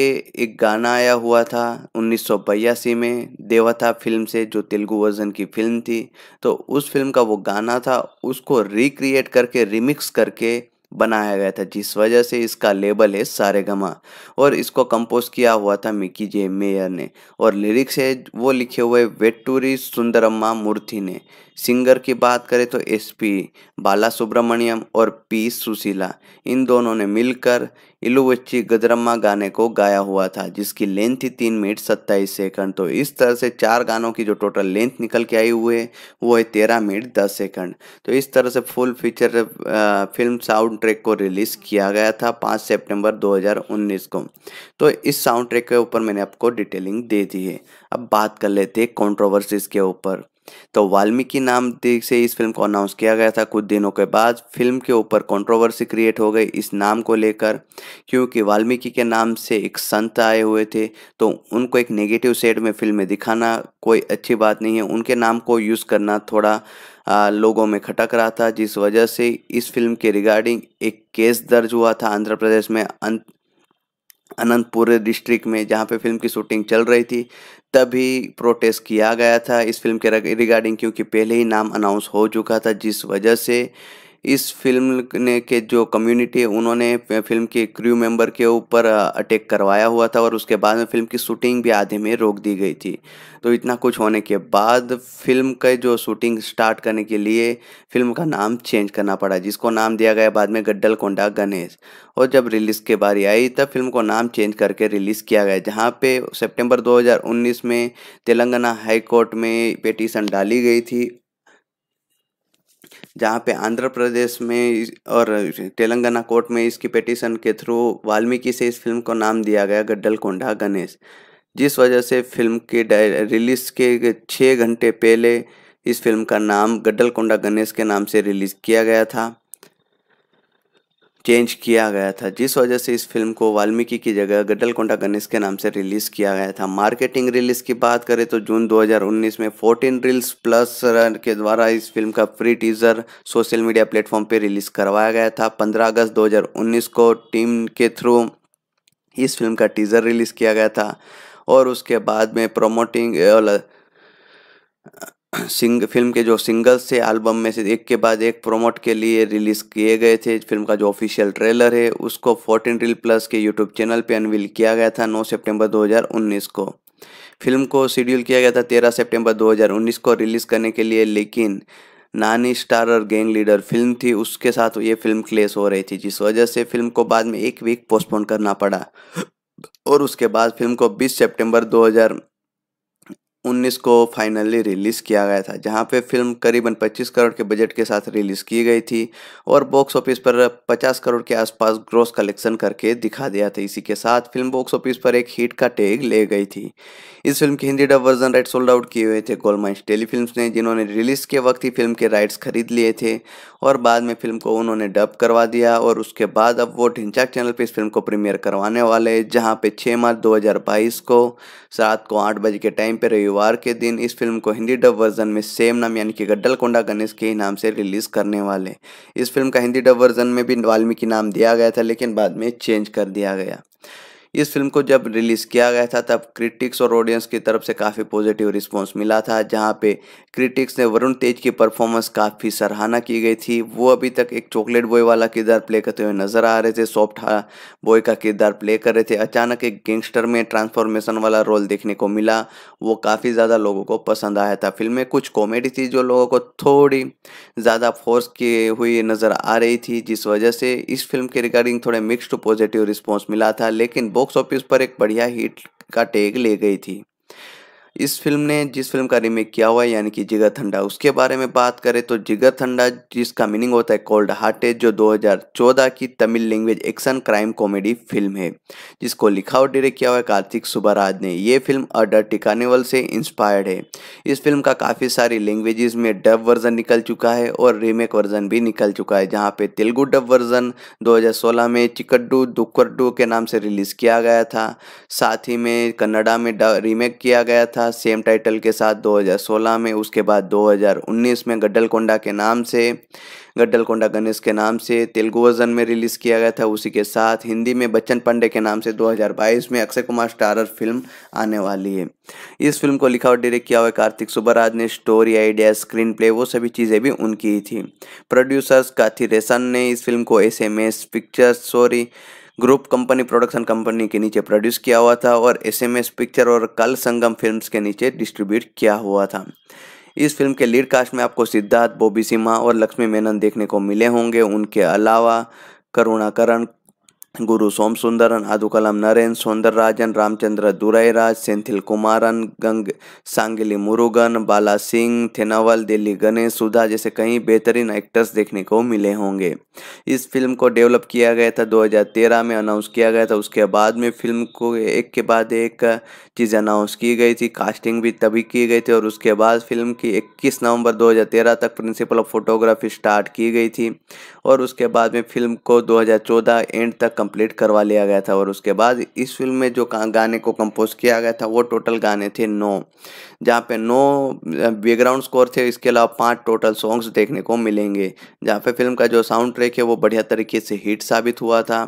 एक गाना आया हुआ था उन्नीस में देवता फिल्म से जो तेलुगु वर्जन की फिल्म थी तो उस फिल्म का वो गाना था उसको रिक्रिएट करके रिमिक्स करके बनाया गया था जिस वजह से इसका लेबल है सारे गमा और इसको कंपोज किया हुआ था मिकी जे मेयर ने और लिरिक्स है वो लिखे हुए वेट्टूरी सुंदरम्मा मूर्ति ने सिंगर की बात करें तो एस पी बाला सुब्रमण्यम और पी सुशीला इन दोनों ने मिलकर इलुवच्ची गदरम्मा गाने को गाया हुआ था जिसकी लेंथ थी तीन मिनट सत्ताईस सेकंड तो इस तरह से चार गानों की जो टोटल लेंथ निकल के आई हुए वो है तेरह मिनट दस सेकंड तो इस तरह से full feature film sound track को रिलीज़ किया गया था पाँच सितंबर 2019 को तो इस साउंड ट्रैक के ऊपर मैंने आपको डिटेलिंग दे दी है अब बात कर लेते हैं कॉन्ट्रोवर्सीज़ के ऊपर तो वाल्मीकि नाम से इस फिल्म को अनाउंस किया गया था कुछ दिनों के बाद फिल्म के ऊपर कंट्रोवर्सी क्रिएट हो गई इस नाम को लेकर क्योंकि वाल्मीकि के नाम से एक संत आए हुए थे तो उनको एक नेगेटिव सेड में फिल्म में दिखाना कोई अच्छी बात नहीं है उनके नाम को यूज़ करना थोड़ा आ, लोगों में खटक रहा था जिस वजह से इस फिल्म के रिगार्डिंग एक केस दर्ज हुआ था आंध्र प्रदेश में अं, अनंतपुर डिस्ट्रिक्ट में जहाँ पे फिल्म की शूटिंग चल रही थी तभी प्रोटेस्ट किया गया था इस फिल्म के रिगार्डिंग क्योंकि पहले ही नाम अनाउंस हो चुका था जिस वजह से इस फिल्म ने के जो कम्युनिटी उन्होंने फिल्म के क्रू मेंबर के ऊपर अटैक करवाया हुआ था और उसके बाद में फिल्म की शूटिंग भी आधे में रोक दी गई थी तो इतना कुछ होने के बाद फिल्म के जो शूटिंग स्टार्ट करने के लिए फिल्म का नाम चेंज करना पड़ा जिसको नाम दिया गया बाद में गड्डल कोंडा गणेश और जब रिलीज़ के बारी आई तब फिल्म को नाम चेंज करके रिलीज़ किया गया जहाँ पे सितंबर 2019 में तेलंगाना हाई कोर्ट में पिटीशन डाली गई थी जहाँ पे आंध्र प्रदेश में और तेलंगाना कोर्ट में इसकी पिटीशन के थ्रू वाल्मीकि से इस फिल्म को नाम दिया गया गड्डल कोंडा गणेश जिस वजह से फिल्म के रिलीज के छः घंटे पहले इस फिल्म का नाम गड्डल कोंडा गणेश के नाम से रिलीज़ किया गया था चेंज किया गया था जिस वजह से इस फिल्म को वाल्मीकि की जगह गडलकोंडा गणेश के नाम से रिलीज़ किया गया था मार्केटिंग रिलीज की बात करें तो जून 2019 में 14 रील्स प्लस रन के द्वारा इस फिल्म का free teaser social media platform पर रिलीज़ करवाया गया था 15 अगस्त 2019 को टीम के थ्रू इस फिल्म का टीजर रिलीज़ किया गया था और उसके बाद में प्रोमोटिंग सिंग फिल्म के जो सिंगल्स थे एल्बम में से एक के बाद एक प्रोमोट के लिए रिलीज़ किए गए थे फिल्म का जो ऑफिशियल ट्रेलर है उसको फोर्टीन रील प्लस के यूट्यूब चैनल पे अनवील किया गया था 9 सितंबर 2019 को फिल्म को शेड्यूल किया गया था 13 सितंबर 2019 को रिलीज़ करने के लिए लेकिन नानी स्टार और गैंग लीडर फिल्म थी उसके साथ ये फिल्म क्लेश हो रही थी जिस वजह से फिल्म को बाद में एक वीक पोस्टपोन करना पड़ा और उसके बाद फिल्म को 20 सितंबर 2019 को फाइनली रिलीज़ किया गया था जहां पे फिल्म करीबन 25 करोड़ के बजट के साथ रिलीज़ की गई थी और बॉक्स ऑफिस पर 50 करोड़ के आसपास ग्रोस कलेक्शन करके दिखा दिया था इसी के साथ फिल्म बॉक्स ऑफिस पर एक हिट का टैग ले गई थी इस फिल्म के Hindi dub version right sold out किए हुए थे गोलमाइंस टेलीफिल्म ने जिन्होंने रिलीज़ के वक्त ही फिल्म के राइट्स खरीद लिए थे और बाद में फिल्म को उन्होंने डब करवा दिया और उसके बाद अब वो ढिंचाक चैनल पर इस फिल्म को प्रीमियर करवाने वाले जहाँ पे छः मार्च दो को रात को आठ बजे के टाइम पर रही रविवार के दिन इस फिल्म को हिंदी डब वर्जन में सेम नाम यानी कि गड्डल कोंडा गणेश के ही नाम से रिलीज करने वाले इस फिल्म का हिंदी डब वर्जन में भी वाल्मीकि नाम दिया गया था लेकिन बाद में चेंज कर दिया गया इस फिल्म को जब रिलीज़ किया गया था तब क्रिटिक्स और ऑडियंस की तरफ से काफ़ी पॉजिटिव रिस्पांस मिला था जहां पे क्रिटिक्स ने वरुण तेज की परफॉर्मेंस काफ़ी सराहना की गई थी वो अभी तक एक चॉकलेट बॉय वाला किरदार प्ले करते हुए नज़र आ रहे थे सॉफ्ट बॉय का किरदार प्ले कर रहे थे अचानक एक गैंगस्टर में ट्रांसफॉर्मेशन वाला रोल देखने को मिला वो काफ़ी ज़्यादा लोगों को पसंद आया था फिल्म में कुछ कॉमेडी थी जो लोगों को थोड़ी ज़्यादा फोर्स की हुई नज़र आ रही थी जिस वजह से इस फिल्म के रिगार्डिंग थोड़े मिक्सड पॉजिटिव रिस्पॉन्स मिला था लेकिन बहुत बॉक्स ऑफिस पर एक बढ़िया हिट का टैग ले गई थी इस फिल्म ने जिस फिल्म का रीमेक किया हुआ है यानी कि जिगर ठंडा उसके बारे में बात करें तो जिगर ठंडा जिसका मीनिंग होता है कोल्ड हार्टेड जो 2014 की Tamil language action crime comedy film है जिसको लिखा और डायरेक्ट किया हुआ है कार्तिक सुबहराज ने ये फिल्म अडर टिकानेवल से इंस्पायर्ड है इस फिल्म का काफ़ी सारी लैंग्वेज में डब वर्जन निकल चुका है और रीमेक वर्जन भी निकल चुका है जहाँ पे तेलुगु डब वर्जन दो में चिकड्डू दुक्कडू के नाम से रिलीज़ किया गया था साथ ही में कन्नडा में रीमेक किया गया था था सेम टाइटल के साथ 2016 में उसके बाद 2019 में गड्ढलकोंडा के नाम से गड्ढलकोंडा गणेश के नाम से तेलुगु वर्जन में रिलीज़ किया गया था उसी के साथ हिंदी में बच्चन पांडे के नाम से 2022 में अक्षय कुमार स्टारर फिल्म आने वाली है इस फिल्म को लिखा और डायरेक्ट किया हुआ कार्तिक सुब्बराज ने स्टोरी आइडिया स्क्रीन प्ले वो सभी चीज़ें भी उनकी ही थी प्रोड्यूसर्स काथी रेसन ने इस फिल्म को S pictures sorry group company production company के नीचे प्रोड्यूस किया हुआ था और एस एम एस पिक्चर और कल संगम फिल्म्स के नीचे डिस्ट्रीब्यूट किया हुआ था इस फिल्म के लीड कास्ट में आपको सिद्धार्थ बॉबी सिम्हा और लक्ष्मी मेनन देखने को मिले होंगे उनके अलावा करुणाकरण गुरु सोम सुंदरन आदुकलाम नरेन राजन रामचंद्र दुरैराज सेंथिल कुमारन गंग सांगली मुरुगन बाला सिंह थेनावल दिल्ली गणेश सुधा जैसे कई बेहतरीन एक्टर्स देखने को मिले होंगे इस फिल्म को डेवलप किया गया था 2013 में अनाउंस किया गया था उसके बाद में फिल्म को एक के बाद एक चीज़ अनाउंस की गई थी कास्टिंग भी तभी की गई थी और उसके बाद फिल्म की इक्कीस नवम्बर दो तक प्रिंसिपल ऑफ फोटोग्राफी स्टार्ट की गई थी और उसके बाद में फिल्म को दो एंड तक कंप्लीट करवा लिया गया था और उसके बाद इस फिल्म में जो गाने को कंपोज किया गया था वो टोटल गाने थे नौ जहाँ पे नौ बैकग्राउंड स्कोर थे इसके अलावा पांच टोटल सॉन्ग्स देखने को मिलेंगे जहाँ पे फिल्म का जो साउंड ट्रैक है वो बढ़िया तरीके से हिट साबित हुआ था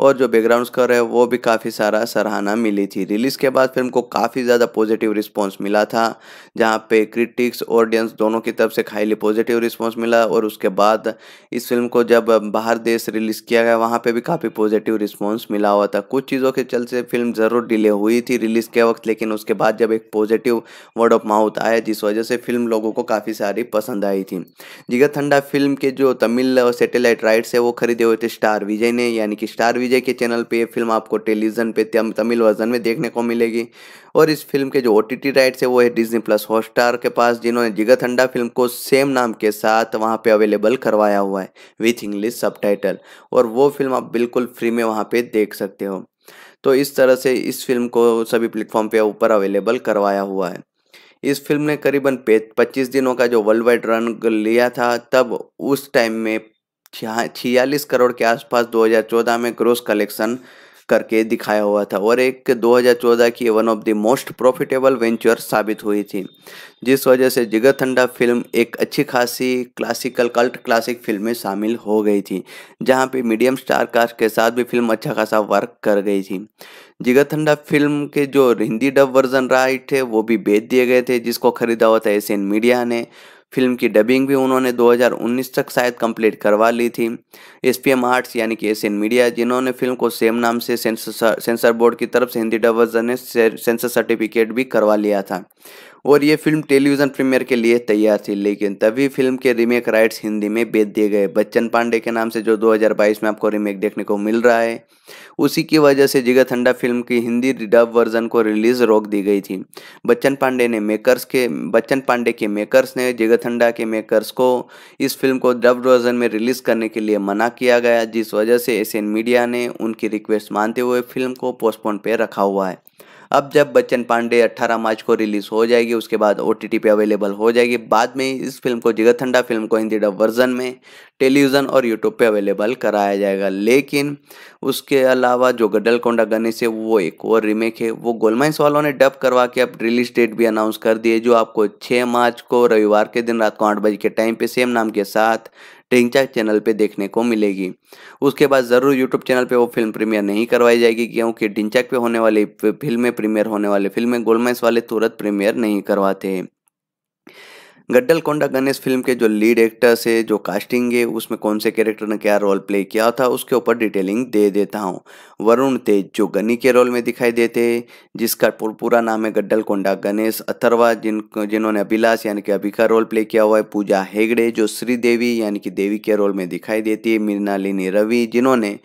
और जो बैकग्राउंड स्कोर है वो भी काफ़ी सारा सराहना मिली थी रिलीज़ के बाद फिल्म को काफ़ी ज़्यादा पॉजिटिव रिस्पॉन्स मिला था जहाँ पे क्रिटिक्स ऑडियंस दोनों की तरफ से खाईली पॉजिटिव रिस्पॉन्स मिला और उसके बाद इस फिल्म को जब बाहर देश रिलीज़ किया गया वहाँ पर भी काफ़ी पॉजिटिव रिस्पॉन्स मिला हुआ था कुछ चीज़ों के चलते फिल्म ज़रूर डिले हुई थी रिलीज़ के वक्त लेकिन उसके बाद जब एक पॉजिटिव वर्ड ऑफ माउथ आए जिस वजह से फिल्म लोगों को काफ़ी सारी पसंद आई थी जिगर थंडा फिल्म के जो तमिल सेटेलाइट राइट्स है वो खरीदे हुए थे स्टार विजय ने यानी कि स्टार विजय के चैनल पर ये फिल्म आपको टेलीविजन पर तमिल वर्जन में देखने को मिलेगी और इस फिल्म के जो ओ टी राइट्स है वो है डिजनी प्लस हॉटस्टार के पास जिन्होंने जिगर थंडा फिल्म को सेम नाम के साथ वहाँ पर अवेलेबल करवाया हुआ है विथ इंग्लिश सब और वो फिल्म आप बिल्कुल फ्री में वहाँ पर देख सकते हो तो इस तरह से इस फिल्म को सभी प्लेटफॉर्म पे ऊपर अवेलेबल करवाया हुआ है इस फिल्म ने करीबन 25 दिनों का जो वर्ल्ड वाइड रन लिया था तब उस टाइम में छियालीस करोड़ के आसपास 2014 में ग्रोस कलेक्शन करके दिखाया हुआ था और एक 2014 की one of the most profitable venture साबित हुई थी जिस वजह से जिगर ठंडा फिल्म एक अच्छी खासी क्लासिकल कल्ट क्लासिक फिल्म में शामिल हो गई थी जहां पे मीडियम स्टार कास्ट के साथ भी फिल्म अच्छा खासा वर्क कर गई थी जिगत ठंडा फिल्म के जो हिंदी डब वर्जन राइट है वो भी बेच दिए गए थे जिसको खरीदा हुआ था एशियन मीडिया ने फिल्म की डबिंग भी उन्होंने 2019 तक शायद कंप्लीट करवा ली थी एस पी एम आर्ट्स यानी कि एशियन मीडिया जिन्होंने फिल्म को सेम नाम से सेंसर सेंसर बोर्ड की तरफ से हिंदी डब वर्जन ने सेंसर सर्टिफिकेट भी करवा लिया था और ये फिल्म टेलीविज़न प्रीमियर के लिए तैयार थी लेकिन तभी फिल्म के रीमेक राइट्स हिंदी में बेच दिए गए बच्चन पांडे के नाम से जो 2022 में आपको रीमेक देखने को मिल रहा है उसी की वजह से जिगर ठंडा फिल्म की हिंदी रिडब वर्जन को रिलीज रोक दी गई थी बच्चन पांडे ने मेकर्स के बच्चन पांडे के मेकर्स ने जिगर ठंडा के मेकर्स को इस फिल्म को डब वर्जन में रिलीज करने के लिए मना किया गया जिस वजह से एशियन मीडिया ने उनकी रिक्वेस्ट मानते हुए फिल्म को पोस्टपोन पर रखा हुआ है अब जब बच्चन पांडे 18 मार्च को रिलीज हो जाएगी उसके बाद ओ पे अवेलेबल हो जाएगी बाद में इस फिल्म को जिगत ठंडा फिल्म को हिंदी डब वर्जन में टेलीविज़न और यूट्यूब पे अवेलेबल कराया जाएगा लेकिन उसके अलावा जो कोंडा गणेश है वो एक और रिमेक है वो गोलमाइंस वालों ने डब करवा के अब रिलीज डेट भी अनाउंस कर दिए जो आपको छः मार्च को रविवार के दिन रात को आठ बजे के टाइम पे सेम नाम के साथ टिंगचा चैनल पे देखने को मिलेगी उसके बाद ज़रूर यूट्यूब चैनल पे वो फिल्म प्रीमियर नहीं करवाई जाएगी क्योंकि ढिंचक पे होने वाली फिल्में प्रीमियर होने वाली फिल्में गोलमेस वाले तुरंत प्रीमियर नहीं करवाते हैं गड्डल कोंडा गणेश फिल्म के जो लीड एक्टर्स है जो कास्टिंग है उसमें कौन से कैरेक्टर ने क्या रोल प्ले किया था उसके ऊपर डिटेलिंग दे देता हूँ वरुण तेज जो गनी के रोल में दिखाई देते हैं जिसका पूरा नाम है गड्डल कोंडा गणेश अथरवा जिन जिन्होंने अभिलाष यानी कि अभी का रोल प्ले किया हुआ है पूजा हेगड़े जो श्रीदेवी यानी कि देवी के रोल में दिखाई देती है मीनालिनी रवि जिन्होंने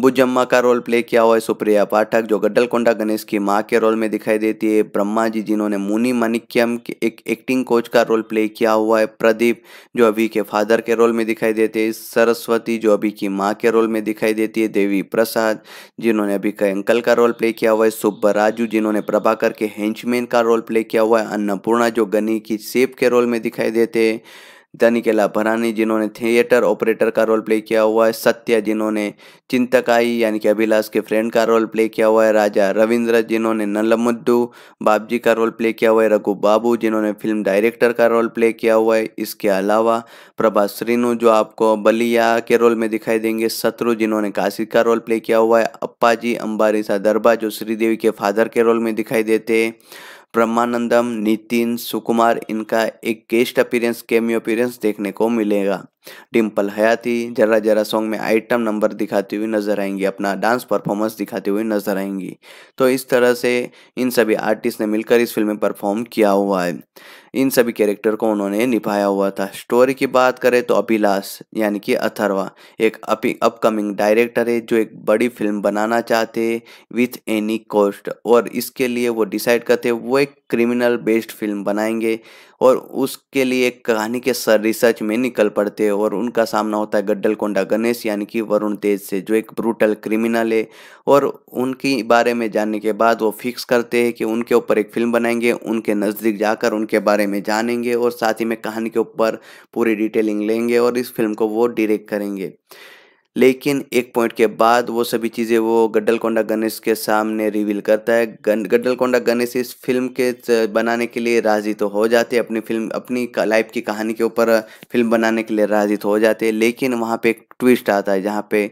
बुजम्मा का रोल प्ले किया हुआ है सुप्रिया पाठक जो गड्डलकोंडा गणेश की माँ के रोल में दिखाई देती है ब्रह्मा जी जिन्होंने मुनि मानिक्यम के एक एक्टिंग कोच का रोल प्ले किया हुआ है प्रदीप जो अभी के फादर के रोल में दिखाई देते हैं सरस्वती जो अभी की माँ के रोल में दिखाई देती है देवी प्रसाद जिन्होंने अभी के अंकल का रोल प्ले किया हुआ है सुब्बा राजू जिन्होंने प्रभाकर के हेंचमैन का रोल प्ले किया हुआ है अन्नपूर्णा जो गनी की सेब के रोल में दिखाई देते हैं धनिकेला भरानी जिन्होंने थिएटर ऑपरेटर का रोल प्ले किया हुआ है सत्या जिन्होंने चिंतकाई यानी कि अभिलाष के फ्रेंड का रोल प्ले किया हुआ है राजा रविंद्र जिन्होंने नलमुद्दू बाबजी का रोल प्ले किया हुआ है रघु बाबू जिन्होंने फिल्म डायरेक्टर का रोल प्ले किया हुआ है इसके अलावा प्रभा श्रीनु जो आपको बलिया के रोल में दिखाई देंगे शत्रु जिन्होंने काशी का रोल प्ले किया हुआ है अप्पा जी अंबारी सा दरबा जो श्रीदेवी के फादर के रोल में दिखाई देते हैं ब्रह्मानंदम नितिन सुकुमार इनका एक गेस्ट अपीरेंस केमी अपीरेंस देखने को मिलेगा डिम्पल हयाती जरा जरा सॉन्ग में आइटम नंबर दिखाती हुई नजर आएंगी अपना डांस परफॉर्मेंस दिखाती हुई नजर आएंगी तो इस तरह से इन सभी आर्टिस्ट ने मिलकर इस फिल्म में परफॉर्म किया हुआ है इन सभी कैरेक्टर को उन्होंने निभाया हुआ था स्टोरी की बात करें तो अभिलाष यानी कि अथर्वा एक अपकमिंग डायरेक्टर है जो एक बड़ी फिल्म बनाना चाहते हैं विथ एनी कॉस्ट और इसके लिए वो डिसाइड करते हैं वो एक क्रिमिनल बेस्ड फिल्म बनाएंगे और उसके लिए एक कहानी के सर रिसर्च में निकल पड़ते हैं और उनका सामना होता है गड्डल कोंडा गणेश यानी कि वरुण तेज से जो एक ब्रूटल क्रिमिनल है और उनके बारे में जानने के बाद वो फिक्स करते हैं कि उनके ऊपर एक फिल्म बनाएंगे उनके नज़दीक जाकर उनके बारे बारे में जानेंगे और साथ ही में कहानी के ऊपर पूरी डिटेलिंग लेंगे और इस फिल्म को वो डायरेक्ट करेंगे लेकिन एक पॉइंट के बाद वो सभी चीज़ें वो कोंडा गणेश के सामने रिवील करता है कोंडा गणेश इस फिल्म के बनाने के लिए राजी तो हो जाते हैं अपनी फिल्म अपनी लाइफ की कहानी के ऊपर फिल्म बनाने के लिए राजी तो हो जाते लेकिन वहाँ पे एक ट्विस्ट आता है जहाँ पे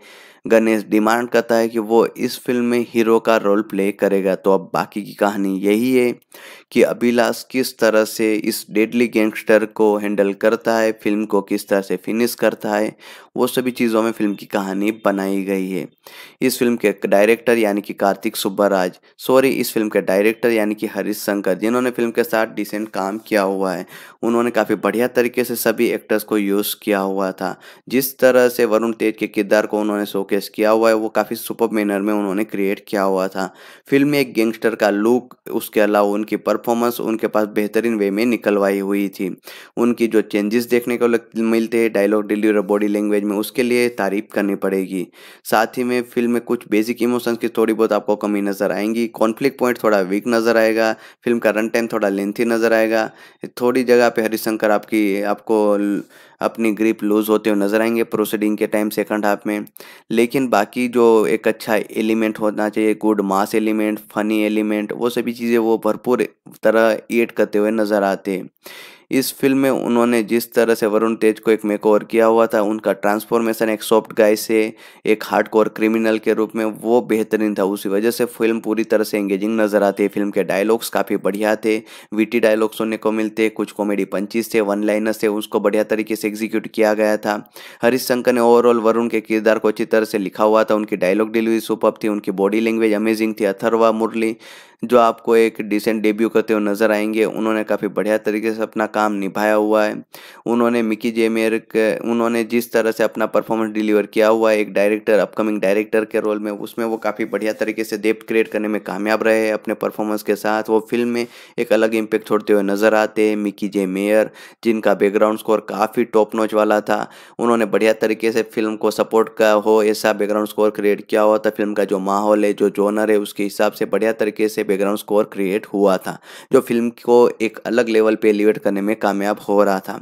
गणेश डिमांड करता है कि वो इस फिल्म में हीरो का रोल प्ले करेगा तो अब बाकी की कहानी यही है कि अभिलाष किस तरह से इस डेडली गैंगस्टर को हैंडल करता है फिल्म को किस तरह से फिनिश करता है वो सभी चीज़ों में फिल्म की कहानी बनाई गई है इस फिल्म के डायरेक्टर यानी कि कार्तिक सुब्बराज सॉरी इस फिल्म के डायरेक्टर यानी कि हरीश शंकर जिन्होंने फिल्म के साथ डिसेंट काम किया हुआ है उन्होंने काफ़ी बढ़िया तरीके से सभी एक्टर्स को यूज़ किया हुआ था जिस तरह से वरुण तेज के किरदार को उन्होंने शोकेस किया हुआ है वो काफ़ी सुपर मैनर में उन्होंने क्रिएट किया हुआ था फिल्म में एक गैंगस्टर का लुक उसके अलावा उनकी पर परफॉर्मेंस उनके पास बेहतरीन वे में निकलवाई हुई थी उनकी जो चेंजेस देखने को मिलते हैं डायलॉग डिलीवरी और बॉडी लैंग्वेज में उसके लिए तारीफ करनी पड़ेगी साथ ही में फिल्म में कुछ बेसिक इमोशंस की थोड़ी बहुत आपको कमी नज़र आएंगी कॉन्फ्लिक्ट पॉइंट थोड़ा वीक नज़र आएगा फिल्म का रन टाइम थोड़ा लेंथी नज़र आएगा थोड़ी जगह पर हरिशंकर आपकी आपको अपनी ग्रिप लूज़ होते हुए नज़र आएंगे प्रोसीडिंग के टाइम सेकंड हाफ में लेकिन बाकी जो एक अच्छा एलिमेंट होना चाहिए good mass element funny element वो सभी चीज़ें वो भरपूर तरह एड करते हुए नज़र आते हैं इस फिल्म में उन्होंने जिस तरह से वरुण तेज को एक मेक ओवर किया हुआ था उनका ट्रांसफॉर्मेशन एक सॉफ्ट गाय से एक हार्ड क्रिमिनल के रूप में वो बेहतरीन था उसी वजह से फिल्म पूरी तरह से एंगेजिंग नजर आती है फिल्म के डायलॉग्स काफ़ी बढ़िया थे वीटी डायलॉग सुनने को मिलते कुछ कॉमेडी पंचीज थे वन लाइनर्स थे उसको बढ़िया तरीके से एग्जीक्यूट किया गया था हरीश शंकर ने ओवरऑल वरुण के किरदार को अच्छी तरह से लिखा हुआ था उनकी डायलॉग डिलीवरी सुपर थी उनकी बॉडी लैंग्वेज अमेजिंग थी अथरवा मुरली जो आपको एक डिसेंट डेब्यू करते हुए नज़र आएंगे उन्होंने काफ़ी बढ़िया तरीके से अपना काम निभाया हुआ है उन्होंने मिकी जेमेर उन्होंने जिस तरह से अपना परफॉर्मेंस डिलीवर किया हुआ है एक डायरेक्टर अपकमिंग डायरेक्टर के रोल में उसमें वो काफ़ी बढ़िया तरीके से डेप्थ क्रिएट करने में कामयाब रहे अपने परफॉर्मेंस के साथ वो फिल्म में एक अलग इम्पेक्ट छोड़ते हुए नज़र आते हैं मिकी जे मेयर जिनका बैकग्राउंड स्कोर काफ़ी टॉप नोच वाला था उन्होंने बढ़िया तरीके से फिल्म को सपोर्ट का हो ऐसा बैकग्राउंड स्कोर क्रिएट किया हुआ था फिल्म का जो माहौल है जो जोनर है उसके हिसाब से बढ़िया तरीके से बैकग्राउंड स्कोर क्रिएट हुआ था जो फिल्म को एक अलग लेवल पे एलिवेट करने में कामयाब हो रहा था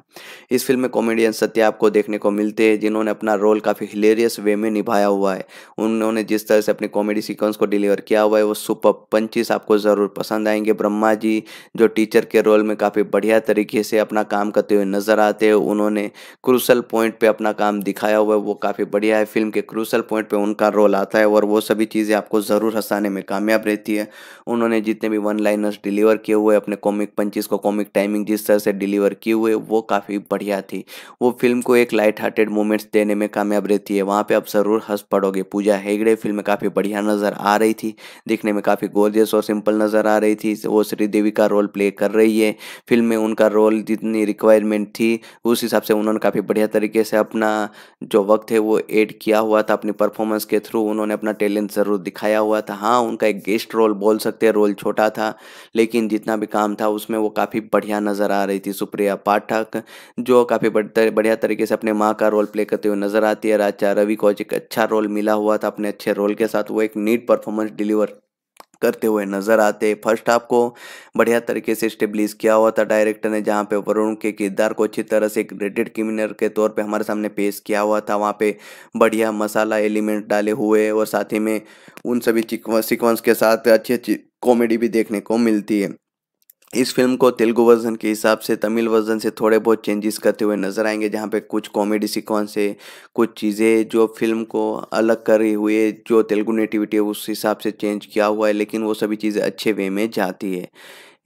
इस फिल्म में कॉमेडियन सत्य आपको देखने को मिलते हैं जिन्होंने अपना रोल काफ़ी हिलेरियस वे में निभाया हुआ है उन्होंने जिस तरह से अपनी कॉमेडी सिक्वेंस को डिलीवर किया हुआ है वो सुपर पंचिस आपको ज़रूर पसंद आएंगे ब्रह्मा जी जो टीचर के रोल में काफ़ी बढ़िया तरीके से अपना काम करते हुए नज़र आते हैं उन्होंने क्रूसल पॉइंट पर अपना काम दिखाया हुआ है वो काफ़ी बढ़िया है फिल्म के क्रूसल पॉइंट पर उनका रोल आता है और वो सभी चीज़ें आपको ज़रूर हंसाने में कामयाब रहती है उन्होंने जितने भी वन लाइनर्स डिलीवर किए हुए अपने कॉमिक पंचेस को कॉमिक टाइमिंग जिस तरह से डिलीवर किए हुए वो काफ़ी बढ़िया थी वो फिल्म को एक लाइट हार्टेड मोमेंट्स देने में कामयाब रहती है वहाँ पर आप ज़रूर हंस पड़ोगे पूजा हेगड़े फिल्म में काफ़ी बढ़िया नज़र आ रही थी दिखने में काफ़ी गोर्जियस और सिंपल नज़र आ रही थी वो श्रीदेवी का रोल प्ले कर रही है फिल्म में उनका रोल जितनी रिक्वायरमेंट थी उस हिसाब से उन्होंने काफ़ी बढ़िया तरीके से अपना जो वक्त है वो एड किया हुआ था अपनी परफॉर्मेंस के थ्रू उन्होंने अपना टैलेंट ज़रूर दिखाया हुआ था हाँ उनका एक गेस्ट रोल बोल सकते सकते रोल छोटा था लेकिन जितना भी काम था उसमें वो काफ़ी बढ़िया नज़र आ रही थी सुप्रिया पाठक जो काफ़ी बढ़िया तरीके से अपने माँ का रोल प्ले करते हुए नज़र आती है राजा रवि को एक अच्छा रोल मिला हुआ था अपने अच्छे रोल के साथ वो एक नीट परफॉर्मेंस डिलीवर करते हुए नज़र आते फर्स्ट हाफ को बढ़िया तरीके से स्टेब्लिश किया हुआ था डायरेक्टर ने जहाँ पे वरुण के किरदार को अच्छी तरह से एक रेडेड क्रिमिनल के तौर पे हमारे सामने पेश किया हुआ था वहाँ पे बढ़िया मसाला एलिमेंट डाले हुए और साथ ही में उन सभी सिक्वेंस के साथ अच्छी अच्छी कॉमेडी भी देखने को मिलती है इस फिल्म को तेलुगु वर्जन के हिसाब से तमिल वर्जन से थोड़े बहुत चेंजेस करते हुए नज़र आएंगे जहाँ पे कुछ कॉमेडी सिक्वेंस है कुछ चीज़ें जो फिल्म को अलग हुई है जो तेलुगु नेटिविटी है उस हिसाब से चेंज किया हुआ है लेकिन वो सभी चीज़ें अच्छे वे में जाती है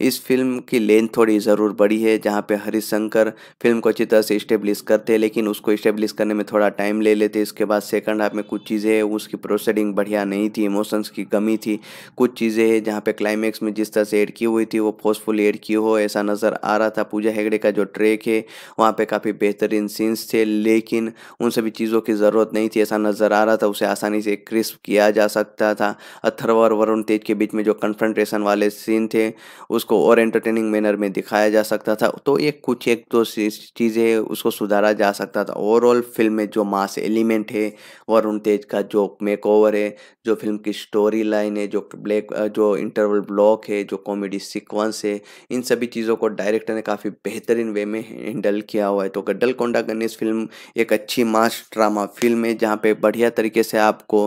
इस फिल्म की लेंथ थोड़ी ज़रूर बड़ी है जहाँ पे शंकर फिल्म को अच्छी तरह से इस्टेब्लिश करते हैं लेकिन उसको इस्टेब्लिश करने में थोड़ा टाइम ले लेते इसके बाद सेकंड हाफ में कुछ चीज़ें हैं उसकी प्रोसेडिंग बढ़िया नहीं थी इमोशंस की कमी थी कुछ चीज़ें हैं जहाँ पे क्लाइमैक्स में जिस तरह से एड की हुई थी वो फोर्सफुल एड की हो ऐसा नज़र आ रहा था पूजा हेगड़े का जो ट्रैक है वहाँ पर काफ़ी बेहतरीन सीन्स थे लेकिन उन सभी चीज़ों की ज़रूरत नहीं थी ऐसा नज़र आ रहा था उसे आसानी से क्रिस्प किया जा सकता था अथर्व और वरुण तेज के बीच में जो कन्फ्रंट्रेशन वाले सीन थे उसको को और एंटरटेनिंग मैनर में दिखाया जा सकता था तो ये कुछ एक दो तो चीज़ें उसको सुधारा जा सकता था ओवरऑल फिल्म में जो मास एलिमेंट है वरुण तेज का जो मेक ओवर है जो फिल्म की स्टोरी लाइन है जो ब्लैक जो इंटरवल ब्लॉक है जो कॉमेडी सिक्वेंस है इन सभी चीज़ों को डायरेक्टर ने काफ़ी बेहतरीन वे में हैंडल किया हुआ है तो गड्डल कोंडा गणेश फिल्म एक अच्छी मास ड्रामा फिल्म है जहाँ पे बढ़िया तरीके से आपको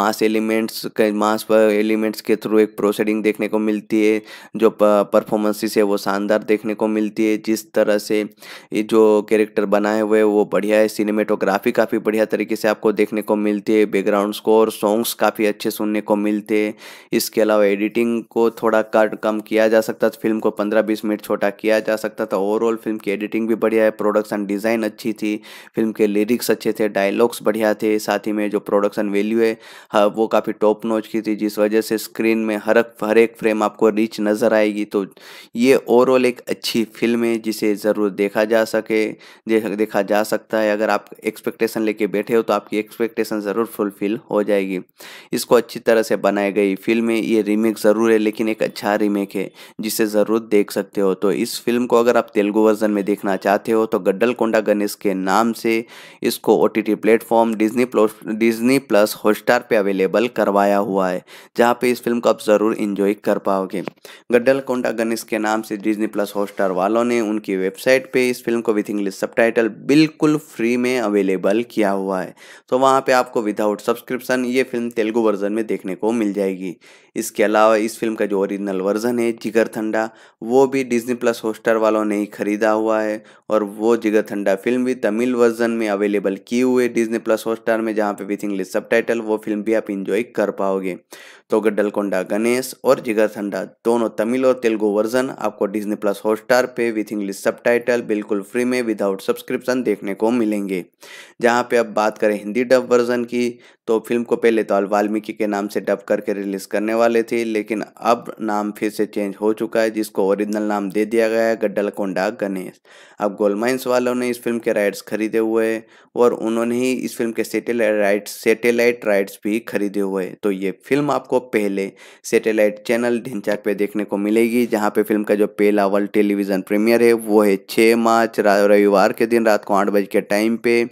मास एलिमेंट्स मास एलिमेंट्स के थ्रू एक प्रोसेडिंग देखने को मिलती है जो परफॉर्मेंसेस है वो शानदार देखने को मिलती है जिस तरह से ये जो कैरेक्टर बनाए हुए वो बढ़िया है सिनेमेटोग्राफी काफ़ी बढ़िया तरीके से आपको देखने को मिलती है बैकग्राउंड स्कोर सॉन्ग्स काफ़ी अच्छे सुनने को मिलते हैं इसके अलावा एडिटिंग को थोड़ा कट कम किया जा सकता था फिल्म को पंद्रह बीस मिनट छोटा किया जा सकता था ओवरऑल फिल्म की एडिटिंग भी बढ़िया है प्रोडक्शन डिज़ाइन अच्छी थी फिल्म के लिरिक्स अच्छे थे डायलॉग्स बढ़िया थे साथ ही में जो प्रोडक्शन वैल्यू है हाँ, वो काफ़ी टॉप नोच की थी जिस वजह से स्क्रीन में हर हर एक फ्रेम आपको रिच नज़र आएगी तो ये ओवरऑल एक अच्छी फिल्म है जिसे ज़रूर देखा जा सके देखा जा सकता है अगर आप एक्सपेक्टेशन लेके बैठे हो तो आपकी एक्सपेक्टेशन ज़रूर फुलफिल हो जाएगी इसको अच्छी तरह से बनाई गई फिल्म है ये रीमेक ज़रूर है लेकिन एक अच्छा रीमेक है जिसे ज़रूर देख सकते हो तो इस फिल्म को अगर आप तेलुगु वर्जन में देखना चाहते हो तो गड्डल कोंडा गणेश के नाम से इसको O T T platform Disney Disney plus Hotstar पर अवेलेबल करवाया हुआ है जहाँ पर इस फिल्म को आप ज़रूर इंजॉय कर पाओगे कोंडा अकाउंट अगनिस के नाम से डिजनी प्लस हॉटस्टार वालों ने उनकी वेबसाइट पे इस फिल्म को विथ इंग्लिश सब बिल्कुल फ्री में अवेलेबल किया हुआ है तो वहाँ पे आपको विदाउट सब्सक्रिप्शन ये फिल्म तेलुगु वर्जन में देखने को मिल जाएगी इसके अलावा इस फिल्म का जो ओरिजिनल वर्जन है जिगर ठंडा वो भी डिजनी प्लस हॉटस्टार वालों ने ही खरीदा हुआ है और वो जिगर ठंडा फिल्म भी तमिल वर्जन में अवेलेबल की हुई है डिजनी प्लस हॉटस्टार में जहाँ पे विथ इंग्लिश सब वो फिल्म भी आप इंजॉय कर पाओगे कोंडा गणेश और जिगर संडा दोनों तमिल और तेलुगु वर्जन आपको डिज्नी प्लस हॉटस्टार पे विथ इंग्लिश सब बिल्कुल फ्री में विदाउट सब्सक्रिप्शन देखने को मिलेंगे जहाँ पे अब बात करें हिंदी डब वर्जन की तो फिल्म को पहले तो वाल्मीकि के नाम से डब करके रिलीज करने वाले थे लेकिन अब नाम फिर से चेंज हो चुका है जिसको ओरिजिनल नाम दे दिया गया है गड्डलकोंडा गणेश अब गोलमाइंस वालों ने इस फिल्म के राइट्स खरीदे हुए और उन्होंने ही इस फिल्म के सेटेलाइट राइट्स सेटेलाइट राइट्स भी खरीदे हुए तो ये फिल्म आपको आपको पहले सैटेलाइट चैनल ढिंचाक पे देखने को मिलेगी जहाँ पे फिल्म का जो पहला वर्ल्ड टेलीविज़न प्रीमियर है वो है छः मार्च रविवार के दिन रात को आठ बजे के टाइम पे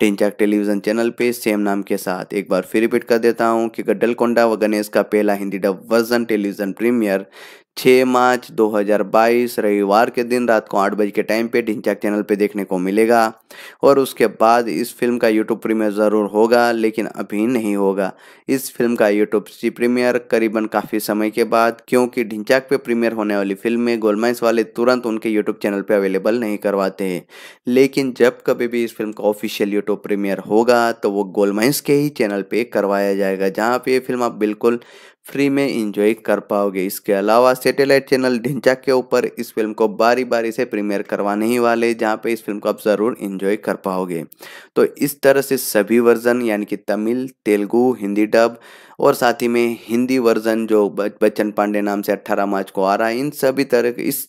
ढिंचाक टेलीविज़न चैनल पे सेम नाम के साथ एक बार फिर रिपीट कर देता हूँ कि गड्डलकोंडा व गणेश का पहला Hindi dub version television premiere छः मार्च 2022 रविवार के दिन रात को आठ बजे के टाइम पे ढिंचाक चैनल पे देखने को मिलेगा और उसके बाद इस फिल्म का यूट्यूब प्रीमियर ज़रूर होगा लेकिन अभी नहीं होगा इस फिल्म का यूट्यूब प्रीमियर करीबन काफ़ी समय के बाद क्योंकि ढिंचाक पे प्रीमियर होने वाली फिल्म में गोलमाइंस वाले तुरंत उनके यूट्यूब चैनल पर अवेलेबल नहीं करवाते हैं लेकिन जब कभी भी इस फिल्म का ऑफिशियल यूट्यूब प्रीमियर होगा तो वो गोलमाइंस के ही चैनल पर करवाया जाएगा जहाँ पर ये फिल्म आप बिल्कुल फ्री में इंजॉय कर पाओगे इसके अलावा सैटेलाइट चैनल ढिंचा के ऊपर इस फिल्म को बारी बारी से प्रीमियर करवाने ही वाले जहाँ पे इस फिल्म को आप ज़रूर इंजॉय कर पाओगे तो इस तरह से सभी वर्जन यानी कि तमिल तेलुगू हिंदी डब और साथ ही में हिंदी वर्जन जो बच्चन पांडे नाम से 18 मार्च को आ रहा है इन सभी तरह इस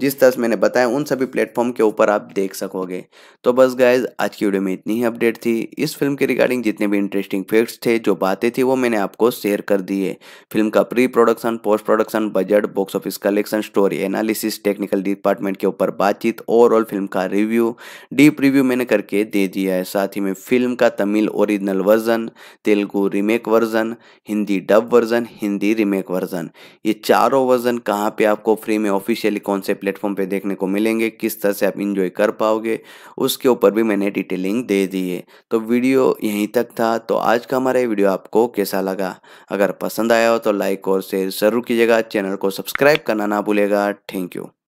जिस तरह से मैंने बताया उन सभी प्लेटफॉर्म के ऊपर आप देख सकोगे तो बस गाइज आज की वीडियो में इतनी ही अपडेट थी इस फिल्म के रिगार्डिंग जितने भी इंटरेस्टिंग फैक्ट्स थे जो बातें थी वो मैंने आपको शेयर कर दिए फिल्म का pre production post production budget box office collection story analysis technical department के ऊपर बातचीत ओवरऑल फिल्म का रिव्यू डीप रिव्यू मैंने करके दे दिया है साथ ही में फिल्म का Tamil original version Telugu remake version Hindi dub version Hindi remake version ये चारों वर्जन कहाँ पे आपको फ्री में ऑफिशियली कौन से प्लेटफॉर्म पे देखने को मिलेंगे किस तरह से आप इन्जॉय कर पाओगे उसके ऊपर भी मैंने डिटेलिंग दे दी है तो वीडियो यहीं तक था तो आज का हमारा ये वीडियो आपको कैसा लगा अगर पसंद आया हो तो लाइक और शेयर ज़रूर कीजिएगा चैनल को सब्सक्राइब करना ना भूलेगा थैंक यू